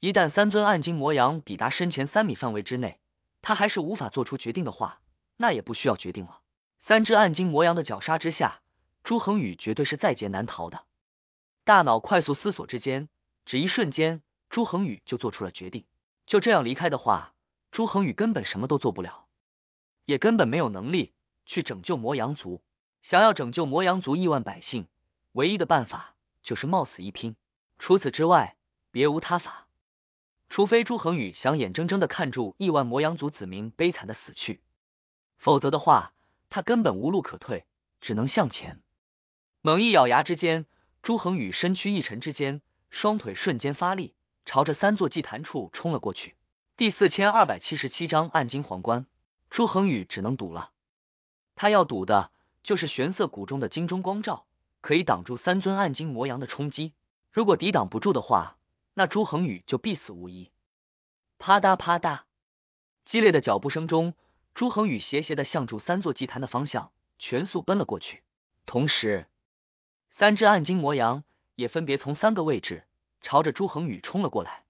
一旦三尊暗金魔羊抵达身前三米范围之内，他还是无法做出决定的话，那也不需要决定了。三只暗金魔羊的绞杀之下，朱恒宇绝对是在劫难逃的。大脑快速思索之间，只一瞬间，朱恒宇就做出了决定。就这样离开的话，朱恒宇根本什么都做不了，也根本没有能力去拯救魔羊族。想要拯救魔羊族亿万百姓，唯一的办法就是冒死一拼，除此之外别无他法。除非朱恒宇想眼睁睁的看住亿万魔羊族子民悲惨的死去，否则的话，他根本无路可退，只能向前。猛一咬牙之间，朱恒宇身躯一沉之间，双腿瞬间发力，朝着三座祭坛处冲了过去。第四千二百七十七章暗金皇冠。朱恒宇只能赌了，他要赌的就是玄色谷中的金钟光照，可以挡住三尊暗金魔羊的冲击。如果抵挡不住的话。那朱恒宇就必死无疑。啪嗒啪嗒，激烈的脚步声中，朱恒宇斜斜的向住三座祭坛的方向全速奔了过去，同时，三只暗金魔羊也分别从三个位置朝着朱恒宇冲了过来。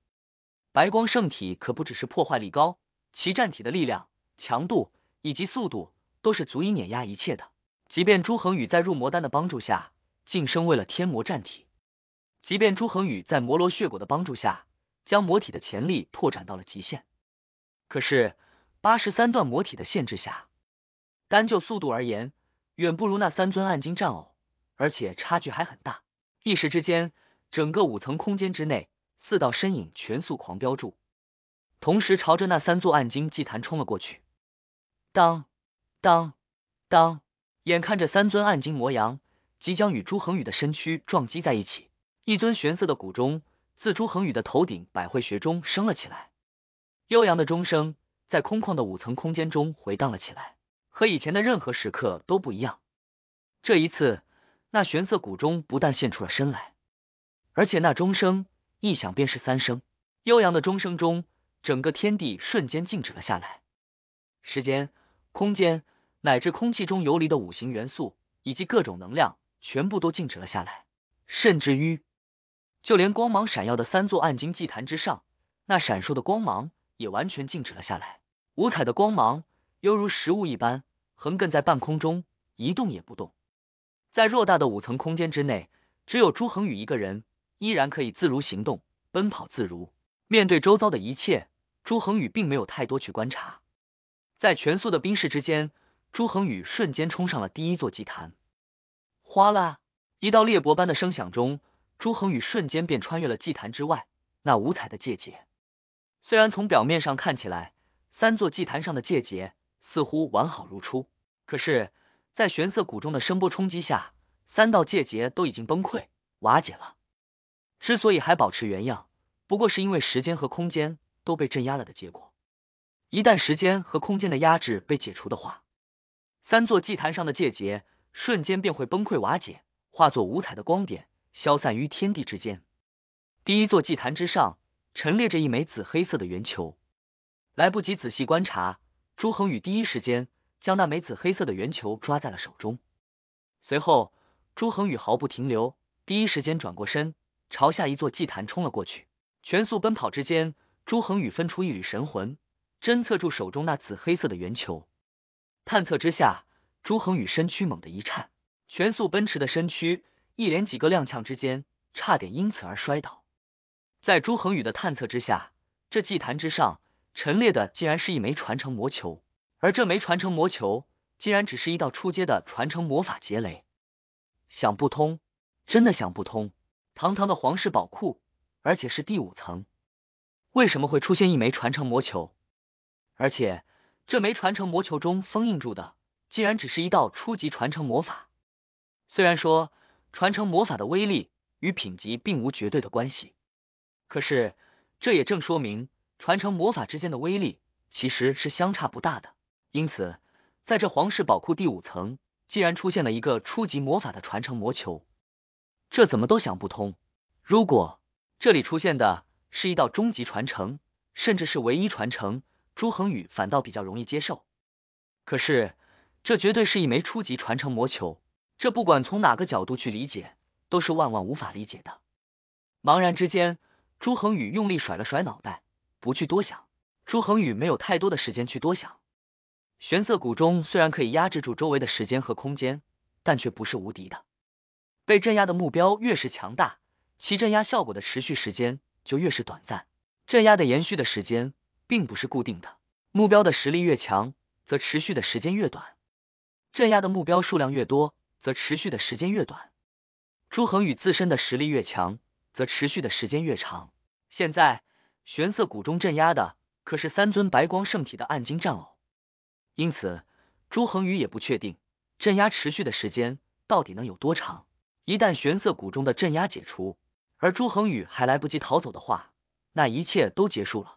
白光圣体可不只是破坏力高，其战体的力量、强度以及速度都是足以碾压一切的。即便朱恒宇在入魔丹的帮助下晋升为了天魔战体。即便朱恒宇在摩罗血果的帮助下，将魔体的潜力拓展到了极限，可是八十三段魔体的限制下，单就速度而言，远不如那三尊暗金战偶，而且差距还很大。一时之间，整个五层空间之内，四道身影全速狂飙住，同时朝着那三座暗金祭坛冲了过去。当当当！眼看着三尊暗金魔羊即将与朱恒宇的身躯撞击在一起。一尊玄色的古钟自朱恒宇的头顶百会穴中升了起来，悠扬的钟声在空旷的五层空间中回荡了起来，和以前的任何时刻都不一样。这一次，那玄色古钟不但现出了身来，而且那钟声一响便是三声。悠扬的钟声中，整个天地瞬间静止了下来，时间、空间乃至空气中游离的五行元素以及各种能量全部都静止了下来，甚至于。就连光芒闪耀的三座暗金祭坛之上，那闪烁的光芒也完全静止了下来，五彩的光芒犹如食物一般横亘在半空中，一动也不动。在偌大的五层空间之内，只有朱恒宇一个人依然可以自如行动，奔跑自如。面对周遭的一切，朱恒宇并没有太多去观察。在全速的冰室之间，朱恒宇瞬间冲上了第一座祭坛，哗啦，一道裂帛般的声响中。朱恒宇瞬间便穿越了祭坛之外，那五彩的界结。虽然从表面上看起来，三座祭坛上的界结似乎完好如初，可是，在玄色谷中的声波冲击下，三道界结都已经崩溃瓦解了。之所以还保持原样，不过是因为时间和空间都被镇压了的结果。一旦时间和空间的压制被解除的话，三座祭坛上的界结瞬间便会崩溃瓦解，化作五彩的光点。消散于天地之间。第一座祭坛之上陈列着一枚紫黑色的圆球，来不及仔细观察，朱恒宇第一时间将那枚紫黑色的圆球抓在了手中。随后，朱恒宇毫不停留，第一时间转过身，朝下一座祭坛冲了过去。全速奔跑之间，朱恒宇分出一缕神魂，侦测住手中那紫黑色的圆球。探测之下，朱恒宇身躯猛地一颤，全速奔驰的身躯。一连几个踉跄之间，差点因此而摔倒。在朱恒宇的探测之下，这祭坛之上陈列的竟然是一枚传承魔球，而这枚传承魔球竟然只是一道初阶的传承魔法结雷。想不通，真的想不通！堂堂的皇室宝库，而且是第五层，为什么会出现一枚传承魔球？而且这枚传承魔球中封印住的，竟然只是一道初级传承魔法。虽然说。传承魔法的威力与品级并无绝对的关系，可是这也正说明传承魔法之间的威力其实是相差不大的。因此，在这皇室宝库第五层，既然出现了一个初级魔法的传承魔球，这怎么都想不通。如果这里出现的是一道终极传承，甚至是唯一传承，朱恒宇反倒比较容易接受。可是，这绝对是一枚初级传承魔球。这不管从哪个角度去理解，都是万万无法理解的。茫然之间，朱恒宇用力甩了甩脑袋，不去多想。朱恒宇没有太多的时间去多想。玄色谷中虽然可以压制住周围的时间和空间，但却不是无敌的。被镇压的目标越是强大，其镇压效果的持续时间就越是短暂。镇压的延续的时间并不是固定的，目标的实力越强，则持续的时间越短。镇压的目标数量越多。则持续的时间越短，朱恒宇自身的实力越强，则持续的时间越长。现在玄色谷中镇压的可是三尊白光圣体的暗金战偶，因此朱恒宇也不确定镇压持续的时间到底能有多长。一旦玄色谷中的镇压解除，而朱恒宇还来不及逃走的话，那一切都结束了。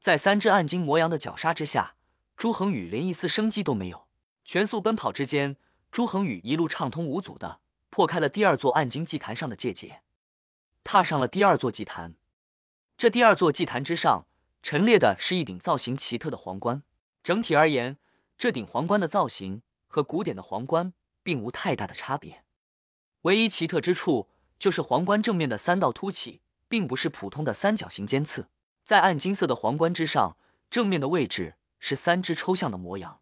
在三只暗金魔羊的绞杀之下，朱恒宇连一丝生机都没有，全速奔跑之间。朱恒宇一路畅通无阻的破开了第二座暗金祭坛上的界结，踏上了第二座祭坛。这第二座祭坛之上陈列的是一顶造型奇特的皇冠。整体而言，这顶皇冠的造型和古典的皇冠并无太大的差别。唯一奇特之处就是皇冠正面的三道凸起，并不是普通的三角形尖刺。在暗金色的皇冠之上，正面的位置是三只抽象的模样。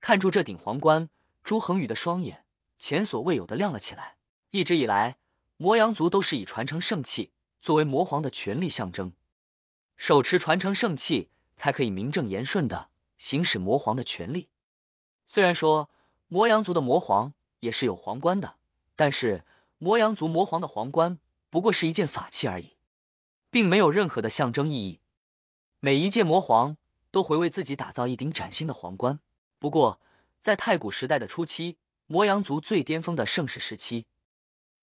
看住这顶皇冠。朱恒宇的双眼前所未有的亮了起来。一直以来，魔阳族都是以传承圣器作为魔皇的权力象征，手持传承圣器才可以名正言顺的行使魔皇的权力。虽然说魔阳族的魔皇也是有皇冠的，但是魔阳族魔皇的皇冠不过是一件法器而已，并没有任何的象征意义。每一届魔皇都会为自己打造一顶崭新的皇冠，不过。在太古时代的初期，魔羊族最巅峰的盛世时期，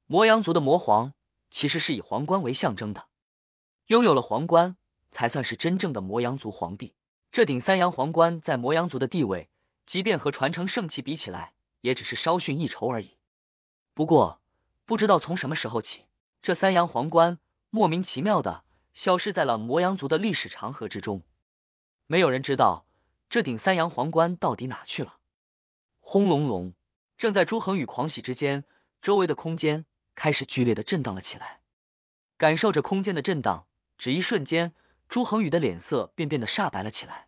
魔羊族的魔皇其实是以皇冠为象征的，拥有了皇冠才算是真正的魔羊族皇帝。这顶三阳皇冠在魔羊族的地位，即便和传承圣器比起来，也只是稍逊一筹而已。不过，不知道从什么时候起，这三阳皇冠莫名其妙的消失在了魔羊族的历史长河之中，没有人知道这顶三阳皇冠到底哪去了。轰隆隆！正在朱恒宇狂喜之间，周围的空间开始剧烈的震荡了起来。感受着空间的震荡，只一瞬间，朱恒宇的脸色便变得煞白了起来。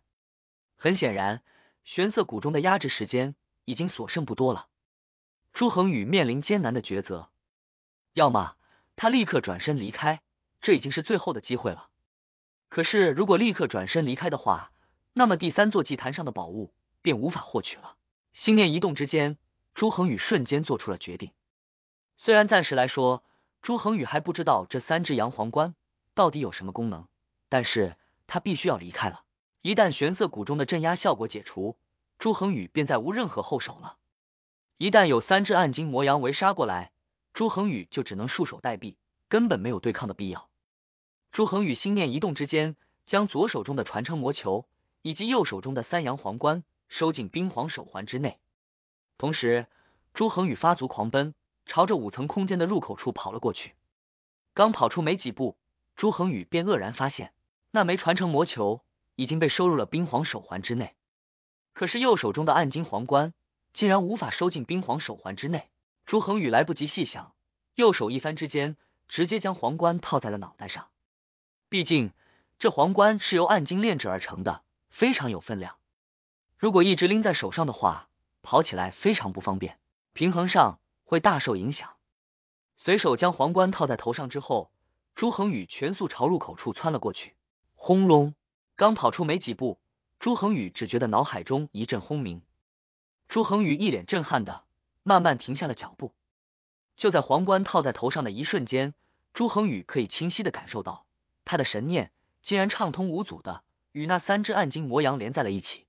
很显然，玄色谷中的压制时间已经所剩不多了。朱恒宇面临艰难的抉择：要么他立刻转身离开，这已经是最后的机会了；可是，如果立刻转身离开的话，那么第三座祭坛上的宝物便无法获取了。心念一动之间，朱恒宇瞬间做出了决定。虽然暂时来说，朱恒宇还不知道这三只羊皇冠到底有什么功能，但是他必须要离开了。一旦玄色谷中的镇压效果解除，朱恒宇便再无任何后手了。一旦有三只暗金魔羊围杀过来，朱恒宇就只能束手待毙，根本没有对抗的必要。朱恒宇心念一动之间，将左手中的传承魔球以及右手中的三羊皇冠。收进冰皇手环之内，同时朱恒宇发足狂奔，朝着五层空间的入口处跑了过去。刚跑出没几步，朱恒宇便愕然发现，那枚传承魔球已经被收入了冰皇手环之内。可是右手中的暗金皇冠竟然无法收进冰皇手环之内。朱恒宇来不及细想，右手一翻之间，直接将皇冠套在了脑袋上。毕竟这皇冠是由暗金炼制而成的，非常有分量。如果一直拎在手上的话，跑起来非常不方便，平衡上会大受影响。随手将皇冠套在头上之后，朱恒宇全速朝入口处窜了过去。轰隆！刚跑出没几步，朱恒宇只觉得脑海中一阵轰鸣。朱恒宇一脸震撼的慢慢停下了脚步。就在皇冠套在头上的一瞬间，朱恒宇可以清晰的感受到，他的神念竟然畅通无阻的与那三只暗金魔羊连在了一起。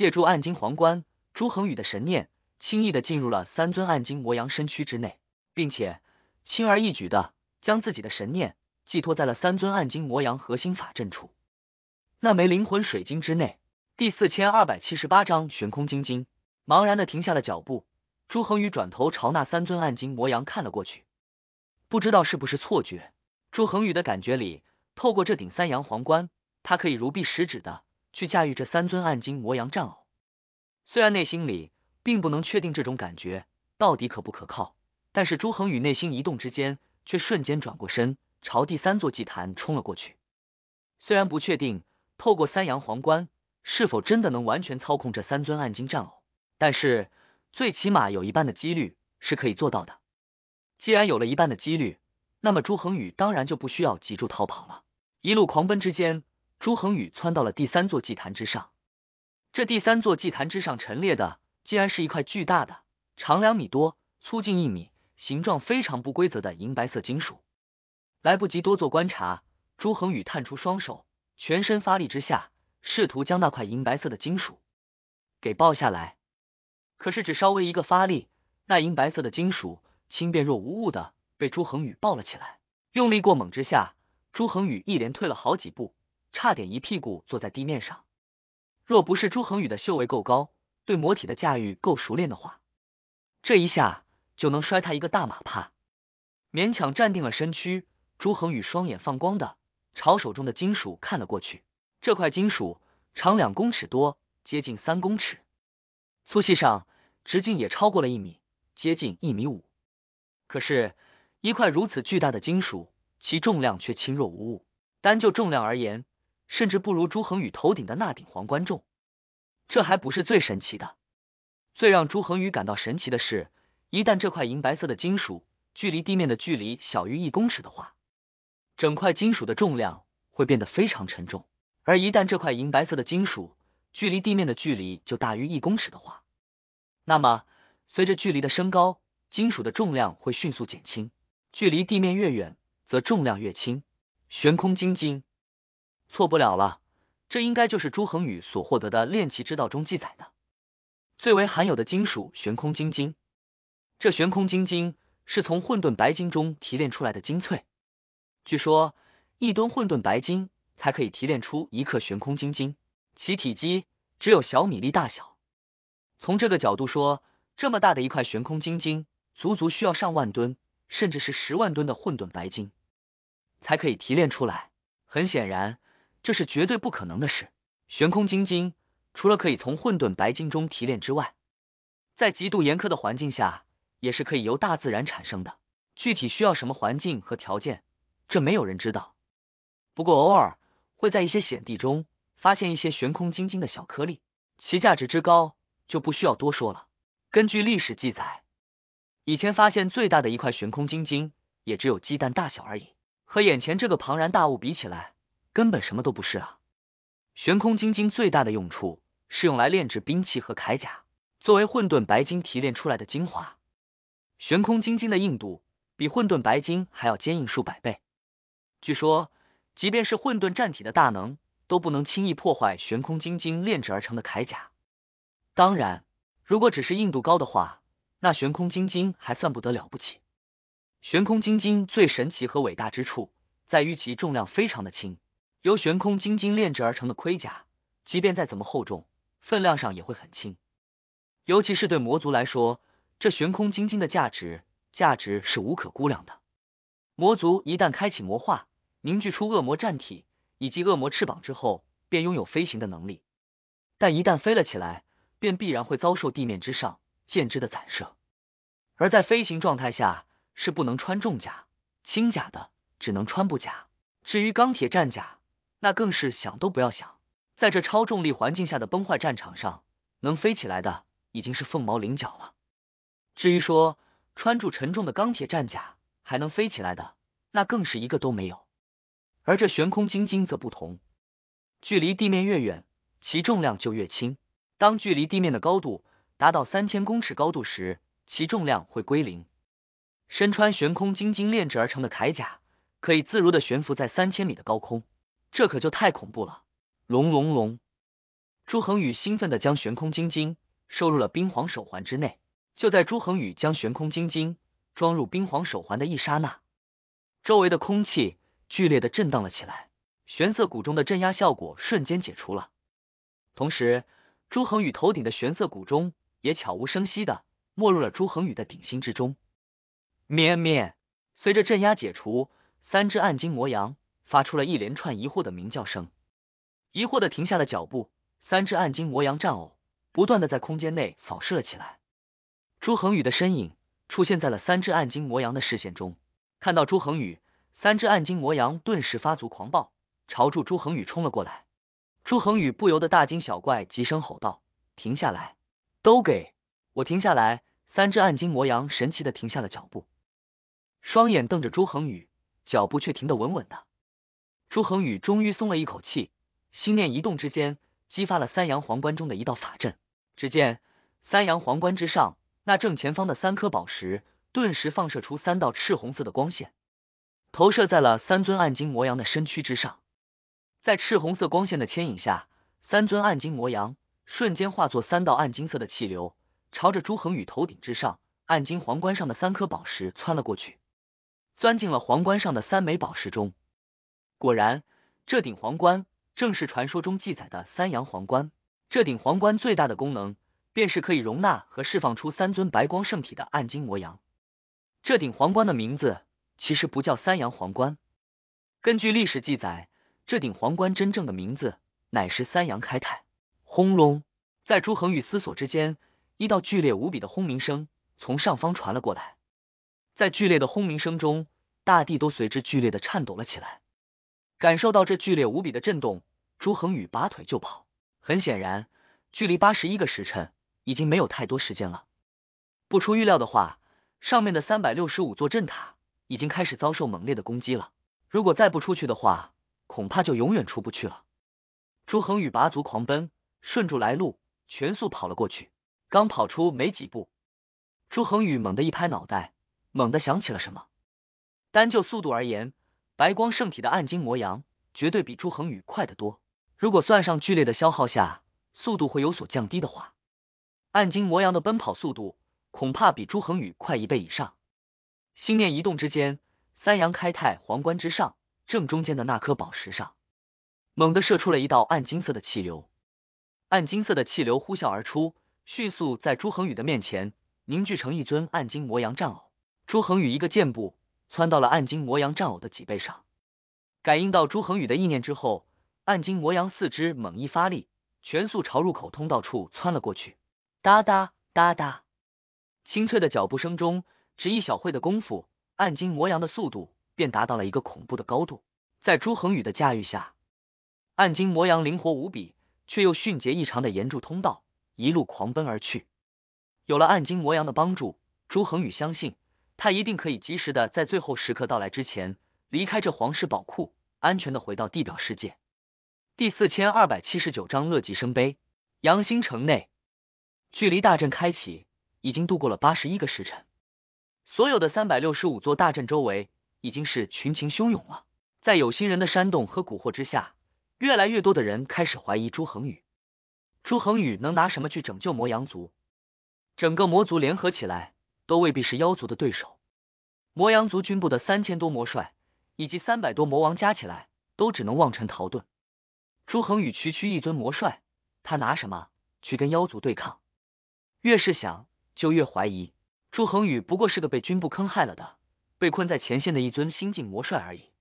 借助暗金皇冠，朱恒宇的神念轻易的进入了三尊暗金魔阳身躯之内，并且轻而易举的将自己的神念寄托在了三尊暗金魔阳核心法阵处。那枚灵魂水晶之内，第四千二百七十八章悬空晶晶茫然的停下了脚步。朱恒宇转头朝那三尊暗金魔阳看了过去，不知道是不是错觉，朱恒宇的感觉里，透过这顶三阳皇冠，他可以如臂使指的。去驾驭这三尊暗金魔阳战偶，虽然内心里并不能确定这种感觉到底可不可靠，但是朱恒宇内心一动之间，却瞬间转过身朝第三座祭坛冲了过去。虽然不确定透过三阳皇冠是否真的能完全操控这三尊暗金战偶，但是最起码有一半的几率是可以做到的。既然有了一半的几率，那么朱恒宇当然就不需要急着逃跑了，一路狂奔之间。朱恒宇窜到了第三座祭坛之上，这第三座祭坛之上陈列的竟然是一块巨大的、长两米多、粗近一米、形状非常不规则的银白色金属。来不及多做观察，朱恒宇探出双手，全身发力之下，试图将那块银白色的金属给抱下来。可是只稍微一个发力，那银白色的金属轻便若无物的被朱恒宇抱了起来。用力过猛之下，朱恒宇一连退了好几步。差点一屁股坐在地面上，若不是朱恒宇的修为够高，对魔体的驾驭够熟练的话，这一下就能摔他一个大马趴。勉强站定了身躯，朱恒宇双眼放光的朝手中的金属看了过去。这块金属长两公尺多，接近三公尺，粗细上直径也超过了一米，接近一米五。可是，一块如此巨大的金属，其重量却轻若无物。单就重量而言，甚至不如朱恒宇头顶的那顶皇冠重。这还不是最神奇的，最让朱恒宇感到神奇的是，一旦这块银白色的金属距离地面的距离小于一公尺的话，整块金属的重量会变得非常沉重；而一旦这块银白色的金属距离地面的距离就大于一公尺的话，那么随着距离的升高，金属的重量会迅速减轻，距离地面越远，则重量越轻，悬空晶晶。错不了了，这应该就是朱恒宇所获得的炼器之道中记载的最为罕有的金属悬空晶晶。这悬空晶晶是从混沌白金中提炼出来的精粹，据说一吨混沌白金才可以提炼出一克悬空晶晶，其体积只有小米粒大小。从这个角度说，这么大的一块悬空晶晶，足足需要上万吨甚至是十万吨的混沌白金才可以提炼出来。很显然。这是绝对不可能的事。悬空晶晶除了可以从混沌白金中提炼之外，在极度严苛的环境下，也是可以由大自然产生的。具体需要什么环境和条件，这没有人知道。不过偶尔会在一些险地中发现一些悬空晶晶的小颗粒，其价值之高就不需要多说了。根据历史记载，以前发现最大的一块悬空晶晶也只有鸡蛋大小而已，和眼前这个庞然大物比起来。根本什么都不是啊！悬空晶晶最大的用处是用来炼制兵器和铠甲，作为混沌白金提炼出来的精华，悬空晶晶的硬度比混沌白金还要坚硬数百倍。据说，即便是混沌战体的大能都不能轻易破坏悬空晶晶炼制而成的铠甲。当然，如果只是硬度高的话，那悬空晶晶还算不得了不起。悬空晶晶最神奇和伟大之处在于其重量非常的轻。由悬空晶晶炼制而成的盔甲，即便再怎么厚重，分量上也会很轻。尤其是对魔族来说，这悬空晶晶的价值价值是无可估量的。魔族一旦开启魔化，凝聚出恶魔战体以及恶魔翅膀之后，便拥有飞行的能力。但一旦飞了起来，便必然会遭受地面之上箭支的攒射。而在飞行状态下是不能穿重甲、轻甲的，只能穿布甲。至于钢铁战甲，那更是想都不要想，在这超重力环境下的崩坏战场上，能飞起来的已经是凤毛麟角了。至于说穿住沉重的钢铁战甲还能飞起来的，那更是一个都没有。而这悬空晶晶则不同，距离地面越远，其重量就越轻。当距离地面的高度达到三千公尺高度时，其重量会归零。身穿悬空晶晶炼制而成的铠甲，可以自如的悬浮在三千米的高空。这可就太恐怖了！龙龙龙！朱恒宇兴奋的将悬空晶晶收入了冰皇手环之内。就在朱恒宇将悬空晶晶装入冰皇手环的一刹那，周围的空气剧烈的震荡了起来，玄色谷中的镇压效果瞬间解除了。同时，朱恒宇头顶的玄色谷中也悄无声息的没入了朱恒宇的顶心之中。咩咩！随着镇压解除，三只暗金魔羊。发出了一连串疑惑的鸣叫声，疑惑的停下了脚步。三只暗金魔羊战偶不断的在空间内扫视了起来。朱恒宇的身影出现在了三只暗金魔羊的视线中，看到朱恒宇，三只暗金魔羊顿时发足狂暴，朝住朱恒宇冲了过来。朱恒宇不由得大惊小怪，急声吼道：“停下来，都给我停下来！”三只暗金魔羊神奇的停下了脚步，双眼瞪着朱恒宇，脚步却停得稳稳的。朱恒宇终于松了一口气，心念一动之间，激发了三阳皇冠中的一道法阵。只见三阳皇冠之上，那正前方的三颗宝石顿时放射出三道赤红色的光线，投射在了三尊暗金魔羊的身躯之上。在赤红色光线的牵引下，三尊暗金魔羊瞬间化作三道暗金色的气流，朝着朱恒宇头顶之上暗金皇冠上的三颗宝石窜了过去，钻进了皇冠上的三枚宝石中。果然，这顶皇冠正是传说中记载的三阳皇冠。这顶皇冠最大的功能，便是可以容纳和释放出三尊白光圣体的暗金魔阳。这顶皇冠的名字其实不叫三阳皇冠。根据历史记载，这顶皇冠真正的名字乃是三阳开泰。轰隆！在朱恒宇思索之间，一道剧烈无比的轰鸣声从上方传了过来。在剧烈的轰鸣声中，大地都随之剧烈的颤抖了起来。感受到这剧烈无比的震动，朱恒宇拔腿就跑。很显然，距离八十一个时辰已经没有太多时间了。不出预料的话，上面的三百六十五座阵塔已经开始遭受猛烈的攻击了。如果再不出去的话，恐怕就永远出不去了。朱恒宇拔足狂奔，顺住来路全速跑了过去。刚跑出没几步，朱恒宇猛地一拍脑袋，猛地想起了什么。单就速度而言。白光圣体的暗金魔阳绝对比朱恒宇快得多。如果算上剧烈的消耗下，速度会有所降低的话，暗金魔阳的奔跑速度恐怕比朱恒宇快一倍以上。心念一动之间，三阳开泰皇冠之上正中间的那颗宝石上，猛地射出了一道暗金色的气流。暗金色的气流呼啸而出，迅速在朱恒宇的面前凝聚成一尊暗金魔阳战偶。朱恒宇一个箭步。窜到了暗金魔羊战偶的脊背上，感应到朱恒宇的意念之后，暗金魔羊四肢猛一发力，全速朝入口通道处窜了过去。哒哒哒哒，清脆的脚步声中，只一小会的功夫，暗金魔羊的速度便达到了一个恐怖的高度。在朱恒宇的驾驭下，暗金魔羊灵活无比，却又迅捷异常的沿住通道一路狂奔而去。有了暗金魔羊的帮助，朱恒宇相信。他一定可以及时的在最后时刻到来之前离开这皇室宝库，安全的回到地表世界。第四千二百七十九章乐极生悲。阳新城内，距离大阵开启已经度过了八十一个时辰，所有的三百六十五座大阵周围已经是群情汹涌了。在有心人的煽动和蛊惑之下，越来越多的人开始怀疑朱恒宇。朱恒宇能拿什么去拯救魔阳族？整个魔族联合起来。都未必是妖族的对手。魔阳族军部的三千多魔帅以及三百多魔王加起来，都只能望尘逃遁。朱恒宇区区一尊魔帅，他拿什么去跟妖族对抗？越是想，就越怀疑朱恒宇不过是个被军部坑害了的，被困在前线的一尊新晋魔帅而已。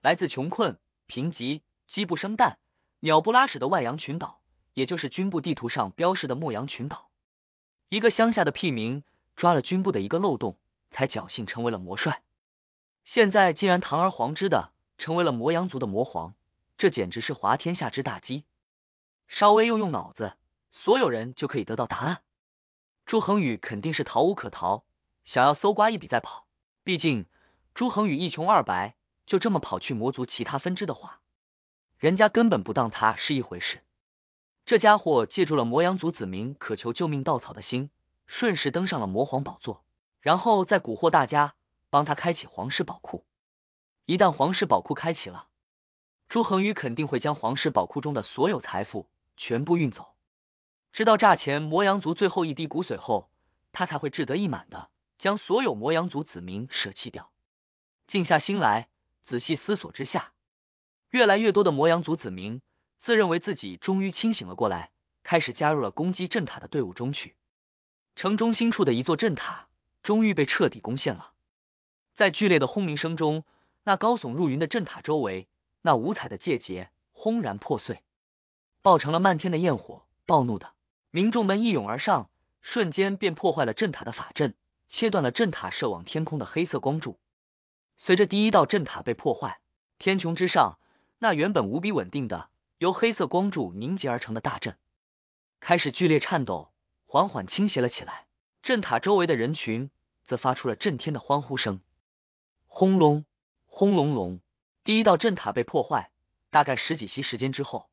来自穷困、贫瘠、鸡不生蛋、鸟不拉屎的外洋群岛，也就是军部地图上标示的牧羊群岛，一个乡下的屁民抓了军部的一个漏洞，才侥幸成为了魔帅。现在竟然堂而皇之的成为了魔阳族的魔皇，这简直是滑天下之大稽。稍微用用脑子，所有人就可以得到答案。朱恒宇肯定是逃无可逃，想要搜刮一笔再跑。毕竟朱恒宇一穷二白，就这么跑去魔族其他分支的话，人家根本不当他是一回事。这家伙借助了魔阳族子民渴求救命稻草的心。顺势登上了魔皇宝座，然后再蛊惑大家帮他开启皇室宝库。一旦皇室宝库开启了，朱恒宇肯定会将皇室宝库中的所有财富全部运走。直到炸前魔羊族最后一滴骨髓后，他才会志得意满的将所有魔羊族子民舍弃掉。静下心来，仔细思索之下，越来越多的魔羊族子民自认为自己终于清醒了过来，开始加入了攻击阵塔的队伍中去。城中心处的一座镇塔终于被彻底攻陷了。在剧烈的轰鸣声中，那高耸入云的镇塔周围，那五彩的界结轰然破碎，爆成了漫天的焰火。暴怒的民众们一涌而上，瞬间便破坏了镇塔的法阵，切断了镇塔射往天空的黑色光柱。随着第一道镇塔被破坏，天穹之上那原本无比稳定的由黑色光柱凝结而成的大阵开始剧烈颤抖。缓缓倾斜了起来，镇塔周围的人群则发出了震天的欢呼声。轰隆，轰隆隆！第一道镇塔被破坏。大概十几息时间之后，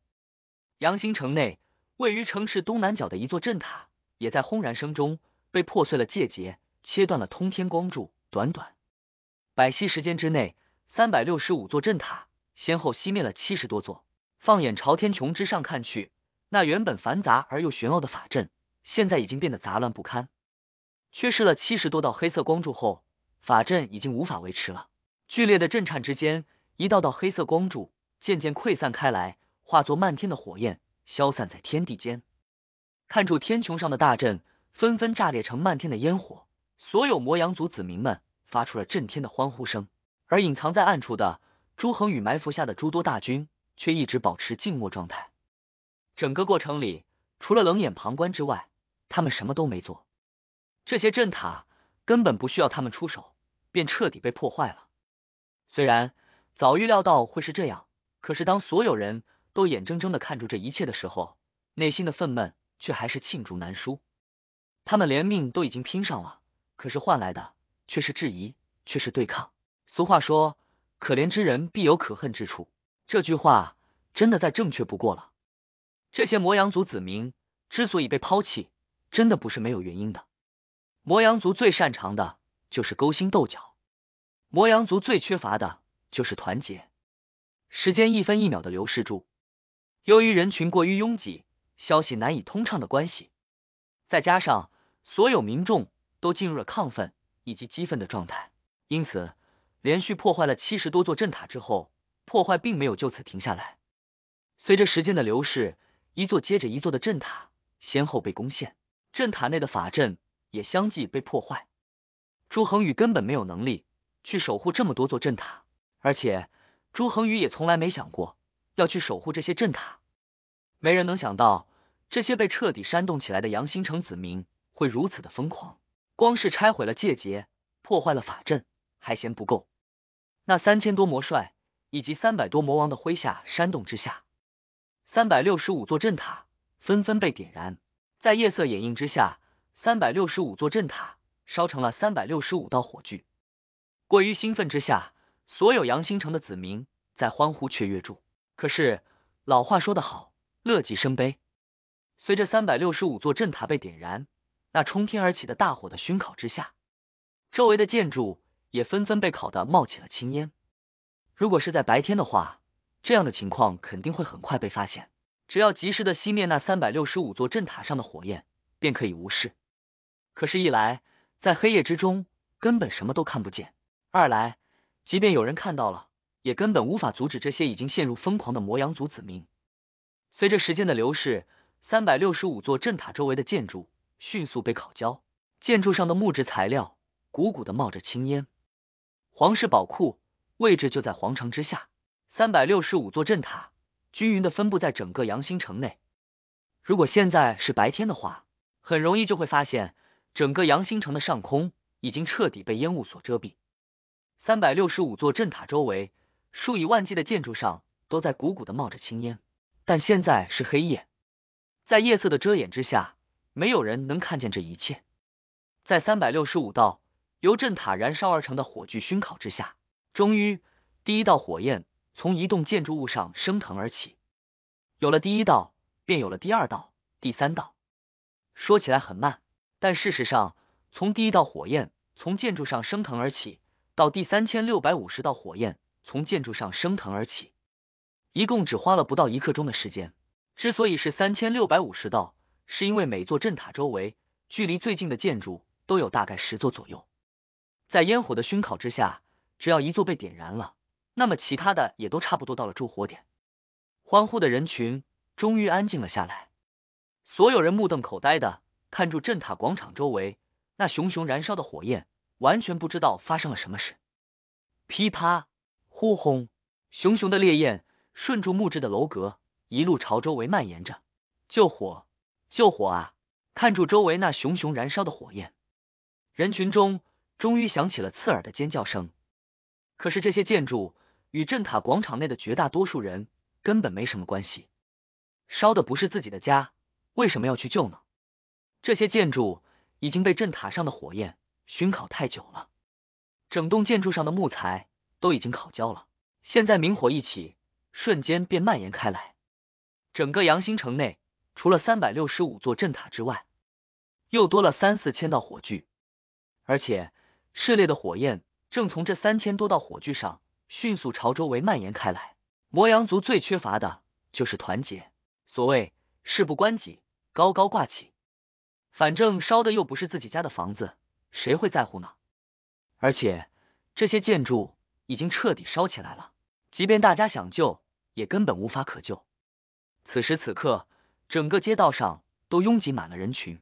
阳新城内位于城市东南角的一座镇塔，也在轰然声中被破碎了界节，切断了通天光柱。短短百息时间之内，三百六十五座镇塔先后熄灭了七十多座。放眼朝天穹之上看去，那原本繁杂而又玄奥的法阵。现在已经变得杂乱不堪，缺失了七十多道黑色光柱后，法阵已经无法维持了。剧烈的震颤之间，一道道黑色光柱渐渐溃散开来，化作漫天的火焰，消散在天地间。看住天穹上的大阵，纷纷炸裂成漫天的烟火。所有魔阳族子民们发出了震天的欢呼声，而隐藏在暗处的朱恒宇埋伏下的诸多大军却一直保持静默状态。整个过程里，除了冷眼旁观之外，他们什么都没做，这些阵塔根本不需要他们出手，便彻底被破坏了。虽然早预料到会是这样，可是当所有人都眼睁睁的看住这一切的时候，内心的愤懑却还是罄竹难书。他们连命都已经拼上了，可是换来的却是质疑，却是对抗。俗话说，可怜之人必有可恨之处，这句话真的再正确不过了。这些魔羊族子民之所以被抛弃，真的不是没有原因的。魔羊族最擅长的就是勾心斗角，魔羊族最缺乏的就是团结。时间一分一秒的流逝住，由于人群过于拥挤，消息难以通畅的关系，再加上所有民众都进入了亢奋以及激愤的状态，因此连续破坏了七十多座阵塔之后，破坏并没有就此停下来。随着时间的流逝，一座接着一座的阵塔先后被攻陷。镇塔内的法阵也相继被破坏，朱恒宇根本没有能力去守护这么多座镇塔，而且朱恒宇也从来没想过要去守护这些镇塔。没人能想到这些被彻底煽动起来的杨新城子民会如此的疯狂，光是拆毁了界结，破坏了法阵还嫌不够。那三千多魔帅以及三百多魔王的麾下煽动之下，三百六十五座镇塔纷纷被点燃。在夜色掩映之下，三百六十五座镇塔烧成了三百六十五道火炬。过于兴奋之下，所有阳星城的子民在欢呼雀跃中。可是老话说得好，乐极生悲。随着三百六十五座镇塔被点燃，那冲天而起的大火的熏烤之下，周围的建筑也纷纷被烤得冒起了青烟。如果是在白天的话，这样的情况肯定会很快被发现。只要及时的熄灭那三百六十五座阵塔上的火焰，便可以无事。可是，一来在黑夜之中根本什么都看不见；二来，即便有人看到了，也根本无法阻止这些已经陷入疯狂的魔羊族子民。随着时间的流逝，三百六十五座阵塔周围的建筑迅速被烤焦，建筑上的木质材料鼓鼓的冒着青烟。皇室宝库位置就在皇城之下，三百六十五座阵塔。均匀的分布在整个阳新城内。如果现在是白天的话，很容易就会发现整个阳新城的上空已经彻底被烟雾所遮蔽。三百六十五座镇塔周围，数以万计的建筑上都在鼓鼓的冒着青烟。但现在是黑夜，在夜色的遮掩之下，没有人能看见这一切。在三百六十五道由镇塔燃烧而成的火炬熏烤之下，终于第一道火焰。从一栋建筑物上升腾而起，有了第一道，便有了第二道、第三道。说起来很慢，但事实上，从第一道火焰从建筑上升腾而起，到第三千六百五十道火焰从建筑上升腾而起，一共只花了不到一刻钟的时间。之所以是三千六百五十道，是因为每座镇塔周围距离最近的建筑都有大概十座左右。在烟火的熏烤之下，只要一座被点燃了。那么其他的也都差不多到了助火点，欢呼的人群终于安静了下来。所有人目瞪口呆的看住镇塔广场周围那熊熊燃烧的火焰，完全不知道发生了什么事。噼啪，呼轰，熊熊的烈焰顺住木质的楼阁一路朝周围蔓延着。救火，救火啊！看住周围那熊熊燃烧的火焰，人群中终于响起了刺耳的尖叫声。可是这些建筑。与镇塔广场内的绝大多数人根本没什么关系，烧的不是自己的家，为什么要去救呢？这些建筑已经被镇塔上的火焰熏烤太久了，整栋建筑上的木材都已经烤焦了。现在明火一起，瞬间便蔓延开来。整个阳新城内，除了三百六十五座镇塔之外，又多了三四千道火炬，而且炽烈的火焰正从这三千多道火炬上。迅速朝周围蔓延开来。魔羊族最缺乏的就是团结。所谓事不关己，高高挂起。反正烧的又不是自己家的房子，谁会在乎呢？而且这些建筑已经彻底烧起来了，即便大家想救，也根本无法可救。此时此刻，整个街道上都拥挤满了人群。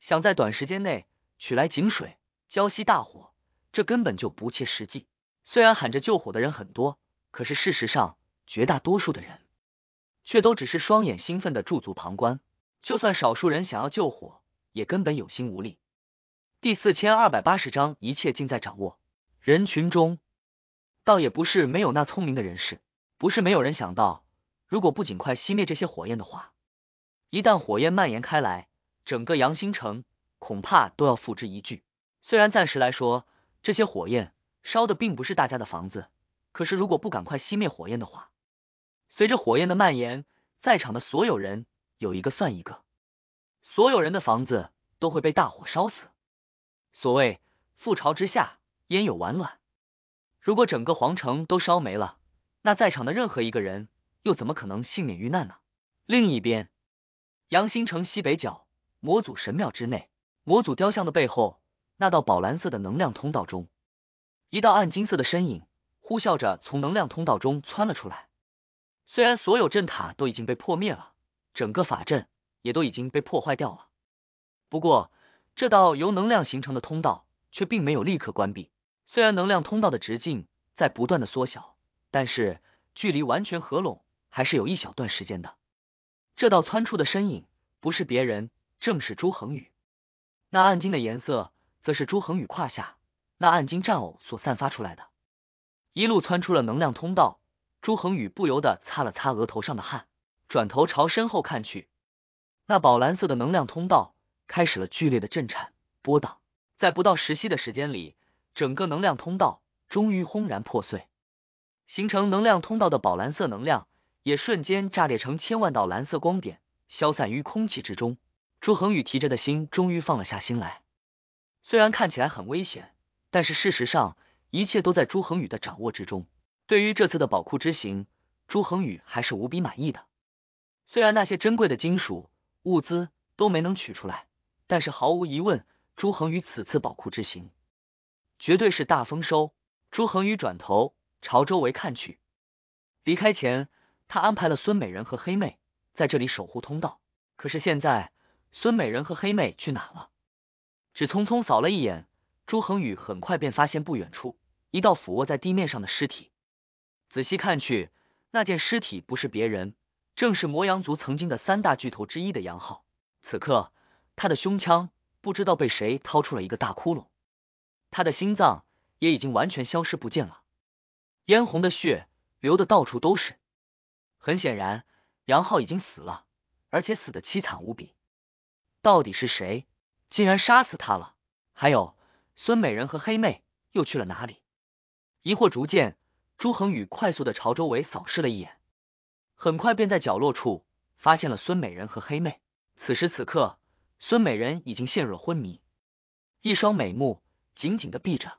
想在短时间内取来井水浇熄大火，这根本就不切实际。虽然喊着救火的人很多，可是事实上，绝大多数的人却都只是双眼兴奋的驻足旁观。就算少数人想要救火，也根本有心无力。第四千二百八十章，一切尽在掌握。人群中，倒也不是没有那聪明的人士，不是没有人想到，如果不尽快熄灭这些火焰的话，一旦火焰蔓延开来，整个阳新城恐怕都要付之一炬。虽然暂时来说，这些火焰。烧的并不是大家的房子，可是如果不赶快熄灭火焰的话，随着火焰的蔓延，在场的所有人有一个算一个，所有人的房子都会被大火烧死。所谓覆巢之下，焉有完卵？如果整个皇城都烧没了，那在场的任何一个人又怎么可能幸免遇难呢？另一边，阳新城西北角魔祖神庙之内，魔祖雕像的背后那道宝蓝色的能量通道中。一道暗金色的身影呼啸着从能量通道中窜了出来。虽然所有阵塔都已经被破灭了，整个法阵也都已经被破坏掉了，不过这道由能量形成的通道却并没有立刻关闭。虽然能量通道的直径在不断的缩小，但是距离完全合拢还是有一小段时间的。这道窜出的身影不是别人，正是朱恒宇。那暗金的颜色，则是朱恒宇胯下。那暗金战偶所散发出来的，一路窜出了能量通道。朱恒宇不由得擦了擦额头上的汗，转头朝身后看去。那宝蓝色的能量通道开始了剧烈的震颤、波荡，在不到十息的时间里，整个能量通道终于轰然破碎，形成能量通道的宝蓝色能量也瞬间炸裂成千万道蓝色光点，消散于空气之中。朱恒宇提着的心终于放了下心来，虽然看起来很危险。但是事实上，一切都在朱恒宇的掌握之中。对于这次的宝库之行，朱恒宇还是无比满意的。虽然那些珍贵的金属物资都没能取出来，但是毫无疑问，朱恒宇此次宝库之行绝对是大丰收。朱恒宇转头朝周围看去，离开前他安排了孙美人和黑妹在这里守护通道。可是现在，孙美人和黑妹去哪了？只匆匆扫了一眼。朱恒宇很快便发现不远处一道俯卧在地面上的尸体，仔细看去，那件尸体不是别人，正是魔羊族曾经的三大巨头之一的杨浩。此刻，他的胸腔不知道被谁掏出了一个大窟窿，他的心脏也已经完全消失不见了，嫣红的血流的到处都是。很显然，杨浩已经死了，而且死的凄惨无比。到底是谁竟然杀死他了？还有。孙美人和黑妹又去了哪里？疑惑逐渐，朱恒宇快速的朝周围扫视了一眼，很快便在角落处发现了孙美人和黑妹。此时此刻，孙美人已经陷入了昏迷，一双美目紧紧的闭着，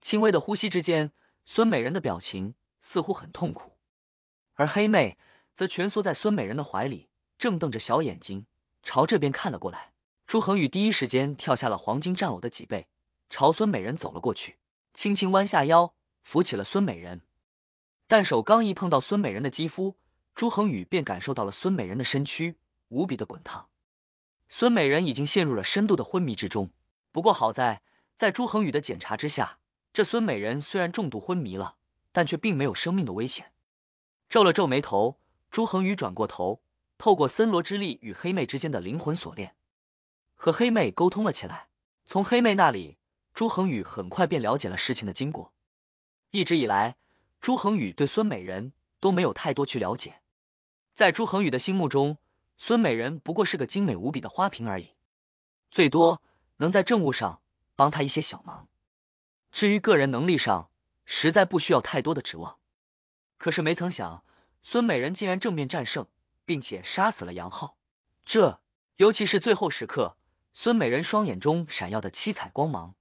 轻微的呼吸之间，孙美人的表情似乎很痛苦。而黑妹则蜷缩在孙美人的怀里，正瞪着小眼睛朝这边看了过来。朱恒宇第一时间跳下了黄金战偶的脊背。朝孙美人走了过去，轻轻弯下腰扶起了孙美人，但手刚一碰到孙美人的肌肤，朱恒宇便感受到了孙美人的身躯无比的滚烫。孙美人已经陷入了深度的昏迷之中，不过好在在朱恒宇的检查之下，这孙美人虽然重度昏迷了，但却并没有生命的危险。皱了皱眉头，朱恒宇转过头，透过森罗之力与黑妹之间的灵魂锁链，和黑妹沟通了起来，从黑妹那里。朱恒宇很快便了解了事情的经过。一直以来，朱恒宇对孙美人都没有太多去了解。在朱恒宇的心目中，孙美人不过是个精美无比的花瓶而已，最多能在政务上帮他一些小忙。至于个人能力上，实在不需要太多的指望。可是没曾想，孙美人竟然正面战胜，并且杀死了杨浩。这，尤其是最后时刻，孙美人双眼中闪耀的七彩光芒。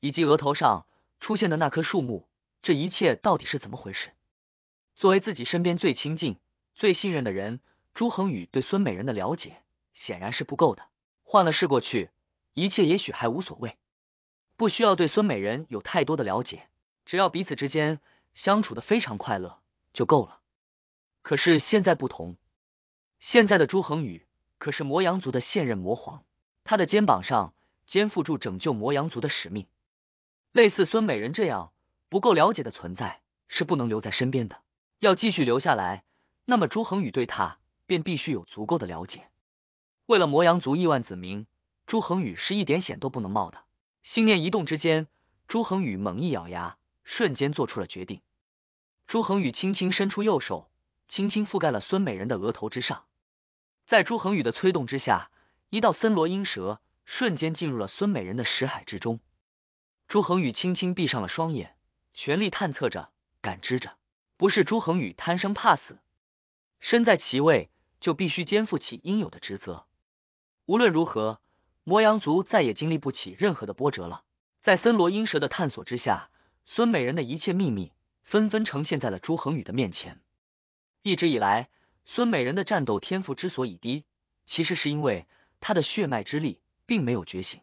以及额头上出现的那棵树木，这一切到底是怎么回事？作为自己身边最亲近、最信任的人，朱恒宇对孙美人的了解显然是不够的。换了是过去，一切也许还无所谓，不需要对孙美人有太多的了解，只要彼此之间相处的非常快乐就够了。可是现在不同，现在的朱恒宇可是魔羊族的现任魔皇，他的肩膀上肩负住拯救魔羊族的使命。类似孙美人这样不够了解的存在是不能留在身边的。要继续留下来，那么朱恒宇对她便必须有足够的了解。为了魔阳族亿万子民，朱恒宇是一点险都不能冒的。心念一动之间，朱恒宇猛一咬牙，瞬间做出了决定。朱恒宇轻轻伸出右手，轻轻覆盖了孙美人的额头之上。在朱恒宇的催动之下，一道森罗阴蛇瞬间进入了孙美人的识海之中。朱恒宇轻轻闭上了双眼，全力探测着、感知着。不是朱恒宇贪生怕死，身在其位就必须肩负起应有的职责。无论如何，魔阳族再也经历不起任何的波折了。在森罗阴蛇的探索之下，孙美人的一切秘密纷纷呈现在了朱恒宇的面前。一直以来，孙美人的战斗天赋之所以低，其实是因为她的血脉之力并没有觉醒，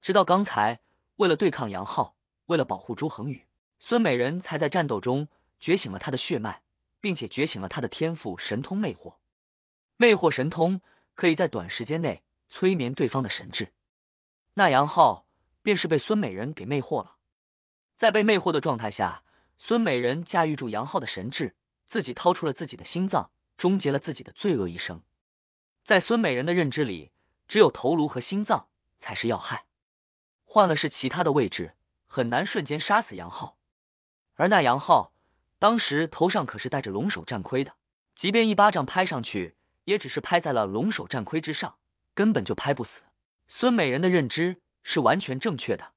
直到刚才。为了对抗杨浩，为了保护朱恒宇，孙美人才在战斗中觉醒了他的血脉，并且觉醒了他的天赋神通——魅惑。魅惑神通可以在短时间内催眠对方的神智。那杨浩便是被孙美人给魅惑了。在被魅惑的状态下，孙美人驾驭住杨浩的神智，自己掏出了自己的心脏，终结了自己的罪恶一生。在孙美人的认知里，只有头颅和心脏才是要害。换了是其他的位置，很难瞬间杀死杨浩。而那杨浩当时头上可是戴着龙首战盔的，即便一巴掌拍上去，也只是拍在了龙首战盔之上，根本就拍不死。孙美人的认知是完全正确的。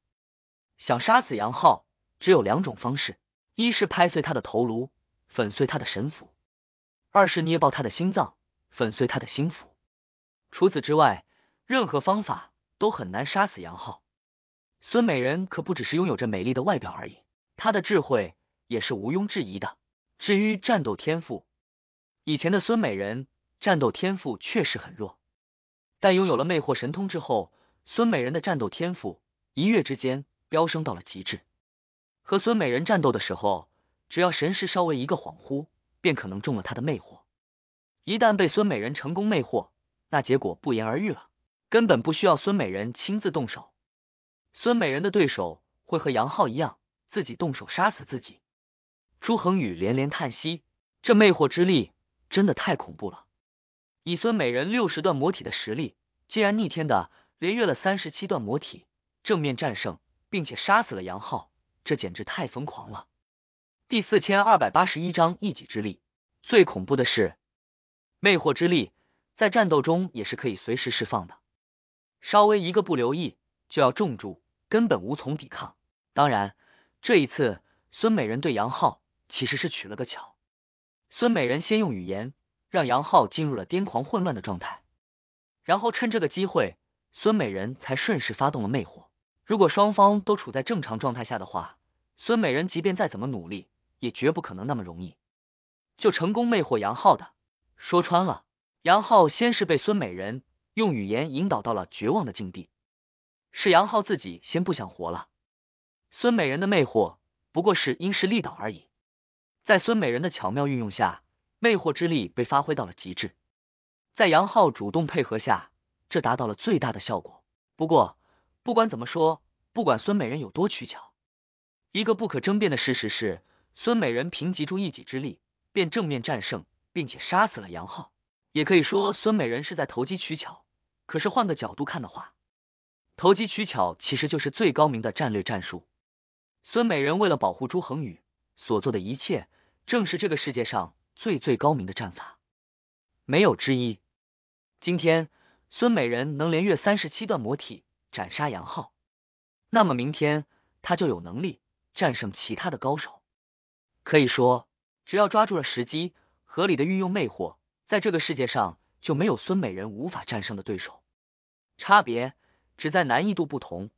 想杀死杨浩，只有两种方式：一是拍碎他的头颅，粉碎他的神斧；二是捏爆他的心脏，粉碎他的心腹。除此之外，任何方法都很难杀死杨浩。孙美人可不只是拥有着美丽的外表而已，她的智慧也是毋庸置疑的。至于战斗天赋，以前的孙美人战斗天赋确实很弱，但拥有了魅惑神通之后，孙美人的战斗天赋一跃之间飙升到了极致。和孙美人战斗的时候，只要神识稍微一个恍惚，便可能中了她的魅惑。一旦被孙美人成功魅惑，那结果不言而喻了，根本不需要孙美人亲自动手。孙美人的对手会和杨浩一样，自己动手杀死自己。朱恒宇连连叹息，这魅惑之力真的太恐怖了。以孙美人六十段魔体的实力，竟然逆天的连越了三十七段魔体，正面战胜并且杀死了杨浩，这简直太疯狂了。第四千二百八十一章一己之力。最恐怖的是，魅惑之力在战斗中也是可以随时释放的，稍微一个不留意。就要重注，根本无从抵抗。当然，这一次孙美人对杨浩其实是取了个巧。孙美人先用语言让杨浩进入了癫狂混乱的状态，然后趁这个机会，孙美人才顺势发动了魅惑。如果双方都处在正常状态下的话，孙美人即便再怎么努力，也绝不可能那么容易就成功魅惑杨浩的。说穿了，杨浩先是被孙美人用语言引导到了绝望的境地。是杨浩自己先不想活了。孙美人的魅惑不过是因势利导而已，在孙美人的巧妙运用下，魅惑之力被发挥到了极致。在杨浩主动配合下，这达到了最大的效果。不过，不管怎么说，不管孙美人有多取巧，一个不可争辩的事实是，孙美人凭集住一己之力便正面战胜并且杀死了杨浩。也可以说，孙美人是在投机取巧。可是换个角度看的话，投机取巧其实就是最高明的战略战术。孙美人为了保护朱恒宇所做的一切，正是这个世界上最最高明的战法，没有之一。今天孙美人能连越三十七段魔体斩杀杨浩，那么明天他就有能力战胜其他的高手。可以说，只要抓住了时机，合理的运用魅惑，在这个世界上就没有孙美人无法战胜的对手。差别。只在难易度不同，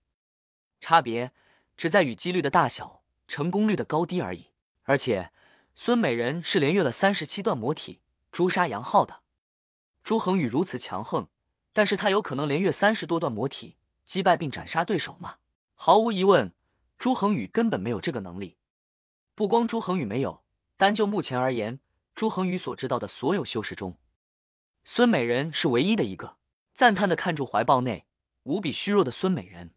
差别只在与几率的大小、成功率的高低而已。而且，孙美人是连越了三十七段魔体诛杀杨浩的朱恒宇如此强横，但是他有可能连越三十多段魔体击败并斩杀对手吗？毫无疑问，朱恒宇根本没有这个能力。不光朱恒宇没有，单就目前而言，朱恒宇所知道的所有修士中，孙美人是唯一的一个。赞叹的看住怀抱内。无比虚弱的孙美人，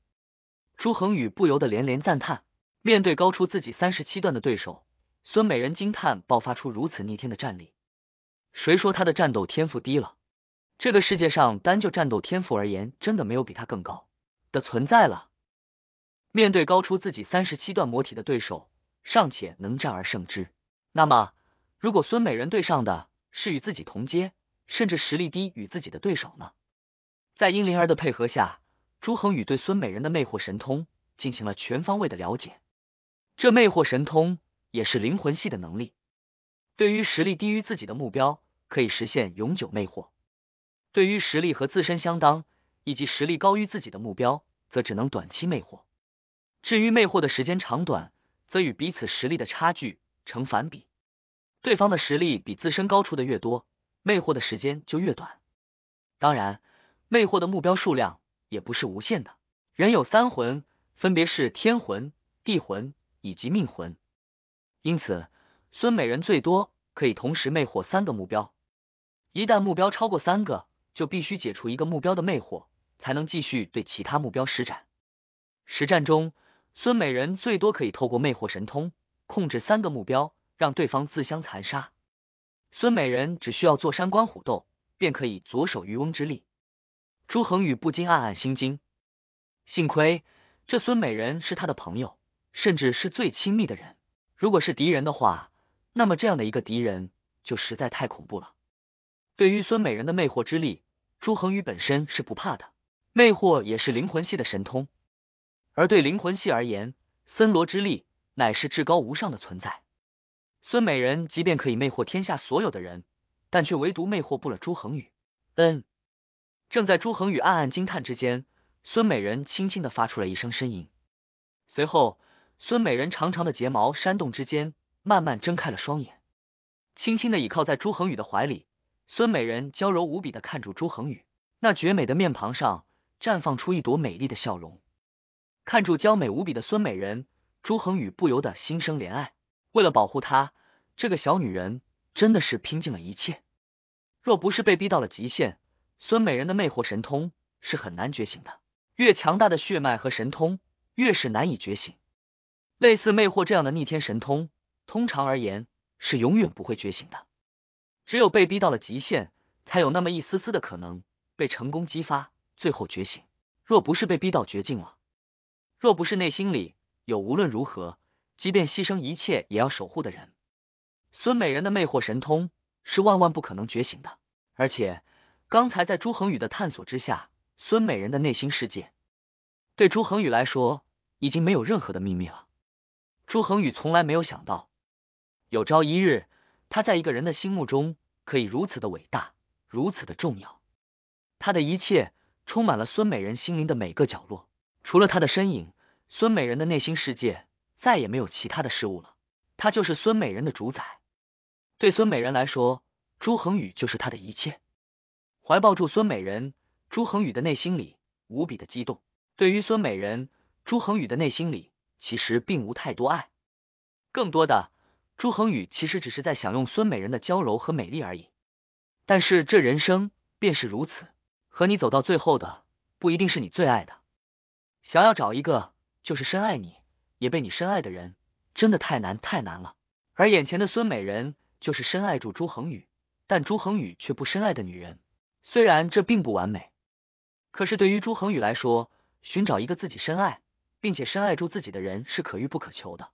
朱恒宇不由得连连赞叹。面对高出自己三十七段的对手，孙美人惊叹爆发出如此逆天的战力。谁说他的战斗天赋低了？这个世界上，单就战斗天赋而言，真的没有比他更高的存在了。面对高出自己三十七段魔体的对手，尚且能战而胜之。那么，如果孙美人对上的是与自己同阶，甚至实力低与自己的对手呢？在殷灵儿的配合下，朱恒宇对孙美人的魅惑神通进行了全方位的了解。这魅惑神通也是灵魂系的能力，对于实力低于自己的目标，可以实现永久魅惑；对于实力和自身相当，以及实力高于自己的目标，则只能短期魅惑。至于魅惑的时间长短，则与彼此实力的差距成反比，对方的实力比自身高出的越多，魅惑的时间就越短。当然。魅惑的目标数量也不是无限的，人有三魂，分别是天魂、地魂以及命魂，因此孙美人最多可以同时魅惑三个目标。一旦目标超过三个，就必须解除一个目标的魅惑，才能继续对其他目标施展。实战中，孙美人最多可以透过魅惑神通控制三个目标，让对方自相残杀。孙美人只需要坐山观虎斗，便可以左手渔翁之利。朱恒宇不禁暗暗心惊，幸亏这孙美人是他的朋友，甚至是最亲密的人。如果是敌人的话，那么这样的一个敌人就实在太恐怖了。对于孙美人的魅惑之力，朱恒宇本身是不怕的，魅惑也是灵魂系的神通。而对灵魂系而言，森罗之力乃是至高无上的存在。孙美人即便可以魅惑天下所有的人，但却唯独魅惑不了朱恒宇。嗯。正在朱恒宇暗暗惊叹之间，孙美人轻轻的发出了一声呻吟，随后孙美人长长的睫毛扇动之间，慢慢睁开了双眼，轻轻的倚靠在朱恒宇的怀里。孙美人娇柔无比的看住朱恒宇，那绝美的面庞上绽放出一朵美丽的笑容。看住娇美无比的孙美人，朱恒宇不由得心生怜爱。为了保护她，这个小女人真的是拼尽了一切，若不是被逼到了极限。孙美人的魅惑神通是很难觉醒的，越强大的血脉和神通，越是难以觉醒。类似魅惑这样的逆天神通，通常而言是永远不会觉醒的。只有被逼到了极限，才有那么一丝丝的可能被成功激发，最后觉醒。若不是被逼到绝境了，若不是内心里有无论如何，即便牺牲一切也要守护的人，孙美人的魅惑神通是万万不可能觉醒的，而且。刚才在朱恒宇的探索之下，孙美人的内心世界对朱恒宇来说已经没有任何的秘密了。朱恒宇从来没有想到，有朝一日他在一个人的心目中可以如此的伟大，如此的重要。他的一切充满了孙美人心灵的每个角落，除了他的身影，孙美人的内心世界再也没有其他的事物了。他就是孙美人的主宰。对孙美人来说，朱恒宇就是他的一切。怀抱住孙美人，朱恒宇的内心里无比的激动。对于孙美人，朱恒宇的内心里其实并无太多爱，更多的，朱恒宇其实只是在享用孙美人的娇柔和美丽而已。但是这人生便是如此，和你走到最后的不一定是你最爱的。想要找一个就是深爱你也被你深爱的人，真的太难太难了。而眼前的孙美人就是深爱住朱恒宇，但朱恒宇却不深爱的女人。虽然这并不完美，可是对于朱恒宇来说，寻找一个自己深爱并且深爱住自己的人是可遇不可求的。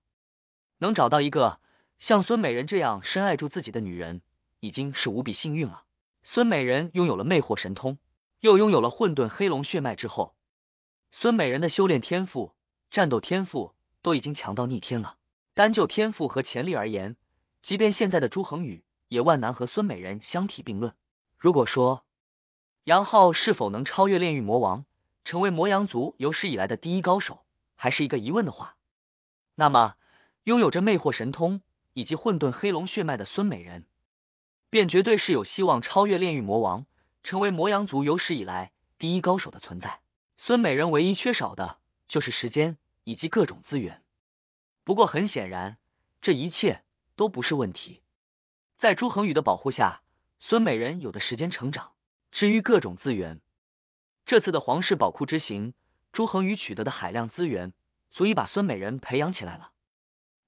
能找到一个像孙美人这样深爱住自己的女人，已经是无比幸运了。孙美人拥有了魅惑神通，又拥有了混沌黑龙血脉之后，孙美人的修炼天赋、战斗天赋都已经强到逆天了。单就天赋和潜力而言，即便现在的朱恒宇也万难和孙美人相提并论。如果说，杨浩是否能超越炼狱魔王，成为魔阳族有史以来的第一高手，还是一个疑问的话，那么拥有着魅惑神通以及混沌黑龙血脉的孙美人，便绝对是有希望超越炼狱魔王，成为魔阳族有史以来第一高手的存在。孙美人唯一缺少的，就是时间以及各种资源。不过很显然，这一切都不是问题。在朱恒宇的保护下，孙美人有的时间成长。至于各种资源，这次的皇室宝库之行，朱恒宇取得的海量资源，足以把孙美人培养起来了。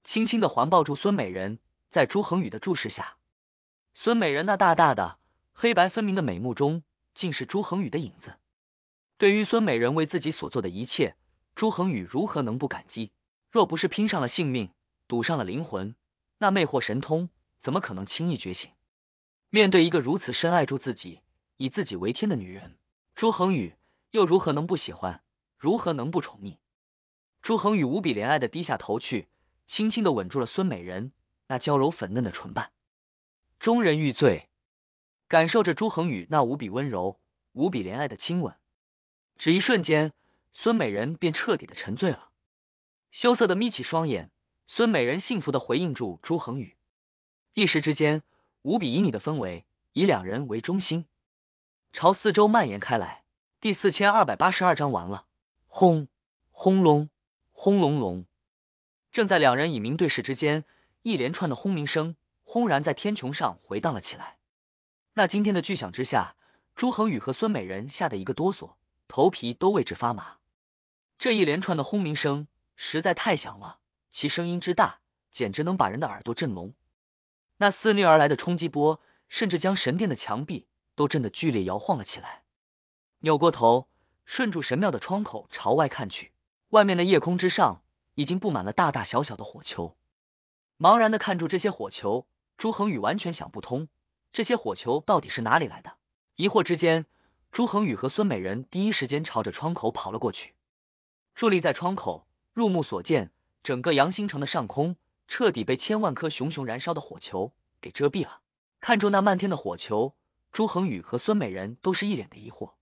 轻轻的环抱住孙美人，在朱恒宇的注视下，孙美人那大大的黑白分明的美目中，竟是朱恒宇的影子。对于孙美人为自己所做的一切，朱恒宇如何能不感激？若不是拼上了性命，赌上了灵魂，那魅惑神通怎么可能轻易觉醒？面对一个如此深爱住自己。以自己为天的女人，朱恒宇又如何能不喜欢？如何能不宠溺？朱恒宇无比怜爱的低下头去，轻轻的吻住了孙美人那娇柔粉嫩的唇瓣，众人欲醉，感受着朱恒宇那无比温柔、无比怜爱的亲吻，只一瞬间，孙美人便彻底的沉醉了，羞涩的眯起双眼，孙美人幸福的回应住朱恒宇，一时之间，无比旖旎的氛围以两人为中心。朝四周蔓延开来。第四千二百八十二章完了。轰！轰隆！轰隆隆！正在两人以明对视之间，一连串的轰鸣声轰然在天穹上回荡了起来。那今天的巨响之下，朱恒宇和孙美人吓得一个哆嗦，头皮都为之发麻。这一连串的轰鸣声实在太响了，其声音之大，简直能把人的耳朵震聋。那肆虐而来的冲击波，甚至将神殿的墙壁。都震得剧烈摇晃了起来。扭过头，顺住神庙的窗口朝外看去，外面的夜空之上已经布满了大大小小的火球。茫然的看住这些火球，朱恒宇完全想不通这些火球到底是哪里来的。疑惑之间，朱恒宇和孙美人第一时间朝着窗口跑了过去。伫立在窗口，入目所见，整个阳新城的上空彻底被千万颗熊熊燃烧的火球给遮蔽了。看住那漫天的火球。朱恒宇和孙美人都是一脸的疑惑，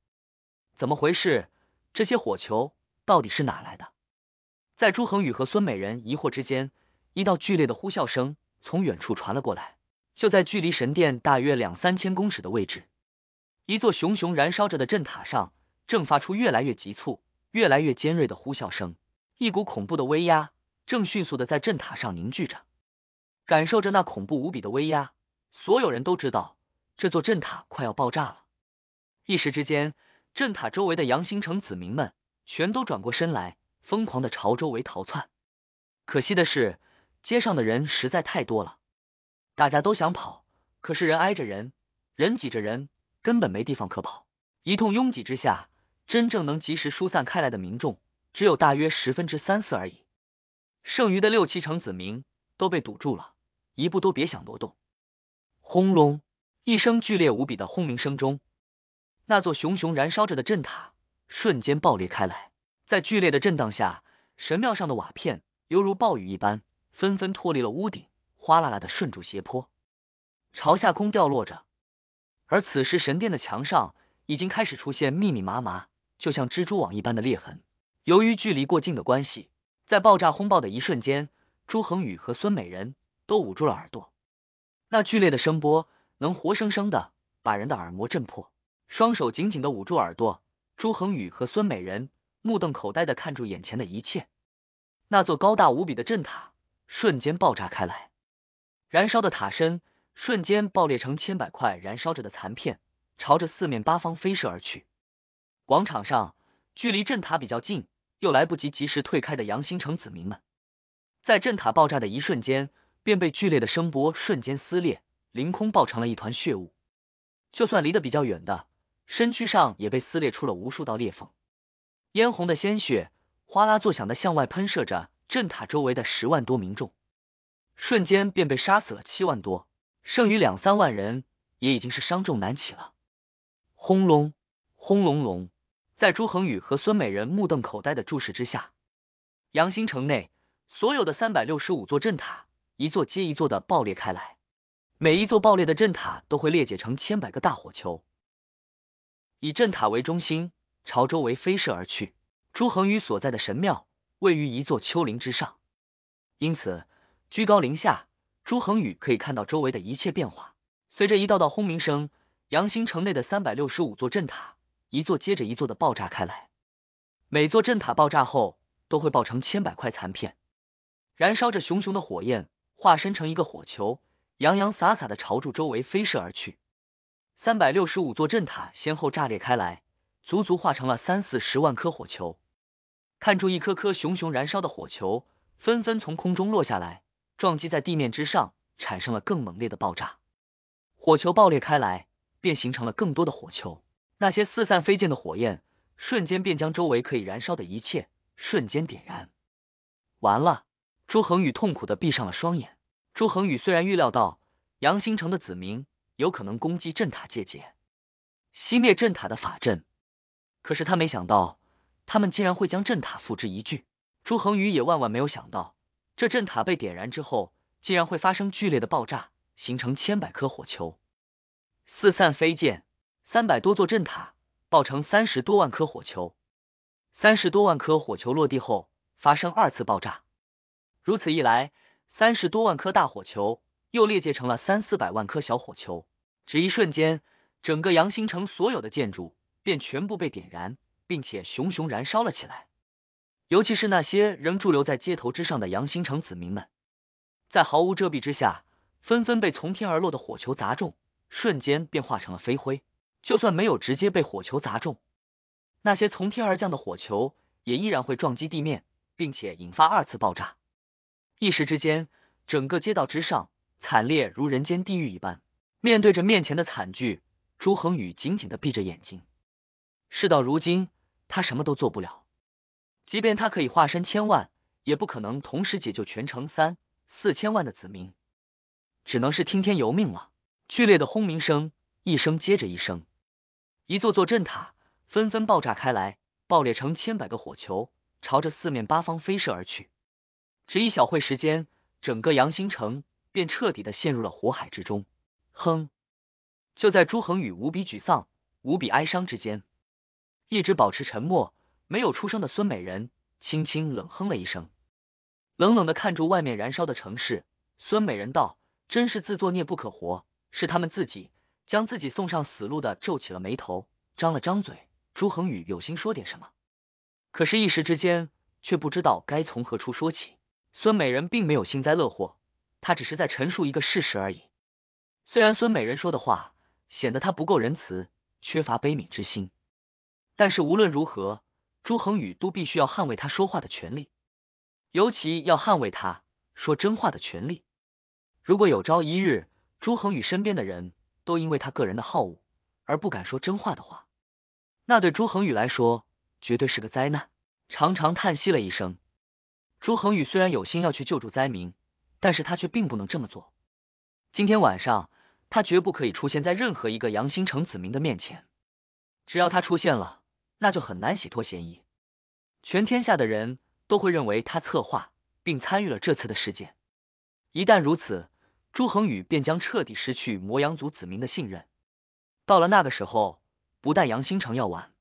怎么回事？这些火球到底是哪来的？在朱恒宇和孙美人疑惑之间，一道剧烈的呼啸声从远处传了过来。就在距离神殿大约两三千公尺的位置，一座熊熊燃烧着的阵塔上，正发出越来越急促、越来越尖锐的呼啸声。一股恐怖的威压正迅速的在阵塔上凝聚着。感受着那恐怖无比的威压，所有人都知道。这座镇塔快要爆炸了，一时之间，镇塔周围的杨新城子民们全都转过身来，疯狂的朝周围逃窜。可惜的是，街上的人实在太多了，大家都想跑，可是人挨着人，人挤着人，根本没地方可跑。一通拥挤之下，真正能及时疏散开来的民众只有大约十分之三四而已，剩余的六七成子民都被堵住了，一步都别想挪动。轰隆！一声剧烈无比的轰鸣声中，那座熊熊燃烧着的阵塔瞬间爆裂开来。在剧烈的震荡下，神庙上的瓦片犹如暴雨一般，纷纷脱离了屋顶，哗啦啦的顺住斜坡朝下空掉落着。而此时，神殿的墙上已经开始出现密密麻麻、就像蜘蛛网一般的裂痕。由于距离过近的关系，在爆炸轰爆的一瞬间，朱恒宇和孙美人都捂住了耳朵，那剧烈的声波。能活生生的把人的耳膜震破，双手紧紧的捂住耳朵。朱恒宇和孙美人目瞪口呆的看住眼前的一切。那座高大无比的阵塔瞬间爆炸开来，燃烧的塔身瞬间爆裂成千百块燃烧着的残片，朝着四面八方飞射而去。广场上距离镇塔比较近，又来不及及时退开的杨新城子民们，在镇塔爆炸的一瞬间便被剧烈的声波瞬间撕裂。凌空爆成了一团血雾，就算离得比较远的，身躯上也被撕裂出了无数道裂缝，嫣红的鲜血哗啦作响的向外喷射着。镇塔周围的十万多民众，瞬间便被杀死了七万多，剩余两三万人也已经是伤重难起了。轰隆，轰隆隆，在朱恒宇和孙美人目瞪口呆的注视之下，阳新城内所有的三百六十五座镇塔，一座接一座的爆裂开来。每一座爆裂的阵塔都会裂解成千百个大火球，以阵塔为中心朝周围飞射而去。朱恒宇所在的神庙位于一座丘陵之上，因此居高临下，朱恒宇可以看到周围的一切变化。随着一道道轰鸣声，阳星城内的三百六十五座阵塔一座接着一座的爆炸开来。每座阵塔爆炸后都会爆成千百块残片，燃烧着熊熊的火焰，化身成一个火球。洋洋洒洒的朝住周围飞射而去，三百六十五座阵塔先后炸裂开来，足足化成了三四十万颗火球。看住一颗颗熊熊燃烧的火球，纷纷从空中落下来，撞击在地面之上，产生了更猛烈的爆炸。火球爆裂开来，便形成了更多的火球。那些四散飞溅的火焰，瞬间便将周围可以燃烧的一切瞬间点燃。完了，朱恒宇痛苦的闭上了双眼。朱恒宇虽然预料到杨兴城的子民有可能攻击镇塔界界，熄灭镇塔的法阵，可是他没想到他们竟然会将镇塔付之一炬。朱恒宇也万万没有想到，这镇塔被点燃之后，竟然会发生剧烈的爆炸，形成千百颗火球，四散飞溅。三百多座镇塔爆成三十多万颗火球，三十多万颗火球落地后发生二次爆炸，如此一来。三十多万颗大火球又裂解成了三四百万颗小火球，只一瞬间，整个阳新城所有的建筑便全部被点燃，并且熊熊燃烧了起来。尤其是那些仍驻留在街头之上的阳新城子民们，在毫无遮蔽之下，纷纷被从天而落的火球砸中，瞬间便化成了飞灰。就算没有直接被火球砸中，那些从天而降的火球也依然会撞击地面，并且引发二次爆炸。一时之间，整个街道之上惨烈如人间地狱一般。面对着面前的惨剧，朱恒宇紧紧的闭着眼睛。事到如今，他什么都做不了。即便他可以化身千万，也不可能同时解救全城三四千万的子民，只能是听天由命了。剧烈的轰鸣声一声接着一声，一座座镇塔纷纷爆炸开来，爆裂成千百个火球，朝着四面八方飞射而去。只一小会时间，整个阳兴城便彻底的陷入了火海之中。哼！就在朱恒宇无比沮丧、无比哀伤之间，一直保持沉默、没有出声的孙美人轻轻冷哼了一声，冷冷的看着外面燃烧的城市。孙美人道：“真是自作孽不可活，是他们自己将自己送上死路的。”皱起了眉头，张了张嘴，朱恒宇有心说点什么，可是，一时之间却不知道该从何处说起。孙美人并没有幸灾乐祸，他只是在陈述一个事实而已。虽然孙美人说的话显得他不够仁慈，缺乏悲悯之心，但是无论如何，朱恒宇都必须要捍卫他说话的权利，尤其要捍卫他说真话的权利。如果有朝一日，朱恒宇身边的人都因为他个人的好恶而不敢说真话的话，那对朱恒宇来说绝对是个灾难。长长叹息了一声。朱恒宇虽然有心要去救助灾民，但是他却并不能这么做。今天晚上，他绝不可以出现在任何一个杨新城子民的面前。只要他出现了，那就很难洗脱嫌疑。全天下的人都会认为他策划并参与了这次的事件。一旦如此，朱恒宇便将彻底失去魔羊族子民的信任。到了那个时候，不但杨新城要完，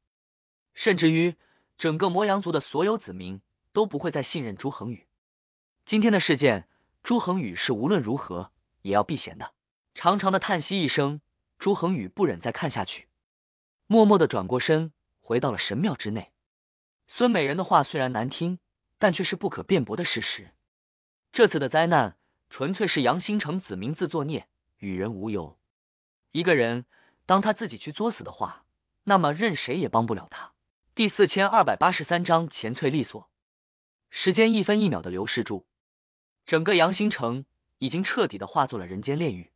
甚至于整个魔羊族的所有子民。都不会再信任朱恒宇。今天的事件，朱恒宇是无论如何也要避嫌的。长长的叹息一声，朱恒宇不忍再看下去，默默的转过身，回到了神庙之内。孙美人的话虽然难听，但却是不可辩驳的事实。这次的灾难，纯粹是杨新成子民自作孽，与人无尤。一个人，当他自己去作死的话，那么任谁也帮不了他。第四千二百八十三章，钱脆利索。时间一分一秒的流逝住，整个阳新城已经彻底的化作了人间炼狱。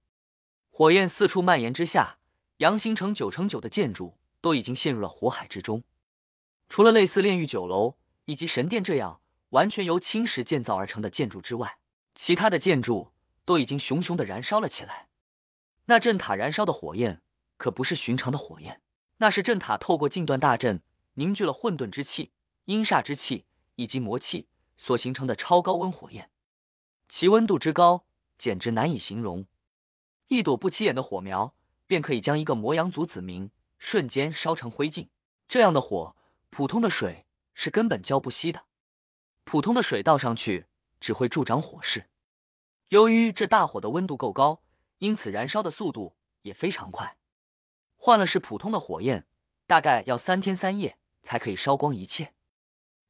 火焰四处蔓延之下，阳新城九成九的建筑都已经陷入了火海之中。除了类似炼狱酒楼以及神殿这样完全由青石建造而成的建筑之外，其他的建筑都已经熊熊的燃烧了起来。那阵塔燃烧的火焰可不是寻常的火焰，那是阵塔透过禁断大阵凝聚了混沌之气、阴煞之气。以及魔气所形成的超高温火焰，其温度之高，简直难以形容。一朵不起眼的火苗，便可以将一个魔阳族子民瞬间烧成灰烬。这样的火，普通的水是根本浇不熄的。普通的水倒上去，只会助长火势。由于这大火的温度够高，因此燃烧的速度也非常快。换了是普通的火焰，大概要三天三夜才可以烧光一切。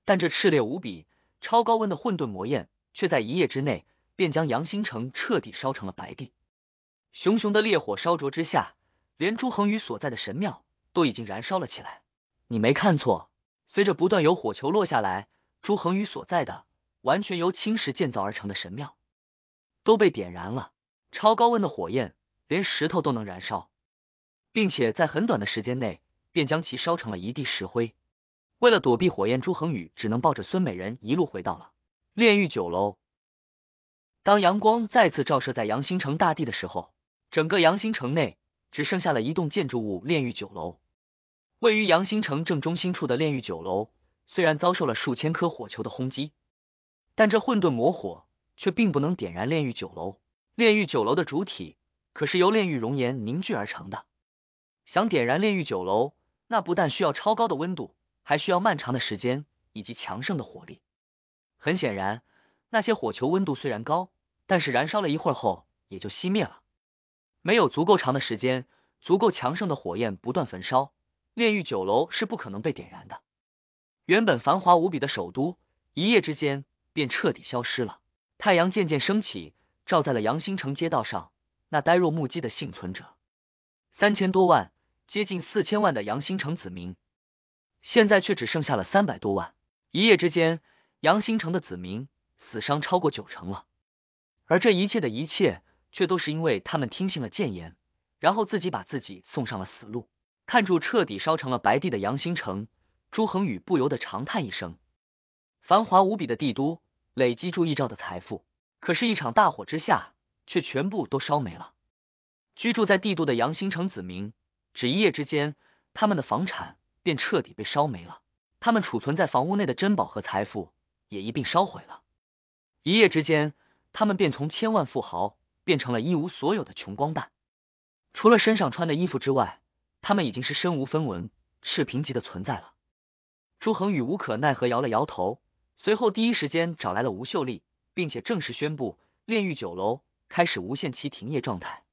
但这炽烈无比、超高温的混沌魔焰，却在一夜之内便将杨新城彻底烧成了白地。熊熊的烈火烧灼之下，连朱恒宇所在的神庙都已经燃烧了起来。你没看错，随着不断有火球落下来，朱恒宇所在的完全由青石建造而成的神庙，都被点燃了。超高温的火焰连石头都能燃烧，并且在很短的时间内便将其烧成了一地石灰。为了躲避火焰，朱恒宇只能抱着孙美人一路回到了炼狱酒楼。当阳光再次照射在阳兴城大地的时候，整个阳兴城内只剩下了一栋建筑物——炼狱酒楼。位于阳兴城正中心处的炼狱酒楼，虽然遭受了数千颗火球的轰击，但这混沌魔火却并不能点燃炼狱酒楼。炼狱酒楼的主体可是由炼狱熔岩凝聚而成的，想点燃炼狱酒楼，那不但需要超高的温度。还需要漫长的时间以及强盛的火力。很显然，那些火球温度虽然高，但是燃烧了一会儿后也就熄灭了。没有足够长的时间，足够强盛的火焰不断焚烧，炼狱酒楼是不可能被点燃的。原本繁华无比的首都，一夜之间便彻底消失了。太阳渐渐升起，照在了杨新城街道上。那呆若木鸡的幸存者，三千多万，接近四千万的杨新城子民。现在却只剩下了三百多万，一夜之间，杨新城的子民死伤超过九成了。而这一切的一切，却都是因为他们听信了谏言，然后自己把自己送上了死路。看住彻底烧成了白地的杨新城，朱恒宇不由得长叹一声：繁华无比的帝都，累积住一兆的财富，可是，一场大火之下，却全部都烧没了。居住在帝都的杨新城子民，只一夜之间，他们的房产。便彻底被烧没了，他们储存在房屋内的珍宝和财富也一并烧毁了。一夜之间，他们便从千万富豪变成了一无所有的穷光蛋。除了身上穿的衣服之外，他们已经是身无分文、赤贫级的存在了。朱恒宇无可奈何摇了摇头，随后第一时间找来了吴秀丽，并且正式宣布炼狱酒楼开始无限期停业状态。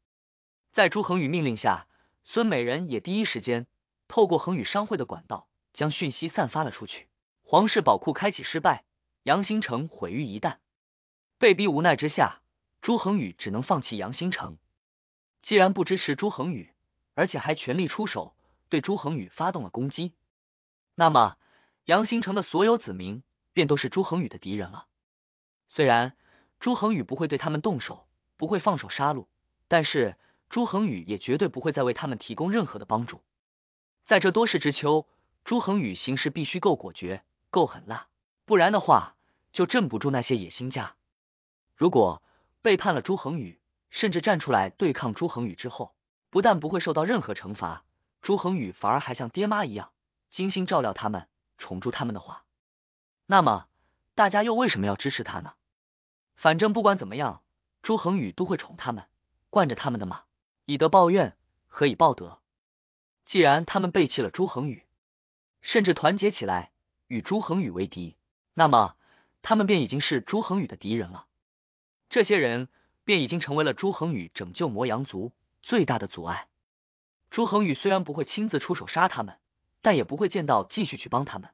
在朱恒宇命令下，孙美人也第一时间。透过恒宇商会的管道，将讯息散发了出去。皇室宝库开启失败，杨新城毁于一旦。被逼无奈之下，朱恒宇只能放弃杨新城。既然不支持朱恒宇，而且还全力出手对朱恒宇发动了攻击，那么杨新城的所有子民便都是朱恒宇的敌人了。虽然朱恒宇不会对他们动手，不会放手杀戮，但是朱恒宇也绝对不会再为他们提供任何的帮助。在这多事之秋，朱恒宇行事必须够果决、够狠辣，不然的话就镇不住那些野心家。如果背叛了朱恒宇，甚至站出来对抗朱恒宇之后，不但不会受到任何惩罚，朱恒宇反而还像爹妈一样精心照料他们、宠住他们的话，那么大家又为什么要支持他呢？反正不管怎么样，朱恒宇都会宠他们、惯着他们的嘛。以德报怨，何以报德？既然他们背弃了朱恒宇，甚至团结起来与朱恒宇为敌，那么他们便已经是朱恒宇的敌人了。这些人便已经成为了朱恒宇拯救魔羊族最大的阻碍。朱恒宇虽然不会亲自出手杀他们，但也不会见到继续去帮他们。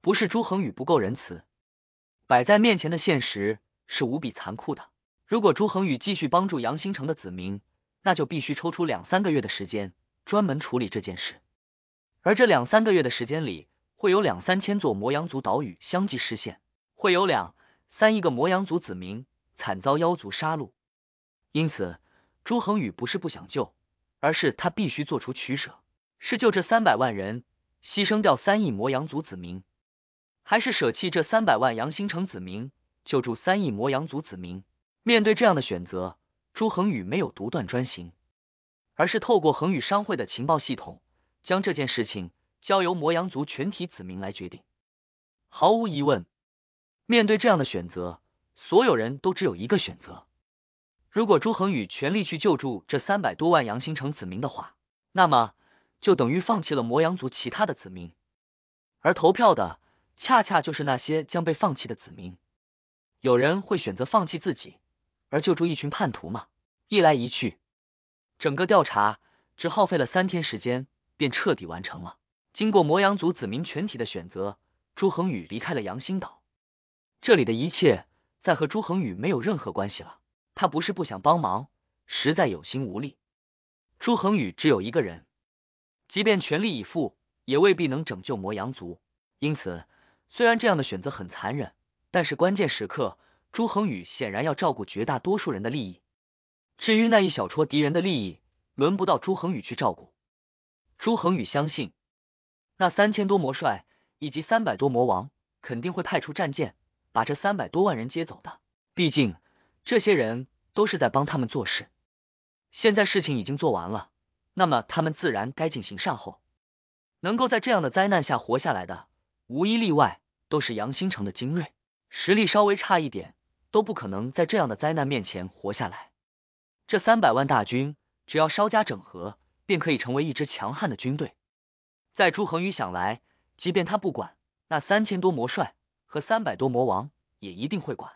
不是朱恒宇不够仁慈，摆在面前的现实是无比残酷的。如果朱恒宇继续帮助杨新城的子民，那就必须抽出两三个月的时间。专门处理这件事，而这两三个月的时间里，会有两三千座魔羊族岛屿相继失陷，会有两三亿个魔羊族子民惨遭妖族杀戮。因此，朱恒宇不是不想救，而是他必须做出取舍：是救这三百万人，牺牲掉三亿魔羊族子民，还是舍弃这三百万杨新城子民，救助三亿魔羊族子民？面对这样的选择，朱恒宇没有独断专行。而是透过恒宇商会的情报系统，将这件事情交由魔羊族全体子民来决定。毫无疑问，面对这样的选择，所有人都只有一个选择：如果朱恒宇全力去救助这三百多万杨星城子民的话，那么就等于放弃了魔羊族其他的子民。而投票的恰恰就是那些将被放弃的子民。有人会选择放弃自己，而救助一群叛徒吗？一来一去。整个调查只耗费了三天时间，便彻底完成了。经过魔羊族子民全体的选择，朱恒宇离开了阳心岛。这里的一切再和朱恒宇没有任何关系了。他不是不想帮忙，实在有心无力。朱恒宇只有一个人，即便全力以赴，也未必能拯救魔羊族。因此，虽然这样的选择很残忍，但是关键时刻，朱恒宇显然要照顾绝大多数人的利益。至于那一小撮敌人的利益，轮不到朱恒宇去照顾。朱恒宇相信，那三千多魔帅以及三百多魔王肯定会派出战舰，把这三百多万人接走的。毕竟，这些人都是在帮他们做事。现在事情已经做完了，那么他们自然该进行善后。能够在这样的灾难下活下来的，无一例外都是杨新城的精锐，实力稍微差一点，都不可能在这样的灾难面前活下来。这三百万大军，只要稍加整合，便可以成为一支强悍的军队。在朱恒宇想来，即便他不管，那三千多魔帅和三百多魔王也一定会管。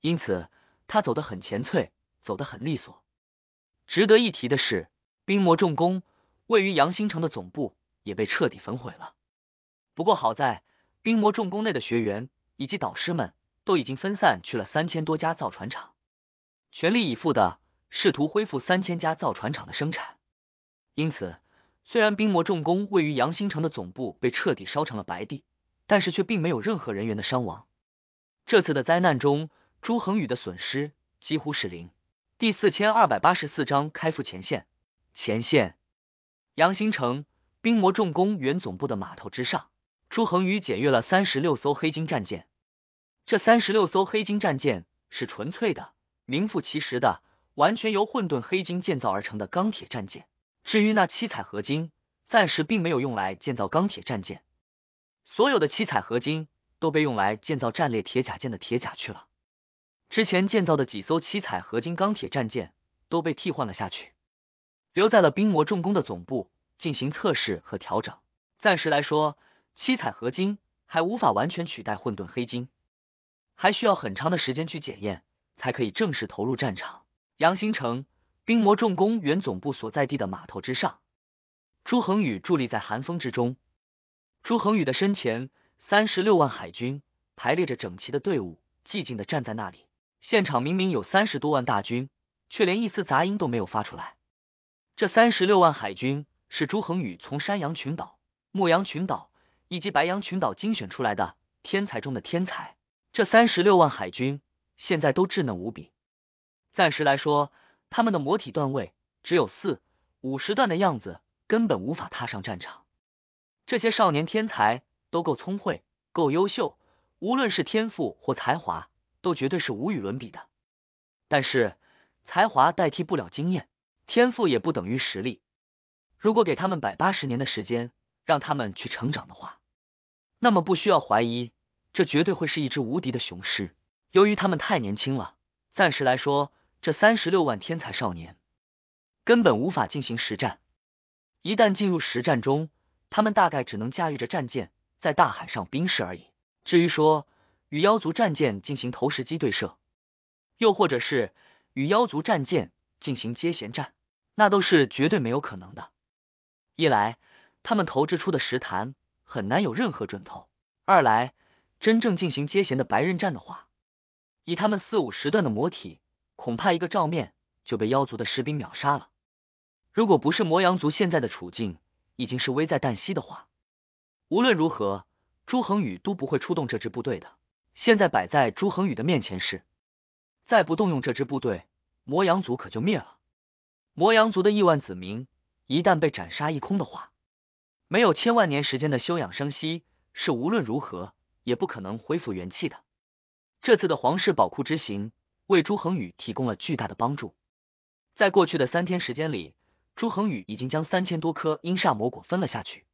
因此，他走得很前脆，走得很利索。值得一提的是，冰魔重工位于阳新城的总部也被彻底焚毁了。不过好在，冰魔重工内的学员以及导师们都已经分散去了三千多家造船厂，全力以赴的。试图恢复三千家造船厂的生产，因此，虽然冰魔重工位于杨新城的总部被彻底烧成了白地，但是却并没有任何人员的伤亡。这次的灾难中，朱恒宇的损失几乎是零。第四千二百八十四章开赴前线。前线，杨新城冰魔重工原总部的码头之上，朱恒宇检阅了三十六艘黑金战舰。这三十六艘黑金战舰是纯粹的，名副其实的。完全由混沌黑金建造而成的钢铁战舰。至于那七彩合金，暂时并没有用来建造钢铁战舰，所有的七彩合金都被用来建造战列铁甲舰的铁甲去了。之前建造的几艘七彩合金钢铁战舰都被替换了下去，留在了冰魔重工的总部进行测试和调整。暂时来说，七彩合金还无法完全取代混沌黑金，还需要很长的时间去检验，才可以正式投入战场。杨新城，冰魔重工原总部所在地的码头之上，朱恒宇伫立在寒风之中。朱恒宇的身前，三十六万海军排列着整齐的队伍，寂静的站在那里。现场明明有三十多万大军，却连一丝杂音都没有发出来。这三十六万海军是朱恒宇从山羊群岛、牧羊群岛以及白羊群岛精选出来的天才中的天才。这三十六万海军现在都稚嫩无比。暂时来说，他们的魔体段位只有四五十段的样子，根本无法踏上战场。这些少年天才都够聪慧，够优秀，无论是天赋或才华，都绝对是无与伦比的。但是才华代替不了经验，天赋也不等于实力。如果给他们百八十年的时间，让他们去成长的话，那么不需要怀疑，这绝对会是一只无敌的雄狮。由于他们太年轻了，暂时来说。这三十六万天才少年根本无法进行实战，一旦进入实战中，他们大概只能驾驭着战舰在大海上冰释而已。至于说与妖族战舰进行投石机对射，又或者是与妖族战舰进行接舷战，那都是绝对没有可能的。一来，他们投掷出的石坛很难有任何准头；二来，真正进行接弦的白刃战的话，以他们四五十段的魔体。恐怕一个照面就被妖族的士兵秒杀了。如果不是魔羊族现在的处境已经是危在旦夕的话，无论如何朱恒宇都不会出动这支部队的。现在摆在朱恒宇的面前是，再不动用这支部队，魔羊族可就灭了。魔羊族的亿万子民一旦被斩杀一空的话，没有千万年时间的休养生息，是无论如何也不可能恢复元气的。这次的皇室宝库之行。为朱恒宇提供了巨大的帮助。在过去的三天时间里，朱恒宇已经将三千多颗阴煞魔果分了下去，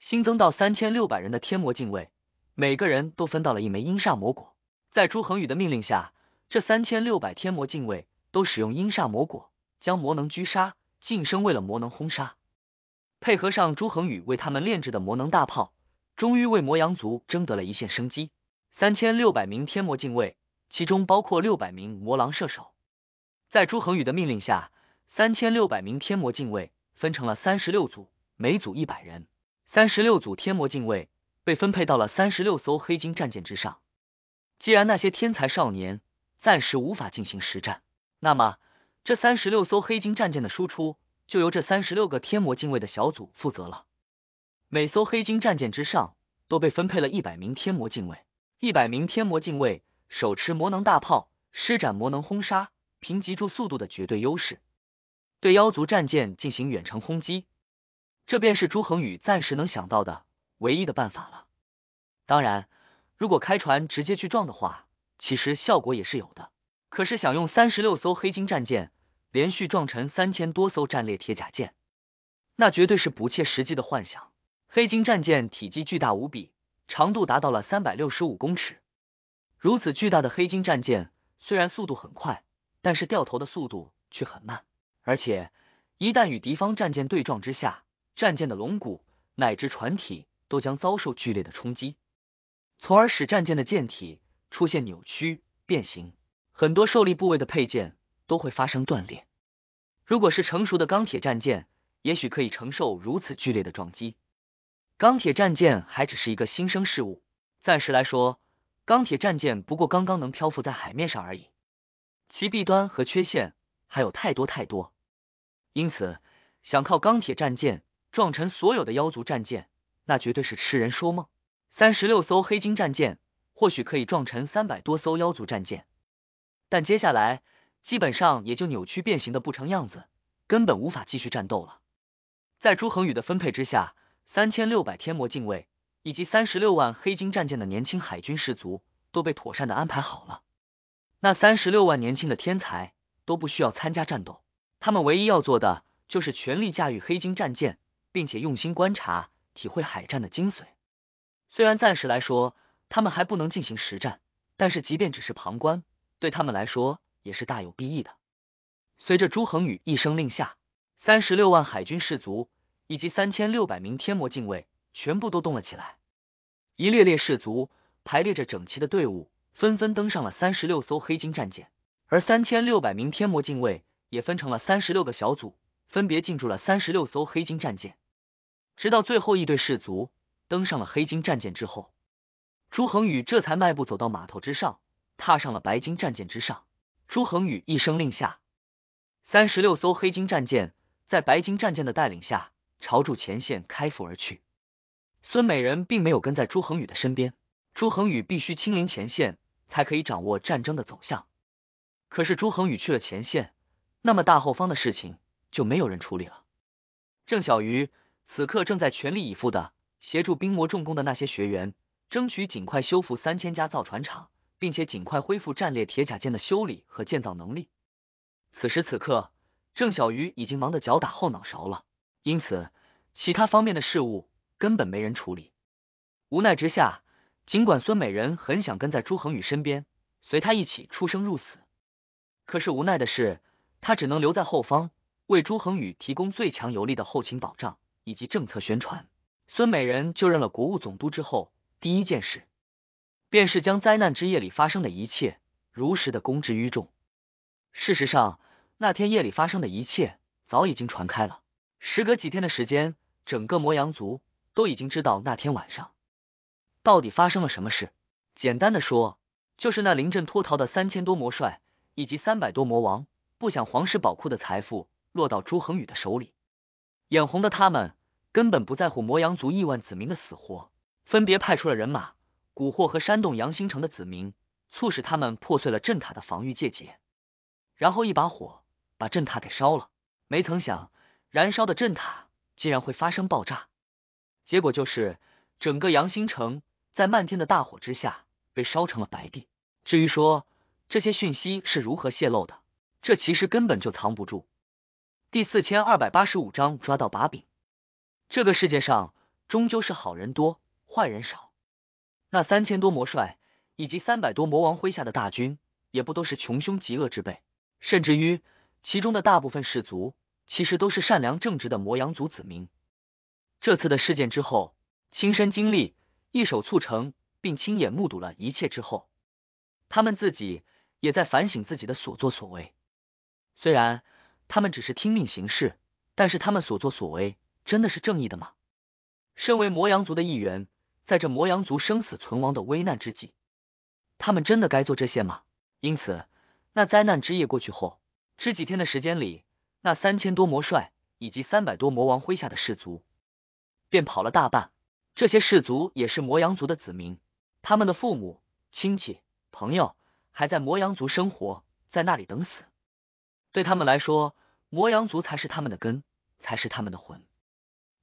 新增到三千六百人的天魔禁卫，每个人都分到了一枚阴煞魔果。在朱恒宇的命令下，这三千六百天魔禁卫都使用阴煞魔果将魔能狙杀晋升为了魔能轰杀，配合上朱恒宇为他们炼制的魔能大炮，终于为魔阳族争得了一线生机。三千六百名天魔禁卫。其中包括六百名魔狼射手，在朱恒宇的命令下，三千六百名天魔禁卫分成了三十六组，每组一百人。三十六组天魔禁卫被分配到了三十六艘黑金战舰之上。既然那些天才少年暂时无法进行实战，那么这三十六艘黑金战舰的输出就由这三十六个天魔禁卫的小组负责了。每艘黑金战舰之上都被分配了一百名天魔禁卫，一百名天魔禁卫。手持魔能大炮，施展魔能轰杀，凭集柱速度的绝对优势，对妖族战舰进行远程轰击，这便是朱恒宇暂时能想到的唯一的办法了。当然，如果开船直接去撞的话，其实效果也是有的。可是想用三十六艘黑金战舰连续撞沉三千多艘战列铁甲舰，那绝对是不切实际的幻想。黑金战舰体积巨大无比，长度达到了三百六十五公尺。如此巨大的黑金战舰，虽然速度很快，但是掉头的速度却很慢。而且，一旦与敌方战舰对撞之下，战舰的龙骨乃至船体都将遭受剧烈的冲击，从而使战舰的舰体出现扭曲变形，很多受力部位的配件都会发生断裂。如果是成熟的钢铁战舰，也许可以承受如此剧烈的撞击。钢铁战舰还只是一个新生事物，暂时来说。钢铁战舰不过刚刚能漂浮在海面上而已，其弊端和缺陷还有太多太多。因此，想靠钢铁战舰撞沉所有的妖族战舰，那绝对是痴人说梦。三十六艘黑金战舰或许可以撞沉三百多艘妖族战舰，但接下来基本上也就扭曲变形的不成样子，根本无法继续战斗了。在朱恒宇的分配之下，三千六百天魔禁卫。以及三十六万黑金战舰的年轻海军士卒都被妥善的安排好了。那三十六万年轻的天才都不需要参加战斗，他们唯一要做的就是全力驾驭黑金战舰，并且用心观察、体会海战的精髓。虽然暂时来说他们还不能进行实战，但是即便只是旁观，对他们来说也是大有裨益的。随着朱恒宇一声令下，三十六万海军士卒以及三千六百名天魔禁卫。全部都动了起来，一列列士卒排列着整齐的队伍，纷纷登上了三十六艘黑金战舰。而三千六百名天魔禁卫也分成了三十六个小组，分别进驻了三十六艘黑金战舰。直到最后一队士卒登上了黑金战舰之后，朱恒宇这才迈步走到码头之上，踏上了白金战舰之上。朱恒宇一声令下，三十六艘黑金战舰在白金战舰的带领下朝住前线开赴而去。孙美人并没有跟在朱恒宇的身边，朱恒宇必须亲临前线才可以掌握战争的走向。可是朱恒宇去了前线，那么大后方的事情就没有人处理了。郑小鱼此刻正在全力以赴的协助冰魔重工的那些学员，争取尽快修复三千家造船厂，并且尽快恢复战列铁甲舰的修理和建造能力。此时此刻，郑小鱼已经忙得脚打后脑勺了，因此其他方面的事物根本没人处理，无奈之下，尽管孙美人很想跟在朱恒宇身边，随他一起出生入死，可是无奈的是，他只能留在后方，为朱恒宇提供最强有力的后勤保障以及政策宣传。孙美人就任了国务总督之后，第一件事便是将灾难之夜里发生的一切如实的公之于众。事实上，那天夜里发生的一切早已经传开了。时隔几天的时间，整个摩阳族。都已经知道那天晚上到底发生了什么事。简单的说，就是那临阵脱逃的三千多魔帅以及三百多魔王，不想皇室宝库的财富落到朱恒宇的手里，眼红的他们根本不在乎魔阳族亿万子民的死活，分别派出了人马蛊惑和煽动杨星城的子民，促使他们破碎了阵塔的防御界结，然后一把火把镇塔给烧了。没曾想，燃烧的镇塔竟然会发生爆炸。结果就是，整个阳新城在漫天的大火之下被烧成了白地。至于说这些讯息是如何泄露的，这其实根本就藏不住。第四千二百八十五章抓到把柄。这个世界上终究是好人多，坏人少。那三千多魔帅以及三百多魔王麾下的大军，也不都是穷凶极恶之辈。甚至于其中的大部分士族，其实都是善良正直的魔阳族子民。这次的事件之后，亲身经历，一手促成，并亲眼目睹了一切之后，他们自己也在反省自己的所作所为。虽然他们只是听命行事，但是他们所作所为真的是正义的吗？身为魔羊族的一员，在这魔羊族生死存亡的危难之际，他们真的该做这些吗？因此，那灾难之夜过去后，这几天的时间里，那三千多魔帅以及三百多魔王麾下的士卒。便跑了大半，这些氏族也是魔羊族的子民，他们的父母亲戚朋友还在魔羊族生活，在那里等死。对他们来说，魔羊族才是他们的根，才是他们的魂。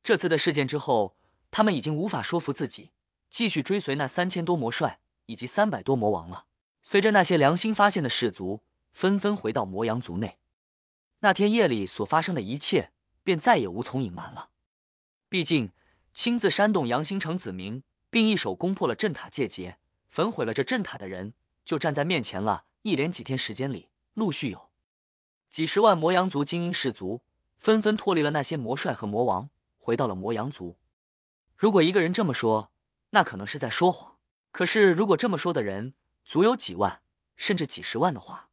这次的事件之后，他们已经无法说服自己继续追随那三千多魔帅以及三百多魔王了。随着那些良心发现的氏族纷纷回到魔羊族内，那天夜里所发生的一切便再也无从隐瞒了。毕竟，亲自煽动杨新成子民，并一手攻破了镇塔界劫，焚毁了这镇塔的人，就站在面前了。一连几天时间里，陆续有几十万魔羊族精英士族，纷纷脱离了那些魔帅和魔王，回到了魔羊族。如果一个人这么说，那可能是在说谎。可是，如果这么说的人足有几万，甚至几十万的话，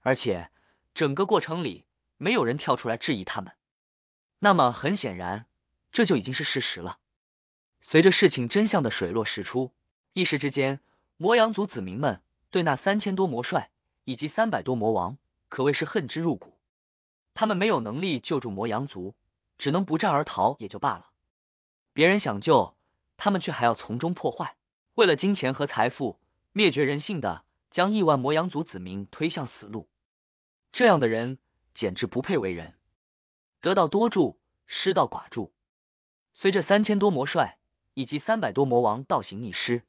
而且整个过程里没有人跳出来质疑他们，那么很显然。这就已经是事实了。随着事情真相的水落石出，一时之间，魔羊族子民们对那三千多魔帅以及三百多魔王可谓是恨之入骨。他们没有能力救助魔羊族，只能不战而逃也就罢了。别人想救他们，却还要从中破坏，为了金钱和财富，灭绝人性的将亿万魔羊族子民推向死路。这样的人简直不配为人。得道多助，失道寡助。随着三千多魔帅以及三百多魔王倒行逆施，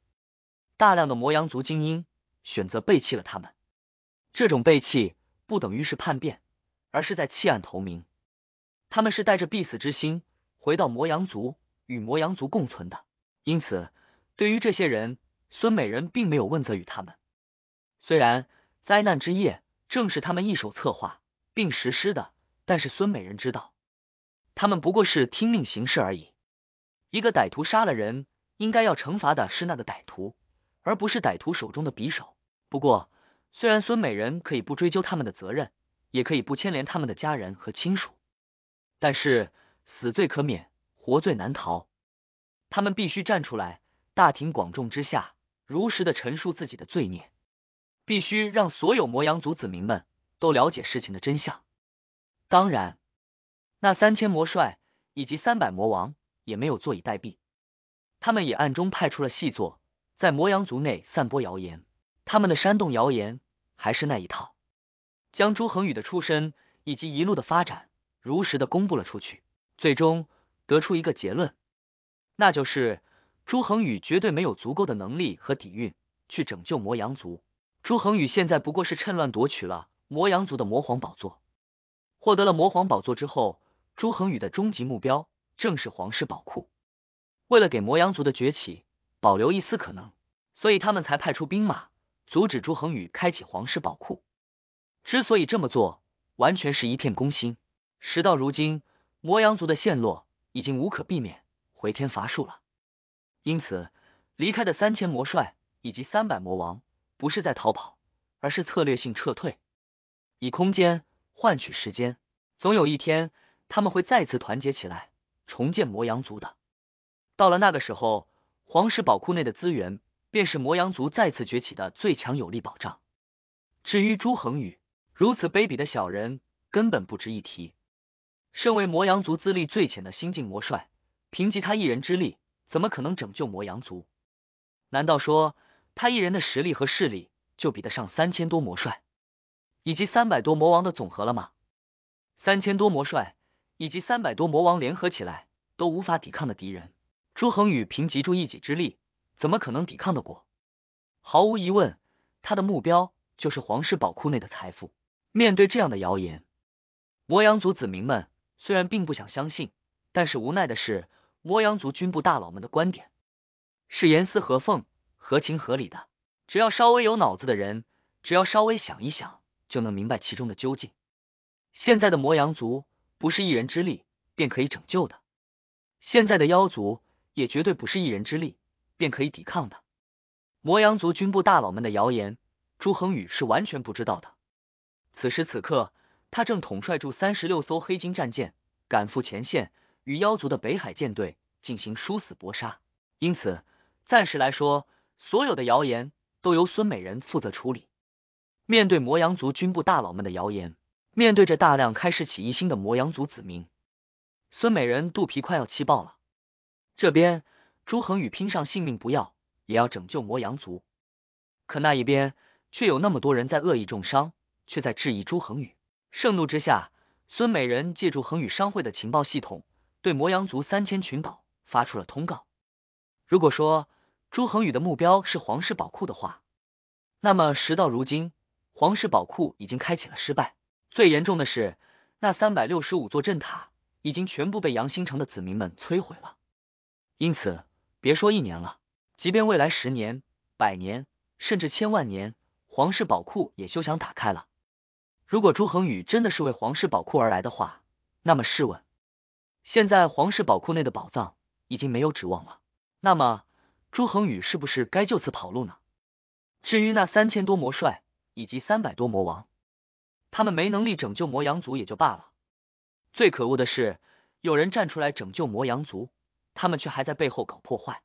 大量的魔阳族精英选择背弃了他们。这种背弃不等于是叛变，而是在弃暗投明。他们是带着必死之心回到魔阳族，与魔阳族共存的。因此，对于这些人，孙美人并没有问责于他们。虽然灾难之夜正是他们一手策划并实施的，但是孙美人知道，他们不过是听命行事而已。一个歹徒杀了人，应该要惩罚的是那个歹徒，而不是歹徒手中的匕首。不过，虽然孙美人可以不追究他们的责任，也可以不牵连他们的家人和亲属，但是死罪可免，活罪难逃。他们必须站出来，大庭广众之下，如实的陈述自己的罪孽，必须让所有魔阳族子民们都了解事情的真相。当然，那三千魔帅以及三百魔王。也没有坐以待毙，他们也暗中派出了细作，在魔羊族内散播谣言。他们的煽动谣言还是那一套，将朱恒宇的出身以及一路的发展如实的公布了出去。最终得出一个结论，那就是朱恒宇绝对没有足够的能力和底蕴去拯救魔羊族。朱恒宇现在不过是趁乱夺取了魔羊族的魔皇宝座。获得了魔皇宝座之后，朱恒宇的终极目标。正是皇室宝库，为了给魔羊族的崛起保留一丝可能，所以他们才派出兵马阻止朱恒宇开启皇室宝库。之所以这么做，完全是一片公心。时到如今，魔羊族的陷落已经无可避免，回天乏术了。因此，离开的三千魔帅以及三百魔王不是在逃跑，而是策略性撤退，以空间换取时间。总有一天，他们会再次团结起来。重建魔阳族的，到了那个时候，黄石宝库内的资源便是魔阳族再次崛起的最强有力保障。至于朱恒宇，如此卑鄙的小人根本不值一提。身为魔阳族资历最浅的新晋魔帅，凭借他一人之力，怎么可能拯救魔阳族？难道说他一人的实力和势力就比得上三千多魔帅以及三百多魔王的总和了吗？三千多魔帅。以及三百多魔王联合起来都无法抵抗的敌人，朱恒宇凭集助一己之力，怎么可能抵抗得过？毫无疑问，他的目标就是皇室宝库内的财富。面对这样的谣言，魔阳族子民们虽然并不想相信，但是无奈的是，魔阳族军部大佬们的观点是严丝合缝、合情合理的。只要稍微有脑子的人，只要稍微想一想，就能明白其中的究竟。现在的魔阳族。不是一人之力便可以拯救的，现在的妖族也绝对不是一人之力便可以抵抗的。魔阳族军部大佬们的谣言，朱恒宇是完全不知道的。此时此刻，他正统帅住三十六艘黑金战舰赶赴前线，与妖族的北海舰队进行殊死搏杀。因此，暂时来说，所有的谣言都由孙美人负责处理。面对魔阳族军部大佬们的谣言。面对着大量开始起疑心的魔羊族子民，孙美人肚皮快要气爆了。这边朱恒宇拼上性命不要，也要拯救魔羊族，可那一边却有那么多人在恶意重伤，却在质疑朱恒宇。盛怒之下，孙美人借助恒宇商会的情报系统，对魔羊族三千群岛发出了通告。如果说朱恒宇的目标是皇室宝库的话，那么时到如今，皇室宝库已经开启了失败。最严重的是，那三百六十五座阵塔已经全部被杨兴城的子民们摧毁了。因此，别说一年了，即便未来十年、百年，甚至千万年，皇室宝库也休想打开了。如果朱恒宇真的是为皇室宝库而来的话，那么试问，现在皇室宝库内的宝藏已经没有指望了。那么，朱恒宇是不是该就此跑路呢？至于那三千多魔帅以及三百多魔王。他们没能力拯救魔羊族也就罢了，最可恶的是有人站出来拯救魔羊族，他们却还在背后搞破坏。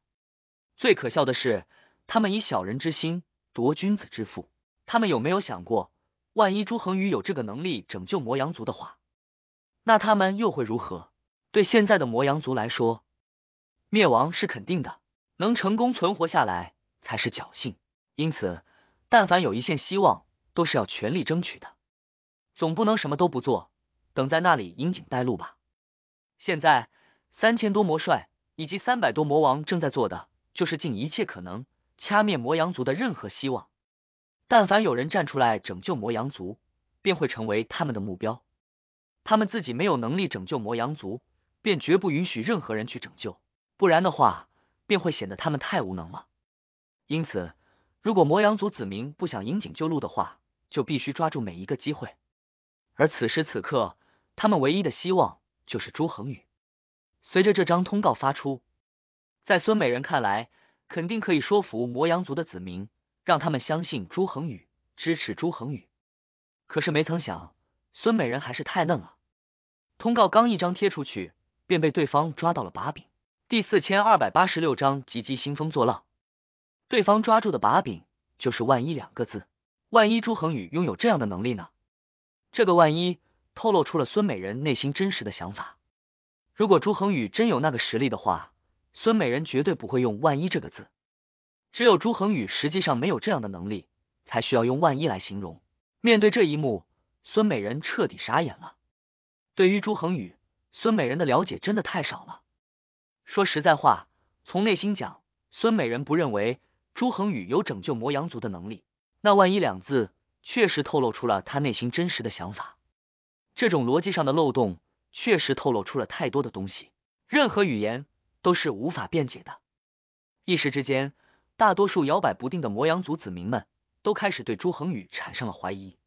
最可笑的是，他们以小人之心夺君子之腹。他们有没有想过，万一朱恒宇有这个能力拯救魔羊族的话，那他们又会如何？对现在的魔羊族来说，灭亡是肯定的，能成功存活下来才是侥幸。因此，但凡有一线希望，都是要全力争取的。总不能什么都不做，等在那里引颈带路吧？现在三千多魔帅以及三百多魔王正在做的，就是尽一切可能掐灭魔羊族的任何希望。但凡有人站出来拯救魔羊族，便会成为他们的目标。他们自己没有能力拯救魔羊族，便绝不允许任何人去拯救，不然的话，便会显得他们太无能了。因此，如果魔羊族子民不想引颈救路的话，就必须抓住每一个机会。而此时此刻，他们唯一的希望就是朱恒宇。随着这张通告发出，在孙美人看来，肯定可以说服魔羊族的子民，让他们相信朱恒宇，支持朱恒宇。可是没曾想，孙美人还是太嫩了。通告刚一张贴出去，便被对方抓到了把柄。第四千二百八十六章：吉吉兴风作浪。对方抓住的把柄就是“万一”两个字。万一朱恒宇拥有这样的能力呢？这个万一透露出了孙美人内心真实的想法。如果朱恒宇真有那个实力的话，孙美人绝对不会用“万一”这个字。只有朱恒宇实际上没有这样的能力，才需要用“万一”来形容。面对这一幕，孙美人彻底傻眼了。对于朱恒宇，孙美人的了解真的太少了。说实在话，从内心讲，孙美人不认为朱恒宇有拯救魔羊族的能力。那“万一”两字。确实透露出了他内心真实的想法，这种逻辑上的漏洞确实透露出了太多的东西，任何语言都是无法辩解的。一时之间，大多数摇摆不定的魔羊族子民们都开始对朱恒宇产生了怀疑。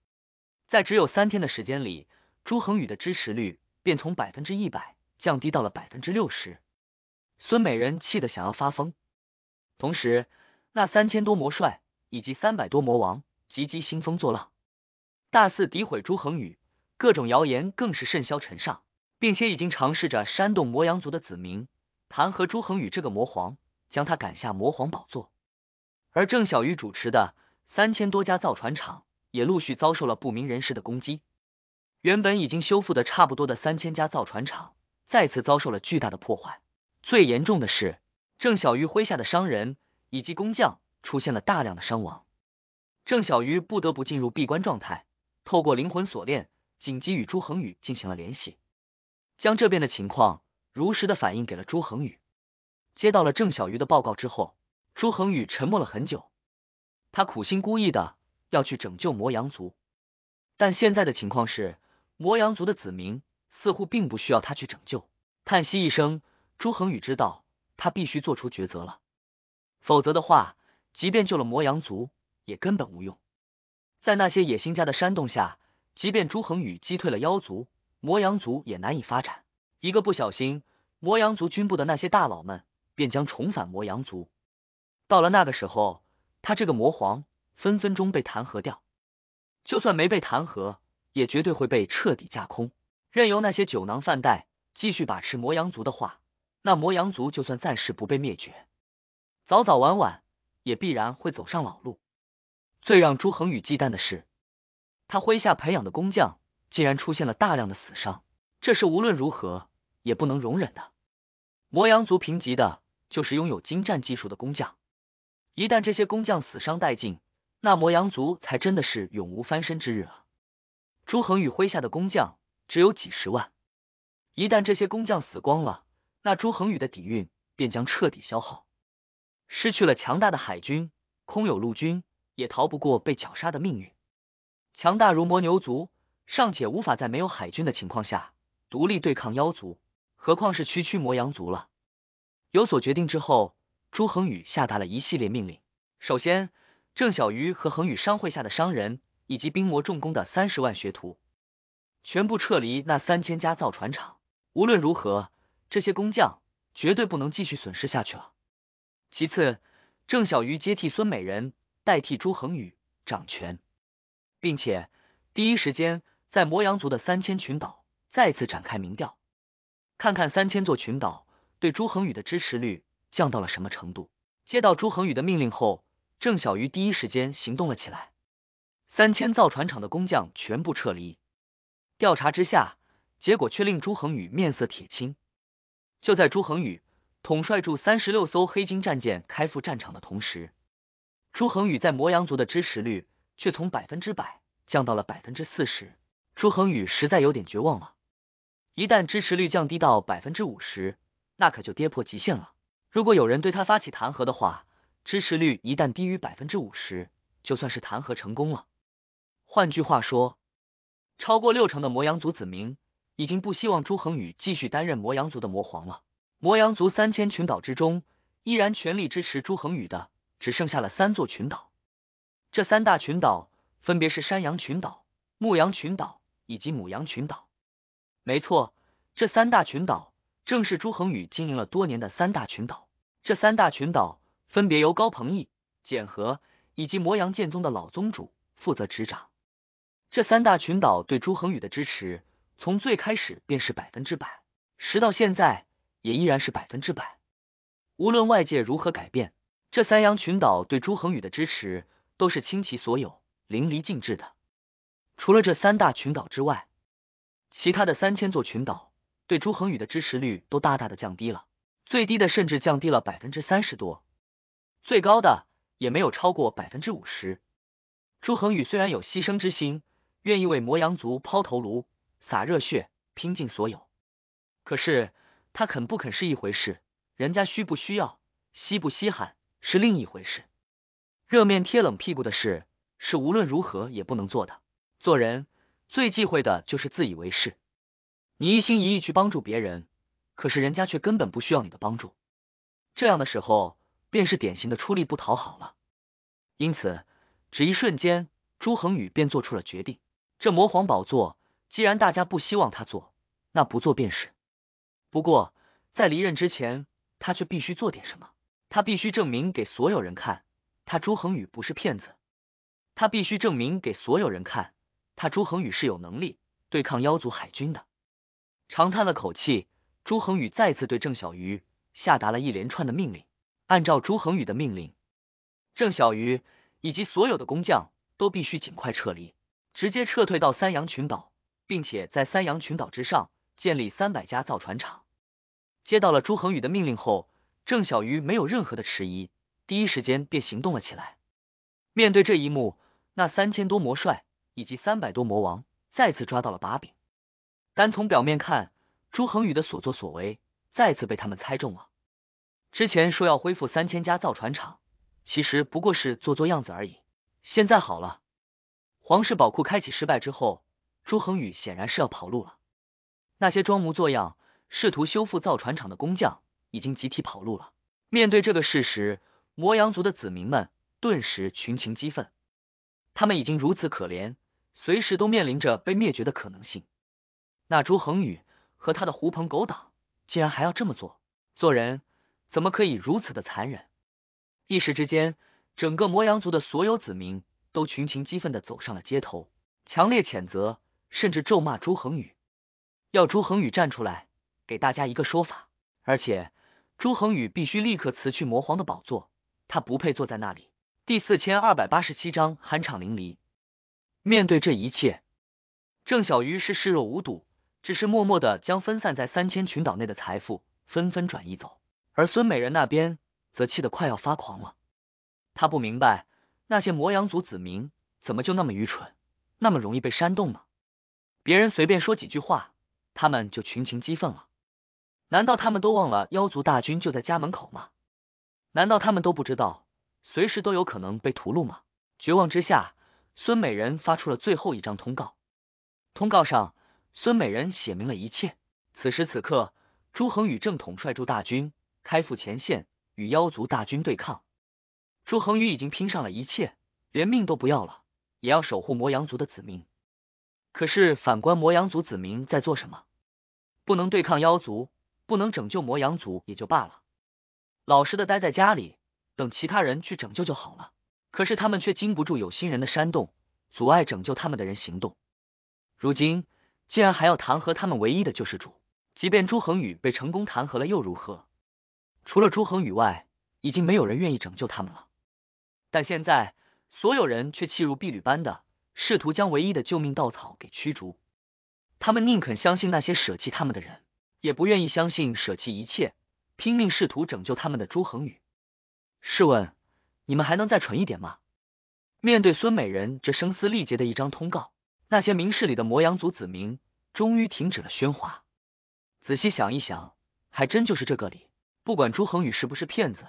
在只有三天的时间里，朱恒宇的支持率便从百分之一百降低到了百分之六十。孙美人气得想要发疯，同时那三千多魔帅以及三百多魔王。积极兴风作浪，大肆诋毁朱恒宇，各种谣言更是甚嚣尘上，并且已经尝试着煽动魔羊族的子民弹劾朱恒宇这个魔皇，将他赶下魔皇宝座。而郑小鱼主持的三千多家造船厂也陆续遭受了不明人士的攻击。原本已经修复的差不多的三千家造船厂再次遭受了巨大的破坏。最严重的是，郑小鱼麾下的商人以及工匠出现了大量的伤亡。郑小鱼不得不进入闭关状态，透过灵魂锁链紧急与朱恒宇进行了联系，将这边的情况如实的反映给了朱恒宇。接到了郑小鱼的报告之后，朱恒宇沉默了很久。他苦心孤诣的要去拯救魔羊族，但现在的情况是，魔羊族的子民似乎并不需要他去拯救。叹息一声，朱恒宇知道他必须做出抉择了，否则的话，即便救了魔羊族。也根本无用，在那些野心家的煽动下，即便朱恒宇击退了妖族，魔阳族也难以发展。一个不小心，魔阳族军部的那些大佬们便将重返魔阳族。到了那个时候，他这个魔皇分分钟被弹劾掉。就算没被弹劾，也绝对会被彻底架空，任由那些酒囊饭袋继续把持魔阳族的话，那魔阳族就算暂时不被灭绝，早早晚晚也必然会走上老路。最让朱恒宇忌惮的是，他麾下培养的工匠竟然出现了大量的死伤，这是无论如何也不能容忍的。摩阳族评级的就是拥有精湛技术的工匠，一旦这些工匠死伤殆尽，那摩阳族才真的是永无翻身之日了。朱恒宇麾下的工匠只有几十万，一旦这些工匠死光了，那朱恒宇的底蕴便将彻底消耗，失去了强大的海军，空有陆军。也逃不过被绞杀的命运。强大如魔牛族，尚且无法在没有海军的情况下独立对抗妖族，何况是区区魔羊族了。有所决定之后，朱恒宇下达了一系列命令。首先，郑小鱼和恒宇商会下的商人，以及冰魔重工的三十万学徒，全部撤离那三千家造船厂。无论如何，这些工匠绝对不能继续损失下去了。其次，郑小鱼接替孙美人。代替朱恒宇掌权，并且第一时间在魔羊族的三千群岛再次展开民调，看看三千座群岛对朱恒宇的支持率降到了什么程度。接到朱恒宇的命令后，郑小鱼第一时间行动了起来。三千造船厂的工匠全部撤离。调查之下，结果却令朱恒宇面色铁青。就在朱恒宇统帅住三十六艘黑金战舰开赴战场的同时。朱恒宇在魔羊族的支持率却从百分之百降到了百分之四十，朱恒宇实在有点绝望了。一旦支持率降低到百分之五十，那可就跌破极限了。如果有人对他发起弹劾的话，支持率一旦低于百分之五十，就算是弹劾成功了。换句话说，超过六成的魔羊族子民已经不希望朱恒宇继续担任魔羊族的魔皇了。魔羊族三千群岛之中，依然全力支持朱恒宇的。只剩下了三座群岛，这三大群岛分别是山羊群岛、牧羊群岛以及母羊群岛。没错，这三大群岛正是朱恒宇经营了多年的三大群岛。这三大群岛分别由高鹏毅、简和以及魔阳剑宗的老宗主负责执掌。这三大群岛对朱恒宇的支持，从最开始便是百分之百，时到现在也依然是百分之百。无论外界如何改变。这三洋群岛对朱恒宇的支持都是倾其所有、淋漓尽致的。除了这三大群岛之外，其他的三千座群岛对朱恒宇的支持率都大大的降低了，最低的甚至降低了百分之三十多，最高的也没有超过百分之五十。朱恒宇虽然有牺牲之心，愿意为魔羊族抛头颅、洒热血、拼尽所有，可是他肯不肯是一回事，人家需不需要、稀不稀罕？是另一回事，热面贴冷屁股的事是无论如何也不能做的。做人最忌讳的就是自以为是。你一心一意去帮助别人，可是人家却根本不需要你的帮助，这样的时候便是典型的出力不讨好了。因此，只一瞬间，朱恒宇便做出了决定：这魔皇宝座既然大家不希望他做，那不做便是。不过，在离任之前，他却必须做点什么。他必须证明给所有人看，他朱恒宇不是骗子。他必须证明给所有人看，他朱恒宇是有能力对抗妖族海军的。长叹了口气，朱恒宇再次对郑小鱼下达了一连串的命令。按照朱恒宇的命令，郑小鱼以及所有的工匠都必须尽快撤离，直接撤退到三洋群岛，并且在三洋群岛之上建立三百家造船厂。接到了朱恒宇的命令后。郑小鱼没有任何的迟疑，第一时间便行动了起来。面对这一幕，那三千多魔帅以及三百多魔王再次抓到了把柄。单从表面看，朱恒宇的所作所为再次被他们猜中了。之前说要恢复三千家造船厂，其实不过是做做样子而已。现在好了，皇室宝库开启失败之后，朱恒宇显然是要跑路了。那些装模作样、试图修复造船厂的工匠。已经集体跑路了。面对这个事实，魔羊族的子民们顿时群情激愤。他们已经如此可怜，随时都面临着被灭绝的可能性。那朱恒宇和他的狐朋狗党竟然还要这么做！做人怎么可以如此的残忍？一时之间，整个魔羊族的所有子民都群情激愤的走上了街头，强烈谴责，甚至咒骂朱恒宇，要朱恒宇站出来给大家一个说法，而且。朱恒宇必须立刻辞去魔皇的宝座，他不配坐在那里。第四千二百八十七章酣畅淋漓。面对这一切，郑小鱼是视若无睹，只是默默的将分散在三千群岛内的财富纷纷转移走。而孙美人那边则气得快要发狂了，他不明白那些魔羊族子民怎么就那么愚蠢，那么容易被煽动呢？别人随便说几句话，他们就群情激愤了。难道他们都忘了妖族大军就在家门口吗？难道他们都不知道随时都有可能被屠戮吗？绝望之下，孙美人发出了最后一张通告。通告上，孙美人写明了一切。此时此刻，朱恒宇正统帅住大军开赴前线与妖族大军对抗。朱恒宇已经拼上了一切，连命都不要了，也要守护魔阳族的子民。可是，反观魔阳族子民在做什么？不能对抗妖族。不能拯救魔羊族也就罢了，老实的待在家里，等其他人去拯救就好了。可是他们却经不住有心人的煽动，阻碍拯救他们的人行动。如今竟然还要弹劾他们唯一的救世主，即便朱恒宇被成功弹劾了又如何？除了朱恒宇外，已经没有人愿意拯救他们了。但现在所有人却气如敝履般的试图将唯一的救命稻草给驱逐，他们宁肯相信那些舍弃他们的人。也不愿意相信舍弃一切，拼命试图拯救他们的朱恒宇。试问，你们还能再蠢一点吗？面对孙美人这声嘶力竭的一张通告，那些明事理的魔羊族子民终于停止了喧哗。仔细想一想，还真就是这个理。不管朱恒宇是不是骗子，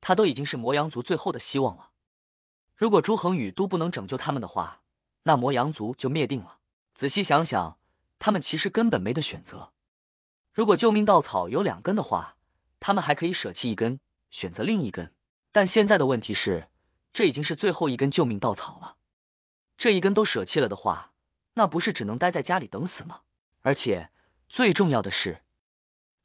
他都已经是魔羊族最后的希望了。如果朱恒宇都不能拯救他们的话，那魔羊族就灭定了。仔细想想，他们其实根本没得选择。如果救命稻草有两根的话，他们还可以舍弃一根，选择另一根。但现在的问题是，这已经是最后一根救命稻草了。这一根都舍弃了的话，那不是只能待在家里等死吗？而且最重要的是，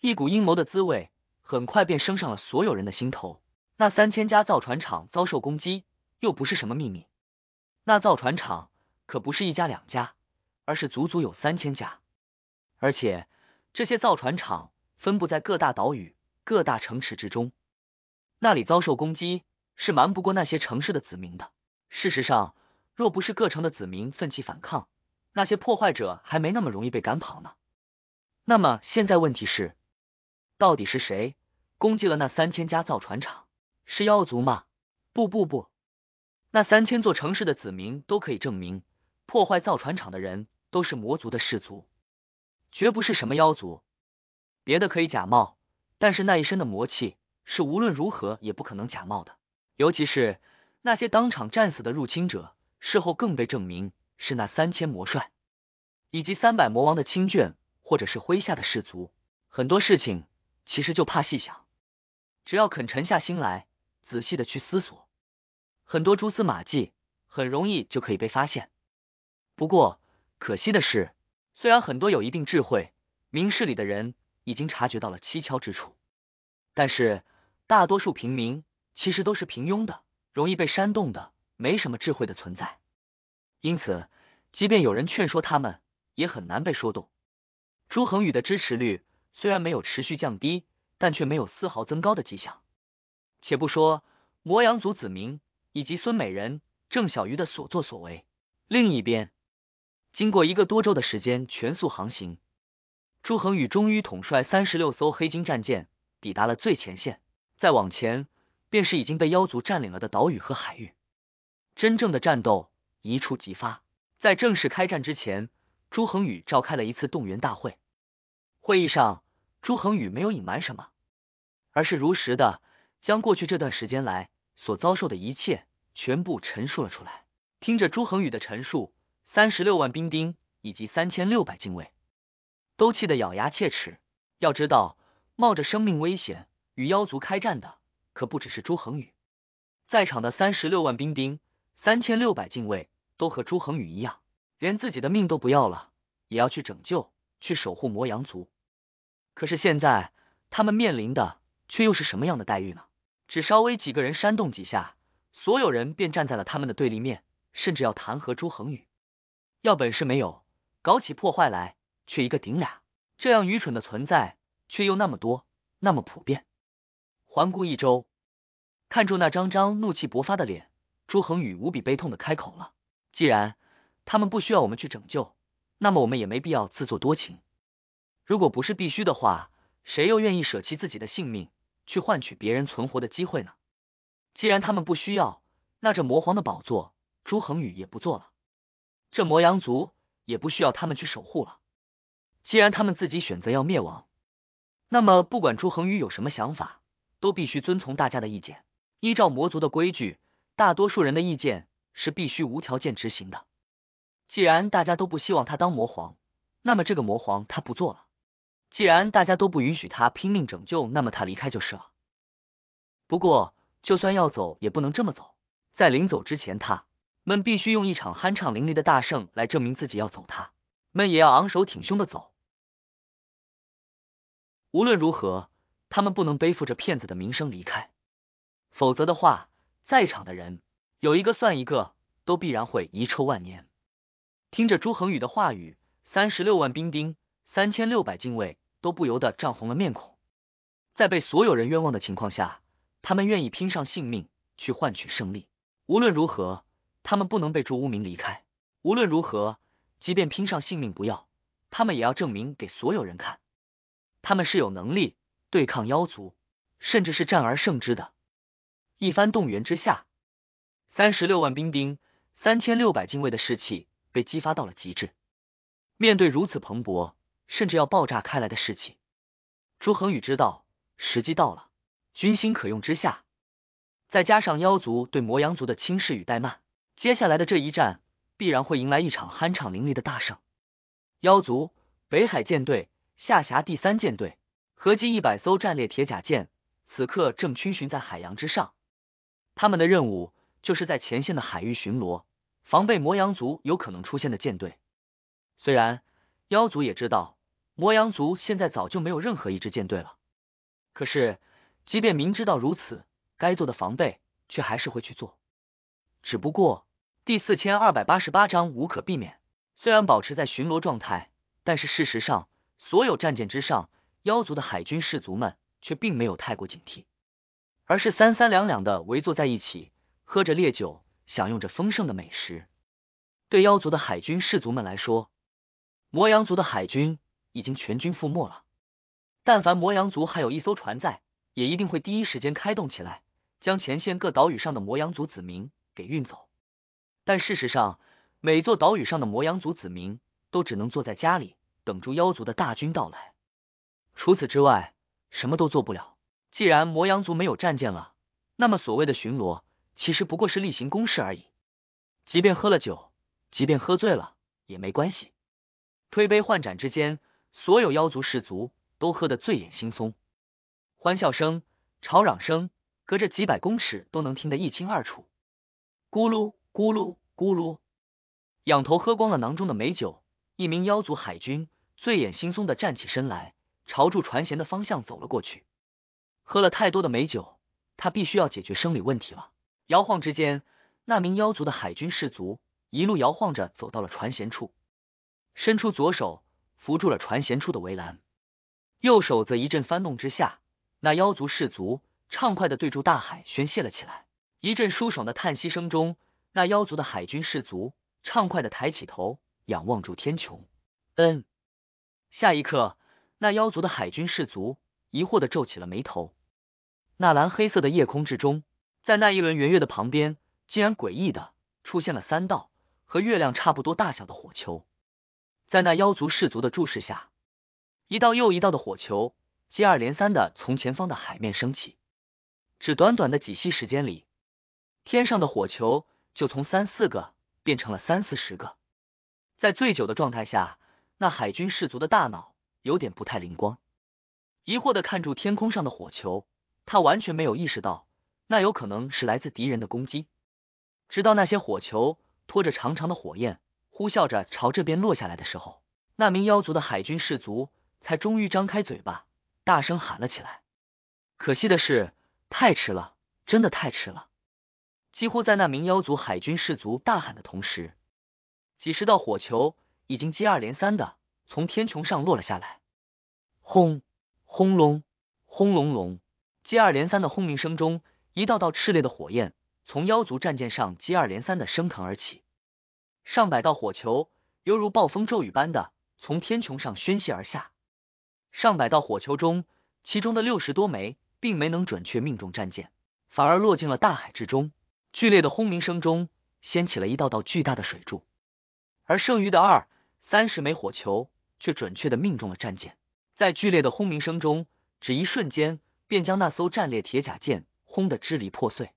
一股阴谋的滋味很快便升上了所有人的心头。那三千家造船厂遭受攻击，又不是什么秘密。那造船厂可不是一家两家，而是足足有三千家，而且。这些造船厂分布在各大岛屿、各大城池之中，那里遭受攻击是瞒不过那些城市的子民的。事实上，若不是各城的子民奋起反抗，那些破坏者还没那么容易被赶跑呢。那么现在问题是，到底是谁攻击了那三千家造船厂？是妖族吗？不不不，那三千座城市的子民都可以证明，破坏造船厂的人都是魔族的氏族。绝不是什么妖族，别的可以假冒，但是那一身的魔气是无论如何也不可能假冒的。尤其是那些当场战死的入侵者，事后更被证明是那三千魔帅以及三百魔王的亲眷或者是麾下的士卒。很多事情其实就怕细想，只要肯沉下心来，仔细的去思索，很多蛛丝马迹很容易就可以被发现。不过可惜的是。虽然很多有一定智慧、明事理的人已经察觉到了蹊跷之处，但是大多数平民其实都是平庸的、容易被煽动的、没什么智慧的存在，因此，即便有人劝说他们，也很难被说动。朱恒宇的支持率虽然没有持续降低，但却没有丝毫增高的迹象。且不说魔阳族子民以及孙美人、郑小鱼的所作所为，另一边。经过一个多周的时间，全速航行，朱恒宇终于统帅三十六艘黑金战舰抵达了最前线。再往前，便是已经被妖族占领了的岛屿和海域。真正的战斗一触即发。在正式开战之前，朱恒宇召开了一次动员大会。会议上，朱恒宇没有隐瞒什么，而是如实的将过去这段时间来所遭受的一切全部陈述了出来。听着朱恒宇的陈述。三十六万兵丁以及三千六百禁卫，都气得咬牙切齿。要知道，冒着生命危险与妖族开战的，可不只是朱恒宇。在场的三十六万兵丁、三千六百禁卫，都和朱恒宇一样，连自己的命都不要了，也要去拯救、去守护魔阳族。可是现在，他们面临的却又是什么样的待遇呢？只稍微几个人煽动几下，所有人便站在了他们的对立面，甚至要弹劾朱恒宇。要本事没有，搞起破坏来却一个顶俩。这样愚蠢的存在却又那么多，那么普遍。环顾一周，看住那张张怒气勃发的脸，朱恒宇无比悲痛的开口了：“既然他们不需要我们去拯救，那么我们也没必要自作多情。如果不是必须的话，谁又愿意舍弃自己的性命去换取别人存活的机会呢？既然他们不需要，那这魔皇的宝座，朱恒宇也不做了。”这魔羊族也不需要他们去守护了。既然他们自己选择要灭亡，那么不管朱恒宇有什么想法，都必须遵从大家的意见。依照魔族的规矩，大多数人的意见是必须无条件执行的。既然大家都不希望他当魔皇，那么这个魔皇他不做了。既然大家都不允许他拼命拯救，那么他离开就是了。不过，就算要走，也不能这么走。在临走之前，他。们必须用一场酣畅淋漓的大胜来证明自己要走，他们也要昂首挺胸的走。无论如何，他们不能背负着骗子的名声离开，否则的话，在场的人有一个算一个，都必然会遗臭万年。听着朱恒宇的话语，三十六万兵丁、三千六百禁卫都不由得涨红了面孔。在被所有人冤枉的情况下，他们愿意拼上性命去换取胜利。无论如何。他们不能被逐屋明离开。无论如何，即便拼上性命不要，他们也要证明给所有人看，他们是有能力对抗妖族，甚至是战而胜之的。一番动员之下，三十六万兵丁、三千六百精卫的士气被激发到了极致。面对如此蓬勃，甚至要爆炸开来的士气，朱恒宇知道时机到了，军心可用之下，再加上妖族对魔羊族的轻视与怠慢。接下来的这一战必然会迎来一场酣畅淋漓的大胜。妖族北海舰队下辖第三舰队，合计一百艘战列铁甲舰，此刻正逡巡在海洋之上。他们的任务就是在前线的海域巡逻，防备魔羊族有可能出现的舰队。虽然妖族也知道魔羊族现在早就没有任何一支舰队了，可是即便明知道如此，该做的防备却还是会去做。只不过。第四千二百八十八章无可避免。虽然保持在巡逻状态，但是事实上，所有战舰之上，妖族的海军士卒们却并没有太过警惕，而是三三两两的围坐在一起，喝着烈酒，享用着丰盛的美食。对妖族的海军士卒们来说，魔羊族的海军已经全军覆没了。但凡魔羊族还有一艘船在，也一定会第一时间开动起来，将前线各岛屿上的魔羊族子民给运走。但事实上，每座岛屿上的魔羊族子民都只能坐在家里等住妖族的大军到来，除此之外什么都做不了。既然魔羊族没有战舰了，那么所谓的巡逻其实不过是例行公事而已。即便喝了酒，即便喝醉了也没关系。推杯换盏之间，所有妖族士卒都喝得醉眼惺忪，欢笑声、吵嚷声隔着几百公尺都能听得一清二楚。咕噜。咕噜咕噜，仰头喝光了囊中的美酒。一名妖族海军醉眼惺忪的站起身来，朝住船舷的方向走了过去。喝了太多的美酒，他必须要解决生理问题了。摇晃之间，那名妖族的海军士卒一路摇晃着走到了船舷处，伸出左手扶住了船舷处的围栏，右手则一阵翻动之下，那妖族士卒畅快的对住大海宣泄了起来。一阵舒爽的叹息声中。那妖族的海军士卒畅快的抬起头，仰望住天穹。嗯，下一刻，那妖族的海军士卒疑惑的皱起了眉头。那蓝黑色的夜空之中，在那一轮圆月的旁边，竟然诡异的出现了三道和月亮差不多大小的火球。在那妖族士卒的注视下，一道又一道的火球接二连三的从前方的海面升起。只短短的几息时间里，天上的火球。就从三四个变成了三四十个。在醉酒的状态下，那海军士卒的大脑有点不太灵光，疑惑的看住天空上的火球，他完全没有意识到那有可能是来自敌人的攻击。直到那些火球拖着长长的火焰，呼啸着朝这边落下来的时候，那名妖族的海军士卒才终于张开嘴巴，大声喊了起来。可惜的是，太迟了，真的太迟了。几乎在那名妖族海军士卒大喊的同时，几十道火球已经接二连三的从天穹上落了下来。轰，轰隆，轰隆隆，接二连三的轰鸣声中，一道道炽烈的火焰从妖族战舰上接二连三的升腾而起。上百道火球犹如暴风骤雨般的从天穹上宣泄而下。上百道火球中，其中的六十多枚并没能准确命中战舰，反而落进了大海之中。剧烈的轰鸣声中，掀起了一道道巨大的水柱，而剩余的二三十枚火球却准确的命中了战舰，在剧烈的轰鸣声中，只一瞬间便将那艘战列铁甲舰轰得支离破碎。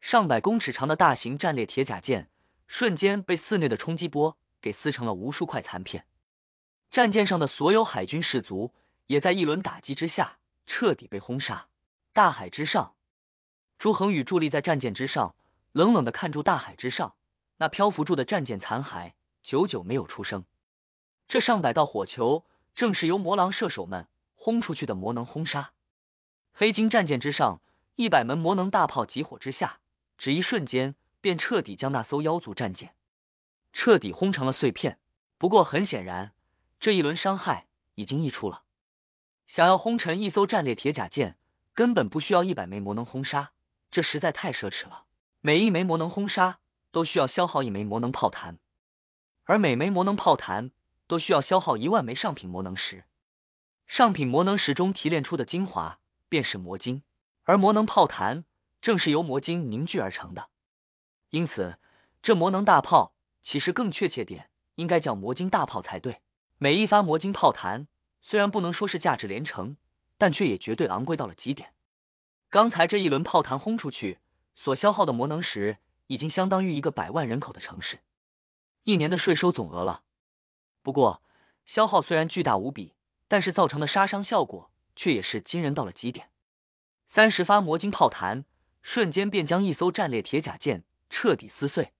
上百公尺长的大型战列铁甲舰瞬间被肆虐的冲击波给撕成了无数块残片。战舰上的所有海军士卒也在一轮打击之下彻底被轰杀。大海之上。朱恒宇伫立在战舰之上，冷冷的看住大海之上那漂浮住的战舰残骸，久久没有出声。这上百道火球，正是由魔狼射手们轰出去的魔能轰杀。黑金战舰之上，一百门魔能大炮集火之下，只一瞬间便彻底将那艘妖族战舰彻底轰成了碎片。不过很显然，这一轮伤害已经溢出了。想要轰沉一艘战列铁甲舰，根本不需要一百枚魔能轰杀。这实在太奢侈了，每一枚魔能轰杀都需要消耗一枚魔能炮弹，而每枚魔能炮弹都需要消耗一万枚上品魔能石。上品魔能石中提炼出的精华便是魔晶，而魔能炮弹正是由魔晶凝聚而成的。因此，这魔能大炮，其实更确切点，应该叫魔晶大炮才对。每一发魔晶炮弹虽然不能说是价值连城，但却也绝对昂贵到了极点。刚才这一轮炮弹轰出去，所消耗的魔能石已经相当于一个百万人口的城市一年的税收总额了。不过消耗虽然巨大无比，但是造成的杀伤效果却也是惊人到了极点。三十发魔晶炮弹瞬间便将一艘战列铁甲舰彻底撕碎。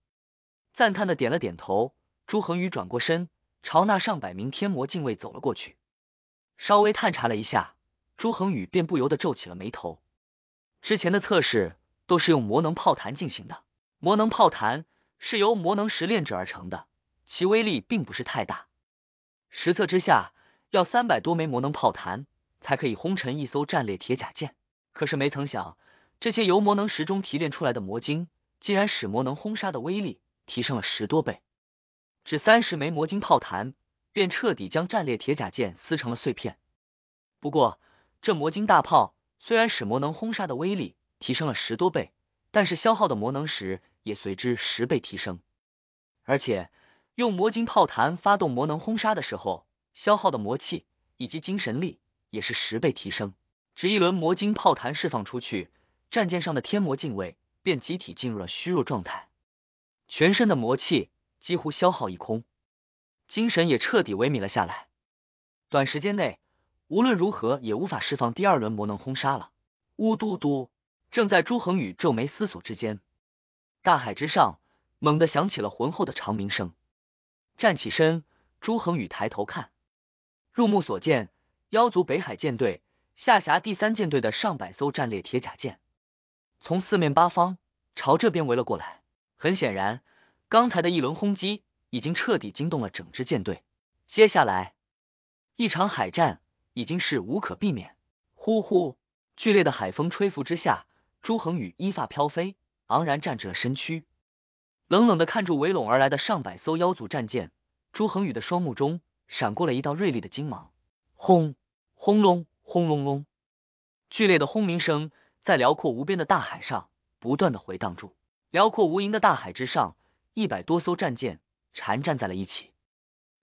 赞叹的点了点头，朱恒宇转过身朝那上百名天魔禁卫走了过去。稍微探查了一下，朱恒宇便不由得皱起了眉头。之前的测试都是用魔能炮弹进行的，魔能炮弹是由魔能石炼制而成的，其威力并不是太大。实测之下，要三百多枚魔能炮弹才可以轰沉一艘战列铁甲舰。可是没曾想，这些由魔能石中提炼出来的魔晶，竟然使魔能轰杀的威力提升了十多倍，只三十枚魔晶炮弹便彻底将战列铁甲舰撕成了碎片。不过，这魔晶大炮。虽然使魔能轰杀的威力提升了十多倍，但是消耗的魔能石也随之十倍提升。而且用魔晶炮弹发动魔能轰杀的时候，消耗的魔气以及精神力也是十倍提升。只一轮魔晶炮弹释放出去，战舰上的天魔禁卫便集体进入了虚弱状态，全身的魔气几乎消耗一空，精神也彻底萎靡了下来。短时间内。无论如何也无法释放第二轮魔能轰杀了。呜嘟嘟！正在朱恒宇皱眉思索之间，大海之上猛地响起了浑厚的长鸣声。站起身，朱恒宇抬头看，入目所见，妖族北海舰队下辖第三舰队的上百艘战列铁甲舰，从四面八方朝这边围了过来。很显然，刚才的一轮轰击已经彻底惊动了整支舰队，接下来一场海战。已经是无可避免。呼呼，剧烈的海风吹拂之下，朱恒宇衣发飘飞，昂然站直了身躯，冷冷的看着围拢而来的上百艘妖族战舰。朱恒宇的双目中闪过了一道锐利的金芒。轰，轰隆，轰隆隆，剧烈的轰鸣声在辽阔无边的大海上不断的回荡住。辽阔无垠的大海之上，一百多艘战舰缠战在了一起。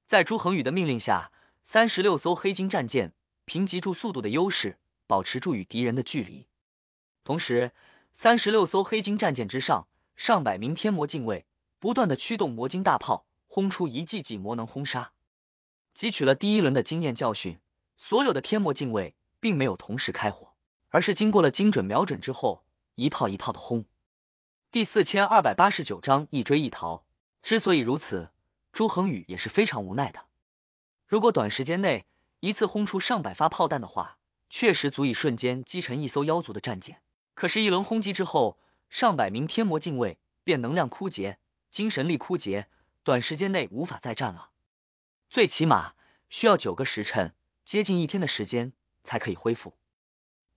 在朱恒宇的命令下，三十六艘黑金战舰。凭集住速度的优势，保持住与敌人的距离。同时，三十六艘黑金战舰之上，上百名天魔禁卫不断的驱动魔晶大炮，轰出一记记魔能轰杀。汲取了第一轮的经验教训，所有的天魔禁卫并没有同时开火，而是经过了精准瞄准之后，一炮一炮的轰。第四千二百八十九章一追一逃。之所以如此，朱恒宇也是非常无奈的。如果短时间内，一次轰出上百发炮弹的话，确实足以瞬间击沉一艘妖族的战舰。可是，一轮轰击之后，上百名天魔禁卫便能量枯竭、精神力枯竭，短时间内无法再战了。最起码需要九个时辰，接近一天的时间才可以恢复。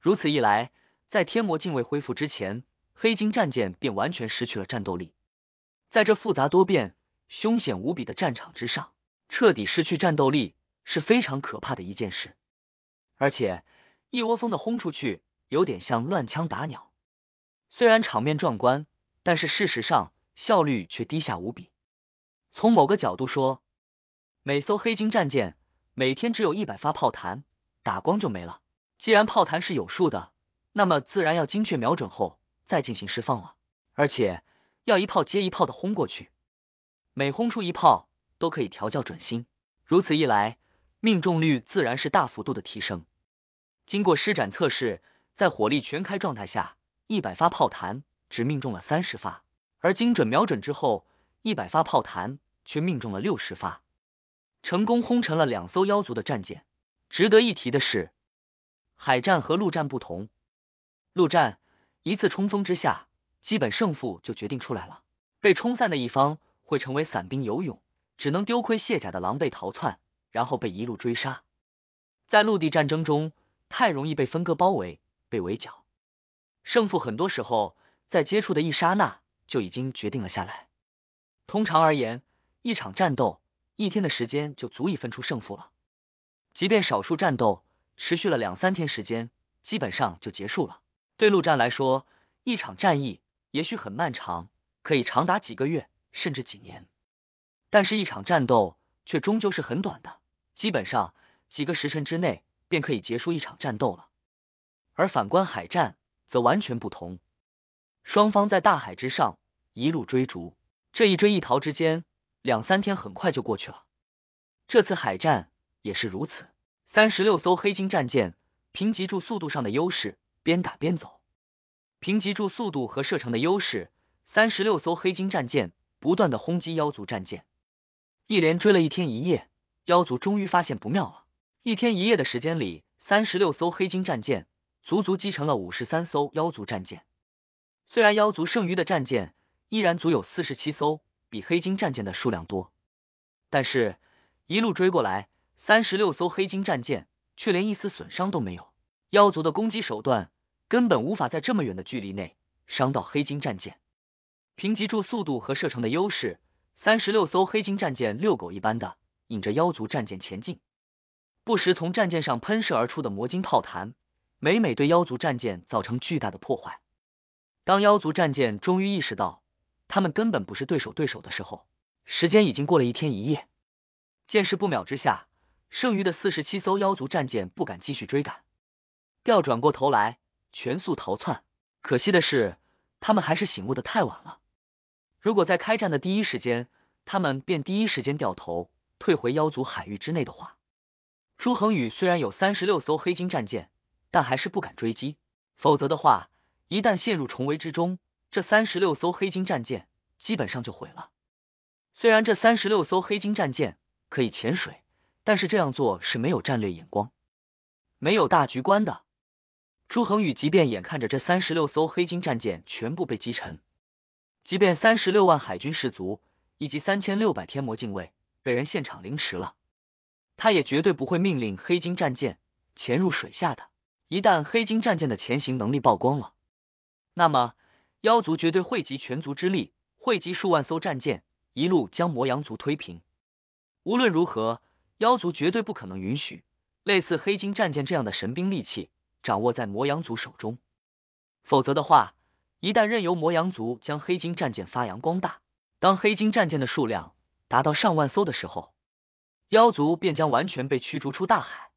如此一来，在天魔禁卫恢复之前，黑金战舰便完全失去了战斗力。在这复杂多变、凶险无比的战场之上，彻底失去战斗力。是非常可怕的一件事，而且一窝蜂的轰出去，有点像乱枪打鸟。虽然场面壮观，但是事实上效率却低下无比。从某个角度说，每艘黑金战舰每天只有一百发炮弹，打光就没了。既然炮弹是有数的，那么自然要精确瞄准后再进行释放了，而且要一炮接一炮的轰过去。每轰出一炮，都可以调校准心。如此一来，命中率自然是大幅度的提升。经过施展测试，在火力全开状态下，一百发炮弹只命中了三十发；而精准瞄准之后，一百发炮弹却命中了六十发，成功轰沉了两艘妖族的战舰。值得一提的是，海战和陆战不同，陆战一次冲锋之下，基本胜负就决定出来了。被冲散的一方会成为散兵，游勇，只能丢盔卸甲的狼狈逃窜。然后被一路追杀，在陆地战争中，太容易被分割包围、被围剿，胜负很多时候在接触的一刹那就已经决定了下来。通常而言，一场战斗一天的时间就足以分出胜负了。即便少数战斗持续了两三天时间，基本上就结束了。对陆战来说，一场战役也许很漫长，可以长达几个月甚至几年，但是一场战斗却终究是很短的。基本上几个时辰之内便可以结束一场战斗了，而反观海战则完全不同。双方在大海之上一路追逐，这一追一逃之间，两三天很快就过去了。这次海战也是如此。三十六艘黑金战舰凭藉住速度上的优势，边打边走；凭藉住速度和射程的优势，三十六艘黑金战舰不断的轰击妖族战舰，一连追了一天一夜。妖族终于发现不妙了。一天一夜的时间里，三十六艘黑金战舰足足击沉了五十三艘妖族战舰。虽然妖族剩余的战舰依然足有四十七艘，比黑金战舰的数量多，但是一路追过来，三十六艘黑金战舰却连一丝损伤都没有。妖族的攻击手段根本无法在这么远的距离内伤到黑金战舰。凭极住速度和射程的优势，三十六艘黑金战舰遛狗一般的。引着妖族战舰前进，不时从战舰上喷射而出的魔晶炮弹，每每对妖族战舰造成巨大的破坏。当妖族战舰终于意识到他们根本不是对手对手的时候，时间已经过了一天一夜。见势不妙之下，剩余的四十七艘妖族战舰不敢继续追赶，调转过头来全速逃窜。可惜的是，他们还是醒悟的太晚了。如果在开战的第一时间，他们便第一时间掉头。退回妖族海域之内的话，朱恒宇虽然有三十六艘黑金战舰，但还是不敢追击。否则的话，一旦陷入重围之中，这三十六艘黑金战舰基本上就毁了。虽然这三十六艘黑金战舰可以潜水，但是这样做是没有战略眼光、没有大局观的。朱恒宇即便眼看着这三十六艘黑金战舰全部被击沉，即便三十六万海军士卒以及三千六百天魔禁卫。被人现场凌迟了，他也绝对不会命令黑金战舰潜入水下的。一旦黑金战舰的潜行能力曝光了，那么妖族绝对汇集全族之力，汇集数万艘战舰，一路将魔羊族推平。无论如何，妖族绝对不可能允许类似黑金战舰这样的神兵利器掌握在魔羊族手中。否则的话，一旦任由魔羊族将黑金战舰发扬光大，当黑金战舰的数量……达到上万艘的时候，妖族便将完全被驱逐出大海，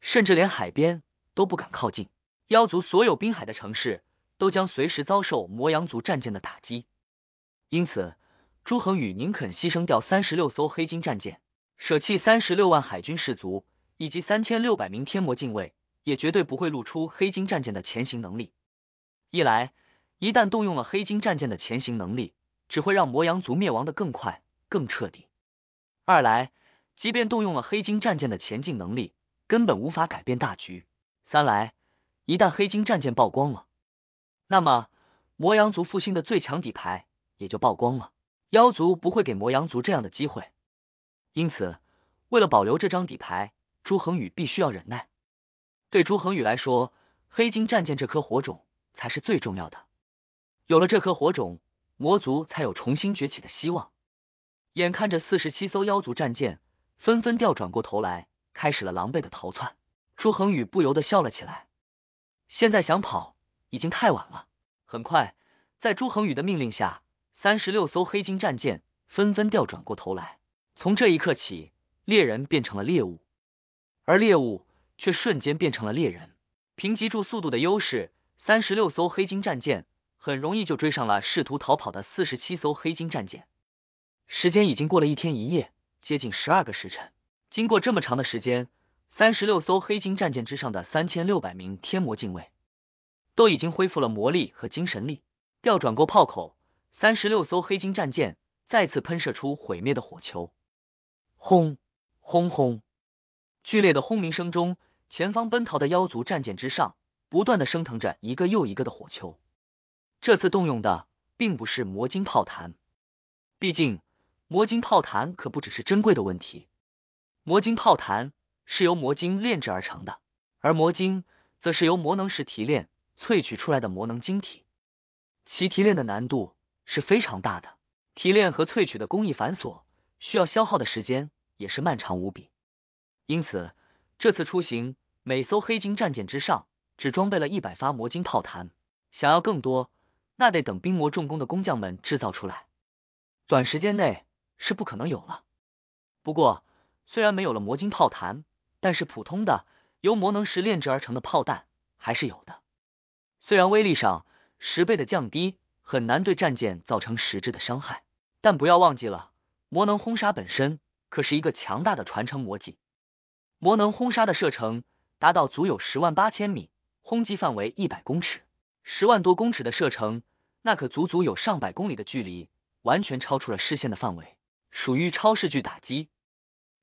甚至连海边都不敢靠近。妖族所有滨海的城市都将随时遭受魔羊族战舰的打击。因此，朱恒宇宁肯牺牲掉三十六艘黑金战舰，舍弃三十六万海军士卒以及三千六百名天魔禁卫，也绝对不会露出黑金战舰的潜行能力。一来，一旦动用了黑金战舰的潜行能力，只会让魔羊族灭亡的更快。更彻底。二来，即便动用了黑金战舰的前进能力，根本无法改变大局。三来，一旦黑金战舰曝光了，那么魔羊族复兴的最强底牌也就曝光了。妖族不会给魔羊族这样的机会，因此，为了保留这张底牌，朱恒宇必须要忍耐。对朱恒宇来说，黑金战舰这颗火种才是最重要的。有了这颗火种，魔族才有重新崛起的希望。眼看着四十七艘妖族战舰纷纷调转过头来，开始了狼狈的逃窜，朱恒宇不由得笑了起来。现在想跑已经太晚了。很快，在朱恒宇的命令下，三十六艘黑金战舰纷纷调转过头来。从这一刻起，猎人变成了猎物，而猎物却瞬间变成了猎人。凭借住速度的优势，三十六艘黑金战舰很容易就追上了试图逃跑的四十七艘黑金战舰。时间已经过了一天一夜，接近十二个时辰。经过这么长的时间，三十六艘黑金战舰之上的三千六百名天魔禁卫都已经恢复了魔力和精神力。调转过炮口，三十六艘黑金战舰再次喷射出毁灭的火球，轰轰轰！剧烈的轰鸣声中，前方奔逃的妖族战舰之上不断的升腾着一个又一个的火球。这次动用的并不是魔晶炮弹，毕竟。魔晶炮弹可不只是珍贵的问题，魔晶炮弹是由魔晶炼制而成的，而魔晶则是由魔能石提炼萃取出来的魔能晶体，其提炼的难度是非常大的，提炼和萃取的工艺繁琐，需要消耗的时间也是漫长无比。因此，这次出行每艘黑金战舰之上只装备了一百发魔晶炮弹，想要更多，那得等冰魔重工的工匠们制造出来，短时间内。是不可能有了。不过，虽然没有了魔晶炮弹，但是普通的由魔能石炼制而成的炮弹还是有的。虽然威力上十倍的降低，很难对战舰造成实质的伤害，但不要忘记了，魔能轰杀本身可是一个强大的传承魔技。魔能轰杀的射程达到足有十万八千米，轰击范围一百公尺，十万多公尺的射程，那可足足有上百公里的距离，完全超出了视线的范围。属于超视距打击，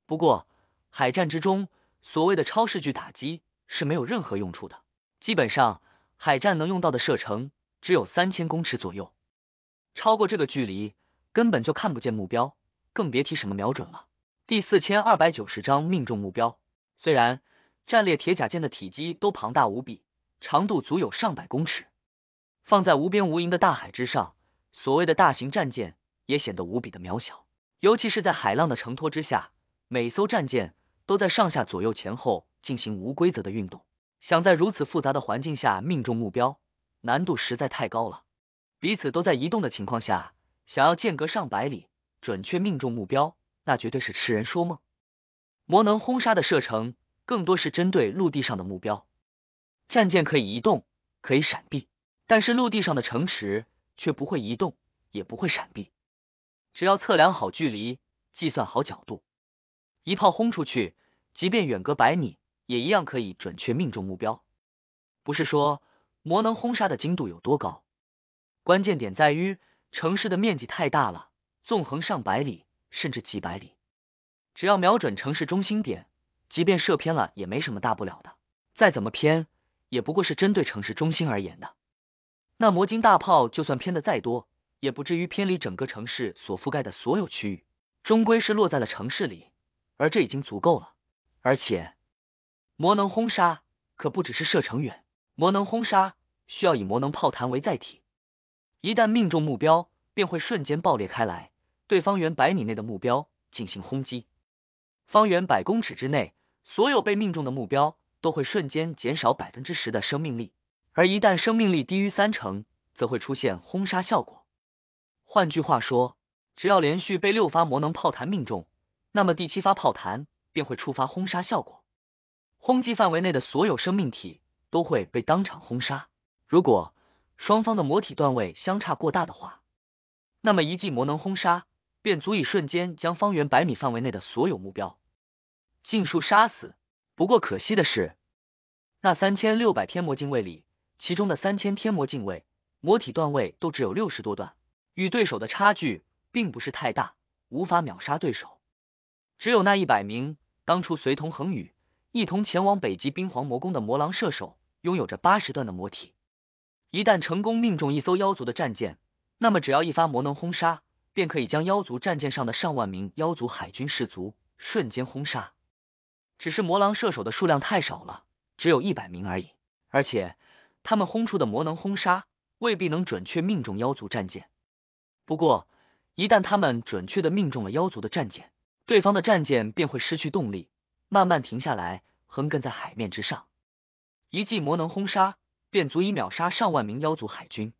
不过海战之中所谓的超视距打击是没有任何用处的。基本上，海战能用到的射程只有三千公尺左右，超过这个距离根本就看不见目标，更别提什么瞄准了。第四千二百九十章命中目标。虽然战列铁甲舰的体积都庞大无比，长度足有上百公尺，放在无边无垠的大海之上，所谓的大型战舰也显得无比的渺小。尤其是在海浪的承托之下，每艘战舰都在上下左右前后进行无规则的运动，想在如此复杂的环境下命中目标，难度实在太高了。彼此都在移动的情况下，想要间隔上百里准确命中目标，那绝对是痴人说梦。魔能轰杀的射程更多是针对陆地上的目标，战舰可以移动，可以闪避，但是陆地上的城池却不会移动，也不会闪避。只要测量好距离，计算好角度，一炮轰出去，即便远隔百米，也一样可以准确命中目标。不是说魔能轰杀的精度有多高，关键点在于城市的面积太大了，纵横上百里，甚至几百里。只要瞄准城市中心点，即便射偏了，也没什么大不了的。再怎么偏，也不过是针对城市中心而言的。那魔晶大炮就算偏的再多。也不至于偏离整个城市所覆盖的所有区域，终归是落在了城市里，而这已经足够了。而且，魔能轰杀可不只是射程远，魔能轰杀需要以魔能炮弹为载体，一旦命中目标，便会瞬间爆裂开来，对方圆百米内的目标进行轰击。方圆百公尺之内，所有被命中的目标都会瞬间减少百分之十的生命力，而一旦生命力低于三成，则会出现轰杀效果。换句话说，只要连续被六发魔能炮弹命中，那么第七发炮弹便会触发轰杀效果，轰击范围内的所有生命体都会被当场轰杀。如果双方的魔体段位相差过大的话，那么一记魔能轰杀便足以瞬间将方圆百米范围内的所有目标尽数杀死。不过可惜的是，那三千六百天魔禁卫里，其中的三千天魔禁卫魔体段位都只有六十多段。与对手的差距并不是太大，无法秒杀对手。只有那一百名当初随同恒宇一同前往北极冰皇魔宫的魔狼射手，拥有着八十段的魔体。一旦成功命中一艘妖族的战舰，那么只要一发魔能轰杀，便可以将妖族战舰上的上万名妖族海军士卒瞬间轰杀。只是魔狼射手的数量太少了，只有一百名而已，而且他们轰出的魔能轰杀未必能准确命中妖族战舰。不过，一旦他们准确的命中了妖族的战舰，对方的战舰便会失去动力，慢慢停下来，横亘在海面之上。一记魔能轰杀，便足以秒杀上万名妖族海军。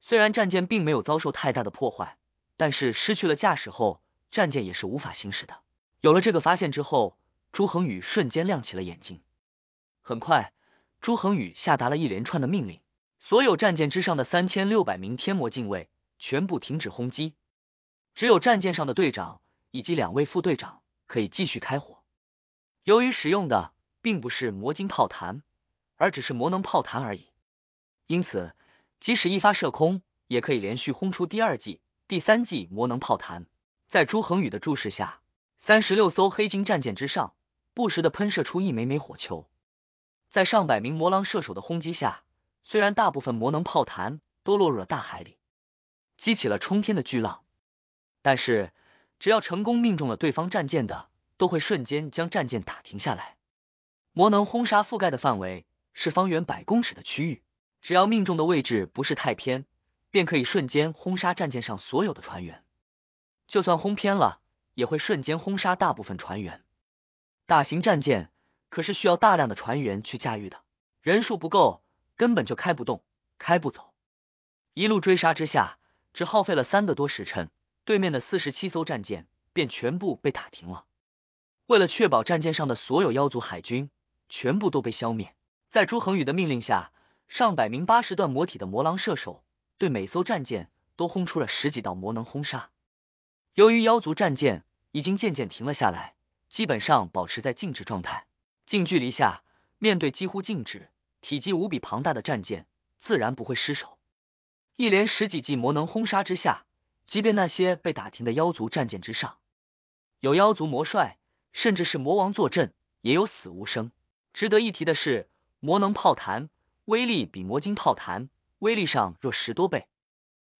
虽然战舰并没有遭受太大的破坏，但是失去了驾驶后，战舰也是无法行驶的。有了这个发现之后，朱恒宇瞬间亮起了眼睛。很快，朱恒宇下达了一连串的命令，所有战舰之上的三千六百名天魔禁卫。全部停止轰击，只有战舰上的队长以及两位副队长可以继续开火。由于使用的并不是魔晶炮弹，而只是魔能炮弹而已，因此即使一发射空，也可以连续轰出第二季、第三季魔能炮弹。在朱恒宇的注视下，三十六艘黑金战舰之上不时的喷射出一枚枚火球。在上百名魔狼射手的轰击下，虽然大部分魔能炮弹都落入了大海里。激起了冲天的巨浪，但是只要成功命中了对方战舰的，都会瞬间将战舰打停下来。魔能轰杀覆盖的范围是方圆百公尺的区域，只要命中的位置不是太偏，便可以瞬间轰杀战舰上所有的船员。就算轰偏了，也会瞬间轰杀大部分船员。大型战舰可是需要大量的船员去驾驭的，人数不够，根本就开不动、开不走。一路追杀之下。只耗费了三个多时辰，对面的四十七艘战舰便全部被打停了。为了确保战舰上的所有妖族海军全部都被消灭，在朱恒宇的命令下，上百名八十段魔体的魔狼射手对每艘战舰都轰出了十几道魔能轰杀。由于妖族战舰已经渐渐停了下来，基本上保持在静止状态，近距离下面对几乎静止、体积无比庞大的战舰，自然不会失手。一连十几记魔能轰杀之下，即便那些被打停的妖族战舰之上，有妖族魔帅甚至是魔王坐镇，也有死无生。值得一提的是，魔能炮弹威力比魔晶炮弹威力上弱十多倍。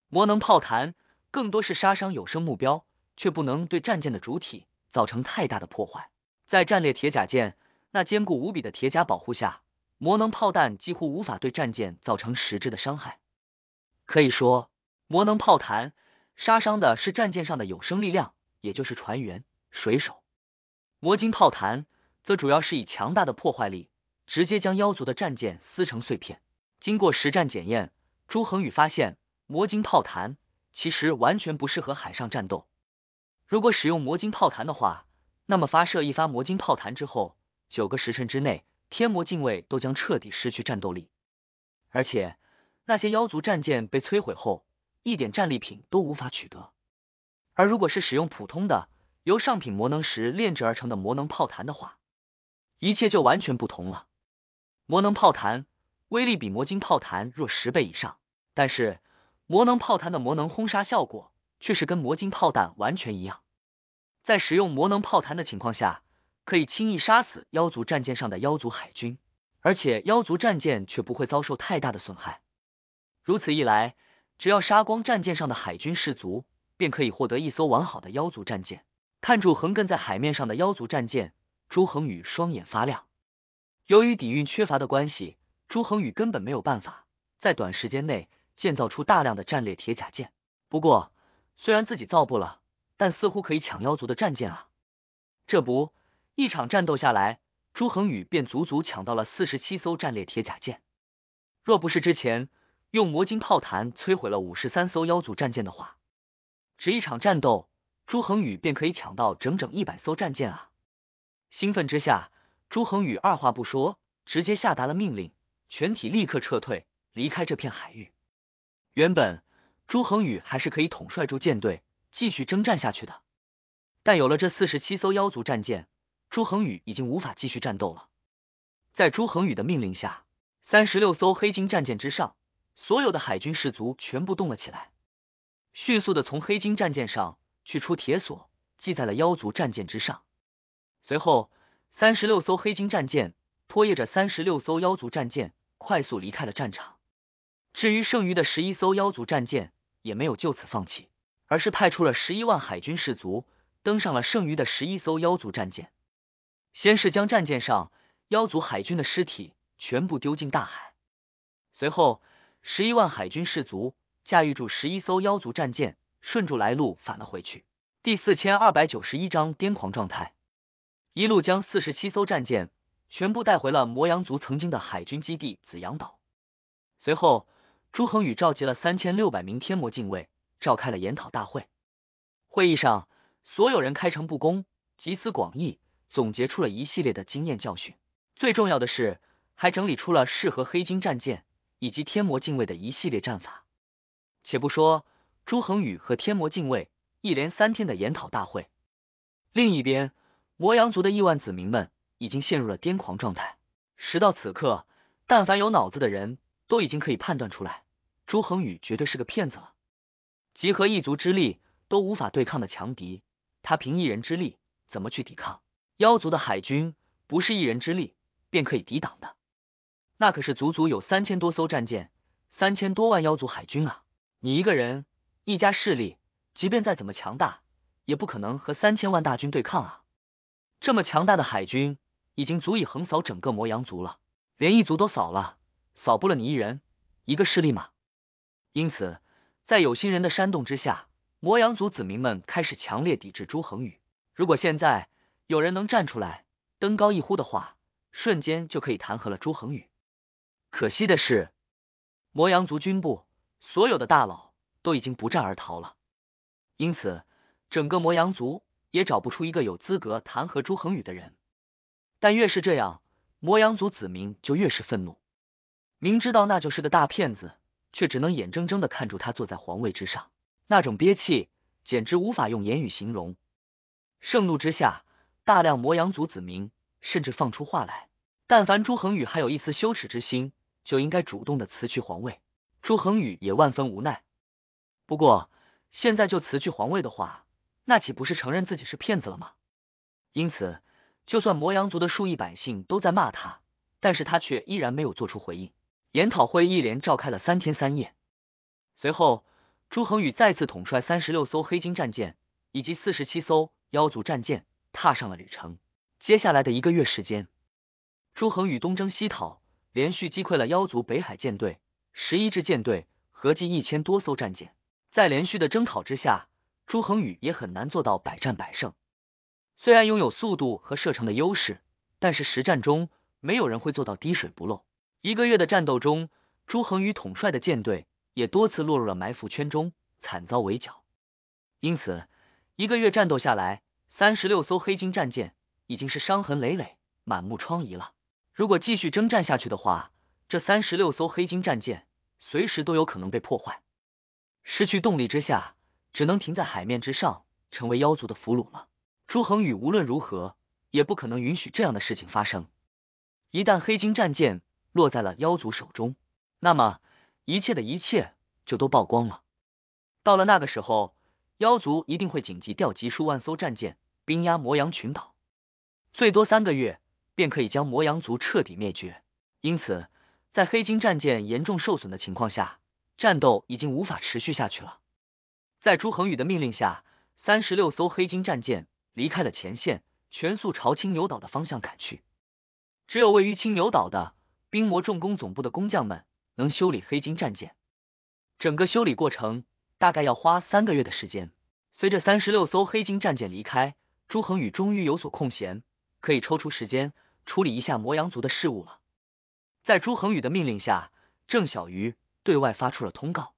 魔能炮弹更多是杀伤有生目标，却不能对战舰的主体造成太大的破坏。在战列铁甲舰那坚固无比的铁甲保护下，魔能炮弹几乎无法对战舰造成实质的伤害。可以说，魔能炮弹杀伤的是战舰上的有生力量，也就是船员、水手。魔晶炮弹则主要是以强大的破坏力，直接将妖族的战舰撕成碎片。经过实战检验，朱恒宇发现，魔晶炮弹其实完全不适合海上战斗。如果使用魔晶炮弹的话，那么发射一发魔晶炮弹之后，九个时辰之内，天魔禁卫都将彻底失去战斗力，而且。那些妖族战舰被摧毁后，一点战利品都无法取得。而如果是使用普通的由上品魔能石炼制而成的魔能炮弹的话，一切就完全不同了。魔能炮弹威力比魔晶炮弹弱十倍以上，但是魔能炮弹的魔能轰杀效果却是跟魔晶炮弹完全一样。在使用魔能炮弹的情况下，可以轻易杀死妖族战舰上的妖族海军，而且妖族战舰却不会遭受太大的损害。如此一来，只要杀光战舰上的海军士卒，便可以获得一艘完好的妖族战舰。看住横亘在海面上的妖族战舰，朱恒宇双眼发亮。由于底蕴缺乏的关系，朱恒宇根本没有办法在短时间内建造出大量的战列铁甲舰。不过，虽然自己造不了，但似乎可以抢妖族的战舰啊！这不，一场战斗下来，朱恒宇便足足抢到了四十七艘战列铁甲舰。若不是之前。用魔晶炮弹摧毁了五十三艘妖族战舰的话，只一场战斗，朱恒宇便可以抢到整整一百艘战舰啊！兴奋之下，朱恒宇二话不说，直接下达了命令：全体立刻撤退，离开这片海域。原本朱恒宇还是可以统帅住舰队，继续征战下去的，但有了这四十七艘妖族战舰，朱恒宇已经无法继续战斗了。在朱恒宇的命令下，三十六艘黑金战舰之上。所有的海军士卒全部动了起来，迅速的从黑金战舰上取出铁索，系在了妖族战舰之上。随后，三十六艘黑金战舰拖曳着三十六艘妖族战舰，快速离开了战场。至于剩余的十一艘妖族战舰，也没有就此放弃，而是派出了十一万海军士卒登上了剩余的十一艘妖族战舰，先是将战舰上妖族海军的尸体全部丢进大海，随后。十一万海军士卒驾驭住十一艘妖族战舰，顺住来路返了回去。第四千二百九十一章癫狂状态，一路将四十七艘战舰全部带回了魔羊族曾经的海军基地紫阳岛。随后，朱恒宇召集了三千六百名天魔禁卫，召开了研讨大会。会议上，所有人开诚布公，集思广益，总结出了一系列的经验教训。最重要的是，还整理出了适合黑金战舰。以及天魔禁卫的一系列战法，且不说朱恒宇和天魔禁卫一连三天的研讨大会，另一边，魔阳族的亿万子民们已经陷入了癫狂状态。时到此刻，但凡有脑子的人都已经可以判断出来，朱恒宇绝对是个骗子了。集合一族之力都无法对抗的强敌，他凭一人之力怎么去抵抗？妖族的海军不是一人之力便可以抵挡的。那可是足足有三千多艘战舰，三千多万妖族海军啊！你一个人，一家势力，即便再怎么强大，也不可能和三千万大军对抗啊！这么强大的海军，已经足以横扫整个魔羊族了，连一族都扫了，扫不了你一人一个势力吗？因此，在有心人的煽动之下，魔羊族子民们开始强烈抵制朱恒宇。如果现在有人能站出来，登高一呼的话，瞬间就可以弹劾了朱恒宇。可惜的是，魔阳族军部所有的大佬都已经不战而逃了，因此整个魔阳族也找不出一个有资格弹劾朱恒宇的人。但越是这样，魔阳族子民就越是愤怒。明知道那就是个大骗子，却只能眼睁睁的看住他坐在皇位之上，那种憋气简直无法用言语形容。盛怒之下，大量魔阳族子民甚至放出话来。但凡朱恒宇还有一丝羞耻之心，就应该主动的辞去皇位。朱恒宇也万分无奈，不过现在就辞去皇位的话，那岂不是承认自己是骗子了吗？因此，就算魔阳族的数亿百姓都在骂他，但是他却依然没有做出回应。研讨会一连召开了三天三夜，随后朱恒宇再次统帅三十六艘黑金战舰以及四十七艘妖族战舰，踏上了旅程。接下来的一个月时间。朱恒宇东征西讨，连续击溃了妖族北海舰队十一支舰队，合计一千多艘战舰。在连续的征讨之下，朱恒宇也很难做到百战百胜。虽然拥有速度和射程的优势，但是实战中没有人会做到滴水不漏。一个月的战斗中，朱恒宇统帅的舰队也多次落入了埋伏圈中，惨遭围剿。因此，一个月战斗下来，三十六艘黑金战舰已经是伤痕累累、满目疮痍了。如果继续征战下去的话，这三十六艘黑金战舰随时都有可能被破坏，失去动力之下，只能停在海面之上，成为妖族的俘虏了。朱恒宇无论如何也不可能允许这样的事情发生。一旦黑金战舰落在了妖族手中，那么一切的一切就都曝光了。到了那个时候，妖族一定会紧急调集数万艘战舰，兵压魔阳群岛，最多三个月。便可以将魔羊族彻底灭绝。因此，在黑金战舰严重受损的情况下，战斗已经无法持续下去了。在朱恒宇的命令下，三十六艘黑金战舰离开了前线，全速朝青牛岛的方向赶去。只有位于青牛岛的冰魔重工总部的工匠们能修理黑金战舰。整个修理过程大概要花三个月的时间。随着三十六艘黑金战舰离开，朱恒宇终于有所空闲，可以抽出时间。处理一下魔羊族的事务了。在朱恒宇的命令下，郑小鱼对外发出了通告，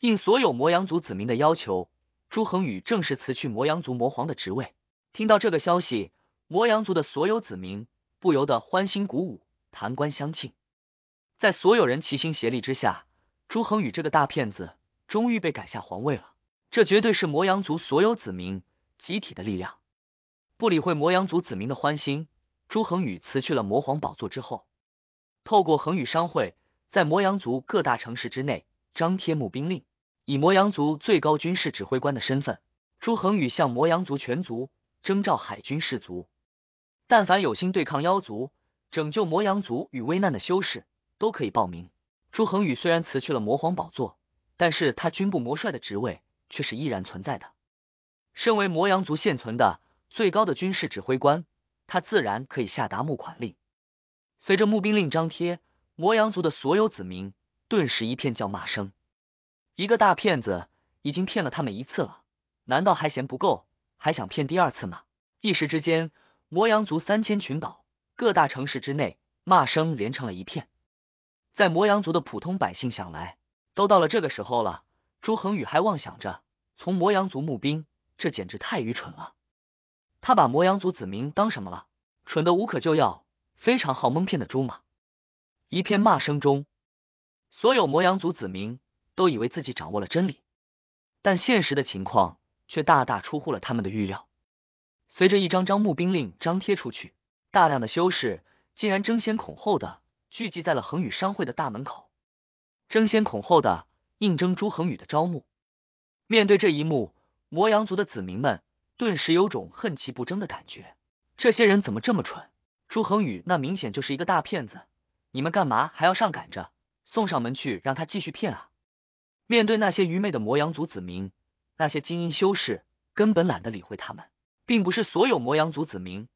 应所有魔羊族子民的要求，朱恒宇正式辞去魔羊族魔皇的职位。听到这个消息，魔羊族的所有子民不由得欢欣鼓舞，弹冠相庆。在所有人齐心协力之下，朱恒宇这个大骗子终于被赶下皇位了。这绝对是魔羊族所有子民集体的力量。不理会魔羊族子民的欢心。朱恒宇辞去了魔皇宝座之后，透过恒宇商会，在魔羊族各大城市之内张贴募兵令。以魔羊族最高军事指挥官的身份，朱恒宇向魔羊族全族征召海军士卒，但凡有心对抗妖族、拯救魔羊族与危难的修士，都可以报名。朱恒宇虽然辞去了魔皇宝座，但是他军部魔帅的职位却是依然存在的。身为魔羊族现存的最高的军事指挥官。他自然可以下达募款令。随着募兵令张贴，魔阳族的所有子民顿时一片叫骂声。一个大骗子已经骗了他们一次了，难道还嫌不够，还想骗第二次吗？一时之间，魔阳族三千群岛各大城市之内，骂声连成了一片。在魔阳族的普通百姓想来，都到了这个时候了，朱恒宇还妄想着从魔阳族募兵，这简直太愚蠢了。他把魔羊族子民当什么了？蠢的无可救药，非常好蒙骗的猪吗？一片骂声中，所有魔羊族子民都以为自己掌握了真理，但现实的情况却大大出乎了他们的预料。随着一张张募兵令张贴出去，大量的修士竟然争先恐后的聚集在了恒宇商会的大门口，争先恐后的应征朱恒宇的招募。面对这一幕，魔羊族的子民们。顿时有种恨其不争的感觉。这些人怎么这么蠢？朱恒宇那明显就是一个大骗子，你们干嘛还要上赶着送上门去让他继续骗啊？面对那些愚昧的魔阳族子民，那些精英修士根本懒得理会他们。并不是所有魔阳族子民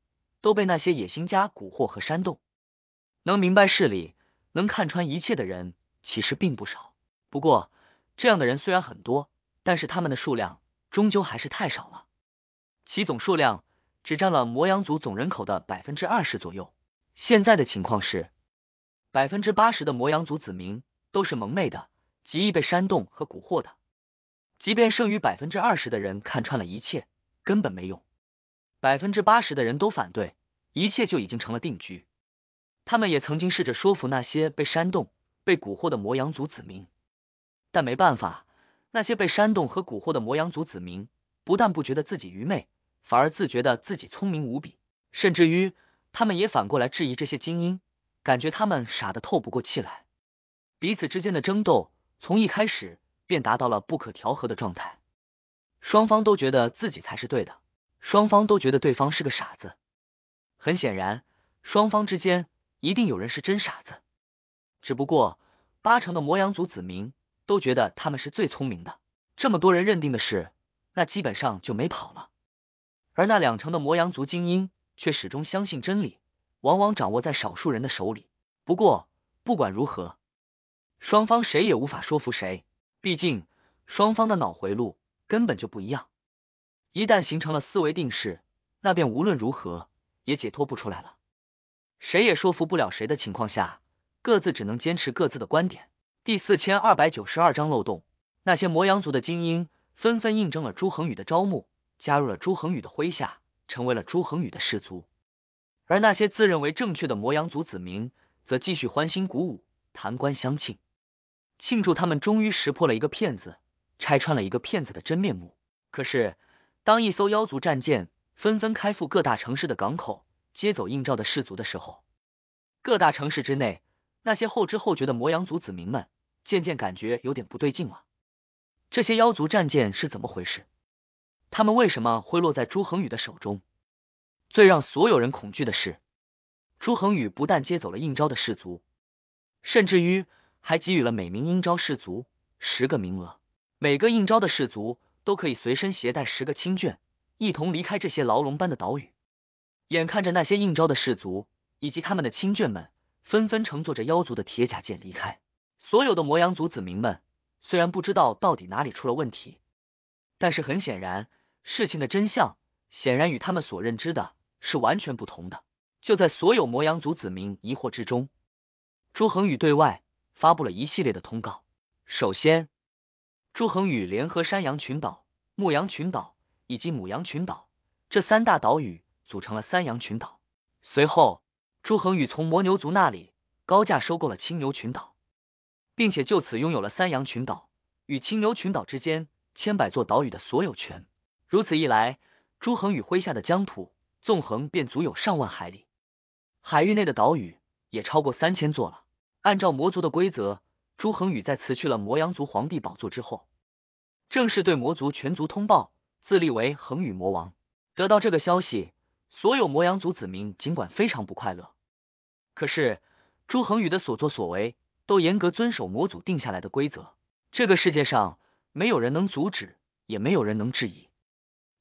都被那些野心家蛊惑和煽动。能明白事理、能看穿一切的人其实并不少。不过，这样的人虽然很多，但是他们的数量终究还是太少了。其总数量只占了魔羊族总人口的百分之二十左右。现在的情况是，百分之八十的魔羊族子民都是蒙昧的，极易被煽动和蛊惑的。即便剩余百分之二十的人看穿了一切，根本没用。百分之八十的人都反对，一切就已经成了定局。他们也曾经试着说服那些被煽动、被蛊惑的魔羊族子民，但没办法，那些被煽动和蛊惑的魔羊族子民不但不觉得自己愚昧。反而自觉的自己聪明无比，甚至于他们也反过来质疑这些精英，感觉他们傻的透不过气来。彼此之间的争斗从一开始便达到了不可调和的状态，双方都觉得自己才是对的，双方都觉得对方是个傻子。很显然，双方之间一定有人是真傻子，只不过八成的魔羊族子民都觉得他们是最聪明的。这么多人认定的事，那基本上就没跑了。而那两成的魔阳族精英却始终相信真理，往往掌握在少数人的手里。不过，不管如何，双方谁也无法说服谁，毕竟双方的脑回路根本就不一样。一旦形成了思维定式，那便无论如何也解脱不出来了。谁也说服不了谁的情况下，各自只能坚持各自的观点。第四千二百九十二章漏洞。那些魔阳族的精英纷纷印证了朱恒宇的招募。加入了朱恒宇的麾下，成为了朱恒宇的士卒。而那些自认为正确的魔阳族子民，则继续欢欣鼓舞、弹冠相庆，庆祝他们终于识破了一个骗子，拆穿了一个骗子的真面目。可是，当一艘妖族战舰纷纷开赴各大城市的港口，接走应召的士卒的时候，各大城市之内那些后知后觉的魔阳族子民们，渐渐感觉有点不对劲了。这些妖族战舰是怎么回事？他们为什么会落在朱恒宇的手中？最让所有人恐惧的是，朱恒宇不但接走了应招的士族，甚至于还给予了每名应招士族十个名额，每个应招的士族都可以随身携带十个亲眷，一同离开这些牢笼般的岛屿。眼看着那些应招的士族以及他们的亲眷们纷纷乘坐着妖族的铁甲舰离开，所有的魔阳族子民们虽然不知道到底哪里出了问题。但是很显然，事情的真相显然与他们所认知的是完全不同的。就在所有魔羊族子民疑惑之中，朱恒宇对外发布了一系列的通告。首先，朱恒宇联合山羊群岛、牧羊群岛以及母羊群岛这三大岛屿，组成了三羊群岛。随后，朱恒宇从魔牛族那里高价收购了青牛群岛，并且就此拥有了三羊群岛与青牛群岛之间。千百座岛屿的所有权，如此一来，朱恒宇麾下的疆土纵横便足有上万海里，海域内的岛屿也超过三千座了。按照魔族的规则，朱恒宇在辞去了魔阳族皇帝宝座之后，正式对魔族全族通报，自立为恒宇魔王。得到这个消息，所有魔阳族子民尽管非常不快乐，可是朱恒宇的所作所为都严格遵守魔祖定下来的规则。这个世界上。没有人能阻止，也没有人能质疑。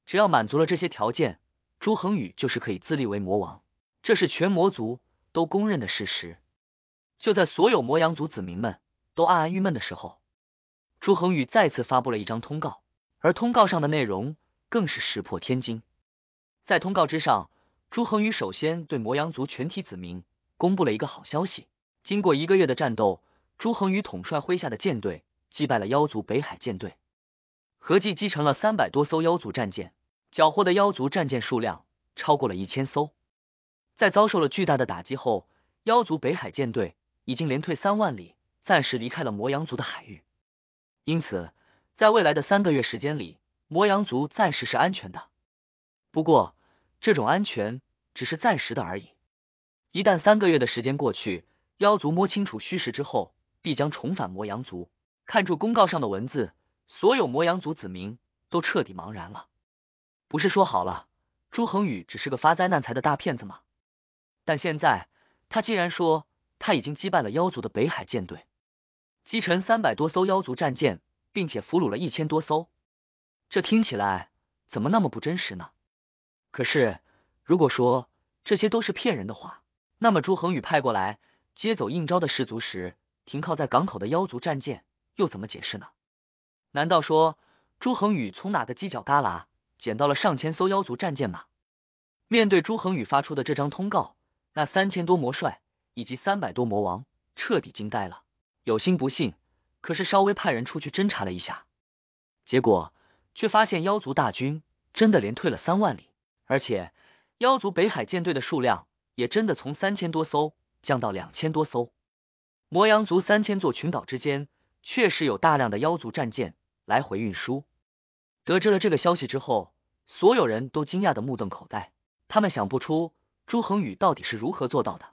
只要满足了这些条件，朱恒宇就是可以自立为魔王。这是全魔族都公认的事实。就在所有魔羊族子民们都暗暗郁闷的时候，朱恒宇再次发布了一张通告，而通告上的内容更是石破天惊。在通告之上，朱恒宇首先对魔羊族全体子民公布了一个好消息：经过一个月的战斗，朱恒宇统帅麾下的舰队。击败了妖族北海舰队，合计击沉了三百多艘妖族战舰，缴获的妖族战舰数量超过了一千艘。在遭受了巨大的打击后，妖族北海舰队已经连退三万里，暂时离开了魔羊族的海域。因此，在未来的三个月时间里，魔羊族暂时是安全的。不过，这种安全只是暂时的而已。一旦三个月的时间过去，妖族摸清楚虚实之后，必将重返魔羊族。看住公告上的文字，所有魔阳族子民都彻底茫然了。不是说好了，朱恒宇只是个发灾难财的大骗子吗？但现在他竟然说他已经击败了妖族的北海舰队，击沉三百多艘妖族战舰，并且俘虏了一千多艘。这听起来怎么那么不真实呢？可是如果说这些都是骗人的话，那么朱恒宇派过来接走应招的士卒时，停靠在港口的妖族战舰。又怎么解释呢？难道说朱恒宇从哪个犄角旮旯捡到了上千艘妖族战舰吗？面对朱恒宇发出的这张通告，那三千多魔帅以及三百多魔王彻底惊呆了。有心不信，可是稍微派人出去侦查了一下，结果却发现妖族大军真的连退了三万里，而且妖族北海舰队的数量也真的从三千多艘降到两千多艘。魔阳族三千座群岛之间。确实有大量的妖族战舰来回运输。得知了这个消息之后，所有人都惊讶的目瞪口呆。他们想不出朱恒宇到底是如何做到的。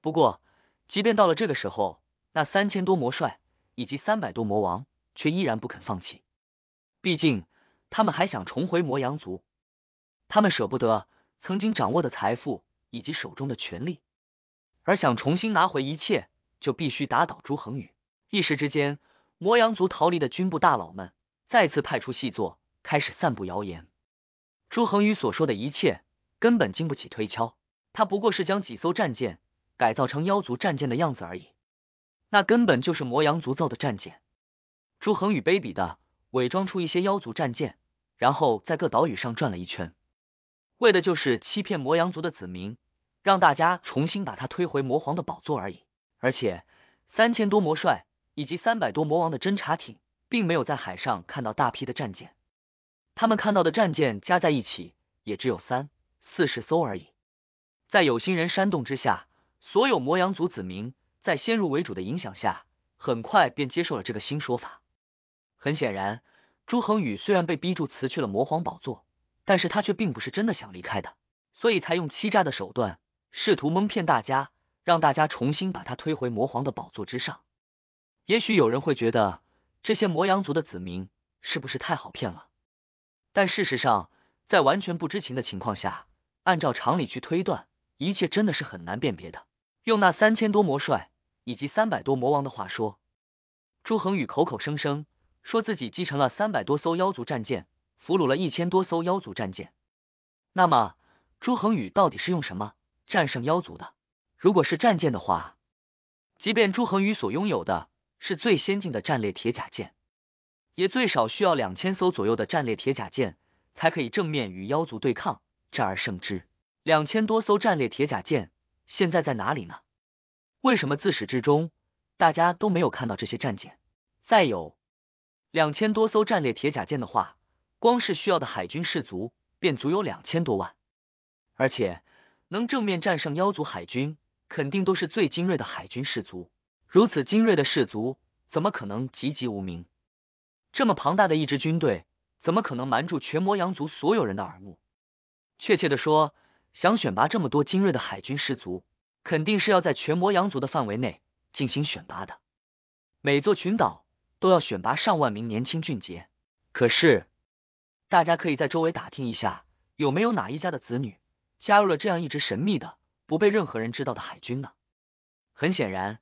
不过，即便到了这个时候，那三千多魔帅以及三百多魔王却依然不肯放弃。毕竟，他们还想重回魔阳族，他们舍不得曾经掌握的财富以及手中的权力，而想重新拿回一切，就必须打倒朱恒宇。一时之间，魔羊族逃离的军部大佬们再次派出细作，开始散布谣言。朱恒宇所说的一切根本经不起推敲，他不过是将几艘战舰改造成妖族战舰的样子而已，那根本就是魔羊族造的战舰。朱恒宇卑鄙的伪装出一些妖族战舰，然后在各岛屿上转了一圈，为的就是欺骗魔羊族的子民，让大家重新把他推回魔皇的宝座而已。而且三千多魔帅。以及三百多魔王的侦察艇，并没有在海上看到大批的战舰。他们看到的战舰加在一起也只有三四十艘而已。在有心人煽动之下，所有魔羊族子民在先入为主的影响下，很快便接受了这个新说法。很显然，朱恒宇虽然被逼住辞去了魔皇宝座，但是他却并不是真的想离开的，所以才用欺诈的手段试图蒙骗大家，让大家重新把他推回魔皇的宝座之上。也许有人会觉得这些魔羊族的子民是不是太好骗了？但事实上，在完全不知情的情况下，按照常理去推断，一切真的是很难辨别的。用那三千多魔帅以及三百多魔王的话说，朱恒宇口口声声说自己继承了三百多艘妖族战舰，俘虏了一千多艘妖族战舰。那么，朱恒宇到底是用什么战胜妖族的？如果是战舰的话，即便朱恒宇所拥有的。是最先进的战列铁甲舰，也最少需要两千艘左右的战列铁甲舰才可以正面与妖族对抗，战而胜之。两千多艘战列铁甲舰现在在哪里呢？为什么自始至终大家都没有看到这些战舰？再有，两千多艘战列铁甲舰的话，光是需要的海军士卒便足有两千多万，而且能正面战胜妖族海军，肯定都是最精锐的海军士卒。如此精锐的士族，怎么可能籍籍无名？这么庞大的一支军队，怎么可能瞒住全魔羊族所有人的耳目？确切的说，想选拔这么多精锐的海军士族，肯定是要在全魔羊族的范围内进行选拔的。每座群岛都要选拔上万名年轻俊杰。可是，大家可以在周围打听一下，有没有哪一家的子女加入了这样一支神秘的、不被任何人知道的海军呢？很显然。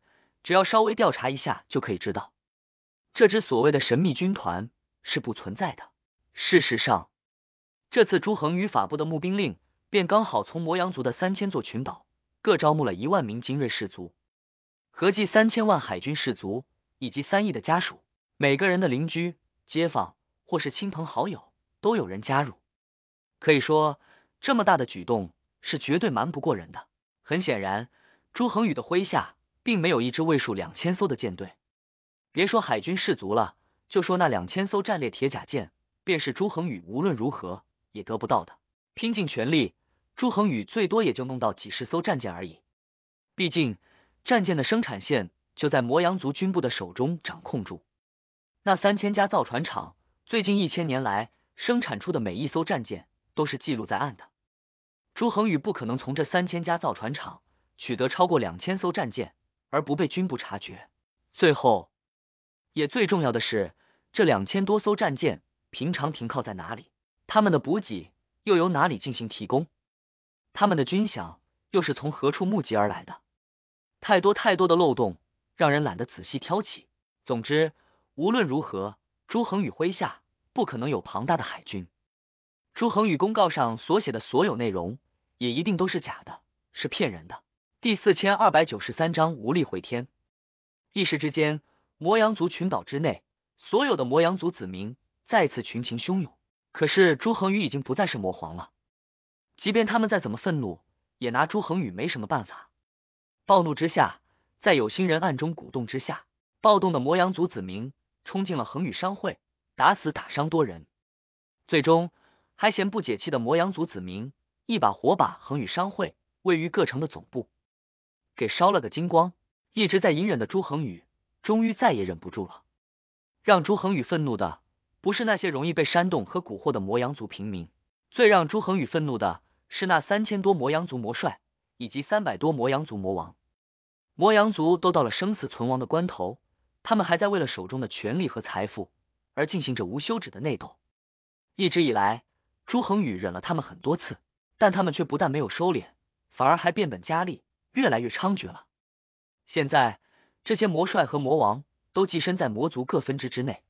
只要稍微调查一下，就可以知道这支所谓的神秘军团是不存在的。事实上，这次朱恒宇法部的募兵令，便刚好从魔羊族的三千座群岛各招募了一万名精锐士卒，合计三千万海军士卒，以及三亿的家属、每个人的邻居、街坊或是亲朋好友都有人加入。可以说，这么大的举动是绝对瞒不过人的。很显然，朱恒宇的麾下。并没有一支位数两千艘的舰队，别说海军士卒了，就说那两千艘战列铁甲舰，便是朱恒宇无论如何也得不到的。拼尽全力，朱恒宇最多也就弄到几十艘战舰而已。毕竟战舰的生产线就在魔阳族军部的手中掌控住，那三千家造船厂最近一千年来生产出的每一艘战舰都是记录在案的，朱恒宇不可能从这三千家造船厂取得超过两千艘战舰。而不被军部察觉。最后，也最重要的是，这两千多艘战舰平常停靠在哪里？他们的补给又由哪里进行提供？他们的军饷又是从何处募集而来的？太多太多的漏洞，让人懒得仔细挑起。总之，无论如何，朱恒宇麾下不可能有庞大的海军。朱恒宇公告上所写的所有内容，也一定都是假的，是骗人的。第四千二百九十三章无力回天。一时之间，魔羊族群岛之内，所有的魔羊族子民再次群情汹涌。可是朱恒宇已经不再是魔皇了，即便他们再怎么愤怒，也拿朱恒宇没什么办法。暴怒之下，在有心人暗中鼓动之下，暴动的魔羊族子民冲进了恒宇商会，打死打伤多人，最终还嫌不解气的魔羊族子民一把火把恒宇商会位于各城的总部。给烧了个精光，一直在隐忍的朱恒宇终于再也忍不住了。让朱恒宇愤怒的不是那些容易被煽动和蛊惑的魔羊族平民，最让朱恒宇愤怒的是那三千多魔羊族魔帅以及三百多魔羊族魔王。魔羊族都到了生死存亡的关头，他们还在为了手中的权力和财富而进行着无休止的内斗。一直以来，朱恒宇忍了他们很多次，但他们却不但没有收敛，反而还变本加厉。越来越猖獗了。现在，这些魔帅和魔王都寄身在魔族各分支之内。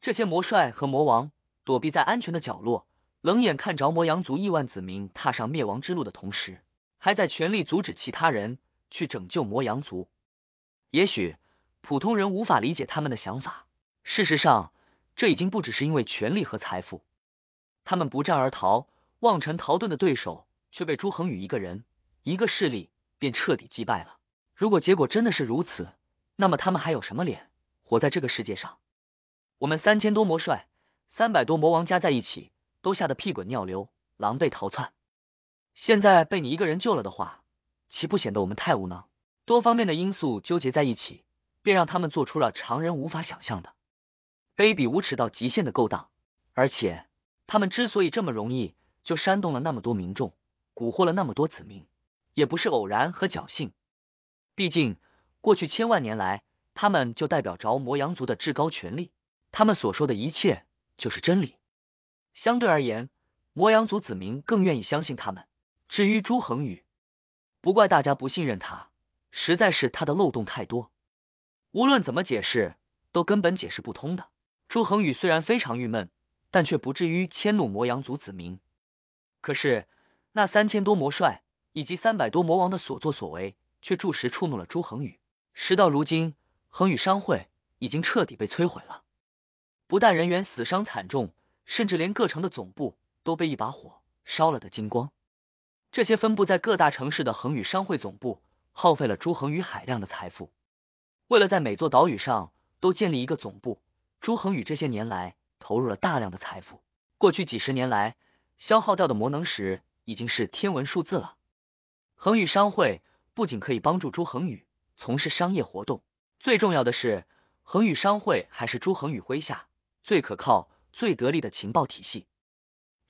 这些魔帅和魔王躲避在安全的角落，冷眼看着魔羊族亿万子民踏上灭亡之路的同时，还在全力阻止其他人去拯救魔羊族。也许普通人无法理解他们的想法。事实上，这已经不只是因为权力和财富。他们不战而逃，望尘逃遁的对手却被朱恒宇一个人、一个势力。便彻底击败了。如果结果真的是如此，那么他们还有什么脸活在这个世界上？我们三千多魔帅、三百多魔王加在一起，都吓得屁滚尿流，狼狈逃窜。现在被你一个人救了的话，岂不显得我们太无能？多方面的因素纠结在一起，便让他们做出了常人无法想象的卑鄙无耻到极限的勾当。而且，他们之所以这么容易就煽动了那么多民众，蛊惑了那么多子民。也不是偶然和侥幸，毕竟过去千万年来，他们就代表着魔羊族的至高权力，他们所说的一切就是真理。相对而言，魔羊族子民更愿意相信他们。至于朱恒宇，不怪大家不信任他，实在是他的漏洞太多，无论怎么解释都根本解释不通的。朱恒宇虽然非常郁闷，但却不至于迁怒魔羊族子民。可是那三千多魔帅。以及三百多魔王的所作所为，却着实触怒了朱恒宇。时到如今，恒宇商会已经彻底被摧毁了，不但人员死伤惨重，甚至连各城的总部都被一把火烧了的精光。这些分布在各大城市的恒宇商会总部，耗费了朱恒宇海量的财富。为了在每座岛屿上都建立一个总部，朱恒宇这些年来投入了大量的财富。过去几十年来消耗掉的魔能石，已经是天文数字了。恒宇商会不仅可以帮助朱恒宇从事商业活动，最重要的是，恒宇商会还是朱恒宇麾下最可靠、最得力的情报体系。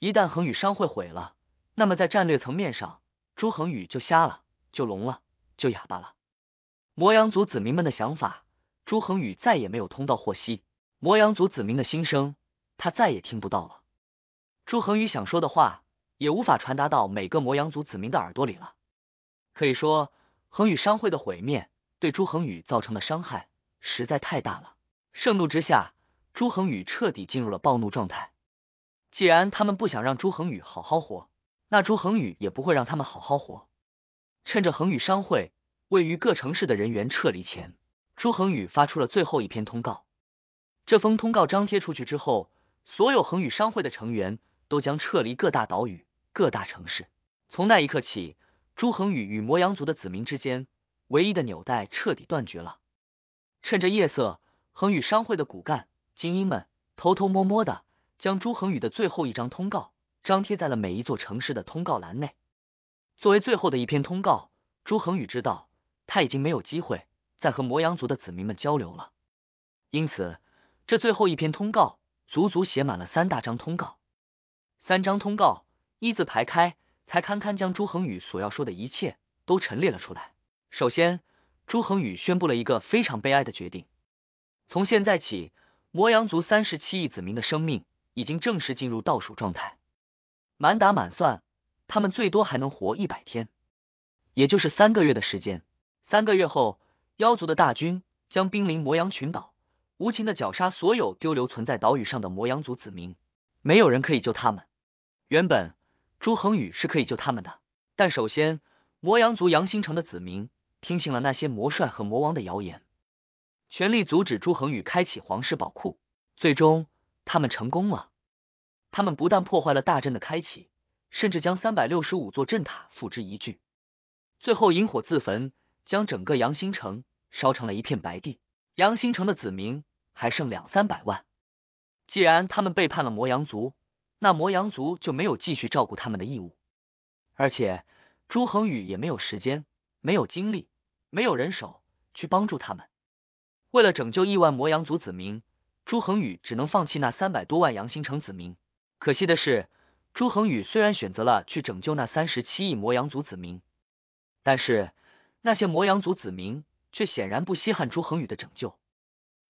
一旦恒宇商会毁了，那么在战略层面上，朱恒宇就瞎了，就聋了，就哑巴了。魔羊族子民们的想法，朱恒宇再也没有通道获悉；魔羊族子民的心声，他再也听不到了。朱恒宇想说的话，也无法传达到每个魔羊族子民的耳朵里了。可以说，恒宇商会的毁灭对朱恒宇造成的伤害实在太大了。盛怒之下，朱恒宇彻底进入了暴怒状态。既然他们不想让朱恒宇好好活，那朱恒宇也不会让他们好好活。趁着恒宇商会位于各城市的人员撤离前，朱恒宇发出了最后一篇通告。这封通告张贴出去之后，所有恒宇商会的成员都将撤离各大岛屿、各大城市。从那一刻起。朱恒宇与魔阳族的子民之间唯一的纽带彻底断绝了。趁着夜色，恒宇商会的骨干精英们偷偷摸摸的将朱恒宇的最后一张通告张贴在了每一座城市的通告栏内。作为最后的一篇通告，朱恒宇知道他已经没有机会再和魔阳族的子民们交流了，因此这最后一篇通告足足写满了三大张通告，三张通告一字排开。才堪堪将朱恒宇所要说的一切都陈列了出来。首先，朱恒宇宣布了一个非常悲哀的决定：从现在起，魔羊族三十七亿子民的生命已经正式进入倒数状态，满打满算，他们最多还能活一百天，也就是三个月的时间。三个月后，妖族的大军将兵临魔羊群岛，无情的绞杀所有丢留存在岛屿上的魔羊族子民，没有人可以救他们。原本。朱恒宇是可以救他们的，但首先，魔阳族杨兴城的子民听信了那些魔帅和魔王的谣言，全力阻止朱恒宇开启皇室宝库，最终他们成功了。他们不但破坏了大阵的开启，甚至将三百六十五座阵塔付之一炬，最后引火自焚，将整个杨新城烧成了一片白地。杨星城的子民还剩两三百万，既然他们背叛了魔阳族。那魔羊族就没有继续照顾他们的义务，而且朱恒宇也没有时间、没有精力、没有人手去帮助他们。为了拯救亿万魔羊族子民，朱恒宇只能放弃那三百多万阳新城子民。可惜的是，朱恒宇虽然选择了去拯救那三十七亿魔羊族子民，但是那些魔羊族子民却显然不稀罕朱恒宇的拯救。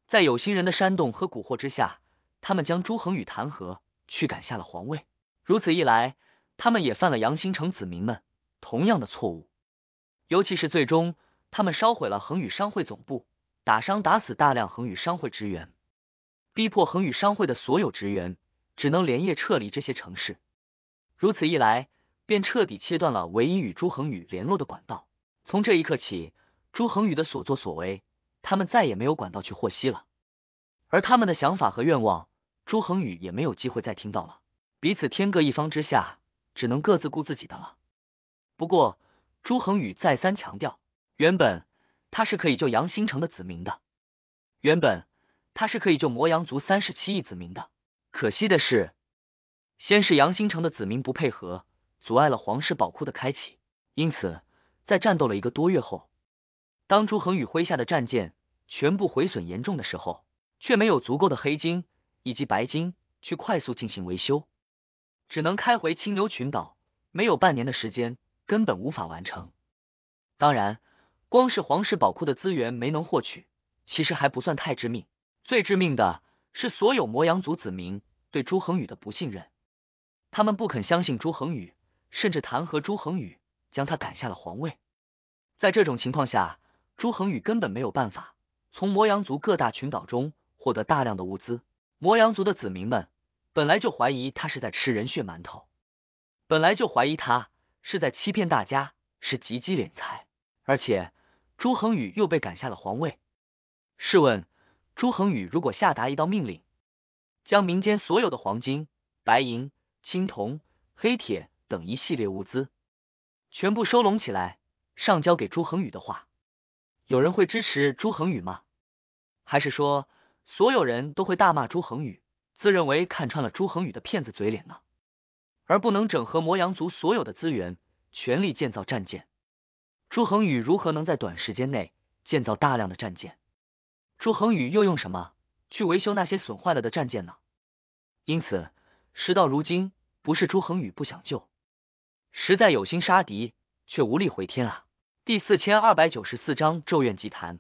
在有心人的煽动和蛊惑之下，他们将朱恒宇弹劾。驱赶下了皇位，如此一来，他们也犯了杨新城子民们同样的错误。尤其是最终，他们烧毁了恒宇商会总部，打伤打死大量恒宇商会职员，逼迫恒宇商会的所有职员只能连夜撤离这些城市。如此一来，便彻底切断了唯一与朱恒宇联络的管道。从这一刻起，朱恒宇的所作所为，他们再也没有管道去获悉了。而他们的想法和愿望。朱恒宇也没有机会再听到了。彼此天各一方之下，只能各自顾自己的了。不过，朱恒宇再三强调，原本他是可以救杨新城的子民的，原本他是可以救魔阳族三十七亿子民的。可惜的是，先是杨新城的子民不配合，阻碍了皇室宝库的开启，因此在战斗了一个多月后，当朱恒宇麾下的战舰全部毁损严重的时候，却没有足够的黑金。以及白金去快速进行维修，只能开回清流群岛，没有半年的时间根本无法完成。当然，光是皇室宝库的资源没能获取，其实还不算太致命。最致命的是，所有魔羊族子民对朱恒宇的不信任，他们不肯相信朱恒宇，甚至弹劾朱恒宇，将他赶下了皇位。在这种情况下，朱恒宇根本没有办法从魔羊族各大群岛中获得大量的物资。魔阳族的子民们本来就怀疑他是在吃人血馒头，本来就怀疑他是在欺骗大家，是集资敛财。而且朱恒宇又被赶下了皇位。试问，朱恒宇如果下达一道命令，将民间所有的黄金、白银、青铜、黑铁等一系列物资全部收拢起来，上交给朱恒宇的话，有人会支持朱恒宇吗？还是说？所有人都会大骂朱恒宇，自认为看穿了朱恒宇的骗子嘴脸呢，而不能整合魔阳族所有的资源，全力建造战舰。朱恒宇如何能在短时间内建造大量的战舰？朱恒宇又用什么去维修那些损坏了的战舰呢？因此，事到如今，不是朱恒宇不想救，实在有心杀敌，却无力回天啊。第四千二百九十四章咒怨祭坛，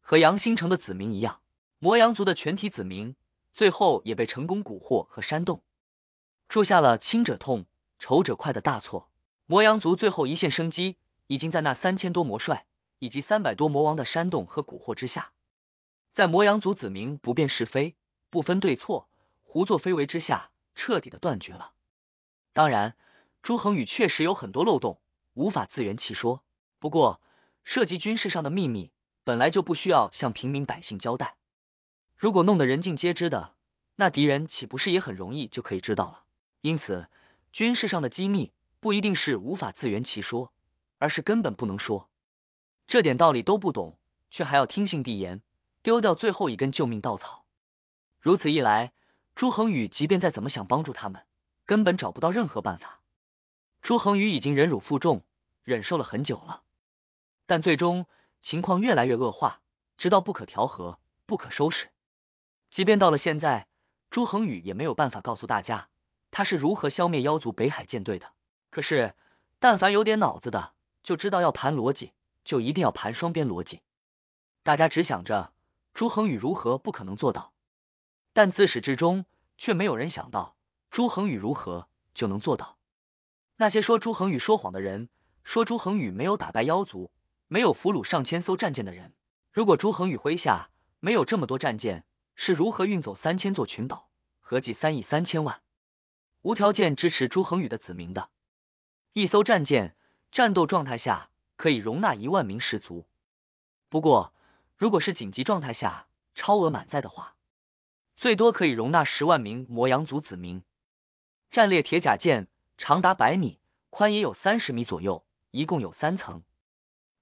和杨新城的子民一样。魔羊族的全体子民，最后也被成功蛊惑和煽动，铸下了亲者痛、仇者快的大错。魔羊族最后一线生机，已经在那三千多魔帅以及三百多魔王的煽动和蛊惑之下，在魔羊族子民不辨是非、不分对错、胡作非为之下，彻底的断绝了。当然，朱恒宇确实有很多漏洞，无法自圆其说。不过，涉及军事上的秘密，本来就不需要向平民百姓交代。如果弄得人尽皆知的，那敌人岂不是也很容易就可以知道了？因此，军事上的机密不一定是无法自圆其说，而是根本不能说。这点道理都不懂，却还要听信帝言，丢掉最后一根救命稻草。如此一来，朱恒宇即便再怎么想帮助他们，根本找不到任何办法。朱恒宇已经忍辱负重，忍受了很久了，但最终情况越来越恶化，直到不可调和、不可收拾。即便到了现在，朱恒宇也没有办法告诉大家他是如何消灭妖族北海舰队的。可是，但凡有点脑子的就知道要盘逻辑，就一定要盘双边逻辑。大家只想着朱恒宇如何不可能做到，但自始至终却没有人想到朱恒宇如何就能做到。那些说朱恒宇说谎的人，说朱恒宇没有打败妖族，没有俘虏上千艘战舰的人，如果朱恒宇麾下没有这么多战舰，是如何运走三千座群岛，合计三亿三千万，无条件支持朱恒宇的子民的？一艘战舰战斗状态下可以容纳一万名士卒，不过如果是紧急状态下超额满载的话，最多可以容纳十万名魔羊族子民。战列铁甲舰长达百米，宽也有三十米左右，一共有三层，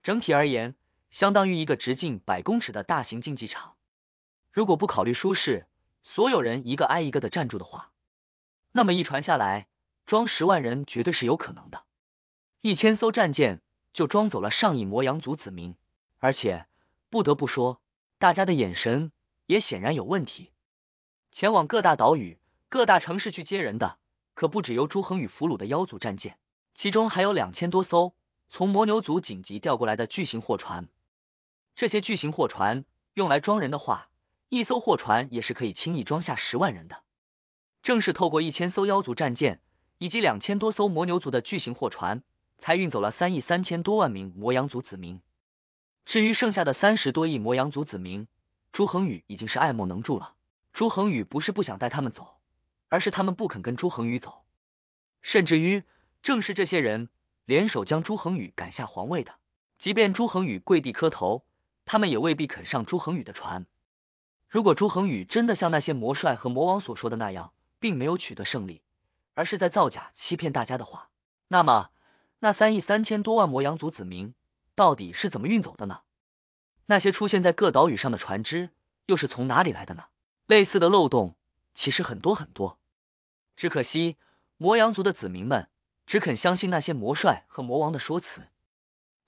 整体而言相当于一个直径百公尺的大型竞技场。如果不考虑舒适，所有人一个挨一个的站住的话，那么一传下来，装十万人绝对是有可能的。一千艘战舰就装走了上亿魔羊族子民，而且不得不说，大家的眼神也显然有问题。前往各大岛屿、各大城市去接人的，可不止由朱恒宇俘虏的妖族战舰，其中还有两千多艘从魔牛族紧急调过来的巨型货船。这些巨型货船用来装人的话，一艘货船也是可以轻易装下十万人的。正是透过一千艘妖族战舰以及两千多艘魔牛族的巨型货船，才运走了三亿三千多万名魔羊族子民。至于剩下的三十多亿魔羊族子民，朱恒宇已经是爱莫能助了。朱恒宇不是不想带他们走，而是他们不肯跟朱恒宇走。甚至于，正是这些人联手将朱恒宇赶下皇位的。即便朱恒宇跪地磕头，他们也未必肯上朱恒宇的船。如果朱恒宇真的像那些魔帅和魔王所说的那样，并没有取得胜利，而是在造假欺骗大家的话，那么那三亿三千多万魔羊族子民到底是怎么运走的呢？那些出现在各岛屿上的船只又是从哪里来的呢？类似的漏洞其实很多很多，只可惜魔羊族的子民们只肯相信那些魔帅和魔王的说辞，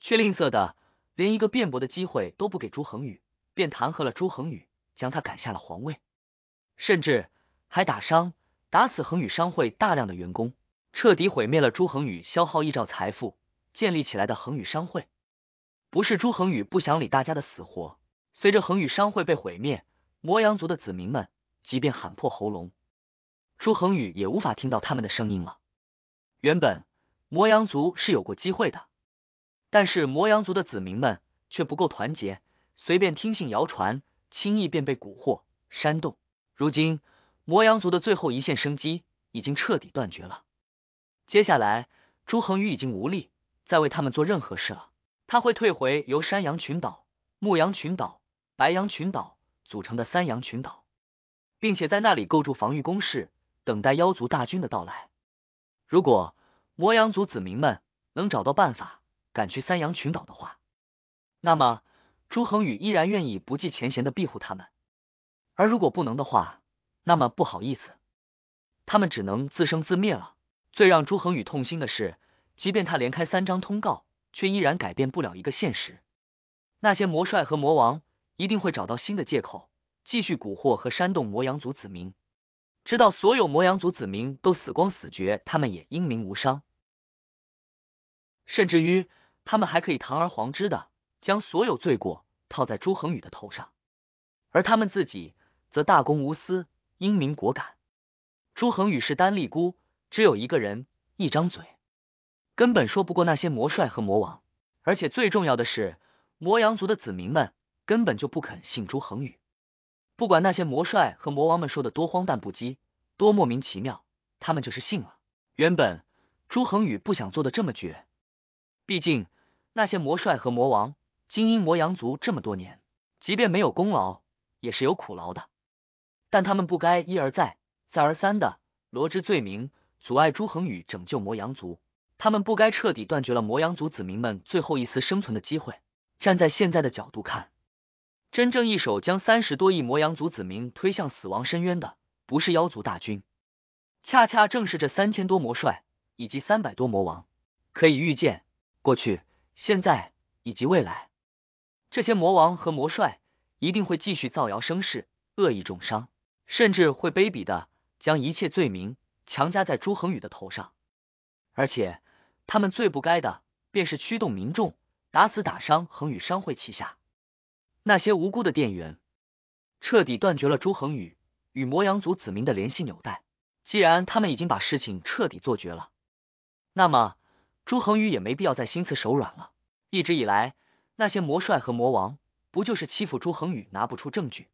却吝啬的连一个辩驳的机会都不给朱恒宇，便弹劾了朱恒宇。将他赶下了皇位，甚至还打伤、打死恒宇商会大量的员工，彻底毁灭了朱恒宇消耗亿兆财富建立起来的恒宇商会。不是朱恒宇不想理大家的死活，随着恒宇商会被毁灭，魔羊族的子民们即便喊破喉咙，朱恒宇也无法听到他们的声音了。原本魔羊族是有过机会的，但是魔羊族的子民们却不够团结，随便听信谣传。轻易便被蛊惑、煽动。如今，魔羊族的最后一线生机已经彻底断绝了。接下来，朱恒宇已经无力再为他们做任何事了。他会退回由山羊群岛、牧羊群岛、白羊群岛组成的三羊群岛，并且在那里构筑防御工事，等待妖族大军的到来。如果魔羊族子民们能找到办法赶去三羊群岛的话，那么……朱恒宇依然愿意不计前嫌的庇护他们，而如果不能的话，那么不好意思，他们只能自生自灭了。最让朱恒宇痛心的是，即便他连开三张通告，却依然改变不了一个现实：那些魔帅和魔王一定会找到新的借口，继续蛊惑和煽动魔羊族子民，直到所有魔羊族子民都死光死绝，他们也英明无伤，甚至于他们还可以堂而皇之的。将所有罪过套在朱恒宇的头上，而他们自己则大公无私、英明果敢。朱恒宇是单立孤，只有一个人一张嘴，根本说不过那些魔帅和魔王。而且最重要的是，魔羊族的子民们根本就不肯信朱恒宇。不管那些魔帅和魔王们说的多荒诞不羁、多莫名其妙，他们就是信了。原本朱恒宇不想做的这么绝，毕竟那些魔帅和魔王。精英魔羊族这么多年，即便没有功劳，也是有苦劳的。但他们不该一而再、再而三的罗织罪名，阻碍朱恒宇拯救魔羊族。他们不该彻底断绝了魔羊族子民们最后一丝生存的机会。站在现在的角度看，真正一手将三十多亿魔羊族子民推向死亡深渊的，不是妖族大军，恰恰正是这三千多魔帅以及三百多魔王。可以预见，过去、现在以及未来。这些魔王和魔帅一定会继续造谣生事、恶意重伤，甚至会卑鄙的将一切罪名强加在朱恒宇的头上。而且，他们最不该的便是驱动民众打死打伤恒宇商会旗下那些无辜的店员，彻底断绝了朱恒宇与魔阳族子民的联系纽带。既然他们已经把事情彻底做绝了，那么朱恒宇也没必要再心慈手软了。一直以来。那些魔帅和魔王不就是欺负朱恒宇拿不出证据，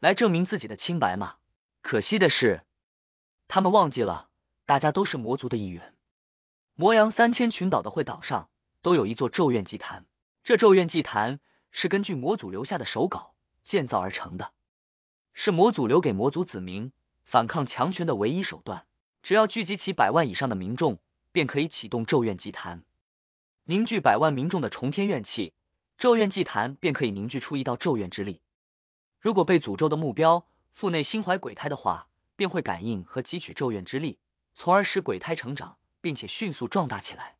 来证明自己的清白吗？可惜的是，他们忘记了，大家都是魔族的一员。魔阳三千群岛的会岛上都有一座咒怨祭坛，这咒怨祭坛是根据魔祖留下的手稿建造而成的，是魔祖留给魔族子民反抗强权的唯一手段。只要聚集起百万以上的民众，便可以启动咒怨祭坛，凝聚百万民众的重天怨气。咒怨祭坛便可以凝聚出一道咒怨之力。如果被诅咒的目标腹内心怀鬼胎的话，便会感应和汲取咒怨之力，从而使鬼胎成长，并且迅速壮大起来。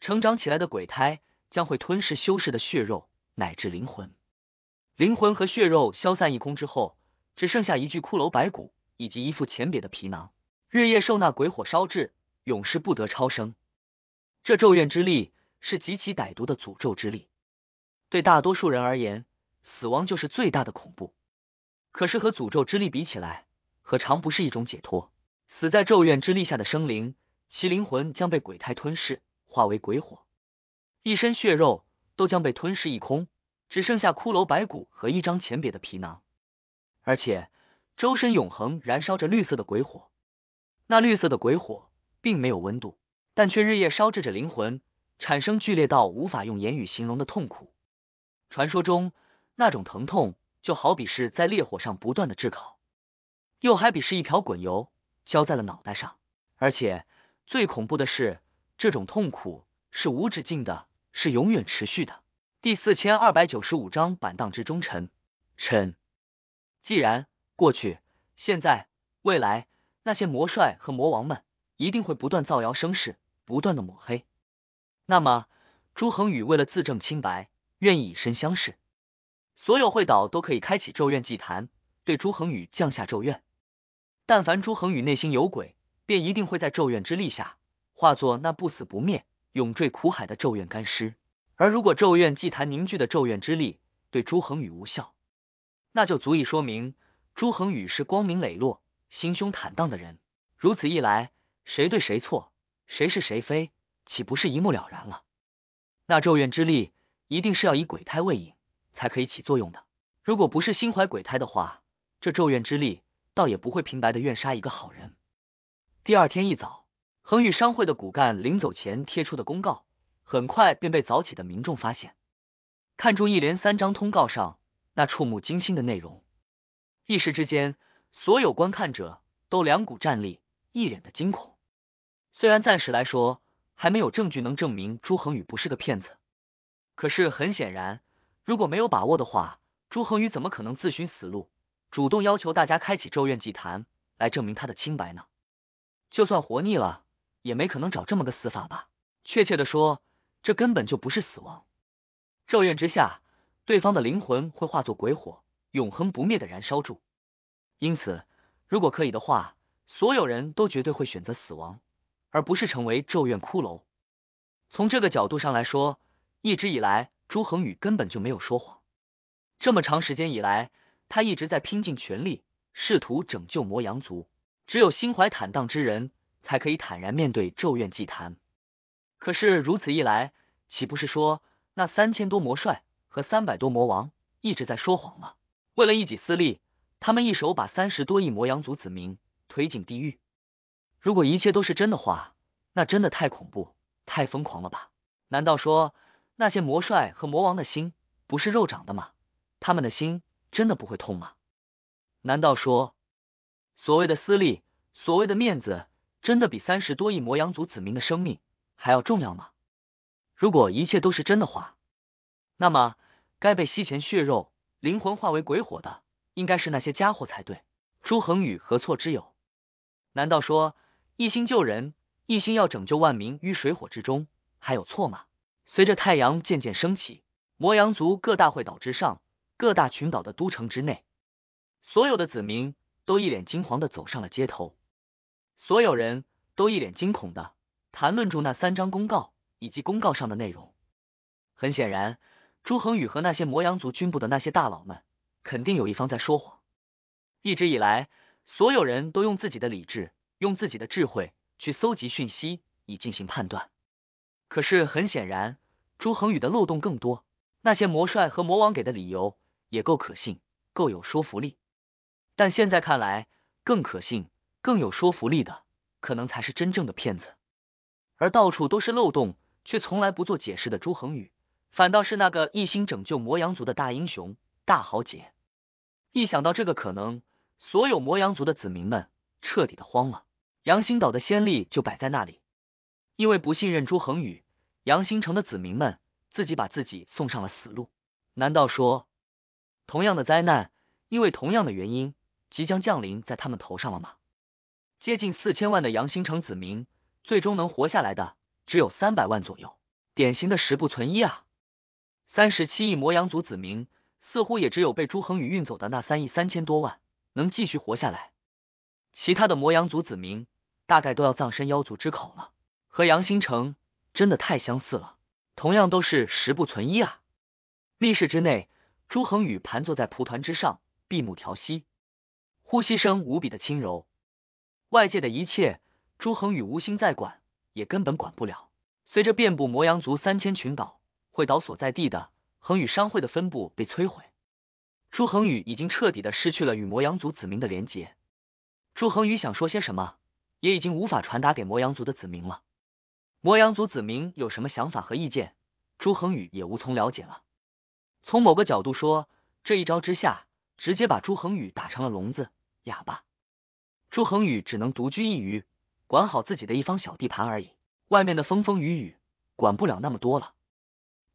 成长起来的鬼胎将会吞噬修士的血肉乃至灵魂，灵魂和血肉消散一空之后，只剩下一具骷髅白骨以及一副浅瘪的皮囊，日夜受那鬼火烧制，永世不得超生。这咒怨之力是极其歹毒的诅咒之力。对大多数人而言，死亡就是最大的恐怖。可是和诅咒之力比起来，何尝不是一种解脱？死在咒怨之力下的生灵，其灵魂将被鬼胎吞噬，化为鬼火，一身血肉都将被吞噬一空，只剩下骷髅白骨和一张浅瘪的皮囊，而且周身永恒燃烧着绿色的鬼火。那绿色的鬼火并没有温度，但却日夜烧制着灵魂，产生剧烈到无法用言语形容的痛苦。传说中那种疼痛，就好比是在烈火上不断的炙烤，又还比是一瓢滚油浇在了脑袋上。而且最恐怖的是，这种痛苦是无止境的，是永远持续的。第四千二百九十五章板荡之忠臣。臣，既然过去、现在、未来那些魔帅和魔王们一定会不断造谣生事，不断的抹黑，那么朱恒宇为了自证清白。愿意以身相试，所有会导都可以开启咒怨祭坛，对朱恒宇降下咒怨。但凡朱恒宇内心有鬼，便一定会在咒怨之力下化作那不死不灭、永坠苦海的咒怨干尸。而如果咒怨祭坛凝聚的咒怨之力对朱恒宇无效，那就足以说明朱恒宇是光明磊落、心胸坦荡的人。如此一来，谁对谁错，谁是谁非，岂不是一目了然了？那咒怨之力。一定是要以鬼胎为引，才可以起作用的。如果不是心怀鬼胎的话，这咒怨之力倒也不会平白的怨杀一个好人。第二天一早，恒宇商会的骨干临走前贴出的公告，很快便被早起的民众发现，看出一连三张通告上那触目惊心的内容，一时之间，所有观看者都两股战栗，一脸的惊恐。虽然暂时来说，还没有证据能证明朱恒宇不是个骗子。可是很显然，如果没有把握的话，朱恒宇怎么可能自寻死路，主动要求大家开启咒怨祭坛来证明他的清白呢？就算活腻了，也没可能找这么个死法吧？确切的说，这根本就不是死亡，咒怨之下，对方的灵魂会化作鬼火，永恒不灭的燃烧住。因此，如果可以的话，所有人都绝对会选择死亡，而不是成为咒怨骷髅。从这个角度上来说。一直以来，朱恒宇根本就没有说谎。这么长时间以来，他一直在拼尽全力，试图拯救魔羊族。只有心怀坦荡之人，才可以坦然面对咒怨祭坛。可是如此一来，岂不是说那三千多魔帅和三百多魔王一直在说谎吗？为了一己私利，他们一手把三十多亿魔羊族子民推进地狱。如果一切都是真的话，那真的太恐怖、太疯狂了吧？难道说？那些魔帅和魔王的心不是肉长的吗？他们的心真的不会痛吗？难道说所谓的私利、所谓的面子，真的比三十多亿魔阳族子民的生命还要重要吗？如果一切都是真的话，那么该被吸前血肉、灵魂化为鬼火的，应该是那些家伙才对。朱恒宇何错之有？难道说一心救人、一心要拯救万民于水火之中，还有错吗？随着太阳渐渐升起，魔羊族各大会岛之上、各大群岛的都城之内，所有的子民都一脸惊惶的走上了街头，所有人都一脸惊恐的谈论住那三张公告以及公告上的内容。很显然，朱恒宇和那些魔羊族军部的那些大佬们，肯定有一方在说谎。一直以来，所有人都用自己的理智、用自己的智慧去搜集讯息，以进行判断。可是很显然，朱恒宇的漏洞更多，那些魔帅和魔王给的理由也够可信，够有说服力。但现在看来，更可信、更有说服力的，可能才是真正的骗子。而到处都是漏洞，却从来不做解释的朱恒宇，反倒是那个一心拯救魔阳族的大英雄、大豪杰。一想到这个可能，所有魔阳族的子民们彻底的慌了。杨兴岛的先例就摆在那里，因为不信任朱恒宇。杨新城的子民们自己把自己送上了死路，难道说同样的灾难因为同样的原因即将降临在他们头上了吗？接近四千万的杨新城子民，最终能活下来的只有三百万左右，典型的十不存一啊！三十七亿魔羊族子民，似乎也只有被朱恒宇运走的那三亿三千多万能继续活下来，其他的魔羊族子民大概都要葬身妖族之口了，和杨新城。真的太相似了，同样都是十不存一啊！密室之内，朱恒宇盘坐在蒲团之上，闭目调息，呼吸声无比的轻柔。外界的一切，朱恒宇无心再管，也根本管不了。随着遍布魔羊族三千群岛、会岛所在地的恒宇商会的分部被摧毁，朱恒宇已经彻底的失去了与魔羊族子民的连结。朱恒宇想说些什么，也已经无法传达给魔羊族的子民了。魔阳族子民有什么想法和意见，朱恒宇也无从了解了。从某个角度说，这一招之下，直接把朱恒宇打成了聋子、哑巴。朱恒宇只能独居一隅，管好自己的一方小地盘而已。外面的风风雨雨，管不了那么多了。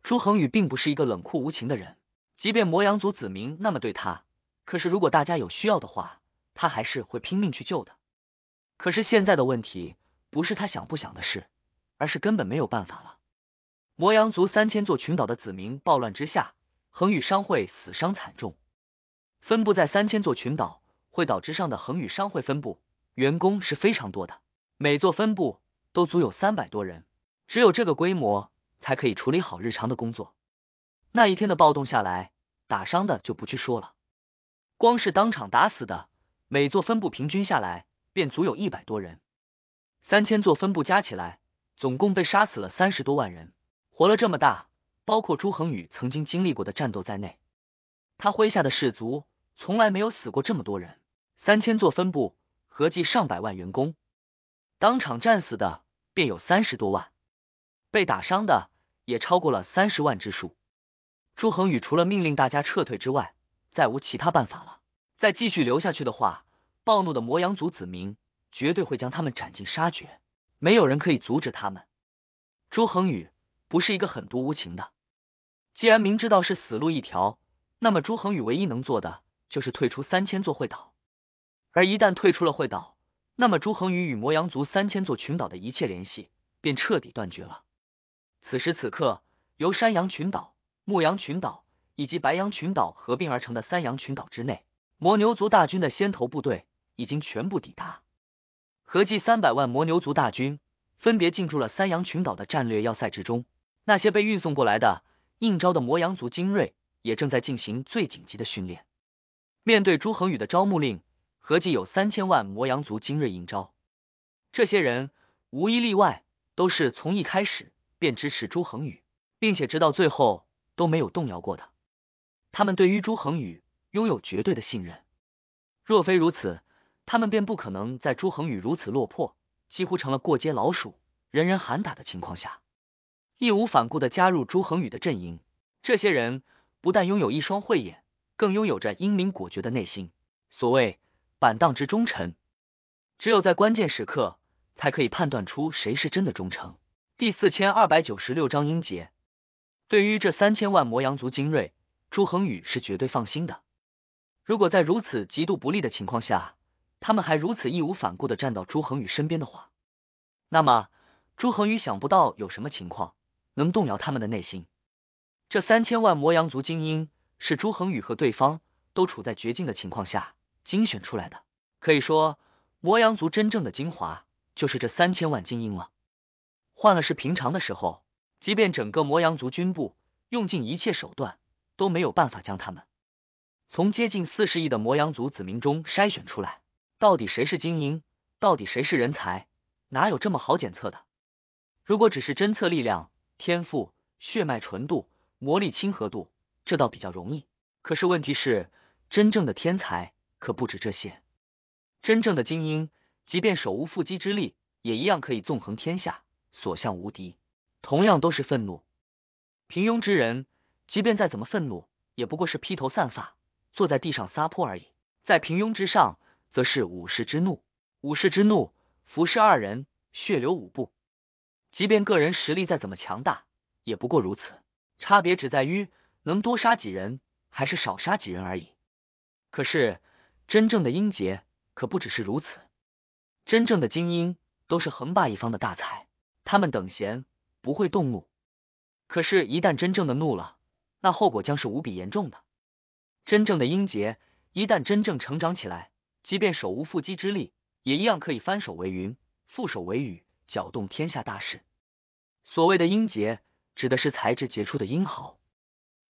朱恒宇并不是一个冷酷无情的人，即便魔阳族子民那么对他，可是如果大家有需要的话，他还是会拼命去救的。可是现在的问题，不是他想不想的事。而是根本没有办法了。魔羊族三千座群岛的子民暴乱之下，恒宇商会死伤惨重。分布在三千座群岛会岛之上的恒宇商会分部员工是非常多的，每座分部都足有三百多人，只有这个规模才可以处理好日常的工作。那一天的暴动下来，打伤的就不去说了，光是当场打死的，每座分部平均下来便足有一百多人，三千座分部加起来。总共被杀死了三十多万人，活了这么大，包括朱恒宇曾经经历过的战斗在内，他麾下的士卒从来没有死过这么多人。三千座分部，合计上百万员工，当场战死的便有三十多万，被打伤的也超过了三十万之数。朱恒宇除了命令大家撤退之外，再无其他办法了。再继续留下去的话，暴怒的魔羊族子民绝对会将他们斩尽杀绝。没有人可以阻止他们。朱恒宇不是一个狠毒无情的，既然明知道是死路一条，那么朱恒宇唯一能做的就是退出三千座会岛。而一旦退出了会岛，那么朱恒宇与魔羊族三千座群岛的一切联系便彻底断绝了。此时此刻，由山羊群岛、牧羊群岛以及白羊群岛合并而成的三羊群岛之内，魔牛族大军的先头部队已经全部抵达。合计三百万魔牛族大军分别进驻了三洋群岛的战略要塞之中。那些被运送过来的应招的魔羊族精锐也正在进行最紧急的训练。面对朱恒宇的招募令，合计有三千万魔羊族精锐应招。这些人无一例外都是从一开始便支持朱恒宇，并且直到最后都没有动摇过的。他们对于朱恒宇拥有绝对的信任。若非如此，他们便不可能在朱恒宇如此落魄，几乎成了过街老鼠、人人喊打的情况下，义无反顾的加入朱恒宇的阵营。这些人不但拥有一双慧眼，更拥有着英明果决的内心。所谓板荡之忠臣，只有在关键时刻才可以判断出谁是真的忠诚。第四千二百九十六章英杰。对于这三千万魔羊族精锐，朱恒宇是绝对放心的。如果在如此极度不利的情况下，他们还如此义无反顾的站到朱恒宇身边的话，那么朱恒宇想不到有什么情况能动摇他们的内心。这三千万魔羊族精英是朱恒宇和对方都处在绝境的情况下精选出来的，可以说魔羊族真正的精华就是这三千万精英了。换了是平常的时候，即便整个魔羊族军部用尽一切手段都没有办法将他们从接近四十亿的魔羊族子民中筛选出来。到底谁是精英？到底谁是人才？哪有这么好检测的？如果只是侦测力量、天赋、血脉纯度、魔力亲和度，这倒比较容易。可是问题是，真正的天才可不止这些。真正的精英，即便手无缚鸡之力，也一样可以纵横天下，所向无敌。同样都是愤怒，平庸之人，即便再怎么愤怒，也不过是披头散发，坐在地上撒泼而已。在平庸之上。则是武士之怒，武士之怒，服侍二人，血流五步。即便个人实力再怎么强大，也不过如此，差别只在于能多杀几人还是少杀几人而已。可是，真正的英杰可不只是如此，真正的精英都是横霸一方的大才，他们等闲不会动怒。可是，一旦真正的怒了，那后果将是无比严重的。真正的英杰一旦真正成长起来。即便手无缚鸡之力，也一样可以翻手为云，覆手为雨，搅动天下大事。所谓的英杰，指的是才智杰出的英豪；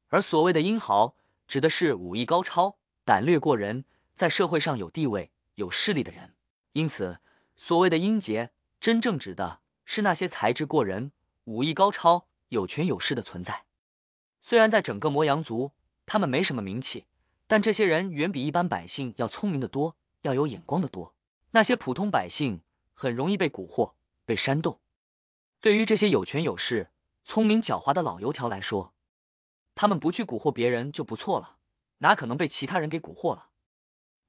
而所谓的英豪，指的是武艺高超、胆略过人，在社会上有地位、有势力的人。因此，所谓的英杰，真正指的是那些才智过人、武艺高超、有权有势的存在。虽然在整个魔阳族，他们没什么名气，但这些人远比一般百姓要聪明的多。要有眼光的多，那些普通百姓很容易被蛊惑、被煽动。对于这些有权有势、聪明狡猾的老油条来说，他们不去蛊惑别人就不错了，哪可能被其他人给蛊惑了？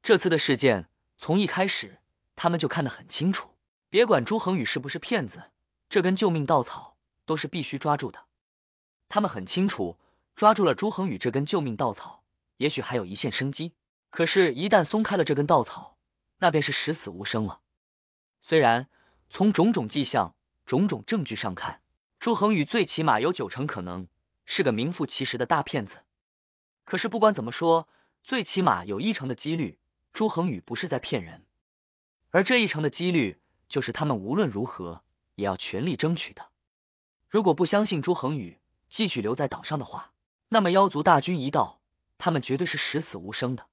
这次的事件从一开始他们就看得很清楚，别管朱恒宇是不是骗子，这根救命稻草都是必须抓住的。他们很清楚，抓住了朱恒宇这根救命稻草，也许还有一线生机。可是，一旦松开了这根稻草，那便是十死无生了。虽然从种种迹象、种种证据上看，朱恒宇最起码有九成可能是个名副其实的大骗子。可是，不管怎么说，最起码有一成的几率，朱恒宇不是在骗人。而这一成的几率，就是他们无论如何也要全力争取的。如果不相信朱恒宇继续留在岛上的话，那么妖族大军一到，他们绝对是十死无生的。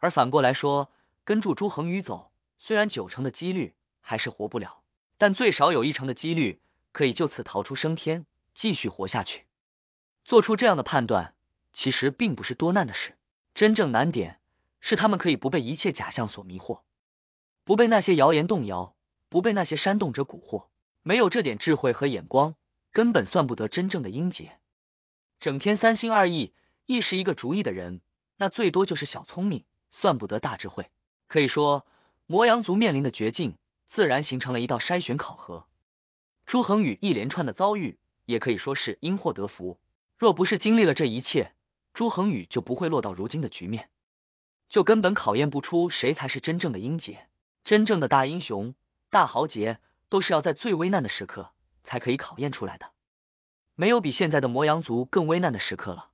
而反过来说，跟住朱恒宇走，虽然九成的几率还是活不了，但最少有一成的几率可以就此逃出生天，继续活下去。做出这样的判断，其实并不是多难的事。真正难点是他们可以不被一切假象所迷惑，不被那些谣言动摇，不被那些煽动者蛊惑。没有这点智慧和眼光，根本算不得真正的英杰。整天三心二意，一时一个主意的人，那最多就是小聪明。算不得大智慧，可以说，魔羊族面临的绝境，自然形成了一道筛选考核。朱恒宇一连串的遭遇，也可以说是因祸得福。若不是经历了这一切，朱恒宇就不会落到如今的局面，就根本考验不出谁才是真正的英杰，真正的大英雄、大豪杰，都是要在最危难的时刻才可以考验出来的。没有比现在的魔羊族更危难的时刻了，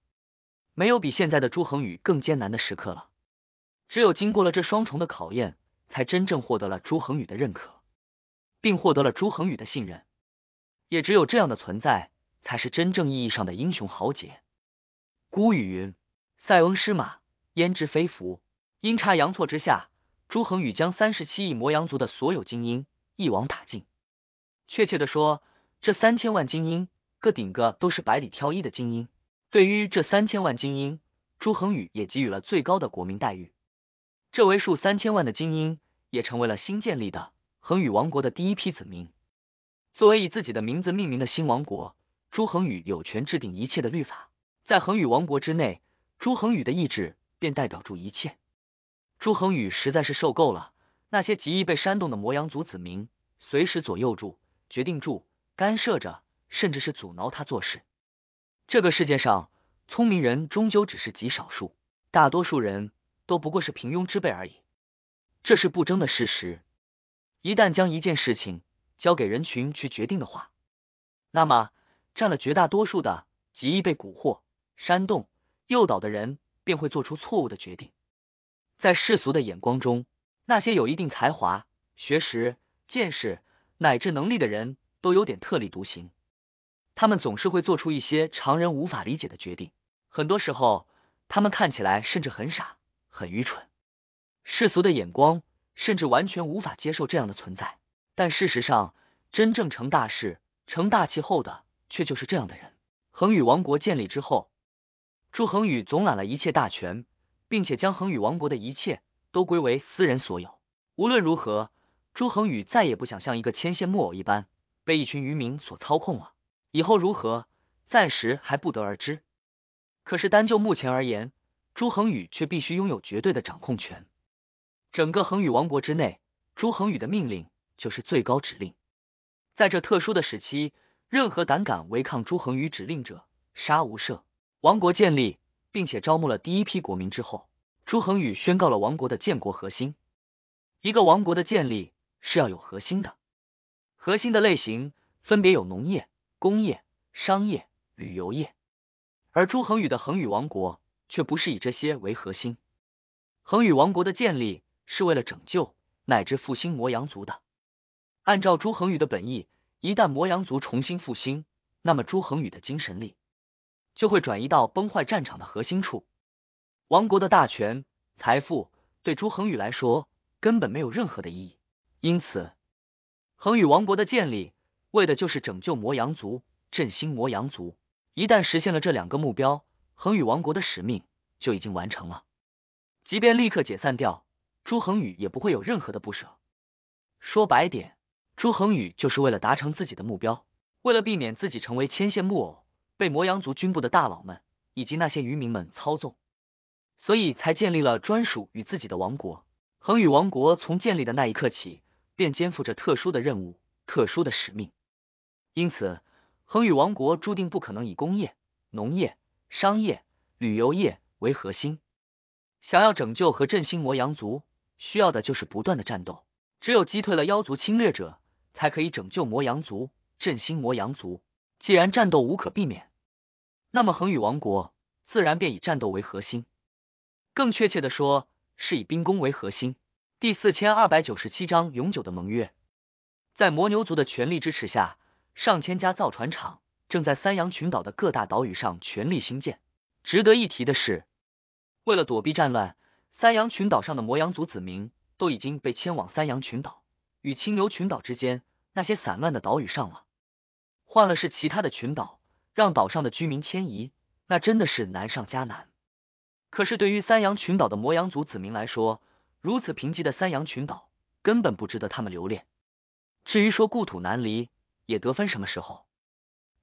没有比现在的朱恒宇更艰难的时刻了。只有经过了这双重的考验，才真正获得了朱恒宇的认可，并获得了朱恒宇的信任。也只有这样的存在，才是真正意义上的英雄豪杰。孤雨云，塞翁失马，焉知非福？阴差阳错之下，朱恒宇将三十七亿魔羊族的所有精英一网打尽。确切的说，这三千万精英，个顶个都是百里挑一的精英。对于这三千万精英，朱恒宇也给予了最高的国民待遇。这为数三千万的精英，也成为了新建立的恒宇王国的第一批子民。作为以自己的名字命名的新王国，朱恒宇有权制定一切的律法。在恒宇王国之内，朱恒宇的意志便代表住一切。朱恒宇实在是受够了那些极易被煽动的魔羊族子民，随时左右住、决定住、干涉着，甚至是阻挠他做事。这个世界上，聪明人终究只是极少数，大多数人。都不过是平庸之辈而已，这是不争的事实。一旦将一件事情交给人群去决定的话，那么占了绝大多数的极易被蛊惑、煽动、诱导的人便会做出错误的决定。在世俗的眼光中，那些有一定才华、学识、见识乃至能力的人都有点特立独行，他们总是会做出一些常人无法理解的决定。很多时候，他们看起来甚至很傻。很愚蠢，世俗的眼光甚至完全无法接受这样的存在。但事实上，真正成大事、成大气候的，却就是这样的人。恒宇王国建立之后，朱恒宇总揽了一切大权，并且将恒宇王国的一切都归为私人所有。无论如何，朱恒宇再也不想像一个牵线木偶一般被一群渔民所操控了。以后如何，暂时还不得而知。可是单就目前而言，朱恒宇却必须拥有绝对的掌控权。整个恒宇王国之内，朱恒宇的命令就是最高指令。在这特殊的时期，任何胆敢违抗朱恒宇指令者，杀无赦。王国建立并且招募了第一批国民之后，朱恒宇宣告了王国的建国核心。一个王国的建立是要有核心的，核心的类型分别有农业、工业、商业、旅游业。而朱恒宇的恒宇王国。却不是以这些为核心。恒宇王国的建立是为了拯救乃至复兴魔羊族的。按照朱恒宇的本意，一旦魔羊族重新复兴，那么朱恒宇的精神力就会转移到崩坏战场的核心处。王国的大权、财富对朱恒宇来说根本没有任何的意义。因此，恒宇王国的建立为的就是拯救魔羊族、振兴魔羊族。一旦实现了这两个目标。恒宇王国的使命就已经完成了，即便立刻解散掉，朱恒宇也不会有任何的不舍。说白点，朱恒宇就是为了达成自己的目标，为了避免自己成为牵线木偶，被摩羊族军部的大佬们以及那些渔民们操纵，所以才建立了专属与自己的王国。恒宇王国从建立的那一刻起，便肩负着特殊的任务、特殊的使命，因此恒宇王国注定不可能以工业、农业。商业、旅游业为核心，想要拯救和振兴魔羊族，需要的就是不断的战斗。只有击退了妖族侵略者，才可以拯救魔羊族，振兴魔羊族。既然战斗无可避免，那么恒宇王国自然便以战斗为核心，更确切的说，是以兵工为核心。第四千二百九十七章永久的盟约，在魔牛族的全力支持下，上千家造船厂。正在三洋群岛的各大岛屿上全力兴建。值得一提的是，为了躲避战乱，三洋群岛上的摩羊族子民都已经被迁往三洋群岛与清流群岛之间那些散乱的岛屿上了。换了是其他的群岛，让岛上的居民迁移，那真的是难上加难。可是对于三洋群岛的摩羊族子民来说，如此贫瘠的三洋群岛根本不值得他们留恋。至于说故土难离，也得分什么时候。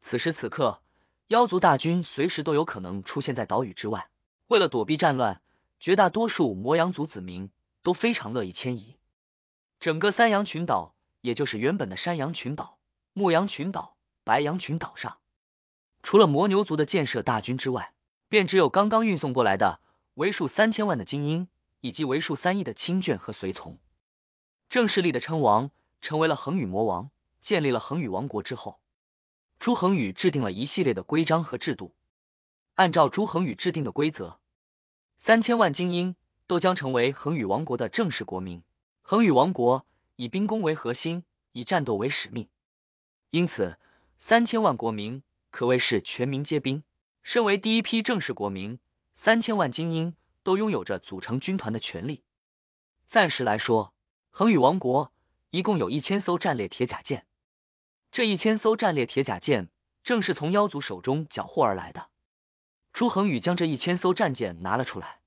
此时此刻，妖族大军随时都有可能出现在岛屿之外。为了躲避战乱，绝大多数魔羊族子民都非常乐意迁移。整个三羊群岛，也就是原本的山羊群岛、牧羊群岛、白羊群岛上，除了魔牛族的建设大军之外，便只有刚刚运送过来的为数三千万的精英，以及为数三亿的亲眷和随从。正式立的称王，成为了恒宇魔王，建立了恒宇王国之后。朱恒宇制定了一系列的规章和制度。按照朱恒宇制定的规则，三千万精英都将成为恒宇王国的正式国民。恒宇王国以兵工为核心，以战斗为使命，因此三千万国民可谓是全民皆兵。身为第一批正式国民，三千万精英都拥有着组成军团的权利。暂时来说，恒宇王国一共有一千艘战列铁甲舰。这一千艘战列铁甲舰正是从妖族手中缴获而来的。朱恒宇将这一千艘战舰拿了出来。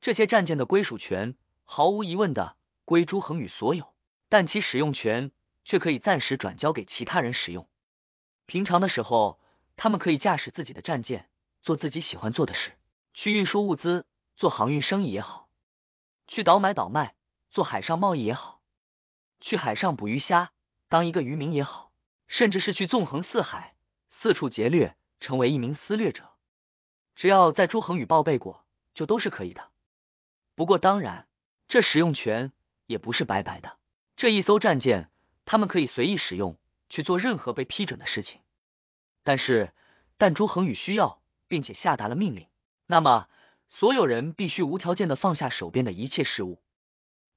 这些战舰的归属权毫无疑问的归朱恒宇所有，但其使用权却可以暂时转交给其他人使用。平常的时候，他们可以驾驶自己的战舰，做自己喜欢做的事，去运输物资，做航运生意也好，去倒买倒卖，做海上贸易也好，去海上捕鱼虾，当一个渔民也好。甚至是去纵横四海，四处劫掠，成为一名私掠者。只要在朱恒宇报备过，就都是可以的。不过，当然，这使用权也不是白白的。这一艘战舰，他们可以随意使用，去做任何被批准的事情。但是，但朱恒宇需要并且下达了命令，那么所有人必须无条件的放下手边的一切事物，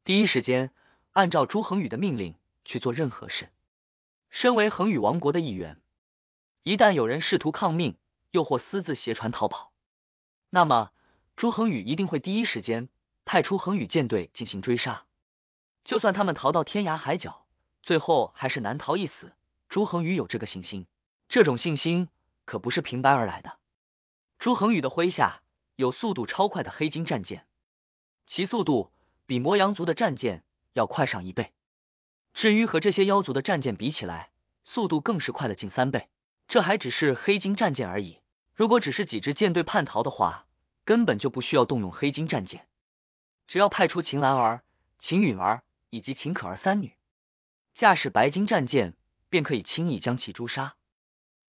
第一时间按照朱恒宇的命令去做任何事。身为恒宇王国的一员，一旦有人试图抗命，又或私自携船逃跑，那么朱恒宇一定会第一时间派出恒宇舰队进行追杀。就算他们逃到天涯海角，最后还是难逃一死。朱恒宇有这个信心，这种信心可不是平白而来的。朱恒宇的麾下有速度超快的黑金战舰，其速度比魔羊族的战舰要快上一倍。至于和这些妖族的战舰比起来，速度更是快了近三倍。这还只是黑金战舰而已。如果只是几支舰队叛逃的话，根本就不需要动用黑金战舰，只要派出秦兰儿、秦允儿以及秦可儿三女驾驶白金战舰，便可以轻易将其诛杀。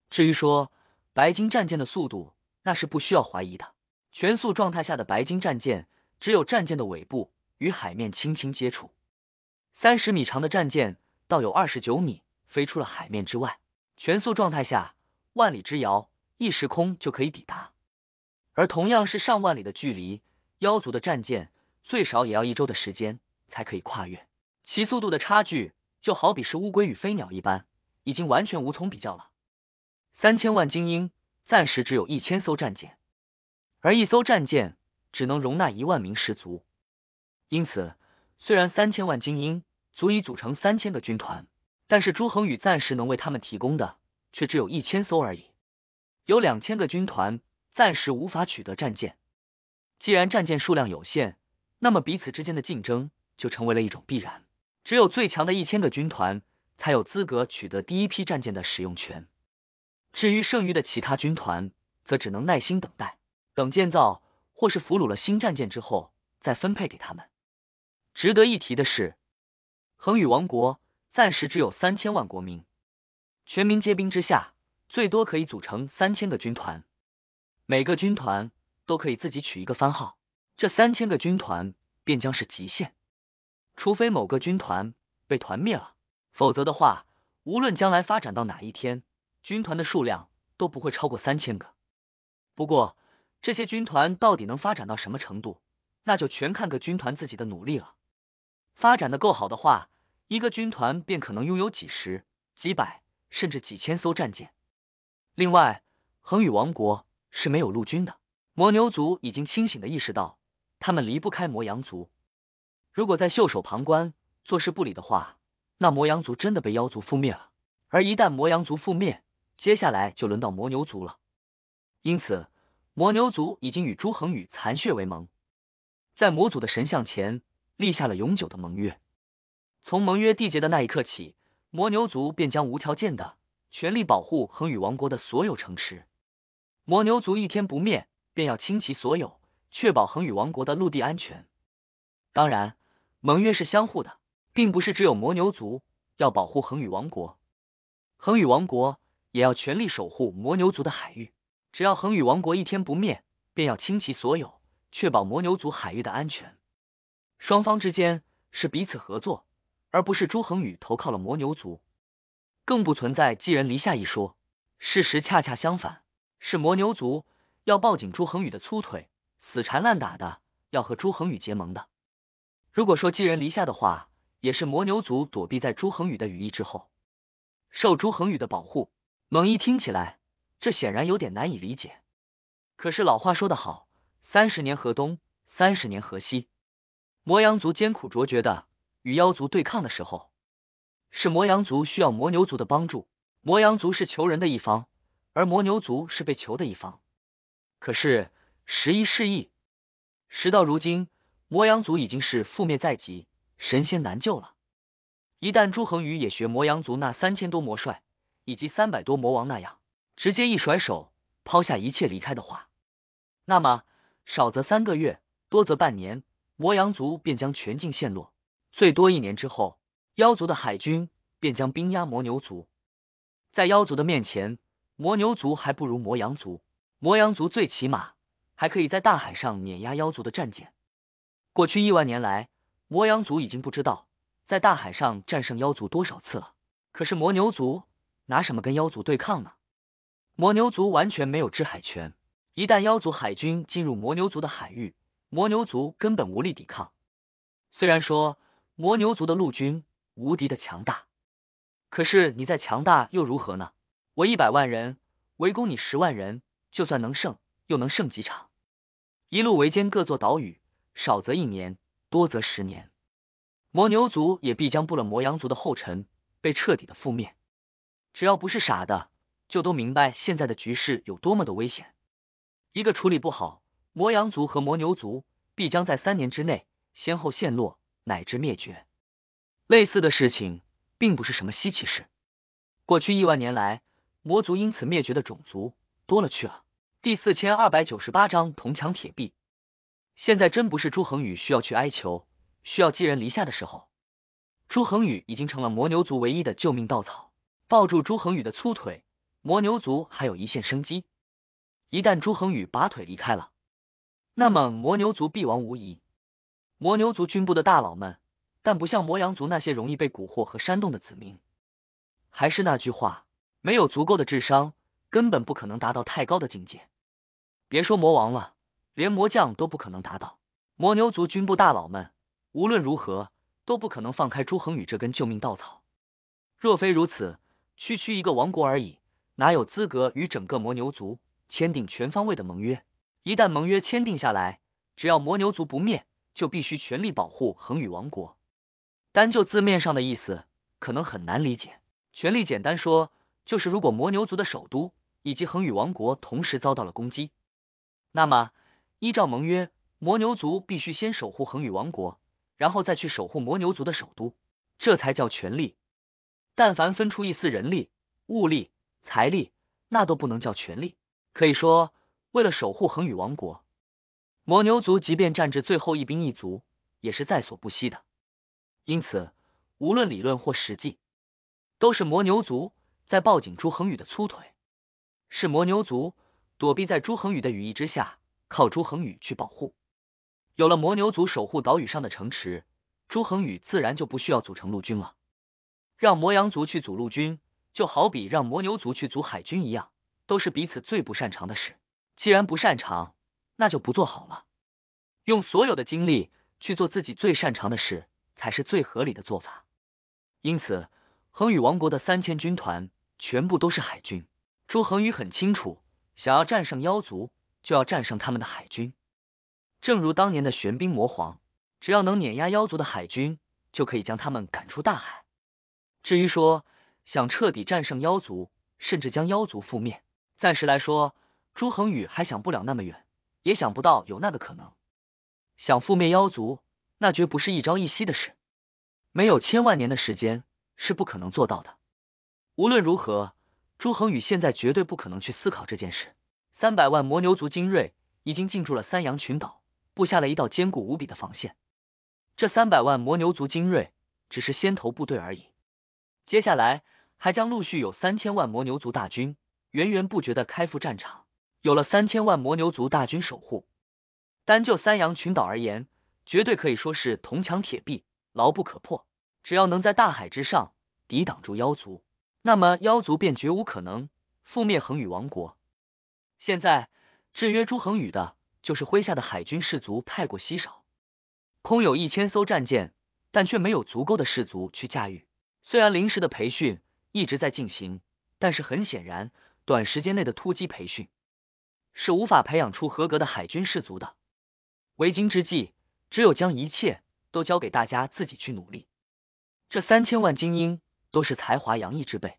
至于说白金战舰的速度，那是不需要怀疑的。全速状态下的白金战舰，只有战舰的尾部与海面轻轻接触。三十米长的战舰，倒有二十九米飞出了海面之外。全速状态下，万里之遥一时空就可以抵达。而同样是上万里的距离，妖族的战舰最少也要一周的时间才可以跨越。其速度的差距，就好比是乌龟与飞鸟一般，已经完全无从比较了。三千万精英暂时只有一千艘战舰，而一艘战舰只能容纳一万名士卒。因此，虽然三千万精英，足以组成三千个军团，但是朱恒宇暂时能为他们提供的却只有一千艘而已。有两千个军团暂时无法取得战舰，既然战舰数量有限，那么彼此之间的竞争就成为了一种必然。只有最强的一千个军团才有资格取得第一批战舰的使用权，至于剩余的其他军团，则只能耐心等待，等建造或是俘虏了新战舰之后再分配给他们。值得一提的是。恒宇王国暂时只有三千万国民，全民皆兵之下，最多可以组成三千个军团，每个军团都可以自己取一个番号，这三千个军团便将是极限。除非某个军团被团灭了，否则的话，无论将来发展到哪一天，军团的数量都不会超过三千个。不过，这些军团到底能发展到什么程度，那就全看各军团自己的努力了。发展的够好的话，一个军团便可能拥有几十、几百甚至几千艘战舰。另外，恒宇王国是没有陆军的。魔牛族已经清醒的意识到，他们离不开魔羊族。如果在袖手旁观、坐视不理的话，那魔羊族真的被妖族覆灭了。而一旦魔羊族覆灭，接下来就轮到魔牛族了。因此，魔牛族已经与朱恒宇残血为盟，在魔族的神像前。立下了永久的盟约。从盟约缔结的那一刻起，魔牛族便将无条件的全力保护恒宇王国的所有城池。魔牛族一天不灭，便要倾其所有，确保恒宇王国的陆地安全。当然，盟约是相互的，并不是只有魔牛族要保护恒宇王国，恒宇王国也要全力守护魔牛族的海域。只要恒宇王国一天不灭，便要倾其所有，确保魔牛族海域的安全。双方之间是彼此合作，而不是朱恒宇投靠了魔牛族，更不存在寄人篱下一说。事实恰恰相反，是魔牛族要抱紧朱恒宇的粗腿，死缠烂打的要和朱恒宇结盟的。如果说寄人篱下的话，也是魔牛族躲避在朱恒宇的羽翼之后，受朱恒宇的保护。猛一听起来，这显然有点难以理解。可是老话说得好，三十年河东，三十年河西。魔羊族艰苦卓绝的与妖族对抗的时候，是魔羊族需要魔牛族的帮助，魔羊族是求人的一方，而魔牛族是被求的一方。可是时移世易，时到如今，魔羊族已经是覆灭在即，神仙难救了。一旦朱恒宇也学魔羊族那三千多魔帅以及三百多魔王那样，直接一甩手抛下一切离开的话，那么少则三个月，多则半年。魔羊族便将全境陷落，最多一年之后，妖族的海军便将兵压魔牛族。在妖族的面前，魔牛族还不如魔羊族。魔羊族最起码还可以在大海上碾压妖族的战舰。过去亿万年来，魔羊族已经不知道在大海上战胜妖族多少次了。可是魔牛族拿什么跟妖族对抗呢？魔牛族完全没有制海权，一旦妖族海军进入魔牛族的海域。魔牛族根本无力抵抗。虽然说魔牛族的陆军无敌的强大，可是你再强大又如何呢？我一百万人围攻你十万人，就算能胜，又能胜几场？一路围歼各座岛屿，少则一年，多则十年，魔牛族也必将步了魔羊族的后尘，被彻底的覆灭。只要不是傻的，就都明白现在的局势有多么的危险，一个处理不好。魔羊族和魔牛族必将在三年之内先后陷落，乃至灭绝。类似的事情并不是什么稀奇事，过去亿万年来，魔族因此灭绝的种族多了去了。第四千二百九十八章铜墙铁壁。现在真不是朱恒宇需要去哀求、需要寄人篱下的时候。朱恒宇已经成了魔牛族唯一的救命稻草，抱住朱恒宇的粗腿，魔牛族还有一线生机。一旦朱恒宇拔腿离开了，那么魔牛族必亡无疑。魔牛族军部的大佬们，但不像魔羊族那些容易被蛊惑和煽动的子民。还是那句话，没有足够的智商，根本不可能达到太高的境界。别说魔王了，连魔将都不可能达到。魔牛族军部大佬们无论如何都不可能放开朱恒宇这根救命稻草。若非如此，区区一个王国而已，哪有资格与整个魔牛族签订全方位的盟约？一旦盟约签订下来，只要魔牛族不灭，就必须全力保护恒宇王国。单就字面上的意思，可能很难理解。权力简单说，就是如果魔牛族的首都以及恒宇王国同时遭到了攻击，那么依照盟约，魔牛族必须先守护恒宇王国，然后再去守护魔牛族的首都，这才叫权力。但凡分出一丝人力、物力、财力，那都不能叫权力。可以说。为了守护恒宇王国，魔牛族即便战至最后一兵一卒，也是在所不惜的。因此，无论理论或实际，都是魔牛族在抱紧朱恒宇的粗腿，是魔牛族躲避在朱恒宇的羽翼之下，靠朱恒宇去保护。有了魔牛族守护岛屿上的城池，朱恒宇自然就不需要组成陆军了。让魔羊族去组陆军，就好比让魔牛族去组海军一样，都是彼此最不擅长的事。既然不擅长，那就不做好了。用所有的精力去做自己最擅长的事，才是最合理的做法。因此，恒宇王国的三千军团全部都是海军。朱恒宇很清楚，想要战胜妖族，就要战胜他们的海军。正如当年的玄冰魔皇，只要能碾压妖族的海军，就可以将他们赶出大海。至于说想彻底战胜妖族，甚至将妖族覆灭，暂时来说。朱恒宇还想不了那么远，也想不到有那个可能。想覆灭妖族，那绝不是一朝一夕的事，没有千万年的时间是不可能做到的。无论如何，朱恒宇现在绝对不可能去思考这件事。三百万魔牛族精锐已经进驻了三阳群岛，布下了一道坚固无比的防线。这三百万魔牛族精锐只是先头部队而已，接下来还将陆续有三千万魔牛族大军源源不绝的开赴战场。有了三千万魔牛族大军守护，单就三洋群岛而言，绝对可以说是铜墙铁壁，牢不可破。只要能在大海之上抵挡住妖族，那么妖族便绝无可能覆灭恒宇王国。现在，制约朱恒宇的就是麾下的海军士卒太过稀少，空有一千艘战舰，但却没有足够的士卒去驾驭。虽然临时的培训一直在进行，但是很显然，短时间内的突击培训。是无法培养出合格的海军士卒的。为今之计，只有将一切都交给大家自己去努力。这三千万精英都是才华洋溢之辈，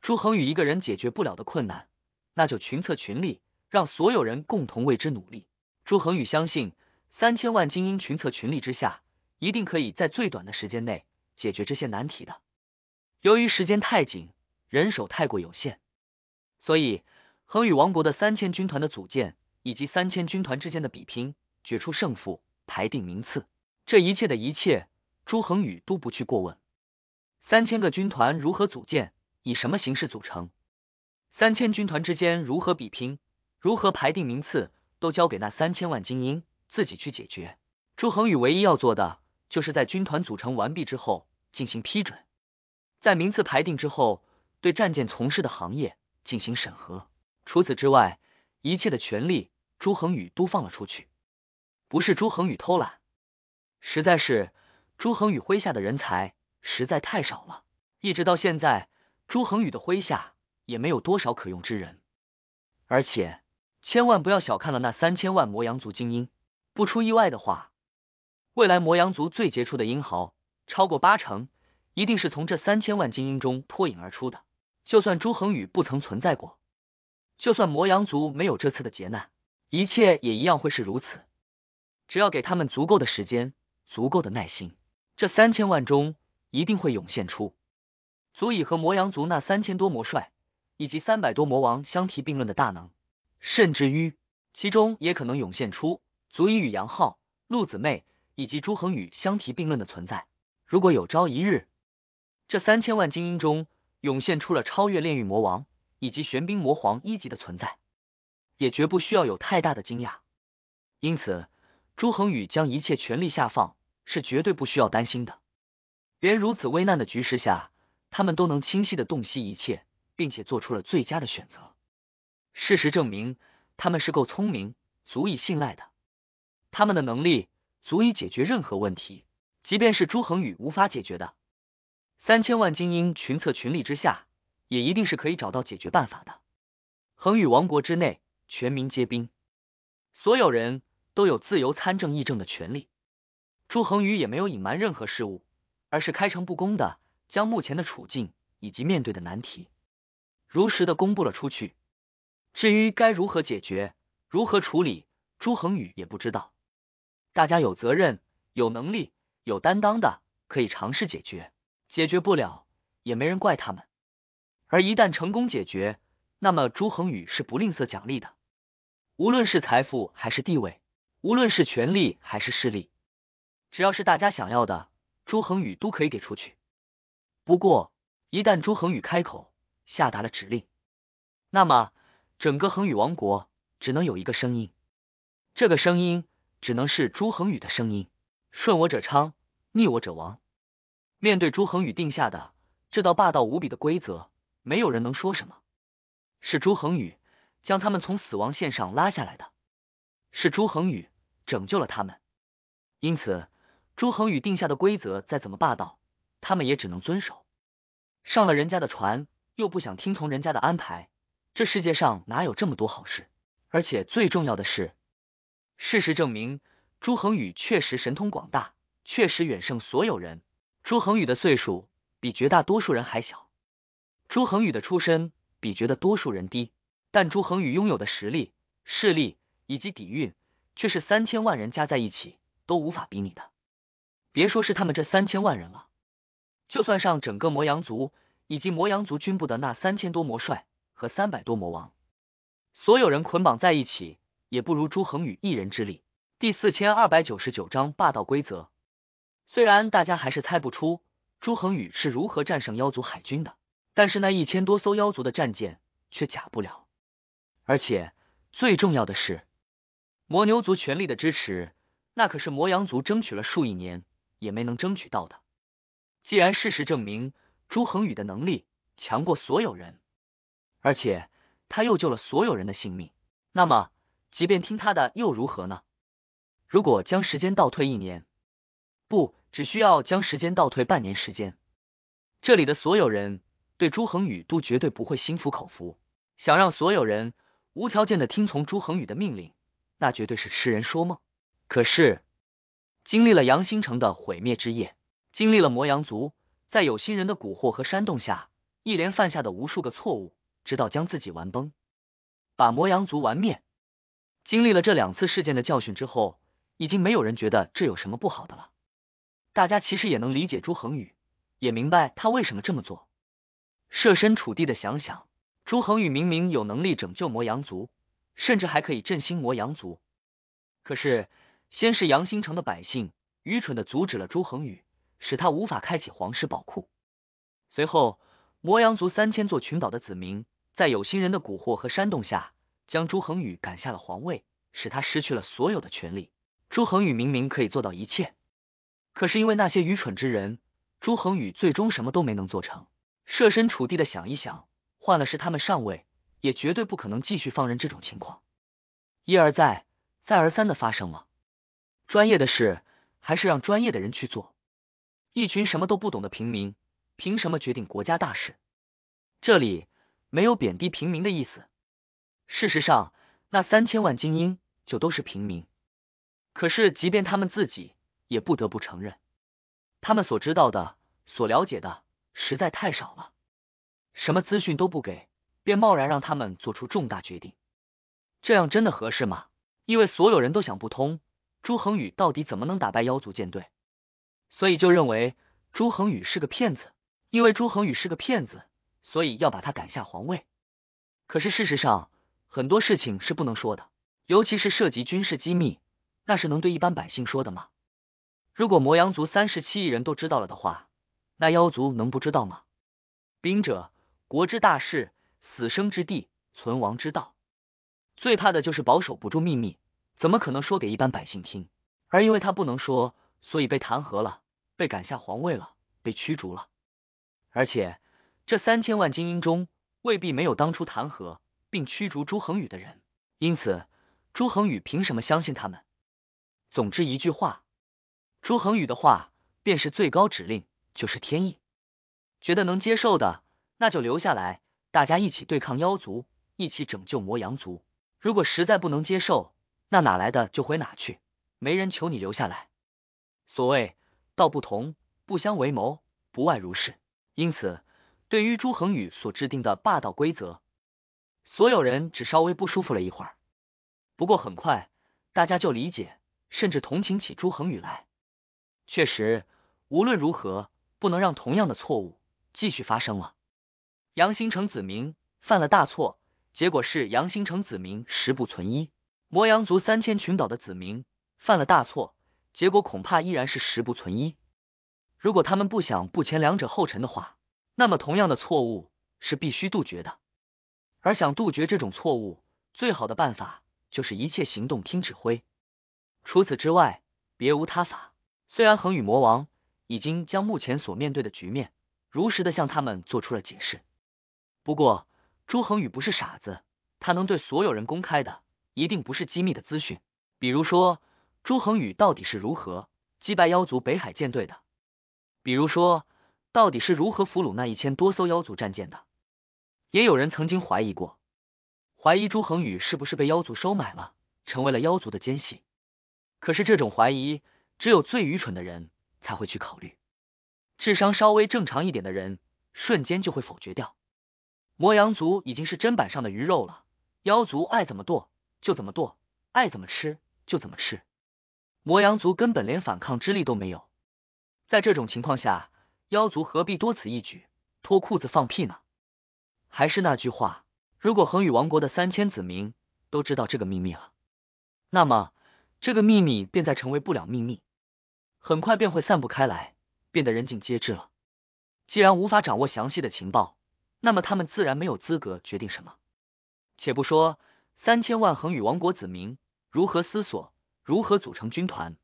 朱恒宇一个人解决不了的困难，那就群策群力，让所有人共同为之努力。朱恒宇相信，三千万精英群策群力之下，一定可以在最短的时间内解决这些难题的。由于时间太紧，人手太过有限，所以。恒宇王国的三千军团的组建以及三千军团之间的比拼、决出胜负、排定名次，这一切的一切，朱恒宇都不去过问。三千个军团如何组建，以什么形式组成，三千军团之间如何比拼、如何排定名次，都交给那三千万精英自己去解决。朱恒宇唯一要做的，就是在军团组成完毕之后进行批准，在名次排定之后，对战舰从事的行业进行审核。除此之外，一切的权力朱恒宇都放了出去。不是朱恒宇偷懒，实在是朱恒宇麾下的人才实在太少了。一直到现在，朱恒宇的麾下也没有多少可用之人。而且，千万不要小看了那三千万魔阳族精英。不出意外的话，未来魔阳族最杰出的英豪，超过八成一定是从这三千万精英中脱颖而出的。就算朱恒宇不曾存在过。就算魔羊族没有这次的劫难，一切也一样会是如此。只要给他们足够的时间、足够的耐心，这三千万中一定会涌现出足以和魔羊族那三千多魔帅以及三百多魔王相提并论的大能，甚至于其中也可能涌现出足以与杨浩、陆子妹以及朱恒宇相提并论的存在。如果有朝一日，这三千万精英中涌现出了超越炼狱魔王，以及玄冰魔皇一级的存在，也绝不需要有太大的惊讶。因此，朱恒宇将一切权力下放，是绝对不需要担心的。连如此危难的局势下，他们都能清晰的洞悉一切，并且做出了最佳的选择。事实证明，他们是够聪明，足以信赖的。他们的能力足以解决任何问题，即便是朱恒宇无法解决的。三千万精英群策群力之下。也一定是可以找到解决办法的。恒宇王国之内，全民皆兵，所有人都有自由参政议政的权利。朱恒宇也没有隐瞒任何事物，而是开诚布公的将目前的处境以及面对的难题如实的公布了出去。至于该如何解决、如何处理，朱恒宇也不知道。大家有责任、有能力、有担当的，可以尝试解决。解决不了，也没人怪他们。而一旦成功解决，那么朱恒宇是不吝啬奖励的，无论是财富还是地位，无论是权力还是势力，只要是大家想要的，朱恒宇都可以给出去。不过，一旦朱恒宇开口下达了指令，那么整个恒宇王国只能有一个声音，这个声音只能是朱恒宇的声音。顺我者昌，逆我者亡。面对朱恒宇定下的这道霸道无比的规则。没有人能说什么，是朱恒宇将他们从死亡线上拉下来的，是朱恒宇拯救了他们。因此，朱恒宇定下的规则再怎么霸道，他们也只能遵守。上了人家的船，又不想听从人家的安排，这世界上哪有这么多好事？而且最重要的是，事实证明，朱恒宇确实神通广大，确实远胜所有人。朱恒宇的岁数比绝大多数人还小。朱恒宇的出身比觉得多数人低，但朱恒宇拥有的实力、势力以及底蕴，却是三千万人加在一起都无法比拟的。别说是他们这三千万人了，就算上整个魔羊族以及魔羊族军部的那三千多魔帅和三百多魔王，所有人捆绑在一起，也不如朱恒宇一人之力。第四千二百九十九章霸道规则。虽然大家还是猜不出朱恒宇是如何战胜妖族海军的。但是那一千多艘妖族的战舰却假不了，而且最重要的是，魔牛族全力的支持，那可是魔羊族争取了数亿年也没能争取到的。既然事实证明朱恒宇的能力强过所有人，而且他又救了所有人的性命，那么即便听他的又如何呢？如果将时间倒退一年，不只需要将时间倒退半年时间，这里的所有人。对朱恒宇都绝对不会心服口服，想让所有人无条件的听从朱恒宇的命令，那绝对是痴人说梦。可是经历了杨新城的毁灭之夜，经历了魔羊族在有心人的蛊惑和煽动下，一连犯下的无数个错误，直到将自己玩崩，把魔羊族玩灭。经历了这两次事件的教训之后，已经没有人觉得这有什么不好的了。大家其实也能理解朱恒宇，也明白他为什么这么做。设身处地的想想，朱恒宇明明有能力拯救魔羊族，甚至还可以振兴魔羊族。可是，先是杨新城的百姓愚蠢的阻止了朱恒宇，使他无法开启皇室宝库。随后，魔羊族三千座群岛的子民在有心人的蛊惑和煽动下，将朱恒宇赶下了皇位，使他失去了所有的权利。朱恒宇明明可以做到一切，可是因为那些愚蠢之人，朱恒宇最终什么都没能做成。设身处地的想一想，换了是他们上位，也绝对不可能继续放任这种情况一而再、再而三的发生了。专业的事还是让专业的人去做。一群什么都不懂的平民，凭什么决定国家大事？这里没有贬低平民的意思。事实上，那三千万精英就都是平民。可是，即便他们自己也不得不承认，他们所知道的、所了解的。实在太少了，什么资讯都不给，便贸然让他们做出重大决定，这样真的合适吗？因为所有人都想不通朱恒宇到底怎么能打败妖族舰队，所以就认为朱恒宇是个骗子。因为朱恒宇是个骗子，所以要把他赶下皇位。可是事实上，很多事情是不能说的，尤其是涉及军事机密，那是能对一般百姓说的吗？如果魔阳族三十七亿人都知道了的话。那妖族能不知道吗？兵者，国之大事，死生之地，存亡之道。最怕的就是保守不住秘密，怎么可能说给一般百姓听？而因为他不能说，所以被弹劾了，被赶下皇位了，被驱逐了。而且这三千万精英中，未必没有当初弹劾并驱逐朱恒宇的人。因此，朱恒宇凭什么相信他们？总之一句话，朱恒宇的话便是最高指令。就是天意，觉得能接受的，那就留下来，大家一起对抗妖族，一起拯救魔阳族。如果实在不能接受，那哪来的就回哪去，没人求你留下来。所谓道不同，不相为谋，不外如是。因此，对于朱恒宇所制定的霸道规则，所有人只稍微不舒服了一会儿，不过很快大家就理解，甚至同情起朱恒宇来。确实，无论如何。不能让同样的错误继续发生了。杨新城子民犯了大错，结果是杨新城子民十不存一；魔阳族三千群岛的子民犯了大错，结果恐怕依然是十不存一。如果他们不想步前两者后尘的话，那么同样的错误是必须杜绝的。而想杜绝这种错误，最好的办法就是一切行动听指挥，除此之外别无他法。虽然恒宇魔王。已经将目前所面对的局面如实的向他们做出了解释。不过朱恒宇不是傻子，他能对所有人公开的，一定不是机密的资讯。比如说朱恒宇到底是如何击败妖族北海舰队的，比如说到底是如何俘虏那一千多艘妖族战舰的。也有人曾经怀疑过，怀疑朱恒宇是不是被妖族收买了，成为了妖族的奸细。可是这种怀疑，只有最愚蠢的人。才会去考虑，智商稍微正常一点的人，瞬间就会否决掉。魔羊族已经是砧板上的鱼肉了，妖族爱怎么剁就怎么剁，爱怎么吃就怎么吃。魔羊族根本连反抗之力都没有，在这种情况下，妖族何必多此一举脱裤子放屁呢？还是那句话，如果恒宇王国的三千子民都知道这个秘密了，那么这个秘密便再成为不了秘密。很快便会散布开来，变得人尽皆知了。既然无法掌握详细的情报，那么他们自然没有资格决定什么。且不说三千万恒宇王国子民如何思索，如何组成军团，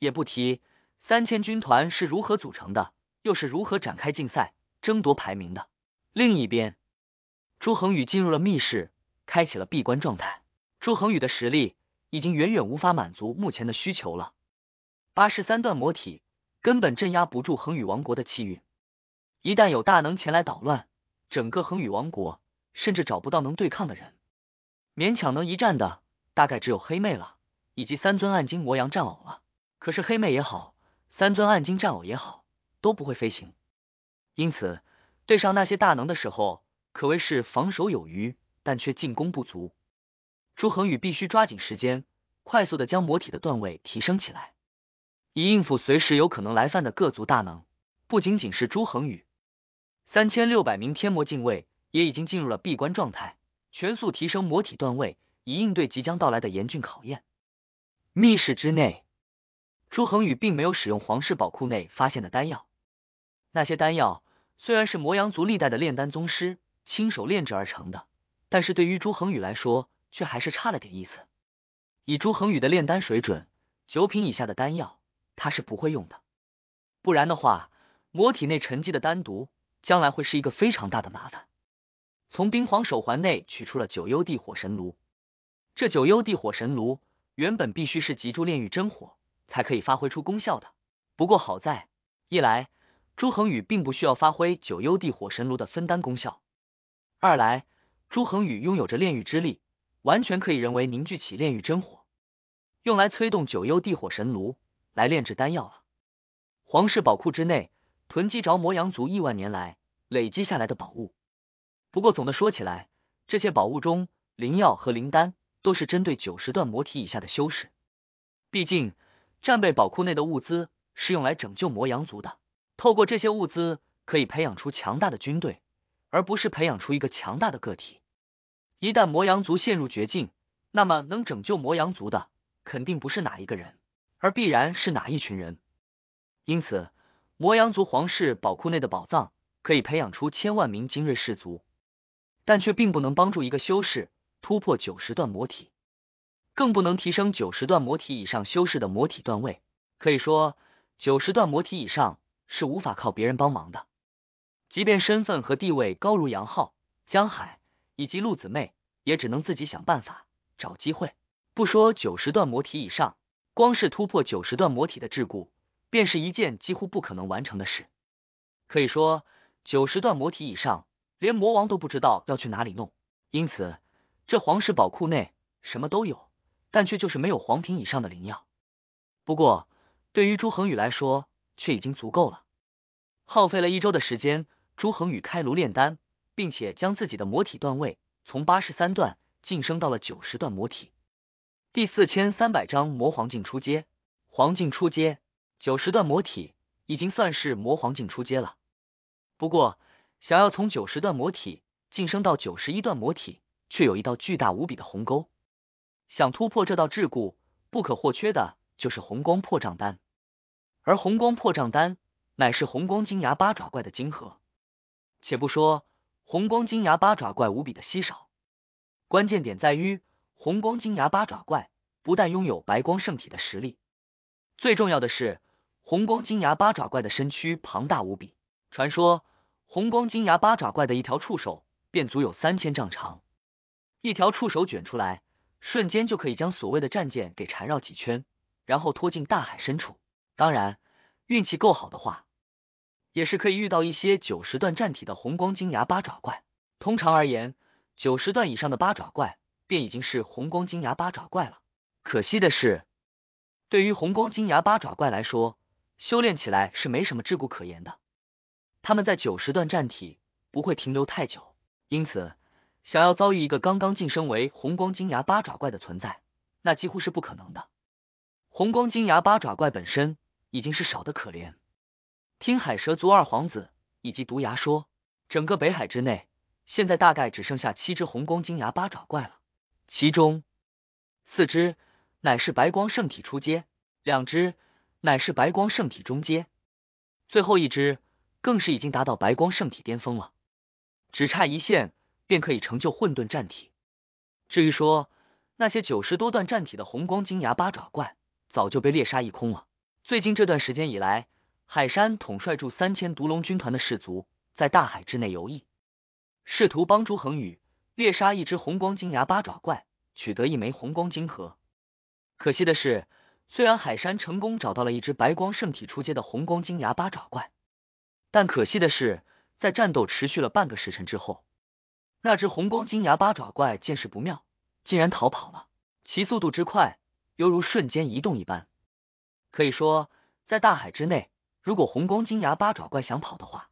也不提三千军团是如何组成的，又是如何展开竞赛、争夺排名的。另一边，朱恒宇进入了密室，开启了闭关状态。朱恒宇的实力已经远远无法满足目前的需求了。八十三段魔体根本镇压不住恒宇王国的气运，一旦有大能前来捣乱，整个恒宇王国甚至找不到能对抗的人，勉强能一战的大概只有黑妹了，以及三尊暗金魔阳战偶了。可是黑妹也好，三尊暗金战偶也好，都不会飞行，因此对上那些大能的时候，可谓是防守有余，但却进攻不足。朱恒宇必须抓紧时间，快速的将魔体的段位提升起来。以应付随时有可能来犯的各族大能，不仅仅是朱恒宇，三千六百名天魔禁卫也已经进入了闭关状态，全速提升魔体段位，以应对即将到来的严峻考验。密室之内，朱恒宇并没有使用皇室宝库内发现的丹药，那些丹药虽然是魔阳族历代的炼丹宗师亲手炼制而成的，但是对于朱恒宇来说，却还是差了点意思。以朱恒宇的炼丹水准，九品以下的丹药。他是不会用的，不然的话，魔体内沉积的丹毒将来会是一个非常大的麻烦。从冰皇手环内取出了九幽地火神炉，这九幽地火神炉原本必须是集中炼狱真火才可以发挥出功效的。不过好在，一来朱恒宇并不需要发挥九幽地火神炉的分丹功效，二来朱恒宇拥有着炼狱之力，完全可以人为凝聚起炼狱真火，用来催动九幽地火神炉。来炼制丹药了。皇室宝库之内囤积着魔羊族亿万年来累积下来的宝物。不过总的说起来，这些宝物中灵药和灵丹都是针对九十段魔体以下的修士。毕竟战备宝库内的物资是用来拯救魔羊族的。透过这些物资，可以培养出强大的军队，而不是培养出一个强大的个体。一旦魔羊族陷入绝境，那么能拯救魔羊族的，肯定不是哪一个人。而必然是哪一群人？因此，魔羊族皇室宝库内的宝藏可以培养出千万名精锐士卒，但却并不能帮助一个修士突破九十段魔体，更不能提升九十段魔体以上修士的魔体段位。可以说，九十段魔体以上是无法靠别人帮忙的。即便身份和地位高如杨浩、江海以及陆子妹，也只能自己想办法找机会。不说九十段魔体以上。光是突破九十段魔体的桎梏，便是一件几乎不可能完成的事。可以说，九十段魔体以上，连魔王都不知道要去哪里弄。因此，这皇室宝库内什么都有，但却就是没有黄瓶以上的灵药。不过，对于朱恒宇来说，却已经足够了。耗费了一周的时间，朱恒宇开炉炼丹，并且将自己的魔体段位从八十三段晋升到了九十段魔体。第四千三百章魔皇镜出阶，黄镜出阶，九十段魔体已经算是魔皇镜出阶了。不过，想要从九十段魔体晋升到九十一段魔体，却有一道巨大无比的鸿沟。想突破这道桎梏，不可或缺的就是红光破障丹。而红光破障丹乃是红光金牙八爪怪的晶核。且不说红光金牙八爪怪无比的稀少，关键点在于。红光金牙八爪怪不但拥有白光圣体的实力，最重要的是，红光金牙八爪怪的身躯庞大无比。传说，红光金牙八爪怪的一条触手便足有三千丈长，一条触手卷出来，瞬间就可以将所谓的战舰给缠绕几圈，然后拖进大海深处。当然，运气够好的话，也是可以遇到一些九十段战体的红光金牙八爪怪。通常而言，九十段以上的八爪怪。便已经是红光金牙八爪怪了。可惜的是，对于红光金牙八爪怪来说，修炼起来是没什么桎梏可言的。他们在九十段战体不会停留太久，因此想要遭遇一个刚刚晋升为红光金牙八爪怪的存在，那几乎是不可能的。红光金牙八爪怪本身已经是少的可怜。听海蛇族二皇子以及毒牙说，整个北海之内，现在大概只剩下七只红光金牙八爪怪了。其中四只乃是白光圣体初阶，两只乃是白光圣体中阶，最后一只更是已经达到白光圣体巅峰了，只差一线便可以成就混沌战体。至于说那些九十多段战体的红光金牙八爪怪，早就被猎杀一空了。最近这段时间以来，海山统帅住三千毒龙军团的士卒，在大海之内游弋，试图帮助恒宇。猎杀一只红光金牙八爪怪，取得一枚红光金核。可惜的是，虽然海山成功找到了一只白光圣体出阶的红光金牙八爪怪，但可惜的是，在战斗持续了半个时辰之后，那只红光金牙八爪怪见势不妙，竟然逃跑了。其速度之快，犹如瞬间移动一般。可以说，在大海之内，如果红光金牙八爪怪想跑的话，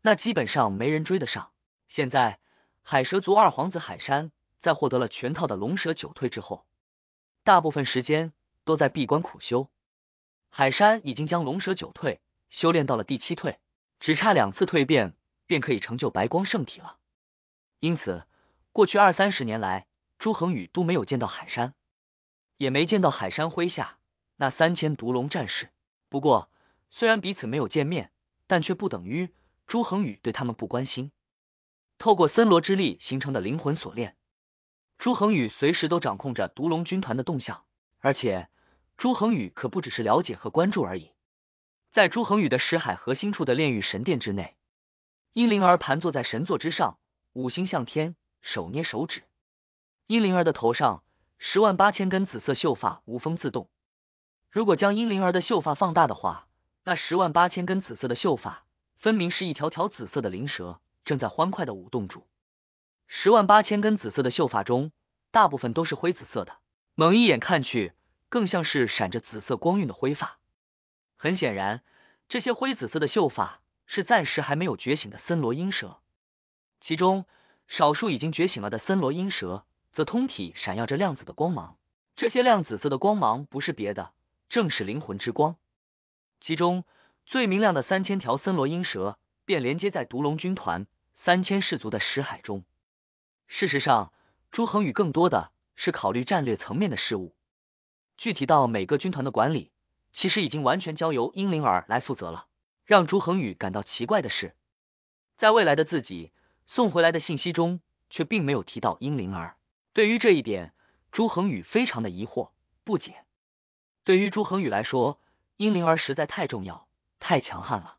那基本上没人追得上。现在。海蛇族二皇子海山，在获得了全套的龙蛇九退之后，大部分时间都在闭关苦修。海山已经将龙蛇九退修炼到了第七退，只差两次蜕变便可以成就白光圣体了。因此，过去二三十年来，朱恒宇都没有见到海山，也没见到海山麾下那三千毒龙战士。不过，虽然彼此没有见面，但却不等于朱恒宇对他们不关心。透过森罗之力形成的灵魂锁链，朱恒宇随时都掌控着毒龙军团的动向。而且，朱恒宇可不只是了解和关注而已。在朱恒宇的识海核心处的炼狱神殿之内，阴灵儿盘坐在神座之上，五星向天，手捏手指。阴灵儿的头上十万八千根紫色秀发无风自动。如果将阴灵儿的秀发放大的话，那十万八千根紫色的秀发分明是一条条紫色的灵蛇。正在欢快的舞动着，十万八千根紫色的秀发中，大部分都是灰紫色的，猛一眼看去，更像是闪着紫色光晕的灰发。很显然，这些灰紫色的秀发是暂时还没有觉醒的森罗阴蛇，其中少数已经觉醒了的森罗阴蛇，则通体闪耀着亮紫的光芒。这些亮紫色的光芒不是别的，正是灵魂之光。其中最明亮的三千条森罗阴蛇，便连接在毒龙军团。三千氏族的石海中，事实上，朱恒宇更多的是考虑战略层面的事物。具体到每个军团的管理，其实已经完全交由英灵儿来负责了。让朱恒宇感到奇怪的是，在未来的自己送回来的信息中，却并没有提到英灵儿。对于这一点，朱恒宇非常的疑惑不解。对于朱恒宇来说，英灵儿实在太重要、太强悍了。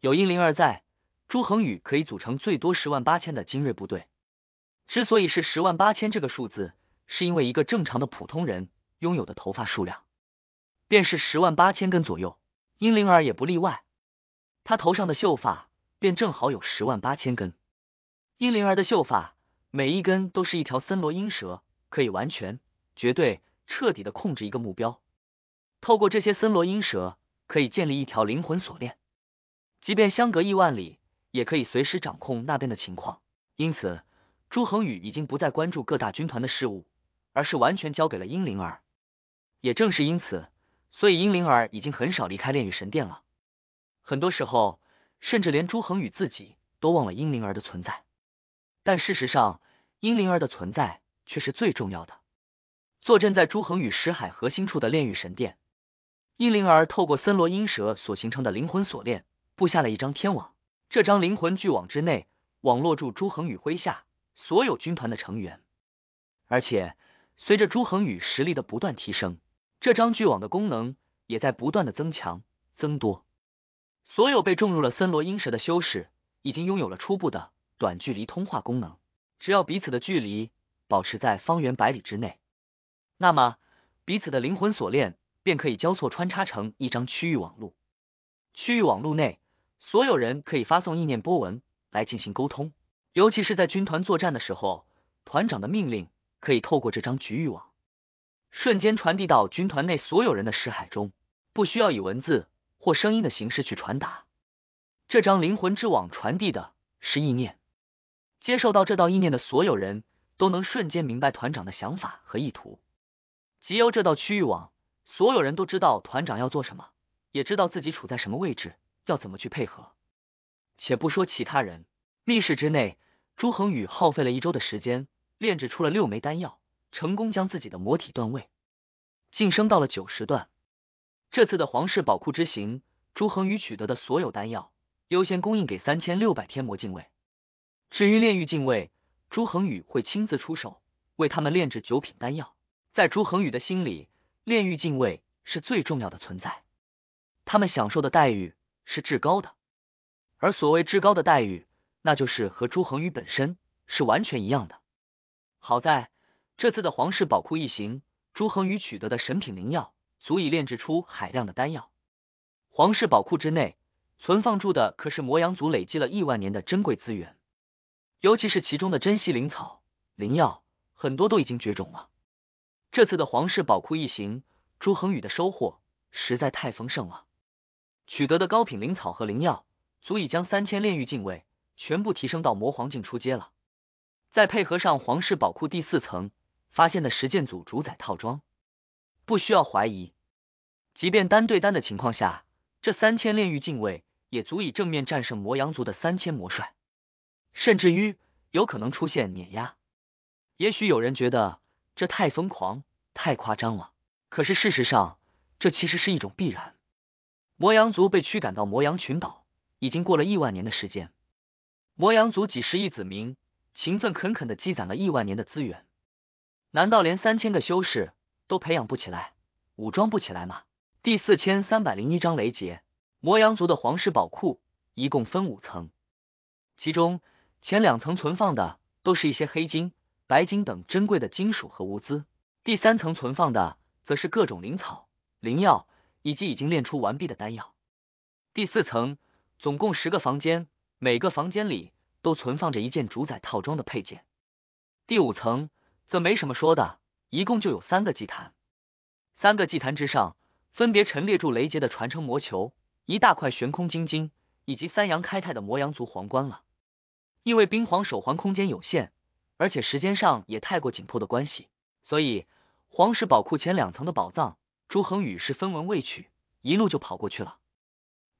有英灵儿在。朱恒宇可以组成最多十万八千的精锐部队。之所以是十万八千这个数字，是因为一个正常的普通人拥有的头发数量便是十万八千根左右，阴灵儿也不例外。他头上的秀发便正好有十万八千根。阴灵儿的秀发每一根都是一条森罗阴蛇，可以完全、绝对、彻底的控制一个目标。透过这些森罗阴蛇，可以建立一条灵魂锁链，即便相隔亿万里。也可以随时掌控那边的情况，因此朱恒宇已经不再关注各大军团的事务，而是完全交给了英灵儿。也正是因此，所以英灵儿已经很少离开炼狱神殿了。很多时候，甚至连朱恒宇自己都忘了英灵儿的存在。但事实上，英灵儿的存在却是最重要的。坐镇在朱恒宇石海核心处的炼狱神殿，英灵儿透过森罗阴蛇所形成的灵魂锁链，布下了一张天网。这张灵魂巨网之内，网络住朱恒宇麾下所有军团的成员，而且随着朱恒宇实力的不断提升，这张巨网的功能也在不断的增强增多。所有被种入了森罗阴蛇的修士，已经拥有了初步的短距离通话功能。只要彼此的距离保持在方圆百里之内，那么彼此的灵魂锁链便可以交错穿插成一张区域网路。区域网路内。所有人可以发送意念波纹来进行沟通，尤其是在军团作战的时候，团长的命令可以透过这张局域网瞬间传递到军团内所有人的识海中，不需要以文字或声音的形式去传达。这张灵魂之网传递的是意念，接受到这道意念的所有人都能瞬间明白团长的想法和意图。既有这道区域网，所有人都知道团长要做什么，也知道自己处在什么位置。要怎么去配合？且不说其他人，密室之内，朱恒宇耗费了一周的时间，炼制出了六枚丹药，成功将自己的魔体段位晋升到了九十段。这次的皇室宝库之行，朱恒宇取得的所有丹药，优先供应给三千六百天魔禁卫。至于炼狱禁卫，朱恒宇会亲自出手为他们炼制九品丹药。在朱恒宇的心里，炼狱禁卫是最重要的存在，他们享受的待遇。是至高的，而所谓至高的待遇，那就是和朱恒宇本身是完全一样的。好在这次的皇室宝库一行，朱恒宇取得的神品灵药，足以炼制出海量的丹药。皇室宝库之内存放住的可是魔阳族累积了亿万年的珍贵资源，尤其是其中的珍稀灵草、灵药，很多都已经绝种了。这次的皇室宝库一行，朱恒宇的收获实在太丰盛了。取得的高品灵草和灵药，足以将三千炼狱禁卫全部提升到魔皇境出阶了。再配合上皇室宝库第四层发现的实践组主宰套装，不需要怀疑，即便单对单的情况下，这三千炼狱禁卫也足以正面战胜魔阳族的三千魔帅，甚至于有可能出现碾压。也许有人觉得这太疯狂、太夸张了，可是事实上，这其实是一种必然。魔羊族被驱赶到魔羊群岛，已经过了亿万年的时间。魔羊族几十亿子民，勤奋恳恳的积攒了亿万年的资源，难道连三千个修士都培养不起来，武装不起来吗？第四千三百零一章雷劫。魔羊族的皇室宝库一共分五层，其中前两层存放的都是一些黑金、白金等珍贵的金属和物资，第三层存放的则是各种灵草、灵药。以及已经炼出完毕的丹药。第四层总共十个房间，每个房间里都存放着一件主宰套装的配件。第五层则没什么说的，一共就有三个祭坛，三个祭坛之上分别陈列住雷杰的传承魔球、一大块悬空晶晶以及三阳开泰的魔阳族皇冠了。因为冰皇手环空间有限，而且时间上也太过紧迫的关系，所以皇室宝库前两层的宝藏。朱恒宇是分文未取，一路就跑过去了。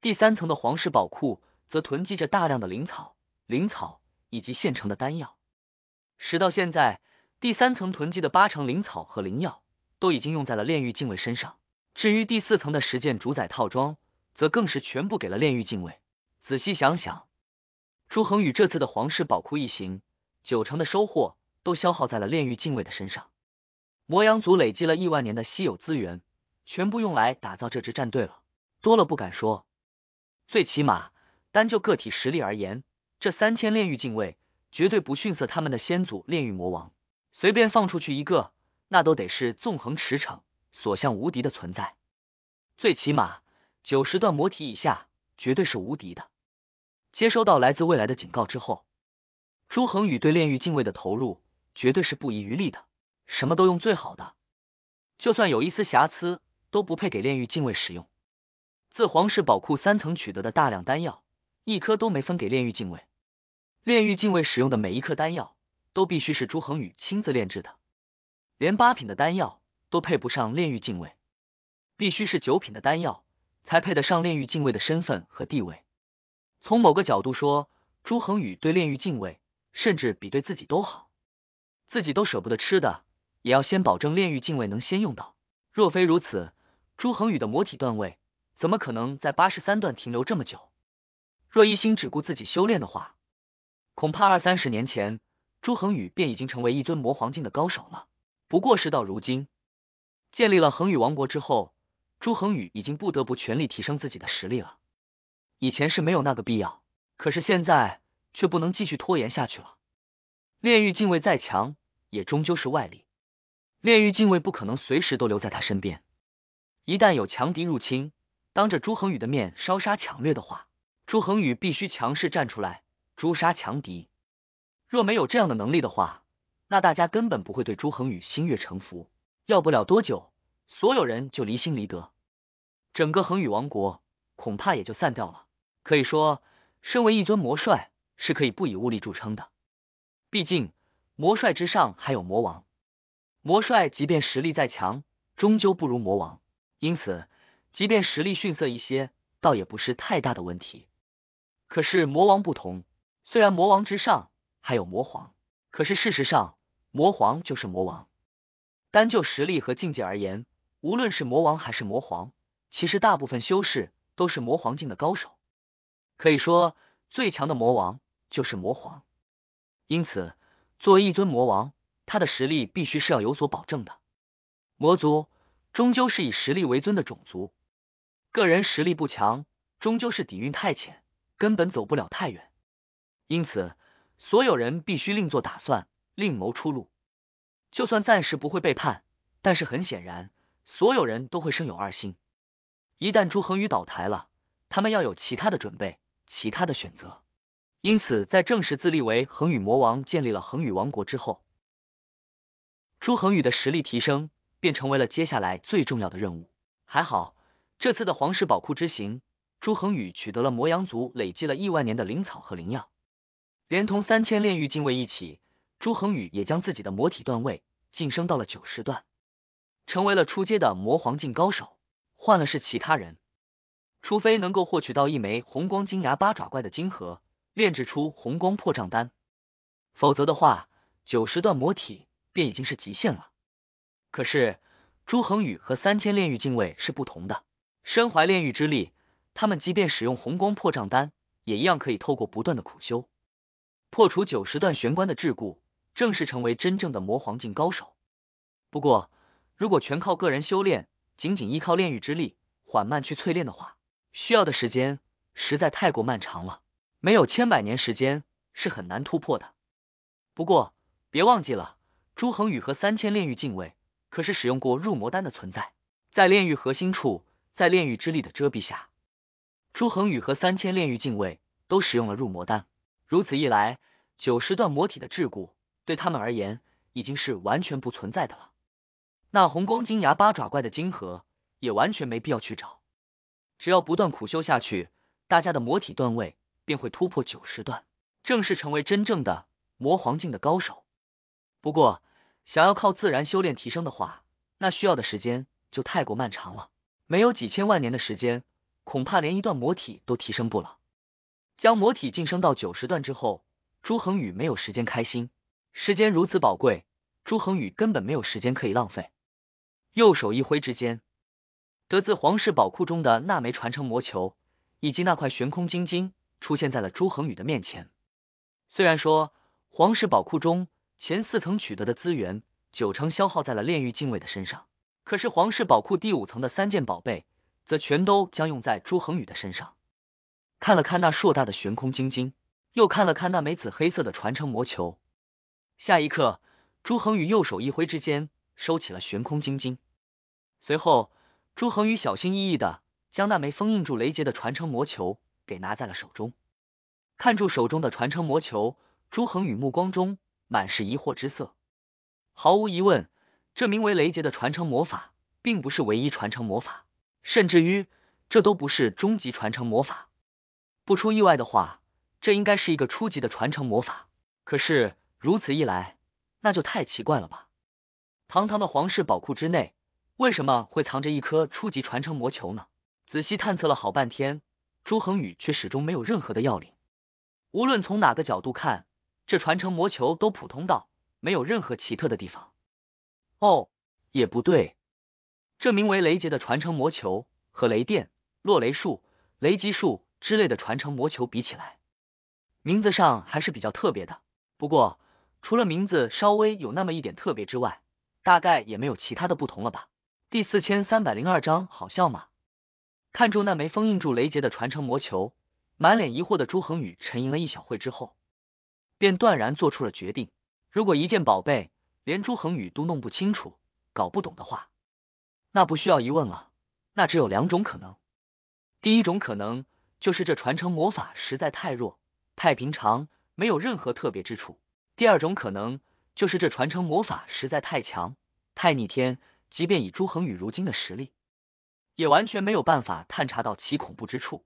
第三层的皇室宝库则囤积着大量的灵草、灵草以及现成的丹药。时到现在，第三层囤积的八成灵草和灵药都已经用在了炼狱敬畏身上。至于第四层的十件主宰套装，则更是全部给了炼狱敬畏。仔细想想，朱恒宇这次的皇室宝库一行，九成的收获都消耗在了炼狱敬畏的身上。魔羊族累积了亿万年的稀有资源。全部用来打造这支战队了，多了不敢说，最起码单就个体实力而言，这三千炼狱禁卫绝对不逊色他们的先祖炼狱魔王，随便放出去一个，那都得是纵横驰骋、所向无敌的存在。最起码九十段魔体以下，绝对是无敌的。接收到来自未来的警告之后，朱恒宇对炼狱禁卫的投入绝对是不遗余力的，什么都用最好的，就算有一丝瑕疵。都不配给炼狱禁卫使用。自皇室宝库三层取得的大量丹药，一颗都没分给炼狱禁卫。炼狱禁卫使用的每一颗丹药，都必须是朱恒宇亲自炼制的。连八品的丹药都配不上炼狱禁卫，必须是九品的丹药才配得上炼狱禁卫的身份和地位。从某个角度说，朱恒宇对炼狱禁卫，甚至比对自己都好。自己都舍不得吃的，也要先保证炼狱禁卫能先用到。若非如此，朱恒宇的魔体段位怎么可能在八十三段停留这么久？若一心只顾自己修炼的话，恐怕二三十年前朱恒宇便已经成为一尊魔皇境的高手了。不过事到如今，建立了恒宇王国之后，朱恒宇已经不得不全力提升自己的实力了。以前是没有那个必要，可是现在却不能继续拖延下去了。炼狱禁卫再强，也终究是外力，炼狱禁卫不可能随时都留在他身边。一旦有强敌入侵，当着朱恒宇的面烧杀抢掠的话，朱恒宇必须强势站出来诛杀强敌。若没有这样的能力的话，那大家根本不会对朱恒宇心悦诚服。要不了多久，所有人就离心离德，整个恒宇王国恐怕也就散掉了。可以说，身为一尊魔帅是可以不以物力著称的，毕竟魔帅之上还有魔王。魔帅即便实力再强，终究不如魔王。因此，即便实力逊色一些，倒也不是太大的问题。可是魔王不同，虽然魔王之上还有魔皇，可是事实上，魔皇就是魔王。单就实力和境界而言，无论是魔王还是魔皇，其实大部分修士都是魔皇境的高手。可以说，最强的魔王就是魔皇。因此，作为一尊魔王，他的实力必须是要有所保证的。魔族。终究是以实力为尊的种族，个人实力不强，终究是底蕴太浅，根本走不了太远。因此，所有人必须另做打算，另谋出路。就算暂时不会背叛，但是很显然，所有人都会生有二心。一旦朱恒宇倒台了，他们要有其他的准备，其他的选择。因此，在正式自立为恒宇魔王，建立了恒宇王国之后，朱恒宇的实力提升。便成为了接下来最重要的任务。还好，这次的皇室宝库之行，朱恒宇取得了魔羊族累积了亿万年的灵草和灵药，连同三千炼狱禁卫一起，朱恒宇也将自己的魔体段位晋升到了九十段，成为了出阶的魔皇境高手。换了是其他人，除非能够获取到一枚红光金牙八爪怪的金核，炼制出红光破障丹，否则的话，九十段魔体便已经是极限了。可是朱恒宇和三千炼狱禁卫是不同的，身怀炼狱之力，他们即便使用红光破障丹，也一样可以透过不断的苦修，破除九十段玄关的桎梏，正式成为真正的魔皇境高手。不过，如果全靠个人修炼，仅仅依靠炼狱之力缓慢去淬炼的话，需要的时间实在太过漫长了，没有千百年时间是很难突破的。不过，别忘记了，朱恒宇和三千炼狱禁卫。可是使用过入魔丹的存在，在炼狱核心处，在炼狱之力的遮蔽下，朱恒宇和三千炼狱禁卫都使用了入魔丹。如此一来，九十段魔体的桎梏对他们而言已经是完全不存在的了。那红光金牙八爪怪的晶核也完全没必要去找。只要不断苦修下去，大家的魔体段位便会突破九十段，正式成为真正的魔皇境的高手。不过。想要靠自然修炼提升的话，那需要的时间就太过漫长了。没有几千万年的时间，恐怕连一段魔体都提升不了。将魔体晋升到九十段之后，朱恒宇没有时间开心。时间如此宝贵，朱恒宇根本没有时间可以浪费。右手一挥之间，得自皇室宝库中的那枚传承魔球以及那块悬空晶晶，出现在了朱恒宇的面前。虽然说皇室宝库中，前四层取得的资源，九成消耗在了炼狱禁卫的身上。可是皇室宝库第五层的三件宝贝，则全都将用在朱恒宇的身上。看了看那硕大的悬空晶晶，又看了看那枚紫黑色的传承魔球。下一刻，朱恒宇右手一挥之间，收起了悬空晶晶。随后，朱恒宇小心翼翼的将那枚封印住雷劫的传承魔球给拿在了手中。看住手中的传承魔球，朱恒宇目光中。满是疑惑之色。毫无疑问，这名为雷劫的传承魔法并不是唯一传承魔法，甚至于这都不是终极传承魔法。不出意外的话，这应该是一个初级的传承魔法。可是如此一来，那就太奇怪了吧？堂堂的皇室宝库之内，为什么会藏着一颗初级传承魔球呢？仔细探测了好半天，朱恒宇却始终没有任何的要领。无论从哪个角度看，这传承魔球都普通到没有任何奇特的地方。哦，也不对，这名为雷杰的传承魔球和雷电、落雷术、雷击术之类的传承魔球比起来，名字上还是比较特别的。不过，除了名字稍微有那么一点特别之外，大概也没有其他的不同了吧。第四千三百零二章，好笑吗？看住那枚封印住雷杰的传承魔球，满脸疑惑的朱恒宇沉吟了一小会之后。便断然做出了决定。如果一件宝贝连朱恒宇都弄不清楚、搞不懂的话，那不需要疑问了。那只有两种可能：第一种可能就是这传承魔法实在太弱、太平常，没有任何特别之处；第二种可能就是这传承魔法实在太强、太逆天，即便以朱恒宇如今的实力，也完全没有办法探查到其恐怖之处。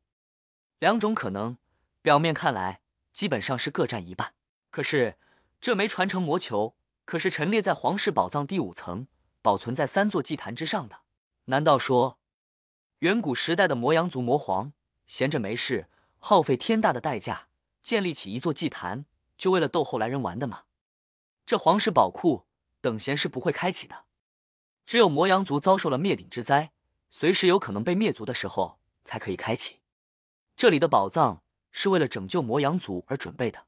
两种可能，表面看来基本上是各占一半。可是，这枚传承魔球可是陈列在皇室宝藏第五层，保存在三座祭坛之上的。难道说，远古时代的魔阳族魔皇闲着没事，耗费天大的代价建立起一座祭坛，就为了逗后来人玩的吗？这皇室宝库等闲是不会开启的，只有魔阳族遭受了灭顶之灾，随时有可能被灭族的时候，才可以开启。这里的宝藏是为了拯救魔阳族而准备的。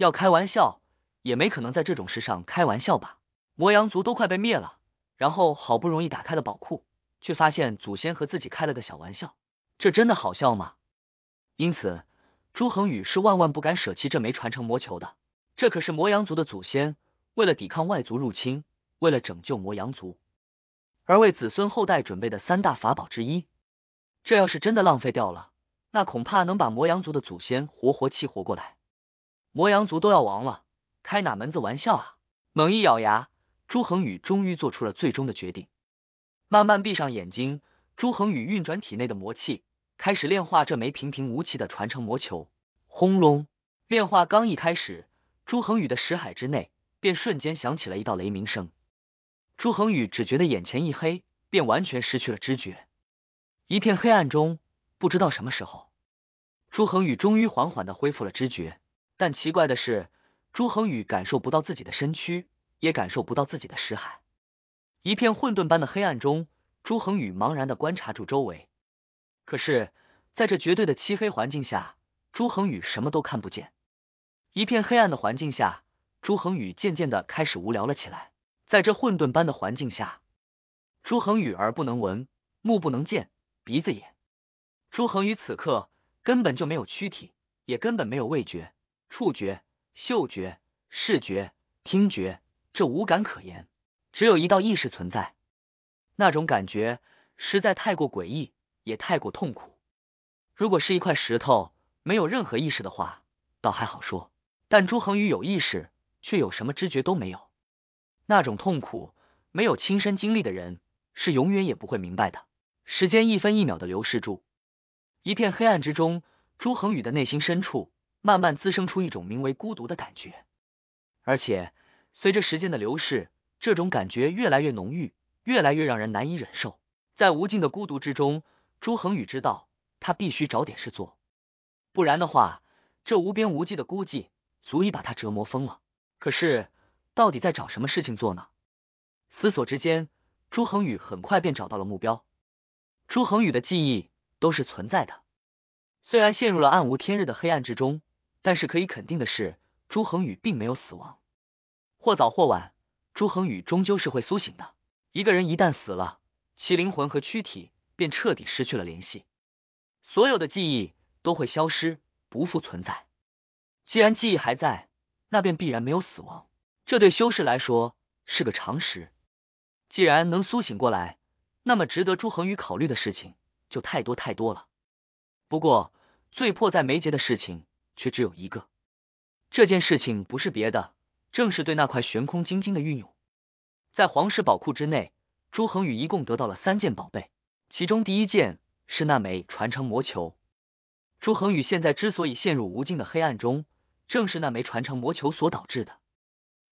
要开玩笑，也没可能在这种事上开玩笑吧？魔羊族都快被灭了，然后好不容易打开了宝库，却发现祖先和自己开了个小玩笑，这真的好笑吗？因此，朱恒宇是万万不敢舍弃这枚传承魔球的。这可是魔羊族的祖先为了抵抗外族入侵，为了拯救魔羊族，而为子孙后代准备的三大法宝之一。这要是真的浪费掉了，那恐怕能把魔羊族的祖先活活气活过来。魔羊族都要亡了，开哪门子玩笑啊！猛一咬牙，朱恒宇终于做出了最终的决定。慢慢闭上眼睛，朱恒宇运转体内的魔气，开始炼化这枚平平无奇的传承魔球。轰隆！炼化刚一开始，朱恒宇的识海之内便瞬间响起了一道雷鸣声。朱恒宇只觉得眼前一黑，便完全失去了知觉。一片黑暗中，不知道什么时候，朱恒宇终于缓缓的恢复了知觉。但奇怪的是，朱恒宇感受不到自己的身躯，也感受不到自己的识海。一片混沌般的黑暗中，朱恒宇茫然的观察住周围。可是，在这绝对的漆黑环境下，朱恒宇什么都看不见。一片黑暗的环境下，朱恒宇渐渐的开始无聊了起来。在这混沌般的环境下，朱恒宇耳不能闻，目不能见，鼻子也……朱恒宇此刻根本就没有躯体，也根本没有味觉。触觉、嗅觉、视觉、听觉，这五感可言，只有一道意识存在。那种感觉实在太过诡异，也太过痛苦。如果是一块石头，没有任何意识的话，倒还好说。但朱恒宇有意识，却有什么知觉都没有。那种痛苦，没有亲身经历的人是永远也不会明白的。时间一分一秒的流逝住，一片黑暗之中，朱恒宇的内心深处。慢慢滋生出一种名为孤独的感觉，而且随着时间的流逝，这种感觉越来越浓郁，越来越让人难以忍受。在无尽的孤独之中，朱恒宇知道他必须找点事做，不然的话，这无边无际的孤寂足以把他折磨疯了。可是，到底在找什么事情做呢？思索之间，朱恒宇很快便找到了目标。朱恒宇的记忆都是存在的，虽然陷入了暗无天日的黑暗之中。但是可以肯定的是，朱恒宇并没有死亡。或早或晚，朱恒宇终究是会苏醒的。一个人一旦死了，其灵魂和躯体便彻底失去了联系，所有的记忆都会消失，不复存在。既然记忆还在，那便必然没有死亡。这对修士来说是个常识。既然能苏醒过来，那么值得朱恒宇考虑的事情就太多太多了。不过，最迫在眉睫的事情。却只有一个。这件事情不是别的，正是对那块悬空晶晶的运用。在皇室宝库之内，朱恒宇一共得到了三件宝贝，其中第一件是那枚传承魔球。朱恒宇现在之所以陷入无尽的黑暗中，正是那枚传承魔球所导致的。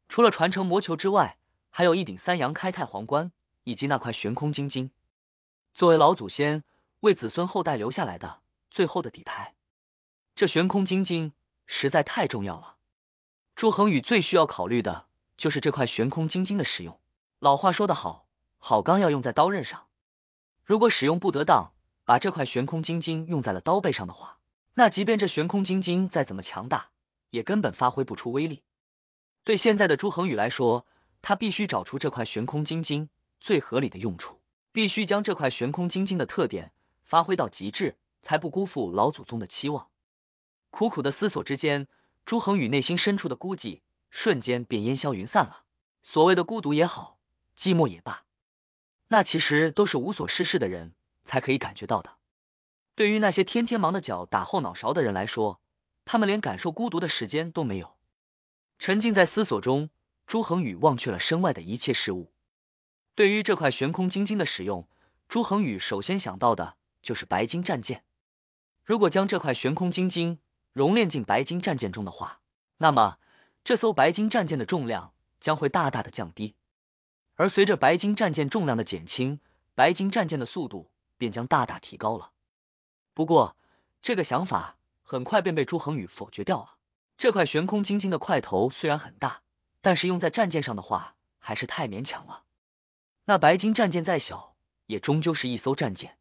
除了传承魔球之外，还有一顶三阳开泰皇冠，以及那块悬空晶晶，作为老祖先为子孙后代留下来的最后的底牌。这悬空晶晶实在太重要了。朱恒宇最需要考虑的就是这块悬空晶晶的使用。老话说得好，好钢要用在刀刃上。如果使用不得当，把这块悬空晶晶用在了刀背上的话，那即便这悬空晶晶再怎么强大，也根本发挥不出威力。对现在的朱恒宇来说，他必须找出这块悬空晶晶最合理的用处，必须将这块悬空晶晶的特点发挥到极致，才不辜负老祖宗的期望。苦苦的思索之间，朱恒宇内心深处的孤寂瞬间便烟消云散了。所谓的孤独也好，寂寞也罢，那其实都是无所事事的人才可以感觉到的。对于那些天天忙得脚打后脑勺的人来说，他们连感受孤独的时间都没有。沉浸在思索中，朱恒宇忘却了身外的一切事物。对于这块悬空晶晶的使用，朱恒宇首先想到的就是白金战舰。如果将这块悬空晶晶，熔炼进白金战舰中的话，那么这艘白金战舰的重量将会大大的降低，而随着白金战舰重量的减轻，白金战舰的速度便将大大提高了。不过，这个想法很快便被朱恒宇否决掉了。这块悬空晶晶的块头虽然很大，但是用在战舰上的话还是太勉强了。那白金战舰再小，也终究是一艘战舰，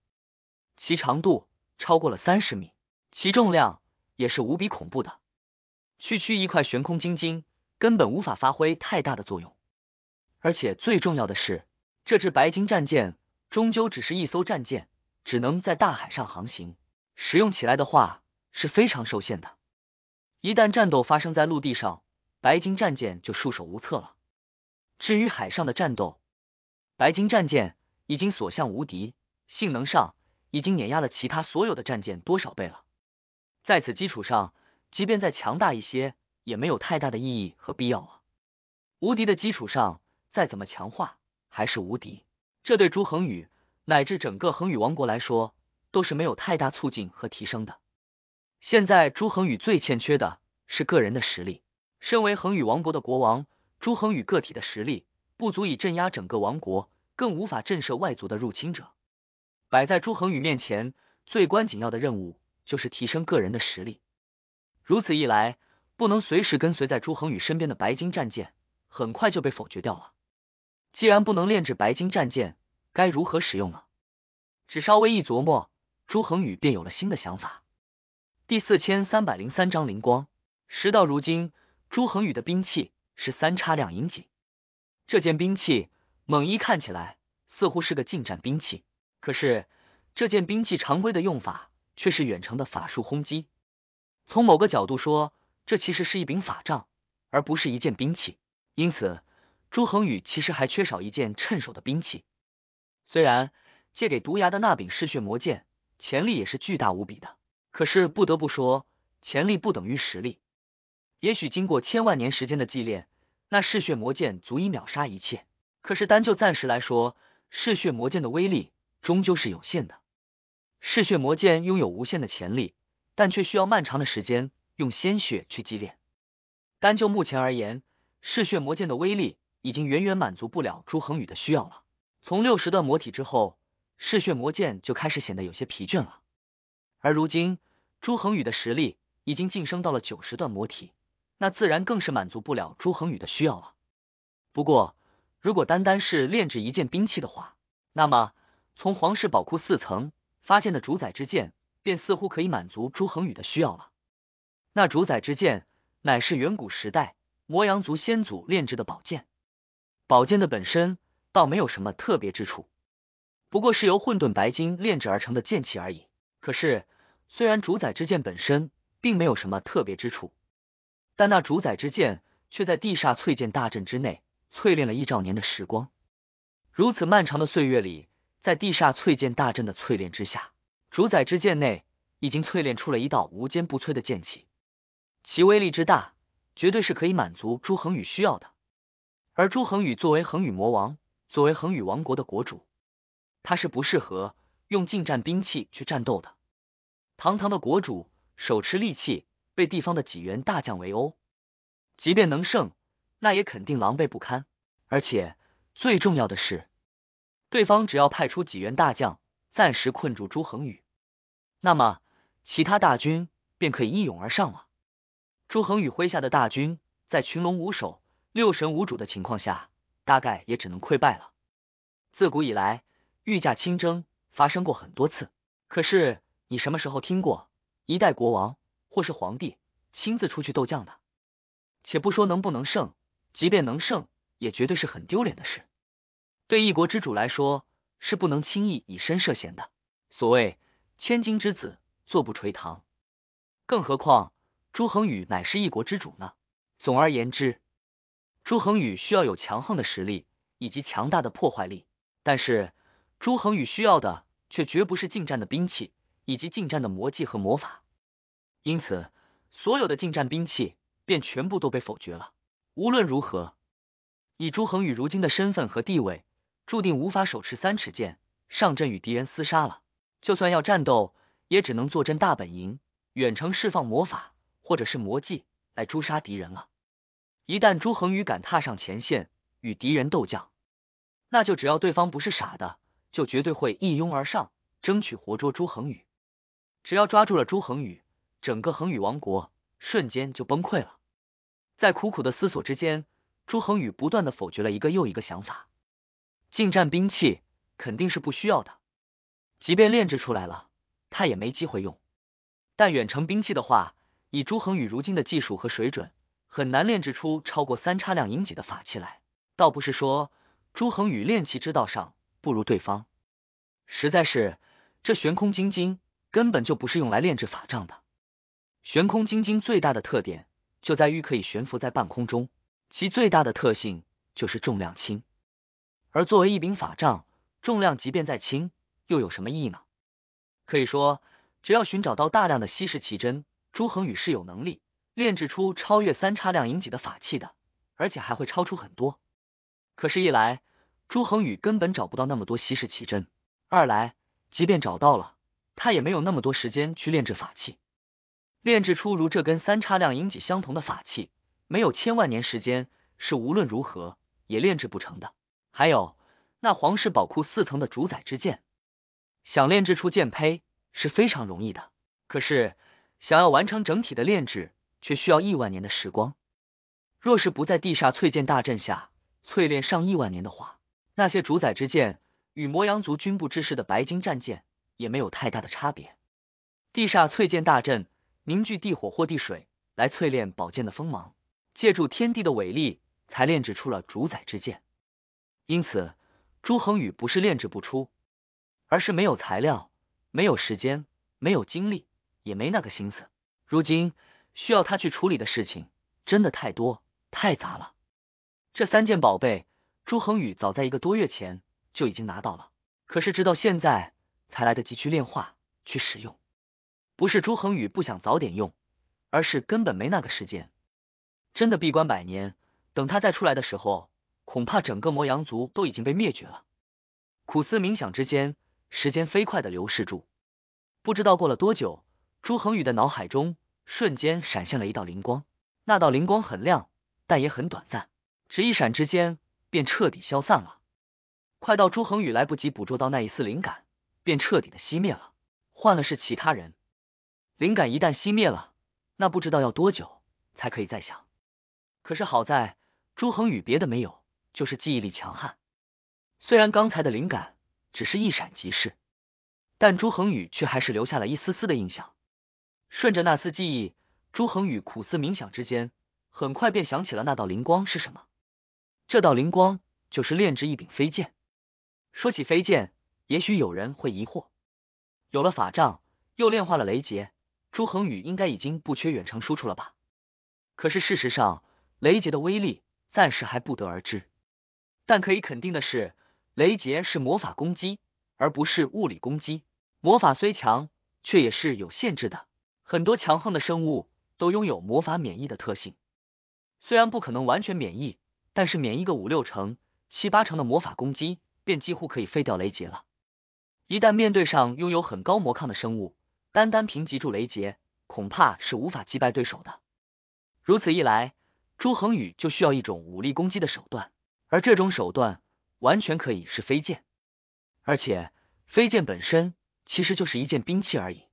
其长度超过了三十米，其重量。也是无比恐怖的。区区一块悬空晶晶，根本无法发挥太大的作用。而且最重要的是，这只白金战舰终究只是一艘战舰，只能在大海上航行，使用起来的话是非常受限的。一旦战斗发生在陆地上，白金战舰就束手无策了。至于海上的战斗，白金战舰已经所向无敌，性能上已经碾压了其他所有的战舰多少倍了。在此基础上，即便再强大一些，也没有太大的意义和必要了。无敌的基础上，再怎么强化还是无敌，这对朱恒宇乃至整个恒宇王国来说都是没有太大促进和提升的。现在，朱恒宇最欠缺的是个人的实力。身为恒宇王国的国王，朱恒宇个体的实力不足以镇压整个王国，更无法震慑外族的入侵者。摆在朱恒宇面前最关紧要的任务。就是提升个人的实力。如此一来，不能随时跟随在朱恒宇身边的白金战舰，很快就被否决掉了。既然不能炼制白金战舰，该如何使用呢？只稍微一琢磨，朱恒宇便有了新的想法。第四千三百零三章灵光。时到如今，朱恒宇的兵器是三叉两银戟。这件兵器，猛一看起来似乎是个近战兵器，可是这件兵器常规的用法。却是远程的法术轰击。从某个角度说，这其实是一柄法杖，而不是一件兵器。因此，朱恒宇其实还缺少一件趁手的兵器。虽然借给毒牙的那柄嗜血魔剑潜力也是巨大无比的，可是不得不说，潜力不等于实力。也许经过千万年时间的祭炼，那嗜血魔剑足以秒杀一切。可是单就暂时来说，嗜血魔剑的威力终究是有限的。嗜血魔剑拥有无限的潜力，但却需要漫长的时间用鲜血去祭炼。单就目前而言，嗜血魔剑的威力已经远远满足不了朱恒宇的需要了。从六十段魔体之后，嗜血魔剑就开始显得有些疲倦了。而如今，朱恒宇的实力已经晋升到了九十段魔体，那自然更是满足不了朱恒宇的需要了。不过，如果单单是炼制一件兵器的话，那么从皇室宝库四层。发现的主宰之剑，便似乎可以满足朱恒宇的需要了。那主宰之剑，乃是远古时代魔阳族先祖炼制的宝剑。宝剑的本身倒没有什么特别之处，不过是由混沌白金炼制而成的剑器而已。可是，虽然主宰之剑本身并没有什么特别之处，但那主宰之剑却在地煞淬剑大阵之内淬炼了一兆年的时光。如此漫长的岁月里。在地煞淬剑大阵的淬炼之下，主宰之剑内已经淬炼出了一道无坚不摧的剑气，其威力之大，绝对是可以满足朱恒宇需要的。而朱恒宇作为恒宇魔王，作为恒宇王国的国主，他是不适合用近战兵器去战斗的。堂堂的国主手持利器，被地方的几员大将围殴，即便能胜，那也肯定狼狈不堪。而且最重要的是。对方只要派出几员大将，暂时困住朱恒宇，那么其他大军便可以一涌而上了。朱恒宇麾下的大军在群龙无首、六神无主的情况下，大概也只能溃败了。自古以来，御驾亲征发生过很多次，可是你什么时候听过一代国王或是皇帝亲自出去斗将的？且不说能不能胜，即便能胜，也绝对是很丢脸的事。对一国之主来说，是不能轻易以身涉险的。所谓“千金之子，坐不垂堂”，更何况朱恒宇乃是一国之主呢？总而言之，朱恒宇需要有强横的实力以及强大的破坏力，但是朱恒宇需要的却绝不是近战的兵器以及近战的魔技和魔法。因此，所有的近战兵器便全部都被否决了。无论如何，以朱恒宇如今的身份和地位。注定无法手持三尺剑上阵与敌人厮杀了，就算要战斗，也只能坐镇大本营，远程释放魔法或者是魔技来诛杀敌人了。一旦朱恒宇敢踏上前线与敌人斗将，那就只要对方不是傻的，就绝对会一拥而上，争取活捉朱恒宇。只要抓住了朱恒宇，整个恒宇王国瞬间就崩溃了。在苦苦的思索之间，朱恒宇不断的否决了一个又一个想法。近战兵器肯定是不需要的，即便炼制出来了，他也没机会用。但远程兵器的话，以朱恒宇如今的技术和水准，很难炼制出超过三叉量银戟的法器来。倒不是说朱恒宇炼器之道上不如对方，实在是这悬空晶晶根本就不是用来炼制法杖的。悬空晶晶最大的特点就在于可以悬浮在半空中，其最大的特性就是重量轻。而作为一柄法杖，重量即便再轻，又有什么意义呢？可以说，只要寻找到大量的稀世奇珍，朱恒宇是有能力炼制出超越三叉量银戟的法器的，而且还会超出很多。可是，一来朱恒宇根本找不到那么多稀世奇珍；二来，即便找到了，他也没有那么多时间去炼制法器。炼制出如这根三叉量银戟相同的法器，没有千万年时间，是无论如何也炼制不成的。还有那皇室宝库四层的主宰之剑，想炼制出剑胚是非常容易的，可是想要完成整体的炼制，却需要亿万年的时光。若是不在地煞淬剑大阵下淬炼上亿万年的话，那些主宰之剑与魔阳族军部之师的白金战舰也没有太大的差别。地煞淬剑大阵凝聚地火或地水来淬炼宝剑的锋芒，借助天地的伟力，才炼制出了主宰之剑。因此，朱恒宇不是炼制不出，而是没有材料，没有时间，没有精力，也没那个心思。如今需要他去处理的事情真的太多太杂了。这三件宝贝，朱恒宇早在一个多月前就已经拿到了，可是直到现在才来得及去炼化、去使用。不是朱恒宇不想早点用，而是根本没那个时间。真的闭关百年，等他再出来的时候。恐怕整个魔羊族都已经被灭绝了。苦思冥想之间，时间飞快的流逝住。不知道过了多久，朱恒宇的脑海中瞬间闪现了一道灵光。那道灵光很亮，但也很短暂，只一闪之间便彻底消散了。快到朱恒宇来不及捕捉到那一丝灵感，便彻底的熄灭了。换了是其他人，灵感一旦熄灭了，那不知道要多久才可以再想。可是好在朱恒宇别的没有。就是记忆力强悍，虽然刚才的灵感只是一闪即逝，但朱恒宇却还是留下了一丝丝的印象。顺着那丝记忆，朱恒宇苦思冥想之间，很快便想起了那道灵光是什么。这道灵光就是炼制一柄飞剑。说起飞剑，也许有人会疑惑：有了法杖，又炼化了雷劫，朱恒宇应该已经不缺远程输出了吧？可是事实上，雷劫的威力暂时还不得而知。但可以肯定的是，雷劫是魔法攻击，而不是物理攻击。魔法虽强，却也是有限制的。很多强横的生物都拥有魔法免疫的特性，虽然不可能完全免疫，但是免疫个五六成、七八成的魔法攻击，便几乎可以废掉雷劫了。一旦面对上拥有很高魔抗的生物，单单凭借住雷劫，恐怕是无法击败对手的。如此一来，朱恒宇就需要一种武力攻击的手段。而这种手段完全可以是飞剑，而且飞剑本身其实就是一件兵器而已。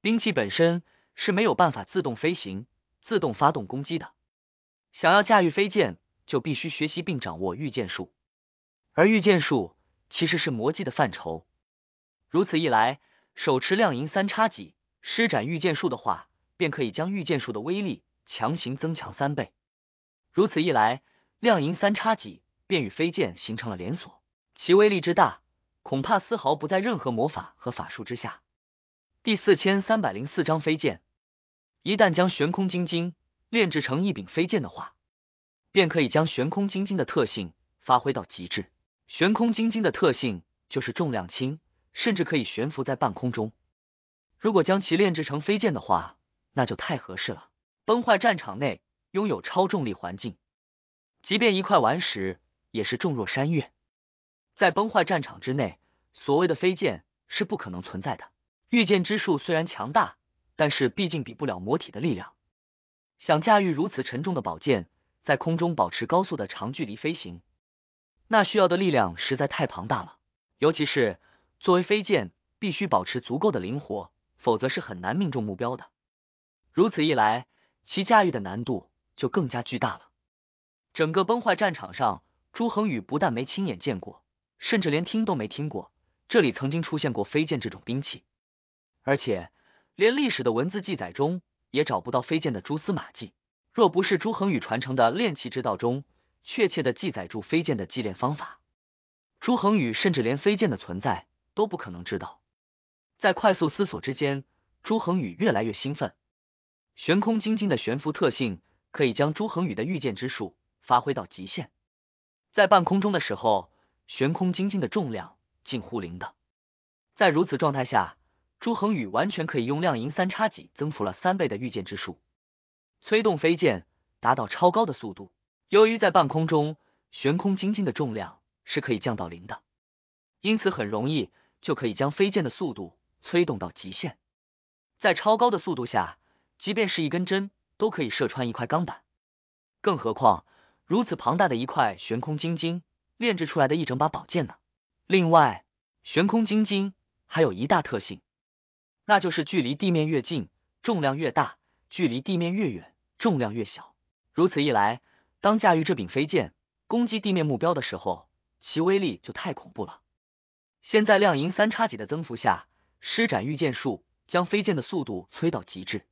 兵器本身是没有办法自动飞行、自动发动攻击的。想要驾驭飞剑，就必须学习并掌握御剑术。而御剑术其实是魔技的范畴。如此一来，手持亮银三叉戟施展御剑术的话，便可以将御剑术的威力强行增强三倍。如此一来。亮银三叉戟便与飞剑形成了连锁，其威力之大，恐怕丝毫不在任何魔法和法术之下。第四千三百零四章飞剑，一旦将悬空晶晶炼制成一柄飞剑的话，便可以将悬空晶晶的特性发挥到极致。悬空晶晶的特性就是重量轻，甚至可以悬浮在半空中。如果将其炼制成飞剑的话，那就太合适了。崩坏战场内拥有超重力环境。即便一块顽石也是重若山岳，在崩坏战场之内，所谓的飞剑是不可能存在的。御剑之术虽然强大，但是毕竟比不了魔体的力量。想驾驭如此沉重的宝剑，在空中保持高速的长距离飞行，那需要的力量实在太庞大了。尤其是作为飞剑，必须保持足够的灵活，否则是很难命中目标的。如此一来，其驾驭的难度就更加巨大了。整个崩坏战场上，朱恒宇不但没亲眼见过，甚至连听都没听过。这里曾经出现过飞剑这种兵器，而且连历史的文字记载中也找不到飞剑的蛛丝马迹。若不是朱恒宇传承的炼器之道中确切的记载住飞剑的祭炼方法，朱恒宇甚至连飞剑的存在都不可能知道。在快速思索之间，朱恒宇越来越兴奋。悬空晶晶的悬浮特性可以将朱恒宇的御剑之术。发挥到极限，在半空中的时候，悬空晶晶的重量近乎零的。在如此状态下，朱恒宇完全可以用亮银三叉戟增幅了三倍的御剑之术，催动飞剑达到超高的速度。由于在半空中悬空晶晶的重量是可以降到零的，因此很容易就可以将飞剑的速度催动到极限。在超高的速度下，即便是一根针都可以射穿一块钢板，更何况。如此庞大的一块悬空晶晶炼制出来的一整把宝剑呢？另外，悬空晶晶还有一大特性，那就是距离地面越近，重量越大；距离地面越远，重量越小。如此一来，当驾驭这柄飞剑攻击地面目标的时候，其威力就太恐怖了。现在亮银三叉戟的增幅下，施展御剑术，将飞剑的速度催到极致，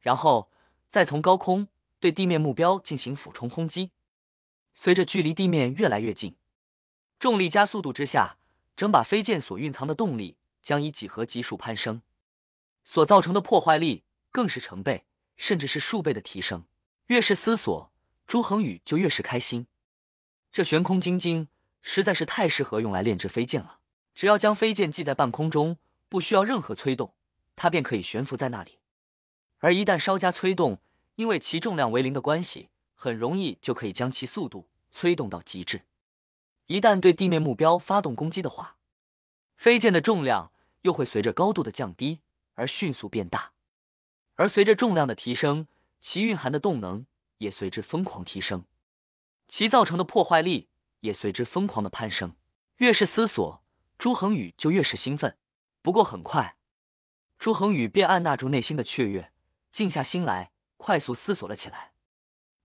然后再从高空。对地面目标进行俯冲轰击，随着距离地面越来越近，重力加速度之下，整把飞剑所蕴藏的动力将以几何级数攀升，所造成的破坏力更是成倍甚至是数倍的提升。越是思索，朱恒宇就越是开心。这悬空晶晶实在是太适合用来炼制飞剑了。只要将飞剑系在半空中，不需要任何催动，它便可以悬浮在那里。而一旦稍加催动，因为其重量为零的关系，很容易就可以将其速度催动到极致。一旦对地面目标发动攻击的话，飞剑的重量又会随着高度的降低而迅速变大，而随着重量的提升，其蕴含的动能也随之疯狂提升，其造成的破坏力也随之疯狂的攀升。越是思索，朱恒宇就越是兴奋。不过很快，朱恒宇便按捺住内心的雀跃，静下心来。快速思索了起来。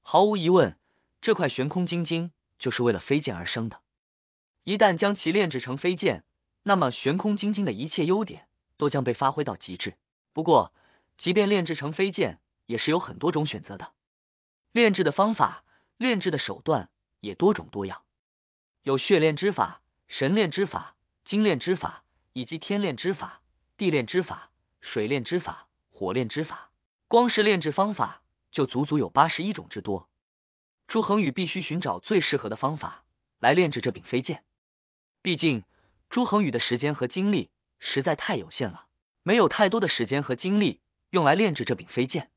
毫无疑问，这块悬空晶晶就是为了飞剑而生的。一旦将其炼制成飞剑，那么悬空晶晶的一切优点都将被发挥到极致。不过，即便炼制成飞剑，也是有很多种选择的。炼制的方法、炼制的手段也多种多样，有血炼之法、神炼之法、精炼之法，以及天炼之法、地炼之法、水炼之法、火炼之法。光是炼制方法就足足有八十一种之多，朱恒宇必须寻找最适合的方法来炼制这柄飞剑。毕竟朱恒宇的时间和精力实在太有限了，没有太多的时间和精力用来炼制这柄飞剑。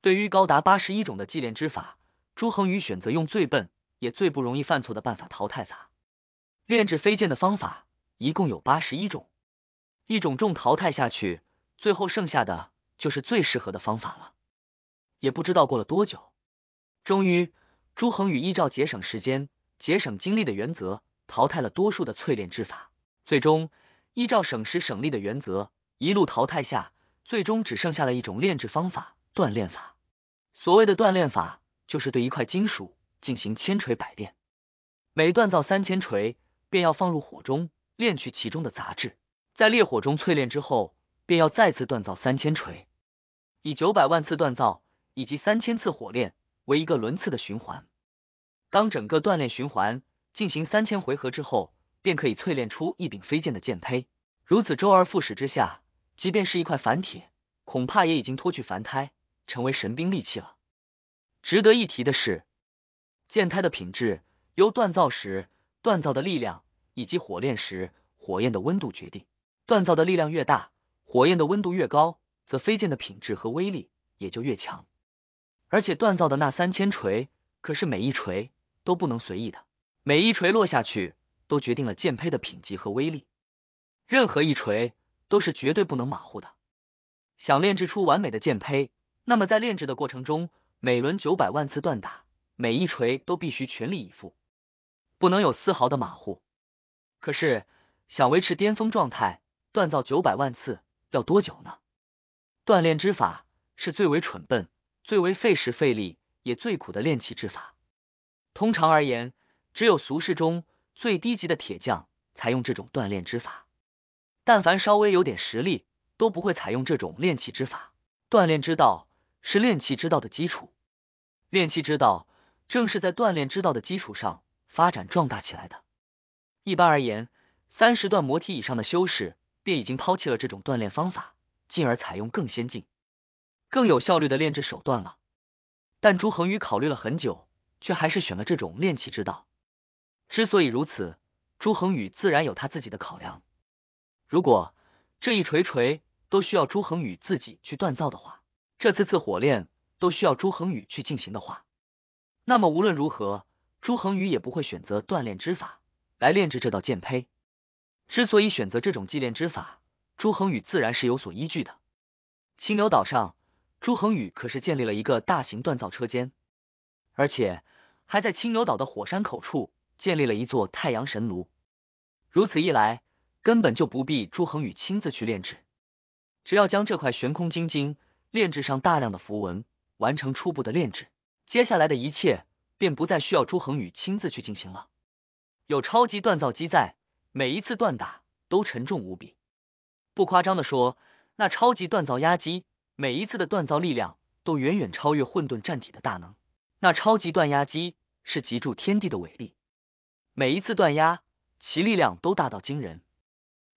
对于高达八十一种的祭炼之法，朱恒宇选择用最笨也最不容易犯错的办法——淘汰法。炼制飞剑的方法一共有八十一种，一种种淘汰下去，最后剩下的。就是最适合的方法了。也不知道过了多久，终于朱恒宇依照节省时间、节省精力的原则，淘汰了多数的淬炼之法，最终依照省时省力的原则，一路淘汰下，最终只剩下了一种炼制方法——锻炼法。所谓的锻炼法，就是对一块金属进行千锤百炼，每锻造三千锤，便要放入火中炼去其中的杂质，在烈火中淬炼之后，便要再次锻造三千锤。以九百万次锻造以及三千次火炼为一个轮次的循环，当整个锻炼循环进行三千回合之后，便可以淬炼出一柄飞剑的剑胚。如此周而复始之下，即便是一块凡铁，恐怕也已经脱去凡胎，成为神兵利器了。值得一提的是，剑胎的品质由锻造时锻造的力量以及火炼时火焰的温度决定。锻造的力量越大，火焰的温度越高。则飞剑的品质和威力也就越强，而且锻造的那三千锤可是每一锤都不能随意的，每一锤落下去都决定了剑胚的品级和威力，任何一锤都是绝对不能马虎的。想炼制出完美的剑胚，那么在炼制的过程中，每轮九百万次锻打，每一锤都必须全力以赴，不能有丝毫的马虎。可是想维持巅峰状态，锻造九百万次要多久呢？锻炼之法是最为蠢笨、最为费时费力，也最苦的炼器之法。通常而言，只有俗世中最低级的铁匠才用这种锻炼之法。但凡稍微有点实力，都不会采用这种炼器之法。锻炼之道是炼器之道的基础，炼器之道正是在锻炼之道的基础上发展壮大起来的。一般而言，三十段魔体以上的修士便已经抛弃了这种锻炼方法。进而采用更先进、更有效率的炼制手段了。但朱恒宇考虑了很久，却还是选了这种炼器之道。之所以如此，朱恒宇自然有他自己的考量。如果这一锤锤都需要朱恒宇自己去锻造的话，这次次火炼都需要朱恒宇去进行的话，那么无论如何，朱恒宇也不会选择锻炼之法来炼制这道剑胚。之所以选择这种祭炼之法，朱恒宇自然是有所依据的。青牛岛上，朱恒宇可是建立了一个大型锻造车间，而且还在青牛岛的火山口处建立了一座太阳神炉。如此一来，根本就不必朱恒宇亲自去炼制，只要将这块悬空晶晶炼制上大量的符文，完成初步的炼制，接下来的一切便不再需要朱恒宇亲自去进行了。有超级锻造机在，每一次锻打都沉重无比。不夸张的说，那超级锻造压机每一次的锻造力量都远远超越混沌战体的大能。那超级锻压机是集注天地的伟力，每一次锻压其力量都大到惊人。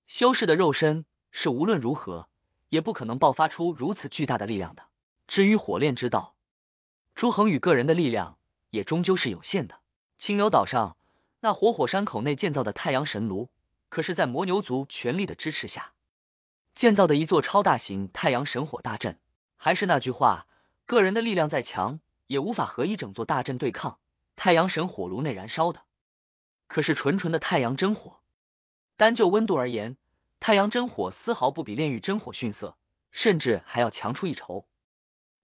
修士的肉身是无论如何也不可能爆发出如此巨大的力量的。至于火炼之道，朱恒宇个人的力量也终究是有限的。清流岛上那火火山口内建造的太阳神炉，可是在魔牛族全力的支持下。建造的一座超大型太阳神火大阵，还是那句话，个人的力量再强，也无法和一整座大阵对抗。太阳神火炉内燃烧的可是纯纯的太阳真火，单就温度而言，太阳真火丝毫不比炼狱真火逊色，甚至还要强出一筹。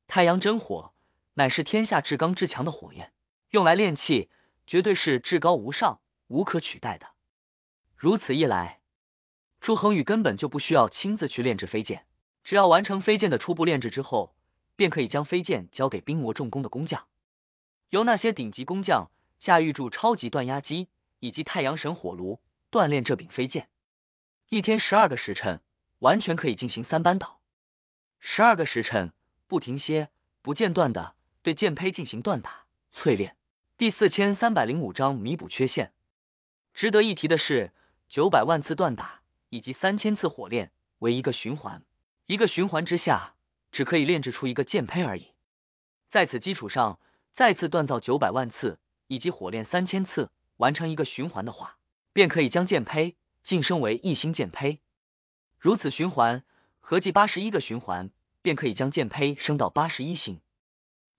太阳真火乃是天下至刚至强的火焰，用来炼气，绝对是至高无上、无可取代的。如此一来，朱恒宇根本就不需要亲自去炼制飞剑，只要完成飞剑的初步炼制之后，便可以将飞剑交给冰魔重工的工匠，由那些顶级工匠驾驭住超级锻压机以及太阳神火炉，锻炼这柄飞剑。一天十二个时辰，完全可以进行三班倒，十二个时辰不停歇、不间断的对剑胚进行锻打淬炼。第四千三百零五章弥补缺陷。值得一提的是，九百万次锻打。以及三千次火炼为一个循环，一个循环之下只可以炼制出一个剑胚而已。在此基础上，再次锻造九百万次以及火炼三千次，完成一个循环的话，便可以将剑胚晋升为一星剑胚。如此循环，合计八十一个循环，便可以将剑胚升到八十一星。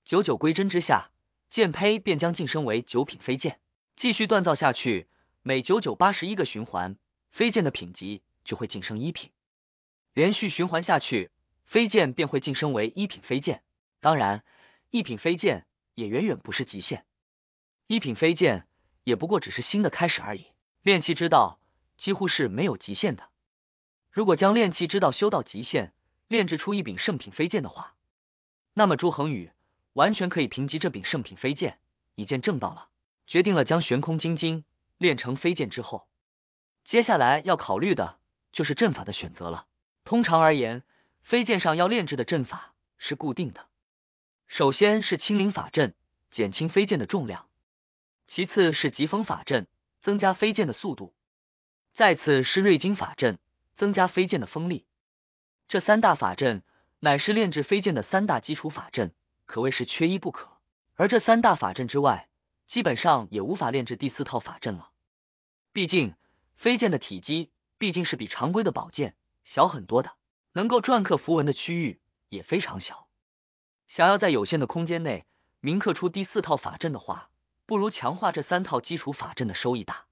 九九归真之下，剑胚便将晋升为九品飞剑。继续锻造下去，每九九八十一个循环。飞剑的品级就会晋升一品，连续循环下去，飞剑便会晋升为一品飞剑。当然，一品飞剑也远远不是极限，一品飞剑也不过只是新的开始而已。炼气之道几乎是没有极限的，如果将炼气之道修到极限，炼制出一柄圣品飞剑的话，那么朱恒宇完全可以评级这柄圣品飞剑，以剑证道了。决定了将悬空金晶炼成飞剑之后。接下来要考虑的就是阵法的选择了。通常而言，飞剑上要炼制的阵法是固定的。首先是清灵法阵，减轻飞剑的重量；其次是疾风法阵，增加飞剑的速度；再次是锐金法阵，增加飞剑的锋利。这三大法阵乃是炼制飞剑的三大基础法阵，可谓是缺一不可。而这三大法阵之外，基本上也无法炼制第四套法阵了，毕竟。飞剑的体积毕竟是比常规的宝剑小很多的，能够篆刻符文的区域也非常小。想要在有限的空间内铭刻出第四套法阵的话，不如强化这三套基础法阵的收益大。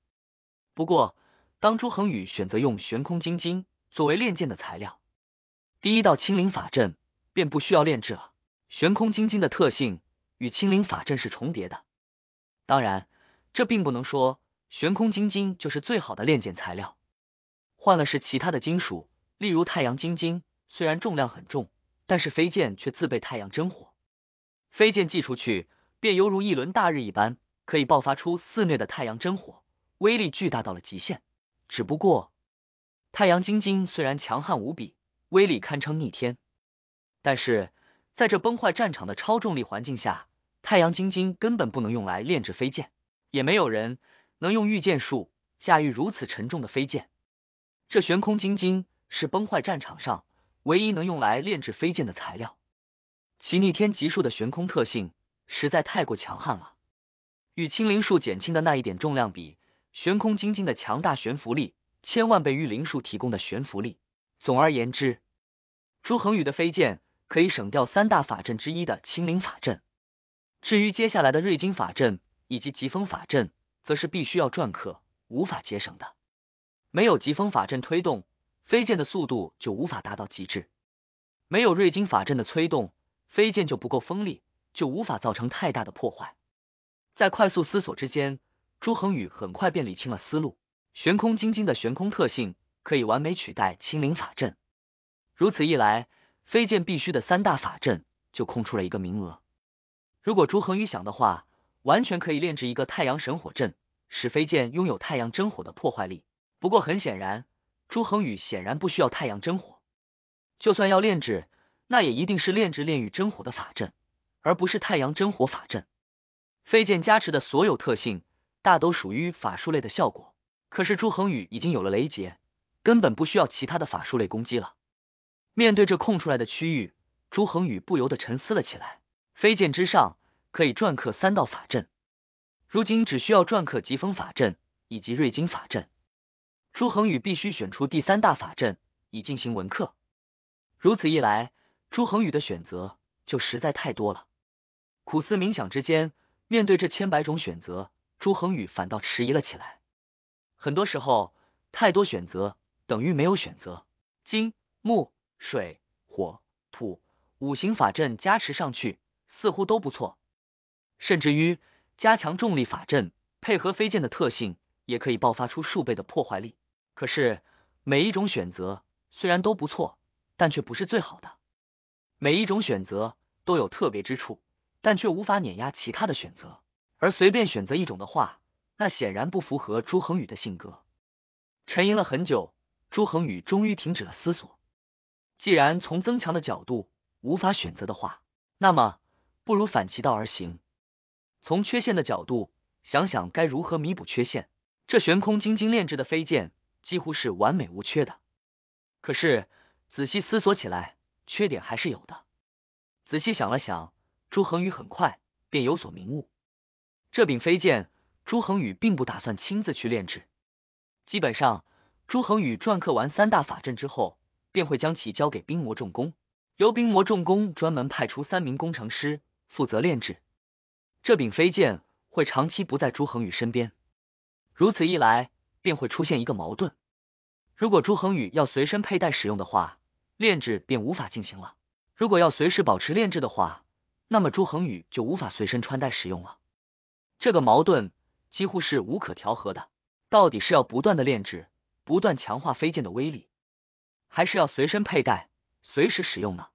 不过，当朱恒宇选择用悬空晶晶作为炼剑的材料，第一道青灵法阵便不需要炼制了。悬空晶晶的特性与青灵法阵是重叠的，当然，这并不能说。悬空晶晶就是最好的炼剑材料，换了是其他的金属，例如太阳晶晶，虽然重量很重，但是飞剑却自备太阳真火，飞剑寄出去，便犹如一轮大日一般，可以爆发出肆虐的太阳真火，威力巨大到了极限。只不过，太阳晶晶虽然强悍无比，威力堪称逆天，但是在这崩坏战场的超重力环境下，太阳晶晶根本不能用来炼制飞剑，也没有人。能用御剑术驾驭如此沉重的飞剑，这悬空晶晶是崩坏战场上唯一能用来炼制飞剑的材料。其逆天级数的悬空特性实在太过强悍了。与青灵术减轻的那一点重量比，悬空晶晶的强大悬浮力千万倍玉灵术提供的悬浮力。总而言之，朱恒宇的飞剑可以省掉三大法阵之一的青灵法阵。至于接下来的瑞金法阵以及疾风法阵。则是必须要篆刻，无法节省的。没有疾风法阵推动，飞剑的速度就无法达到极致；没有瑞金法阵的催动，飞剑就不够锋利，就无法造成太大的破坏。在快速思索之间，朱恒宇很快便理清了思路。悬空晶晶的悬空特性可以完美取代青灵法阵，如此一来，飞剑必须的三大法阵就空出了一个名额。如果朱恒宇想的话。完全可以炼制一个太阳神火阵，使飞剑拥有太阳真火的破坏力。不过很显然，朱恒宇显然不需要太阳真火，就算要炼制，那也一定是炼制炼狱真火的法阵，而不是太阳真火法阵。飞剑加持的所有特性，大都属于法术类的效果。可是朱恒宇已经有了雷劫，根本不需要其他的法术类攻击了。面对这空出来的区域，朱恒宇不由得沉思了起来。飞剑之上。可以篆刻三道法阵，如今只需要篆刻疾风法阵以及瑞金法阵。朱恒宇必须选出第三大法阵以进行文刻。如此一来，朱恒宇的选择就实在太多了。苦思冥想之间，面对这千百种选择，朱恒宇反倒迟疑了起来。很多时候，太多选择等于没有选择。金、木、水、火、土五行法阵加持上去，似乎都不错。甚至于加强重力法阵，配合飞剑的特性，也可以爆发出数倍的破坏力。可是每一种选择虽然都不错，但却不是最好的。每一种选择都有特别之处，但却无法碾压其他的选择。而随便选择一种的话，那显然不符合朱恒宇的性格。沉吟了很久，朱恒宇终于停止了思索。既然从增强的角度无法选择的话，那么不如反其道而行。从缺陷的角度想想，该如何弥补缺陷？这悬空晶晶炼制的飞剑几乎是完美无缺的，可是仔细思索起来，缺点还是有的。仔细想了想，朱恒宇很快便有所明悟。这柄飞剑，朱恒宇并不打算亲自去炼制。基本上，朱恒宇篆刻完三大法阵之后，便会将其交给冰魔重工，由冰魔重工专门派出三名工程师负责炼制。这柄飞剑会长期不在朱恒宇身边，如此一来便会出现一个矛盾：如果朱恒宇要随身佩戴使用的话，炼制便无法进行了；如果要随时保持炼制的话，那么朱恒宇就无法随身穿戴使用了。这个矛盾几乎是无可调和的。到底是要不断的炼制，不断强化飞剑的威力，还是要随身佩戴，随时使用呢？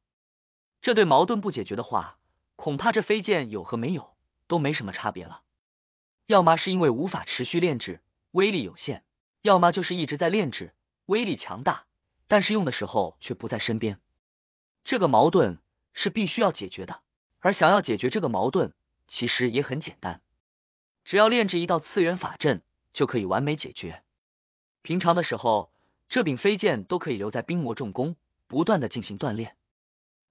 这对矛盾不解决的话，恐怕这飞剑有和没有。都没什么差别了，要么是因为无法持续炼制，威力有限；要么就是一直在炼制，威力强大，但是用的时候却不在身边。这个矛盾是必须要解决的，而想要解决这个矛盾，其实也很简单，只要炼制一道次元法阵就可以完美解决。平常的时候，这柄飞剑都可以留在冰魔重工，不断的进行锻炼。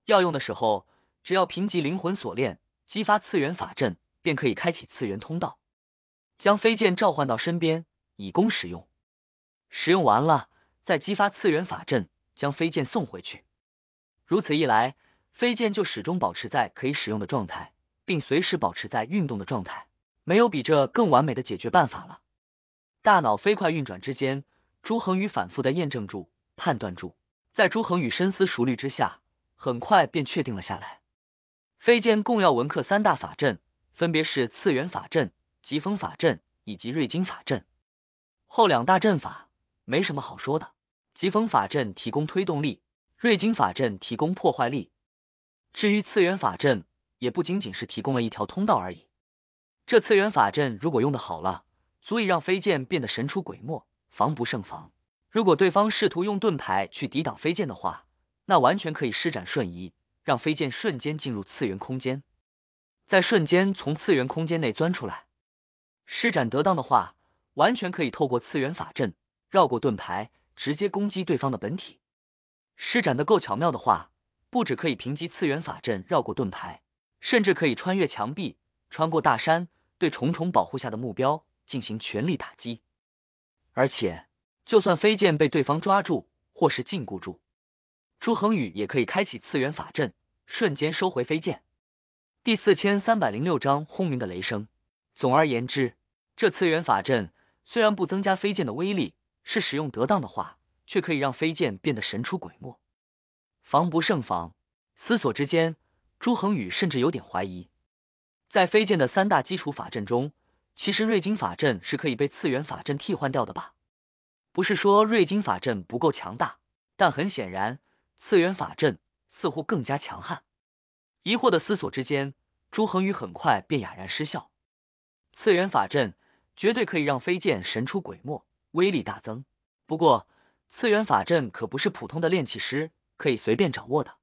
要用的时候，只要凭级灵魂锁链，激发次元法阵。便可以开启次元通道，将飞剑召唤到身边以供使用。使用完了，再激发次元法阵，将飞剑送回去。如此一来，飞剑就始终保持在可以使用的状态，并随时保持在运动的状态。没有比这更完美的解决办法了。大脑飞快运转之间，朱恒宇反复的验证住、判断住。在朱恒宇深思熟虑之下，很快便确定了下来。飞剑共要文克三大法阵。分别是次元法阵、疾风法阵以及瑞金法阵。后两大阵法没什么好说的，疾风法阵提供推动力，瑞金法阵提供破坏力。至于次元法阵，也不仅仅是提供了一条通道而已。这次元法阵如果用的好了，足以让飞剑变得神出鬼没，防不胜防。如果对方试图用盾牌去抵挡飞剑的话，那完全可以施展瞬移，让飞剑瞬间进入次元空间。在瞬间从次元空间内钻出来，施展得当的话，完全可以透过次元法阵绕过盾牌，直接攻击对方的本体。施展的够巧妙的话，不止可以凭击次元法阵绕过盾牌，甚至可以穿越墙壁、穿过大山，对重重保护下的目标进行全力打击。而且，就算飞剑被对方抓住或是禁锢住，朱恒宇也可以开启次元法阵，瞬间收回飞剑。第四千三百零六章轰鸣的雷声。总而言之，这次元法阵虽然不增加飞剑的威力，是使用得当的话，却可以让飞剑变得神出鬼没，防不胜防。思索之间，朱恒宇甚至有点怀疑，在飞剑的三大基础法阵中，其实瑞金法阵是可以被次元法阵替换掉的吧？不是说瑞金法阵不够强大，但很显然，次元法阵似乎更加强悍。疑惑的思索之间，朱恒宇很快便哑然失笑。次元法阵绝对可以让飞剑神出鬼没，威力大增。不过，次元法阵可不是普通的炼器师可以随便掌握的。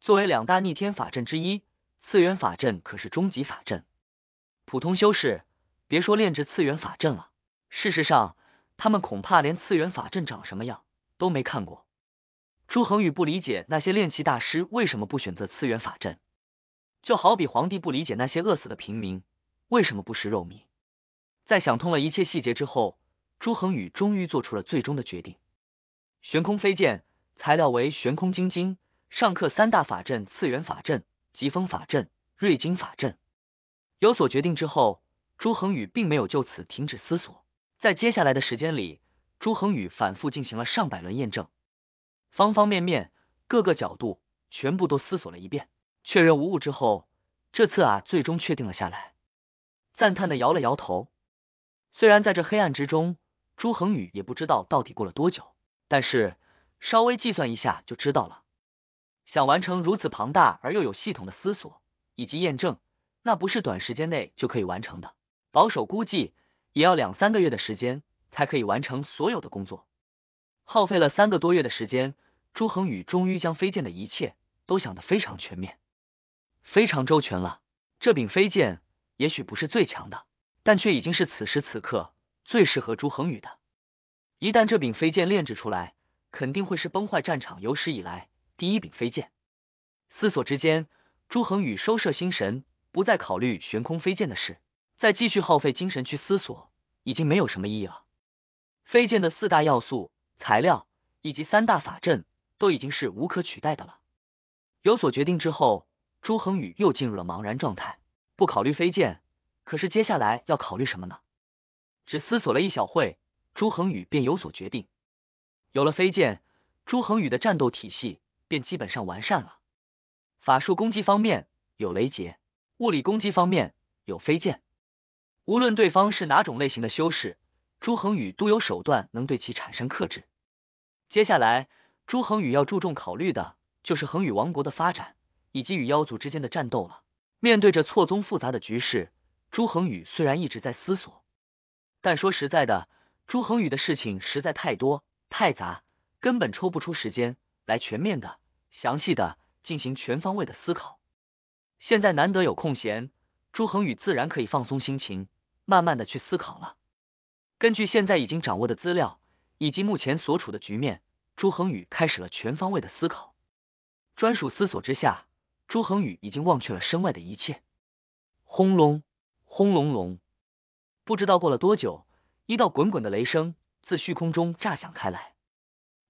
作为两大逆天法阵之一，次元法阵可是终极法阵。普通修士别说炼制次元法阵了，事实上他们恐怕连次元法阵长什么样都没看过。朱恒宇不理解那些炼器大师为什么不选择次元法阵，就好比皇帝不理解那些饿死的平民为什么不食肉糜。在想通了一切细节之后，朱恒宇终于做出了最终的决定：悬空飞剑材料为悬空晶晶，上刻三大法阵——次元法阵、疾风法阵、瑞金法阵。有所决定之后，朱恒宇并没有就此停止思索。在接下来的时间里，朱恒宇反复进行了上百轮验证。方方面面、各个角度，全部都思索了一遍，确认无误之后，这次啊，最终确定了下来。赞叹的摇了摇头。虽然在这黑暗之中，朱恒宇也不知道到底过了多久，但是稍微计算一下就知道了。想完成如此庞大而又有系统的思索以及验证，那不是短时间内就可以完成的。保守估计，也要两三个月的时间才可以完成所有的工作。耗费了三个多月的时间。朱恒宇终于将飞剑的一切都想得非常全面，非常周全了。这柄飞剑也许不是最强的，但却已经是此时此刻最适合朱恒宇的。一旦这柄飞剑炼制出来，肯定会是崩坏战场有史以来第一柄飞剑。思索之间，朱恒宇收摄心神，不再考虑悬空飞剑的事，再继续耗费精神去思索，已经没有什么意义了。飞剑的四大要素、材料以及三大法阵。都已经是无可取代的了。有所决定之后，朱恒宇又进入了茫然状态。不考虑飞剑，可是接下来要考虑什么呢？只思索了一小会，朱恒宇便有所决定。有了飞剑，朱恒宇的战斗体系便基本上完善了。法术攻击方面有雷劫，物理攻击方面有飞剑。无论对方是哪种类型的修士，朱恒宇都有手段能对其产生克制。接下来。朱恒宇要注重考虑的就是恒宇王国的发展以及与妖族之间的战斗了。面对着错综复杂的局势，朱恒宇虽然一直在思索，但说实在的，朱恒宇的事情实在太多太杂，根本抽不出时间来全面的、详细的进行全方位的思考。现在难得有空闲，朱恒宇自然可以放松心情，慢慢的去思考了。根据现在已经掌握的资料以及目前所处的局面。朱恒宇开始了全方位的思考，专属思索之下，朱恒宇已经忘却了身外的一切。轰隆，轰隆隆！不知道过了多久，一道滚滚的雷声自虚空中炸响开来，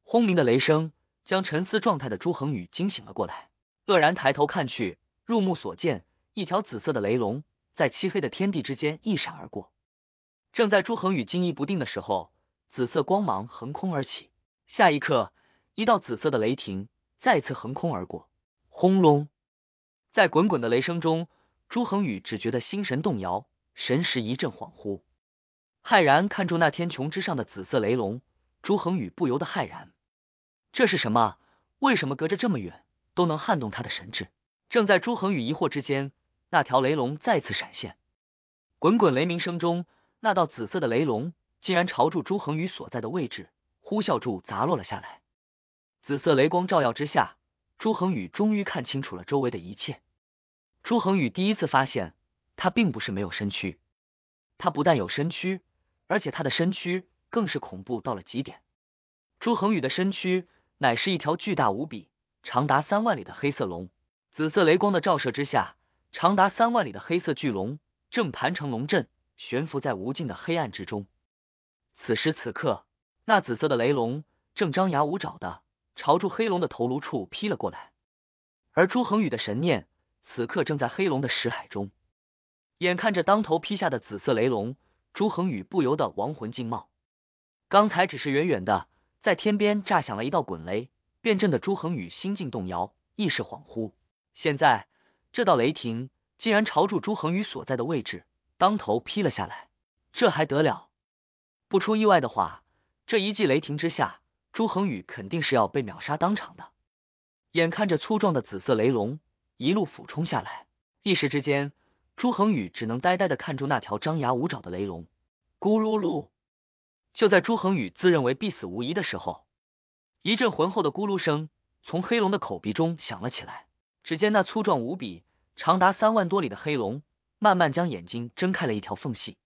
轰鸣的雷声将沉思状态的朱恒宇惊醒了过来，愕然抬头看去，入目所见，一条紫色的雷龙在漆黑的天地之间一闪而过。正在朱恒宇惊疑不定的时候，紫色光芒横空而起。下一刻，一道紫色的雷霆再次横空而过，轰隆！在滚滚的雷声中，朱恒宇只觉得心神动摇，神识一阵恍惚，骇然看住那天穹之上的紫色雷龙。朱恒宇不由得骇然：这是什么？为什么隔着这么远都能撼动他的神智？正在朱恒宇疑惑之间，那条雷龙再次闪现，滚滚雷鸣声中，那道紫色的雷龙竟然朝住朱恒宇所在的位置。呼啸柱砸落了下来，紫色雷光照耀之下，朱恒宇终于看清楚了周围的一切。朱恒宇第一次发现，他并不是没有身躯，他不但有身躯，而且他的身躯更是恐怖到了极点。朱恒宇的身躯乃是一条巨大无比、长达三万里的黑色龙。紫色雷光的照射之下，长达三万里的黑色巨龙正盘成龙阵，悬浮在无尽的黑暗之中。此时此刻。那紫色的雷龙正张牙舞爪的朝住黑龙的头颅处劈了过来，而朱恒宇的神念此刻正在黑龙的识海中，眼看着当头劈下的紫色雷龙，朱恒宇不由得亡魂尽冒。刚才只是远远的在天边炸响了一道滚雷，便震得朱恒宇心境动摇，意识恍惚。现在这道雷霆竟然朝住朱恒宇所在的位置当头劈了下来，这还得了？不出意外的话。这一记雷霆之下，朱恒宇肯定是要被秒杀当场的。眼看着粗壮的紫色雷龙一路俯冲下来，一时之间，朱恒宇只能呆呆的看住那条张牙舞爪的雷龙。咕噜噜！就在朱恒宇自认为必死无疑的时候，一阵浑厚的咕噜声从黑龙的口鼻中响了起来。只见那粗壮无比、长达三万多里的黑龙，慢慢将眼睛睁开了一条缝隙，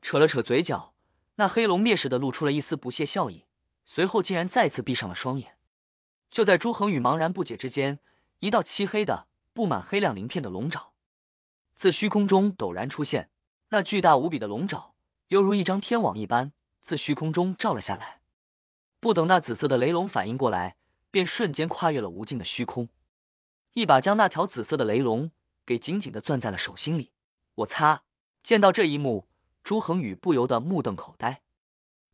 扯了扯嘴角。那黑龙蔑视的露出了一丝不屑笑意，随后竟然再次闭上了双眼。就在朱恒宇茫然不解之间，一道漆黑的、布满黑亮鳞片的龙爪自虚空中陡然出现。那巨大无比的龙爪犹如一张天网一般自虚空中照了下来。不等那紫色的雷龙反应过来，便瞬间跨越了无尽的虚空，一把将那条紫色的雷龙给紧紧的攥在了手心里。我擦！见到这一幕。朱恒宇不由得目瞪口呆，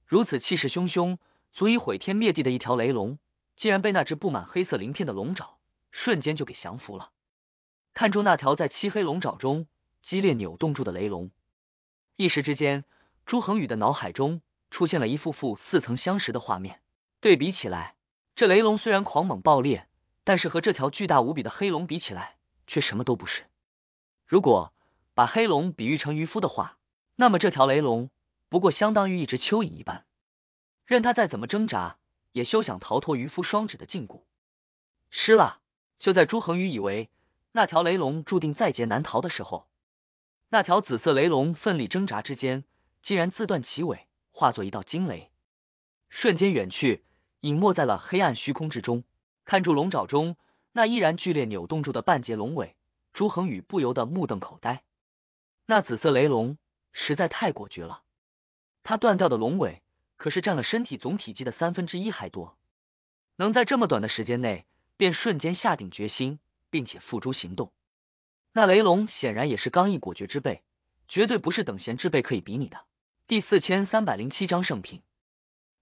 如此气势汹汹、足以毁天灭地的一条雷龙，竟然被那只布满黑色鳞片的龙爪瞬间就给降服了。看住那条在漆黑龙爪中激烈扭动住的雷龙，一时之间，朱恒宇的脑海中出现了一幅幅似曾相识的画面。对比起来，这雷龙虽然狂猛暴烈，但是和这条巨大无比的黑龙比起来，却什么都不是。如果把黑龙比喻成渔夫的话，那么这条雷龙不过相当于一只蚯蚓一般，任它再怎么挣扎，也休想逃脱渔夫双指的禁锢。失了，就在朱恒宇以为那条雷龙注定在劫难逃的时候，那条紫色雷龙奋力挣扎之间，竟然自断其尾，化作一道惊雷，瞬间远去，隐没在了黑暗虚空之中。看住龙爪中那依然剧烈扭动住的半截龙尾，朱恒宇不由得目瞪口呆。那紫色雷龙。实在太果决了，他断掉的龙尾可是占了身体总体积的三分之一还多，能在这么短的时间内便瞬间下定决心并且付诸行动，那雷龙显然也是刚毅果决之辈，绝对不是等闲之辈可以比拟的。第四千三百零七章圣品，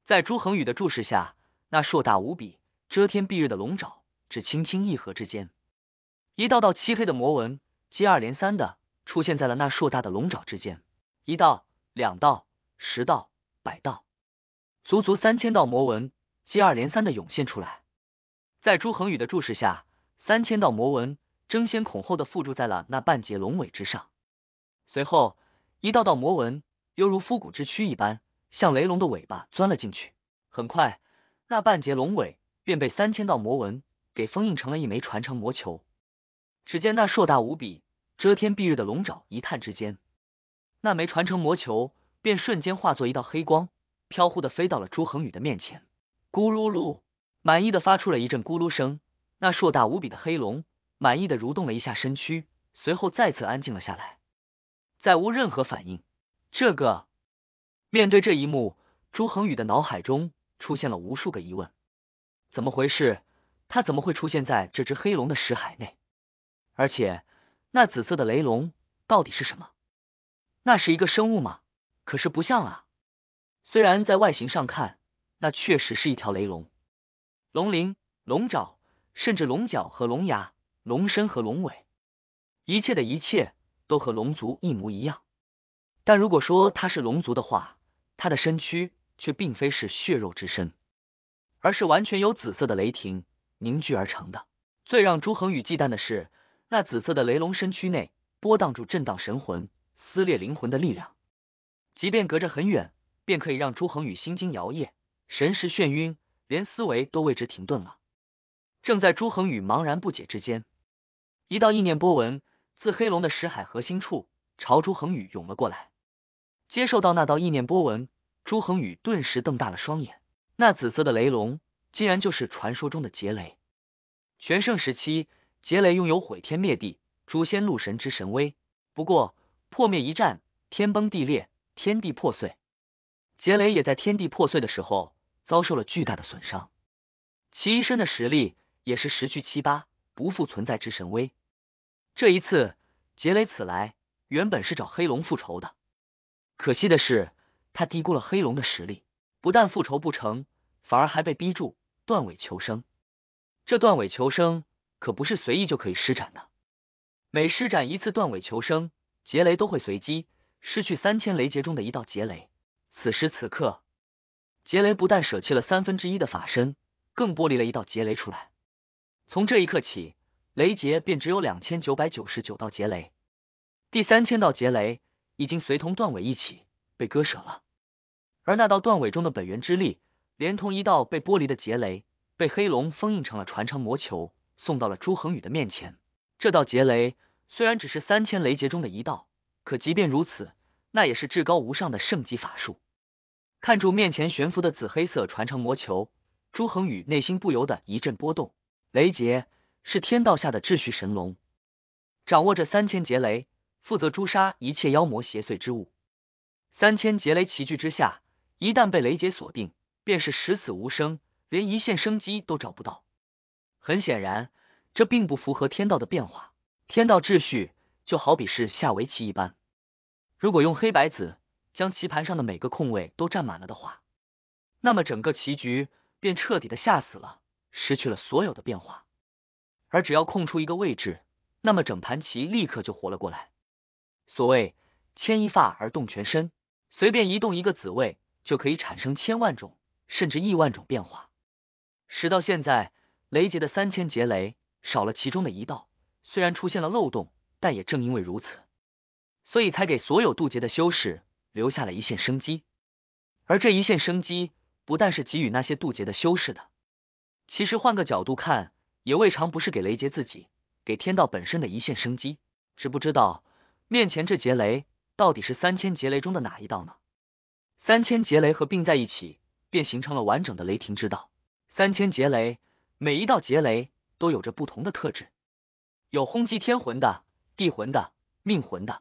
在朱恒宇的注视下，那硕大无比、遮天蔽日的龙爪只轻轻一合之间，一道道漆黑的魔纹接二连三的出现在了那硕大的龙爪之间。一道、两道、十道、百道，足足三千道魔纹接二连三的涌现出来，在朱恒宇的注视下，三千道魔纹争先恐后的附住在了那半截龙尾之上。随后，一道道魔纹犹如枯骨之躯一般，向雷龙的尾巴钻了进去。很快，那半截龙尾便被三千道魔纹给封印成了一枚传承魔球。只见那硕大无比、遮天蔽日的龙爪一探之间。那枚传承魔球便瞬间化作一道黑光，飘忽的飞到了朱恒宇的面前。咕噜噜，满意的发出了一阵咕噜声。那硕大无比的黑龙满意的蠕动了一下身躯，随后再次安静了下来，再无任何反应。这……个，面对这一幕，朱恒宇的脑海中出现了无数个疑问：怎么回事？他怎么会出现在这只黑龙的识海内？而且，那紫色的雷龙到底是什么？那是一个生物吗？可是不像啊！虽然在外形上看，那确实是一条雷龙，龙鳞、龙爪，甚至龙角和龙牙、龙身和龙尾，一切的一切都和龙族一模一样。但如果说它是龙族的话，它的身躯却并非是血肉之身，而是完全由紫色的雷霆凝聚而成的。最让朱恒宇忌惮的是，那紫色的雷龙身躯内波荡住震荡神魂。撕裂灵魂的力量，即便隔着很远，便可以让朱恒宇心惊摇曳，神识眩晕，连思维都为之停顿了。正在朱恒宇茫然不解之间，一道意念波纹自黑龙的识海核心处朝朱恒宇涌了过来。接受到那道意念波纹，朱恒宇顿时瞪大了双眼。那紫色的雷龙，竟然就是传说中的劫雷！全盛时期，劫雷拥有毁天灭地、诛仙戮神之神威。不过。破灭一战，天崩地裂，天地破碎。杰雷也在天地破碎的时候遭受了巨大的损伤，其一身的实力也是十去七八，不复存在之神威。这一次，杰雷此来原本是找黑龙复仇的，可惜的是，他低估了黑龙的实力，不但复仇不成，反而还被逼住断尾求生。这断尾求生可不是随意就可以施展的，每施展一次断尾求生。劫雷都会随机失去三千雷劫中的一道劫雷。此时此刻，劫雷不但舍弃了三分之一的法身，更剥离了一道劫雷出来。从这一刻起，雷劫便只有两千九百九十九道劫雷。第三千道劫雷已经随同断尾一起被割舍了，而那道断尾中的本源之力，连同一道被剥离的劫雷，被黑龙封印成了传承魔球，送到了朱恒宇的面前。这道劫雷。虽然只是三千雷劫中的一道，可即便如此，那也是至高无上的圣级法术。看住面前悬浮的紫黑色传承魔球，朱恒宇内心不由得一阵波动。雷劫是天道下的秩序神龙，掌握着三千劫雷，负责诛杀一切妖魔邪祟之物。三千劫雷齐聚之下，一旦被雷劫锁定，便是十死无生，连一线生机都找不到。很显然，这并不符合天道的变化。天道秩序就好比是下围棋一般，如果用黑白子将棋盘上的每个空位都占满了的话，那么整个棋局便彻底的下死了，失去了所有的变化。而只要空出一个位置，那么整盘棋立刻就活了过来。所谓牵一发而动全身，随便移动一个子位，就可以产生千万种甚至亿万种变化。时到现在，雷劫的三千劫雷少了其中的一道。虽然出现了漏洞，但也正因为如此，所以才给所有渡劫的修士留下了一线生机。而这一线生机，不但是给予那些渡劫的修士的，其实换个角度看，也未尝不是给雷劫自己、给天道本身的一线生机。只不知道面前这劫雷到底是三千劫雷中的哪一道呢？三千劫雷合并在一起，便形成了完整的雷霆之道。三千劫雷，每一道劫雷都有着不同的特质。有轰击天魂的、地魂的、命魂的，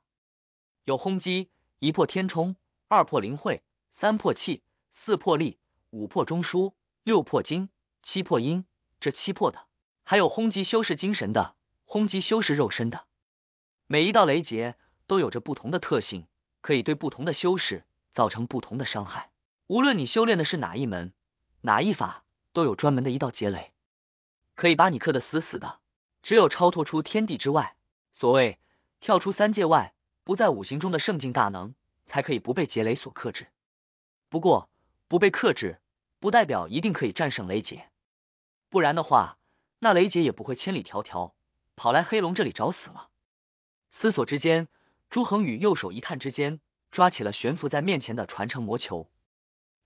有轰击一破天冲、二破灵慧、三破气、四破力、五破中枢、六破精，七破阴这七破的，还有轰击修士精神的、轰击修士肉身的。每一道雷劫都有着不同的特性，可以对不同的修士造成不同的伤害。无论你修炼的是哪一门、哪一法，都有专门的一道劫雷，可以把你克的死死的。只有超脱出天地之外，所谓跳出三界外，不在五行中的圣境大能，才可以不被劫雷所克制。不过，不被克制，不代表一定可以战胜雷劫，不然的话，那雷劫也不会千里迢迢跑来黑龙这里找死了。思索之间，朱恒宇右手一探之间，抓起了悬浮在面前的传承魔球。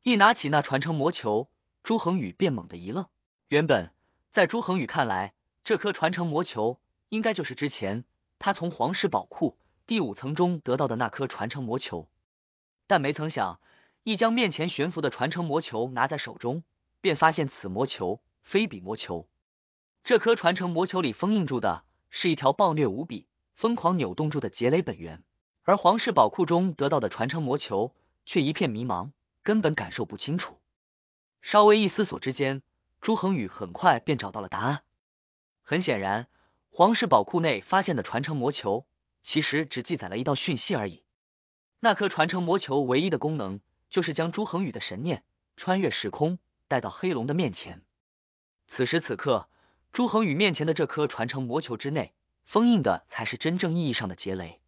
一拿起那传承魔球，朱恒宇便猛地一愣。原本在朱恒宇看来，这颗传承魔球应该就是之前他从皇室宝库第五层中得到的那颗传承魔球，但没曾想，一将面前悬浮的传承魔球拿在手中，便发现此魔球非彼魔球。这颗传承魔球里封印住的是一条暴虐无比、疯狂扭动住的劫雷本源，而皇室宝库中得到的传承魔球却一片迷茫，根本感受不清楚。稍微一思索之间，朱恒宇很快便找到了答案。很显然，皇室宝库内发现的传承魔球，其实只记载了一道讯息而已。那颗传承魔球唯一的功能，就是将朱恒宇的神念穿越时空，带到黑龙的面前。此时此刻，朱恒宇面前的这颗传承魔球之内，封印的才是真正意义上的劫雷。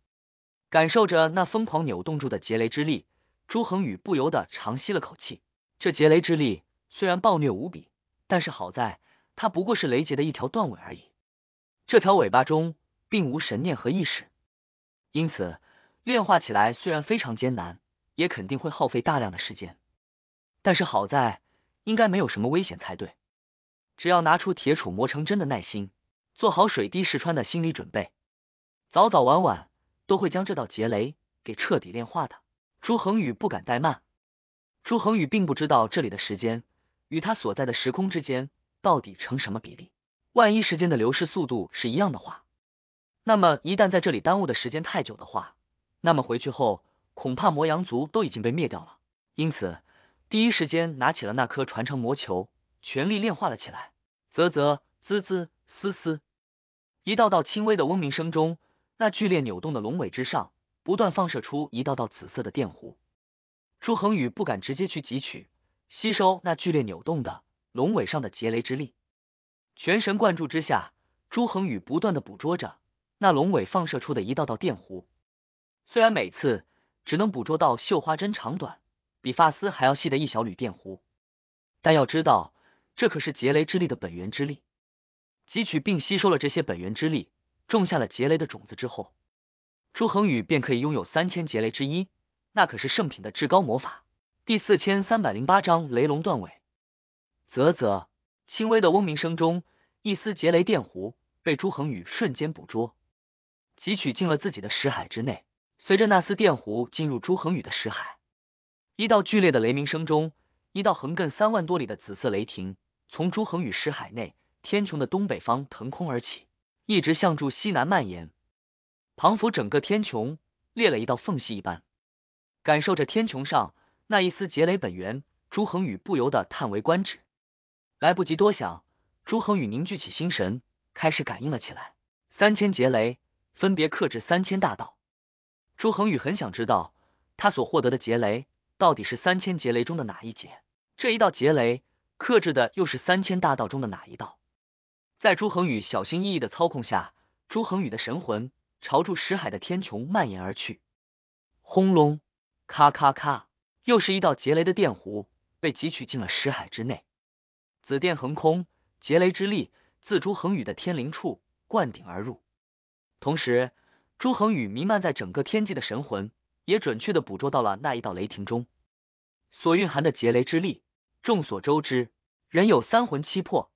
感受着那疯狂扭动住的劫雷之力，朱恒宇不由得长吸了口气。这劫雷之力虽然暴虐无比，但是好在。它不过是雷杰的一条断尾而已，这条尾巴中并无神念和意识，因此炼化起来虽然非常艰难，也肯定会耗费大量的时间。但是好在应该没有什么危险才对，只要拿出铁杵磨成针的耐心，做好水滴石穿的心理准备，早早晚晚都会将这道劫雷给彻底炼化的。朱恒宇不敢怠慢，朱恒宇并不知道这里的时间与他所在的时空之间。到底成什么比例？万一时间的流逝速度是一样的话，那么一旦在这里耽误的时间太久的话，那么回去后恐怕魔羊族都已经被灭掉了。因此，第一时间拿起了那颗传承魔球，全力炼化了起来。啧啧啧啧嘶嘶，一道道轻微的嗡鸣声中，那剧烈扭动的龙尾之上，不断放射出一道道紫色的电弧。朱恒宇不敢直接去汲取、吸收那剧烈扭动的。龙尾上的劫雷之力，全神贯注之下，朱恒宇不断的捕捉着那龙尾放射出的一道道电弧。虽然每次只能捕捉到绣花针长短、比发丝还要细的一小缕电弧，但要知道，这可是劫雷之力的本源之力。汲取并吸收了这些本源之力，种下了劫雷的种子之后，朱恒宇便可以拥有三千劫雷之一。那可是圣品的至高魔法。第四千三百零八章：雷龙断尾。啧啧，轻微的嗡鸣声中，一丝劫雷电弧被朱恒宇瞬间捕捉，汲取进了自己的识海之内。随着那丝电弧进入朱恒宇的识海，一道剧烈的雷鸣声中，一道横亘三万多里的紫色雷霆从朱恒宇识海内天穹的东北方腾空而起，一直向住西南蔓延，彷佛整个天穹裂了一道缝隙一般。感受着天穹上那一丝劫雷本源，朱恒宇不由得叹为观止。来不及多想，朱恒宇凝聚起心神，开始感应了起来。三千劫雷分别克制三千大道。朱恒宇很想知道，他所获得的劫雷到底是三千劫雷中的哪一劫？这一道劫雷克制的又是三千大道中的哪一道？在朱恒宇小心翼翼的操控下，朱恒宇的神魂朝住石海的天穹蔓延而去。轰隆！咔咔咔！又是一道劫雷的电弧被汲取进了石海之内。紫电横空，劫雷之力自朱恒宇的天灵处灌顶而入，同时，朱恒宇弥漫在整个天际的神魂也准确的捕捉到了那一道雷霆中所蕴含的劫雷之力。众所周知，人有三魂七魄，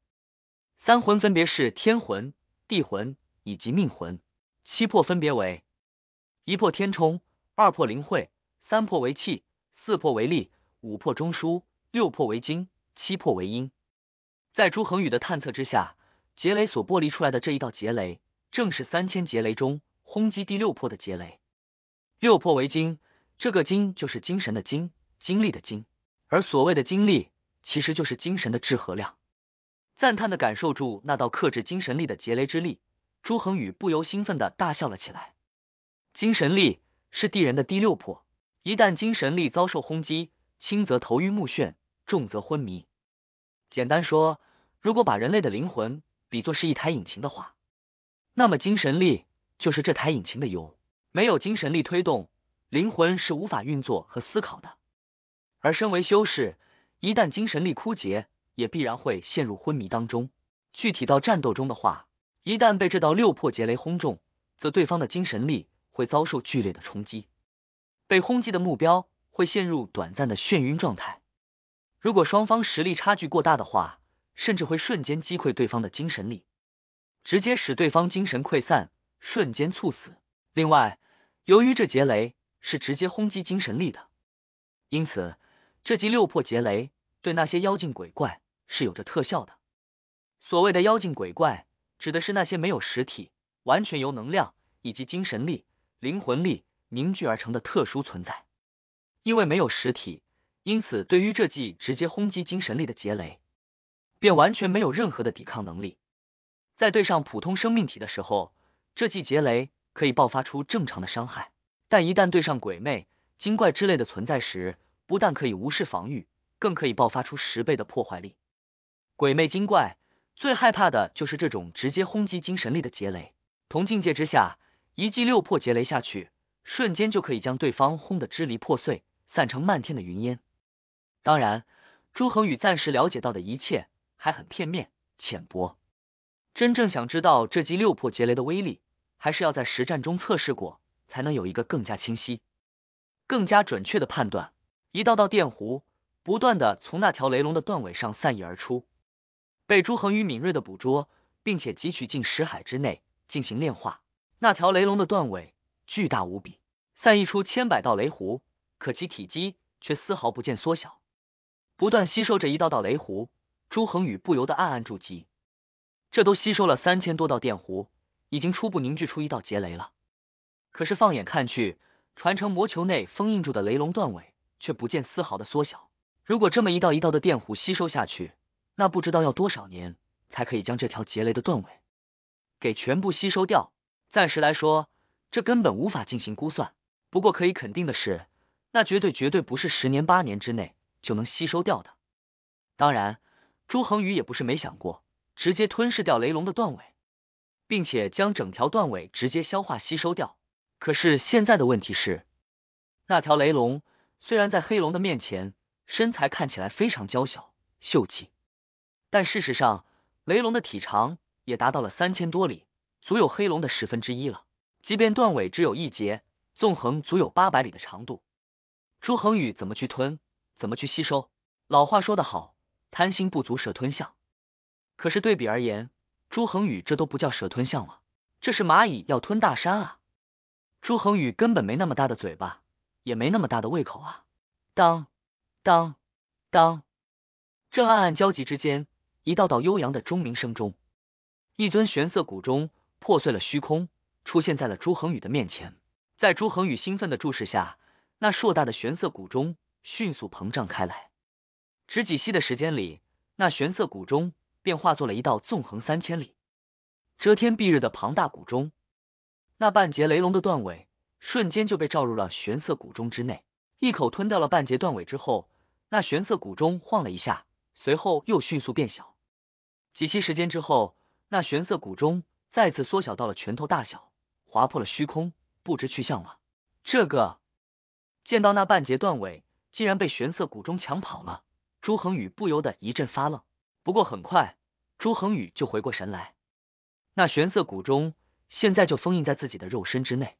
三魂分别是天魂、地魂以及命魂，七魄分别为一魄天冲、二魄灵慧，三魄为气、四魄为力、五魄中枢、六魄为精、七魄为阴。在朱恒宇的探测之下，结雷所剥离出来的这一道结雷，正是三千结雷中轰击第六破的结雷。六破为精，这个精就是精神的精，精力的精。而所谓的精力，其实就是精神的质和量。赞叹的感受住那道克制精神力的结雷之力，朱恒宇不由兴奋的大笑了起来。精神力是地人的第六魄，一旦精神力遭受轰击，轻则头晕目眩，重则昏迷。简单说，如果把人类的灵魂比作是一台引擎的话，那么精神力就是这台引擎的油。没有精神力推动，灵魂是无法运作和思考的。而身为修士，一旦精神力枯竭，也必然会陷入昏迷当中。具体到战斗中的话，一旦被这道六破劫雷轰中，则对方的精神力会遭受剧烈的冲击，被轰击的目标会陷入短暂的眩晕状态。如果双方实力差距过大的话，甚至会瞬间击溃对方的精神力，直接使对方精神溃散，瞬间猝死。另外，由于这劫雷是直接轰击精神力的，因此这级六破劫雷对那些妖精鬼怪是有着特效的。所谓的妖精鬼怪，指的是那些没有实体，完全由能量以及精神力、灵魂力凝聚而成的特殊存在。因为没有实体。因此，对于这记直接轰击精神力的劫雷，便完全没有任何的抵抗能力。在对上普通生命体的时候，这记劫雷可以爆发出正常的伤害；但一旦对上鬼魅、精怪之类的存在时，不但可以无视防御，更可以爆发出十倍的破坏力。鬼魅、精怪最害怕的就是这种直接轰击精神力的劫雷。同境界之下，一记六破劫雷下去，瞬间就可以将对方轰得支离破碎，散成漫天的云烟。当然，朱恒宇暂时了解到的一切还很片面、浅薄。真正想知道这击六破劫雷的威力，还是要在实战中测试过，才能有一个更加清晰、更加准确的判断。一道道电弧不断的从那条雷龙的断尾上散逸而出，被朱恒宇敏锐的捕捉，并且汲取进识海之内进行炼化。那条雷龙的断尾巨大无比，散逸出千百道雷弧，可其体积却丝毫不见缩小。不断吸收着一道道雷弧，朱恒宇不由得暗暗筑基。这都吸收了三千多道电弧，已经初步凝聚出一道劫雷了。可是放眼看去，传承魔球内封印住的雷龙断尾却不见丝毫的缩小。如果这么一道一道的电弧吸收下去，那不知道要多少年才可以将这条劫雷的断尾给全部吸收掉。暂时来说，这根本无法进行估算。不过可以肯定的是，那绝对绝对不是十年八年之内。就能吸收掉的。当然，朱恒宇也不是没想过直接吞噬掉雷龙的断尾，并且将整条断尾直接消化吸收掉。可是现在的问题是，那条雷龙虽然在黑龙的面前身材看起来非常娇小秀气，但事实上雷龙的体长也达到了三千多里，足有黑龙的十分之一了。即便断尾只有一节，纵横足有八百里的长度，朱恒宇怎么去吞？怎么去吸收？老话说得好，贪心不足蛇吞象。可是对比而言，朱恒宇这都不叫蛇吞象了，这是蚂蚁要吞大山啊！朱恒宇根本没那么大的嘴巴，也没那么大的胃口啊！当当当！正暗暗焦急之间，一道道悠扬的钟鸣声中，一尊玄色古钟破碎了虚空，出现在了朱恒宇的面前。在朱恒宇兴奋的注视下，那硕大的玄色古钟。迅速膨胀开来，只几息的时间里，那玄色谷中便化作了一道纵横三千里、遮天蔽日的庞大谷中。那半截雷龙的断尾瞬间就被罩入了玄色谷中之内，一口吞掉了半截断尾之后，那玄色谷中晃了一下，随后又迅速变小。几息时间之后，那玄色谷中再次缩小到了拳头大小，划破了虚空，不知去向了。这个见到那半截断尾。竟然被玄色谷中抢跑了，朱恒宇不由得一阵发愣。不过很快，朱恒宇就回过神来。那玄色谷中现在就封印在自己的肉身之内。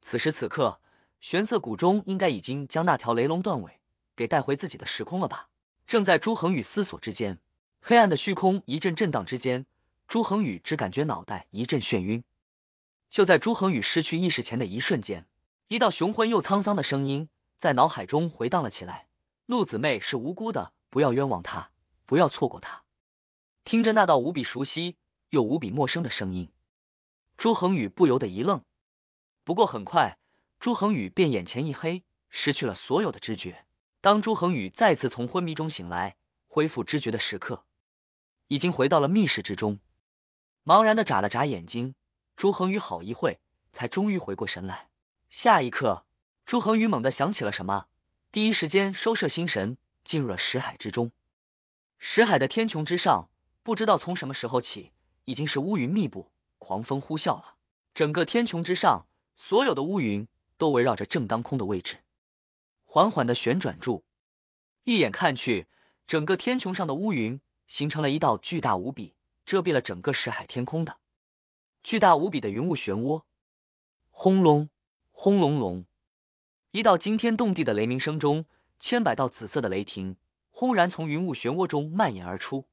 此时此刻，玄色谷中应该已经将那条雷龙断尾给带回自己的时空了吧？正在朱恒宇思索之间，黑暗的虚空一阵震荡之间，朱恒宇只感觉脑袋一阵眩晕。就在朱恒宇失去意识前的一瞬间，一道雄浑又沧桑的声音。在脑海中回荡了起来。陆子妹是无辜的，不要冤枉她，不要错过她。听着那道无比熟悉又无比陌生的声音，朱恒宇不由得一愣。不过很快，朱恒宇便眼前一黑，失去了所有的知觉。当朱恒宇再次从昏迷中醒来，恢复知觉的时刻，已经回到了密室之中。茫然的眨了眨眼睛，朱恒宇好一会，才终于回过神来。下一刻。朱恒宇猛地想起了什么，第一时间收摄心神，进入了识海之中。识海的天穹之上，不知道从什么时候起，已经是乌云密布，狂风呼啸了。整个天穹之上，所有的乌云都围绕着正当空的位置，缓缓的旋转住。一眼看去，整个天穹上的乌云形成了一道巨大无比、遮蔽了整个识海天空的、巨大无比的云雾漩涡。轰隆，轰隆隆。一道惊天动地的雷鸣声中，千百道紫色的雷霆轰然从云雾漩涡中蔓延而出，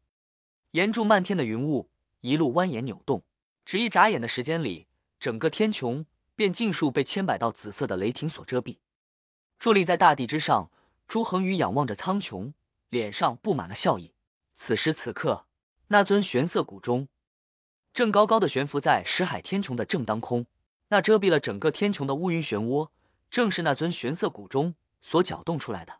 沿住漫天的云雾一路蜿蜒扭动。只一眨眼的时间里，整个天穹便尽数被千百道紫色的雷霆所遮蔽。伫立在大地之上，朱恒宇仰望着苍穹，脸上布满了笑意。此时此刻，那尊玄色古钟正高高的悬浮在石海天穹的正当空，那遮蔽了整个天穹的乌云漩涡。正是那尊玄色古钟所搅动出来的。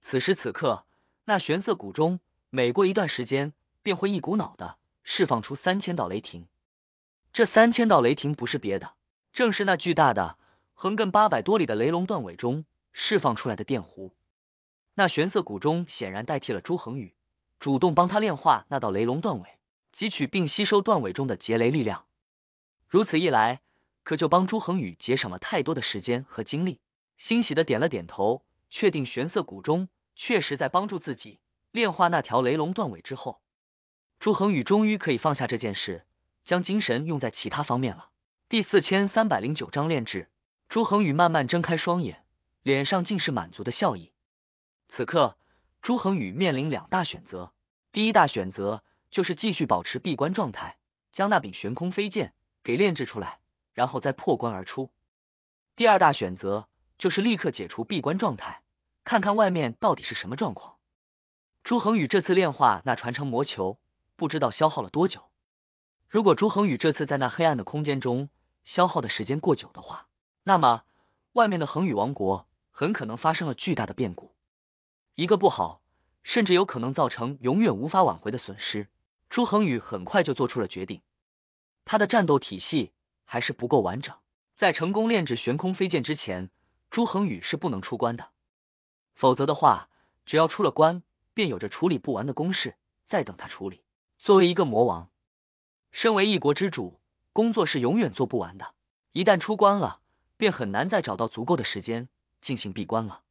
此时此刻，那玄色古钟每过一段时间，便会一股脑的释放出三千道雷霆。这三千道雷霆不是别的，正是那巨大的横亘八百多里的雷龙断尾中释放出来的电弧。那玄色古钟显然代替了朱恒宇，主动帮他炼化那道雷龙断尾，汲取并吸收断尾中的劫雷力量。如此一来。可就帮朱恒宇节省了太多的时间和精力，欣喜的点了点头，确定玄色谷中确实在帮助自己炼化那条雷龙断尾之后，朱恒宇终于可以放下这件事，将精神用在其他方面了。第四千三百零九章炼制。朱恒宇慢慢睁开双眼，脸上尽是满足的笑意。此刻，朱恒宇面临两大选择，第一大选择就是继续保持闭关状态，将那柄悬空飞剑给炼制出来。然后再破关而出。第二大选择就是立刻解除闭关状态，看看外面到底是什么状况。朱恒宇这次炼化那传承魔球，不知道消耗了多久。如果朱恒宇这次在那黑暗的空间中消耗的时间过久的话，那么外面的恒宇王国很可能发生了巨大的变故。一个不好，甚至有可能造成永远无法挽回的损失。朱恒宇很快就做出了决定，他的战斗体系。还是不够完整。在成功炼制悬空飞剑之前，朱恒宇是不能出关的。否则的话，只要出了关，便有着处理不完的公事在等他处理。作为一个魔王，身为一国之主，工作是永远做不完的。一旦出关了，便很难再找到足够的时间进行闭关了。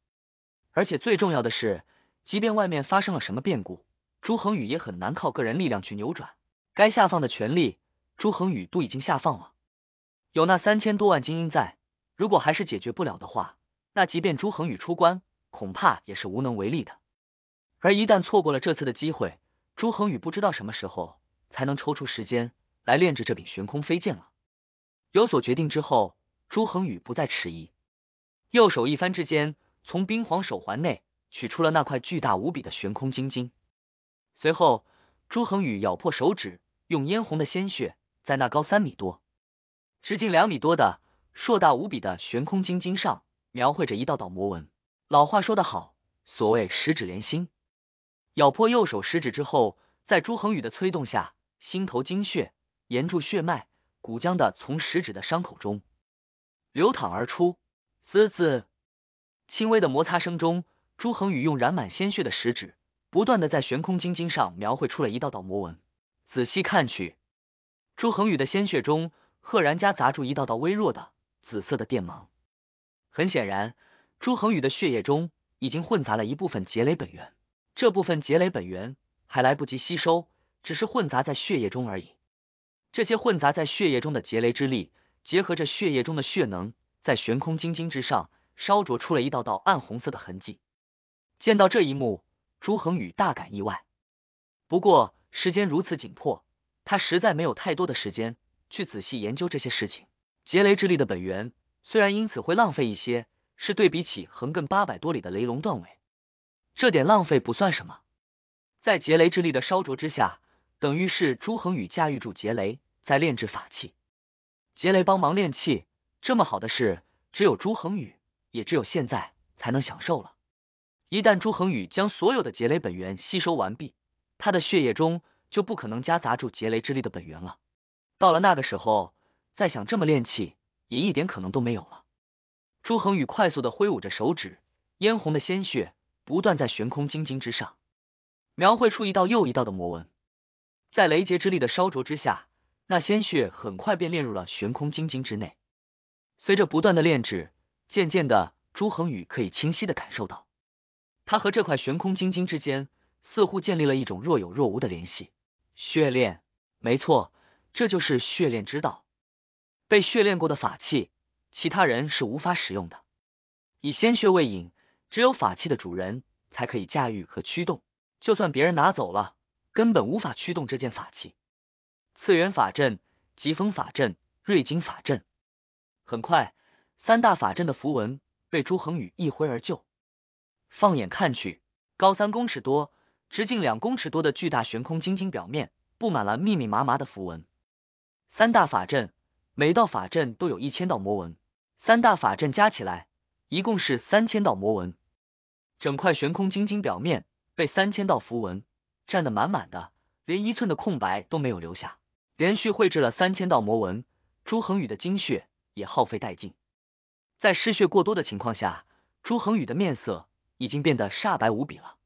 而且最重要的是，即便外面发生了什么变故，朱恒宇也很难靠个人力量去扭转。该下放的权力，朱恒宇都已经下放了。有那三千多万精英在，如果还是解决不了的话，那即便朱恒宇出关，恐怕也是无能为力的。而一旦错过了这次的机会，朱恒宇不知道什么时候才能抽出时间来炼制这柄悬空飞剑了。有所决定之后，朱恒宇不再迟疑，右手一翻之间，从冰皇手环内取出了那块巨大无比的悬空晶晶。随后，朱恒宇咬破手指，用嫣红的鲜血在那高三米多。直径两米多的、硕大无比的悬空晶晶上，描绘着一道道魔纹。老话说得好，所谓十指连心。咬破右手食指之后，在朱恒宇的催动下，心头精血沿住血脉，骨浆的从食指的伤口中流淌而出，滋滋。轻微的摩擦声中，朱恒宇用染满鲜血的食指，不断的在悬空晶晶上描绘出了一道道魔纹。仔细看去，朱恒宇的鲜血中。赫然夹杂住一道道微弱的紫色的电芒，很显然，朱恒宇的血液中已经混杂了一部分劫雷本源，这部分劫雷本源还来不及吸收，只是混杂在血液中而已。这些混杂在血液中的劫雷之力，结合着血液中的血能，在悬空晶晶之上烧灼出了一道道暗红色的痕迹。见到这一幕，朱恒宇大感意外。不过时间如此紧迫，他实在没有太多的时间。去仔细研究这些事情，劫雷之力的本源虽然因此会浪费一些，是对比起横亘八百多里的雷龙断尾，这点浪费不算什么。在劫雷之力的烧灼之下，等于是朱恒宇驾驭住劫雷，在炼制法器，劫雷帮忙炼器，这么好的事，只有朱恒宇，也只有现在才能享受了。一旦朱恒宇将所有的劫雷本源吸收完毕，他的血液中就不可能夹杂住劫雷之力的本源了。到了那个时候，再想这么练气，也一点可能都没有了。朱恒宇快速的挥舞着手指，嫣红的鲜血不断在悬空晶晶之上描绘出一道又一道的魔纹。在雷劫之力的烧灼之下，那鲜血很快便炼入了悬空晶晶之内。随着不断的炼制，渐渐的，朱恒宇可以清晰的感受到，他和这块悬空晶晶之间似乎建立了一种若有若无的联系。血炼，没错。这就是血炼之道，被血炼过的法器，其他人是无法使用的。以鲜血为引，只有法器的主人才可以驾驭和驱动。就算别人拿走了，根本无法驱动这件法器。次元法阵、疾风法阵、瑞金法阵，很快，三大法阵的符文被朱恒宇一挥而就。放眼看去，高三公尺多、直径两公尺多的巨大悬空晶晶，表面布满了密密麻麻的符文。三大法阵，每道法阵都有一千道魔纹，三大法阵加起来一共是三千道魔纹。整块悬空晶晶表面被三千道符文占得满满的，连一寸的空白都没有留下。连续绘制了三千道魔纹，朱恒宇的精血也耗费殆尽。在失血过多的情况下，朱恒宇的面色已经变得煞白无比了。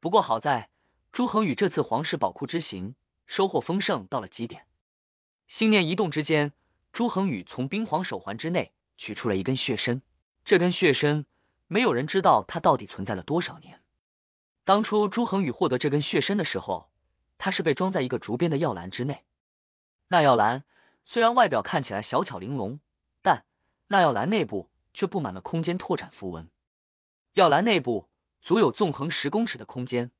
不过好在，朱恒宇这次皇室宝库之行收获丰盛到了极点。心念一动之间，朱恒宇从冰皇手环之内取出了一根血参。这根血参，没有人知道它到底存在了多少年。当初朱恒宇获得这根血参的时候，它是被装在一个竹编的药篮之内。那药篮虽然外表看起来小巧玲珑，但那药篮内部却布满了空间拓展符文。药篮内部足有纵横十公尺的空间。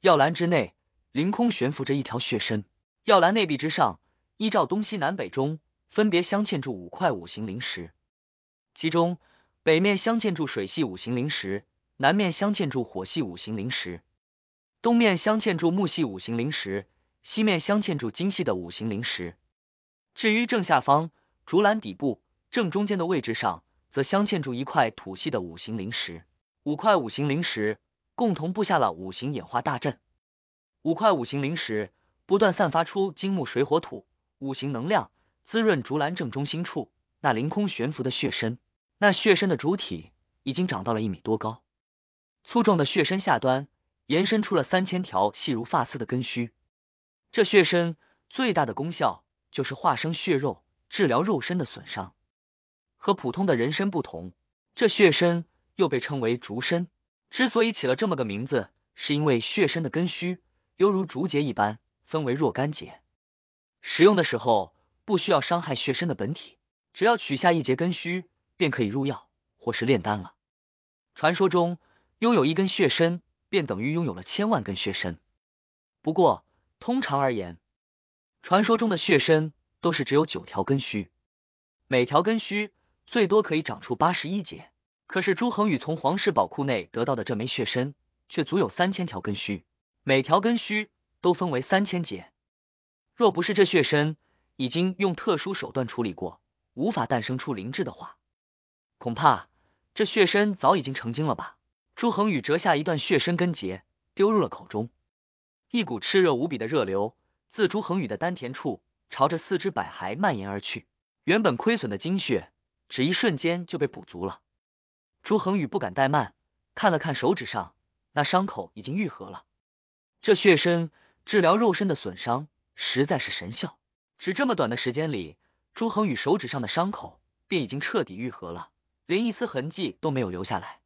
药篮之内，凌空悬浮着一条血参。药篮内壁之上。依照东西南北中分别镶嵌住五块五行灵石，其中北面镶嵌住水系五行灵石，南面镶嵌住火系五行灵石，东面镶嵌住木系五行灵石，西面镶嵌住金系的五行灵石。至于正下方竹篮底部正中间的位置上，则镶嵌住一块土系的五行灵石。五块五行灵石共同布下了五行演化大阵，五块五行灵石不断散发出金木水火土。五行能量滋润竹篮正中心处，那凌空悬浮的血身，那血身的主体已经长到了一米多高，粗壮的血身下端延伸出了三千条细如发丝的根须。这血身最大的功效就是化生血肉，治疗肉身的损伤。和普通的人参不同，这血身又被称为竹参。之所以起了这么个名字，是因为血身的根须犹如竹节一般，分为若干节。使用的时候不需要伤害血参的本体，只要取下一节根须便可以入药或是炼丹了。传说中拥有一根血参便等于拥有了千万根血参，不过通常而言，传说中的血参都是只有九条根须，每条根须最多可以长出八十一节。可是朱恒宇从皇室宝库内得到的这枚血参却足有三千条根须，每条根须都分为三千节。若不是这血身已经用特殊手段处理过，无法诞生出灵智的话，恐怕这血身早已经成精了吧？朱恒宇折下一段血身根结，丢入了口中，一股炽热无比的热流自朱恒宇的丹田处朝着四肢百骸蔓延而去。原本亏损的精血，只一瞬间就被补足了。朱恒宇不敢怠慢，看了看手指上那伤口已经愈合了。这血身治疗肉身的损伤。实在是神效！只这么短的时间里，朱恒宇手指上的伤口便已经彻底愈合了，连一丝痕迹都没有留下来。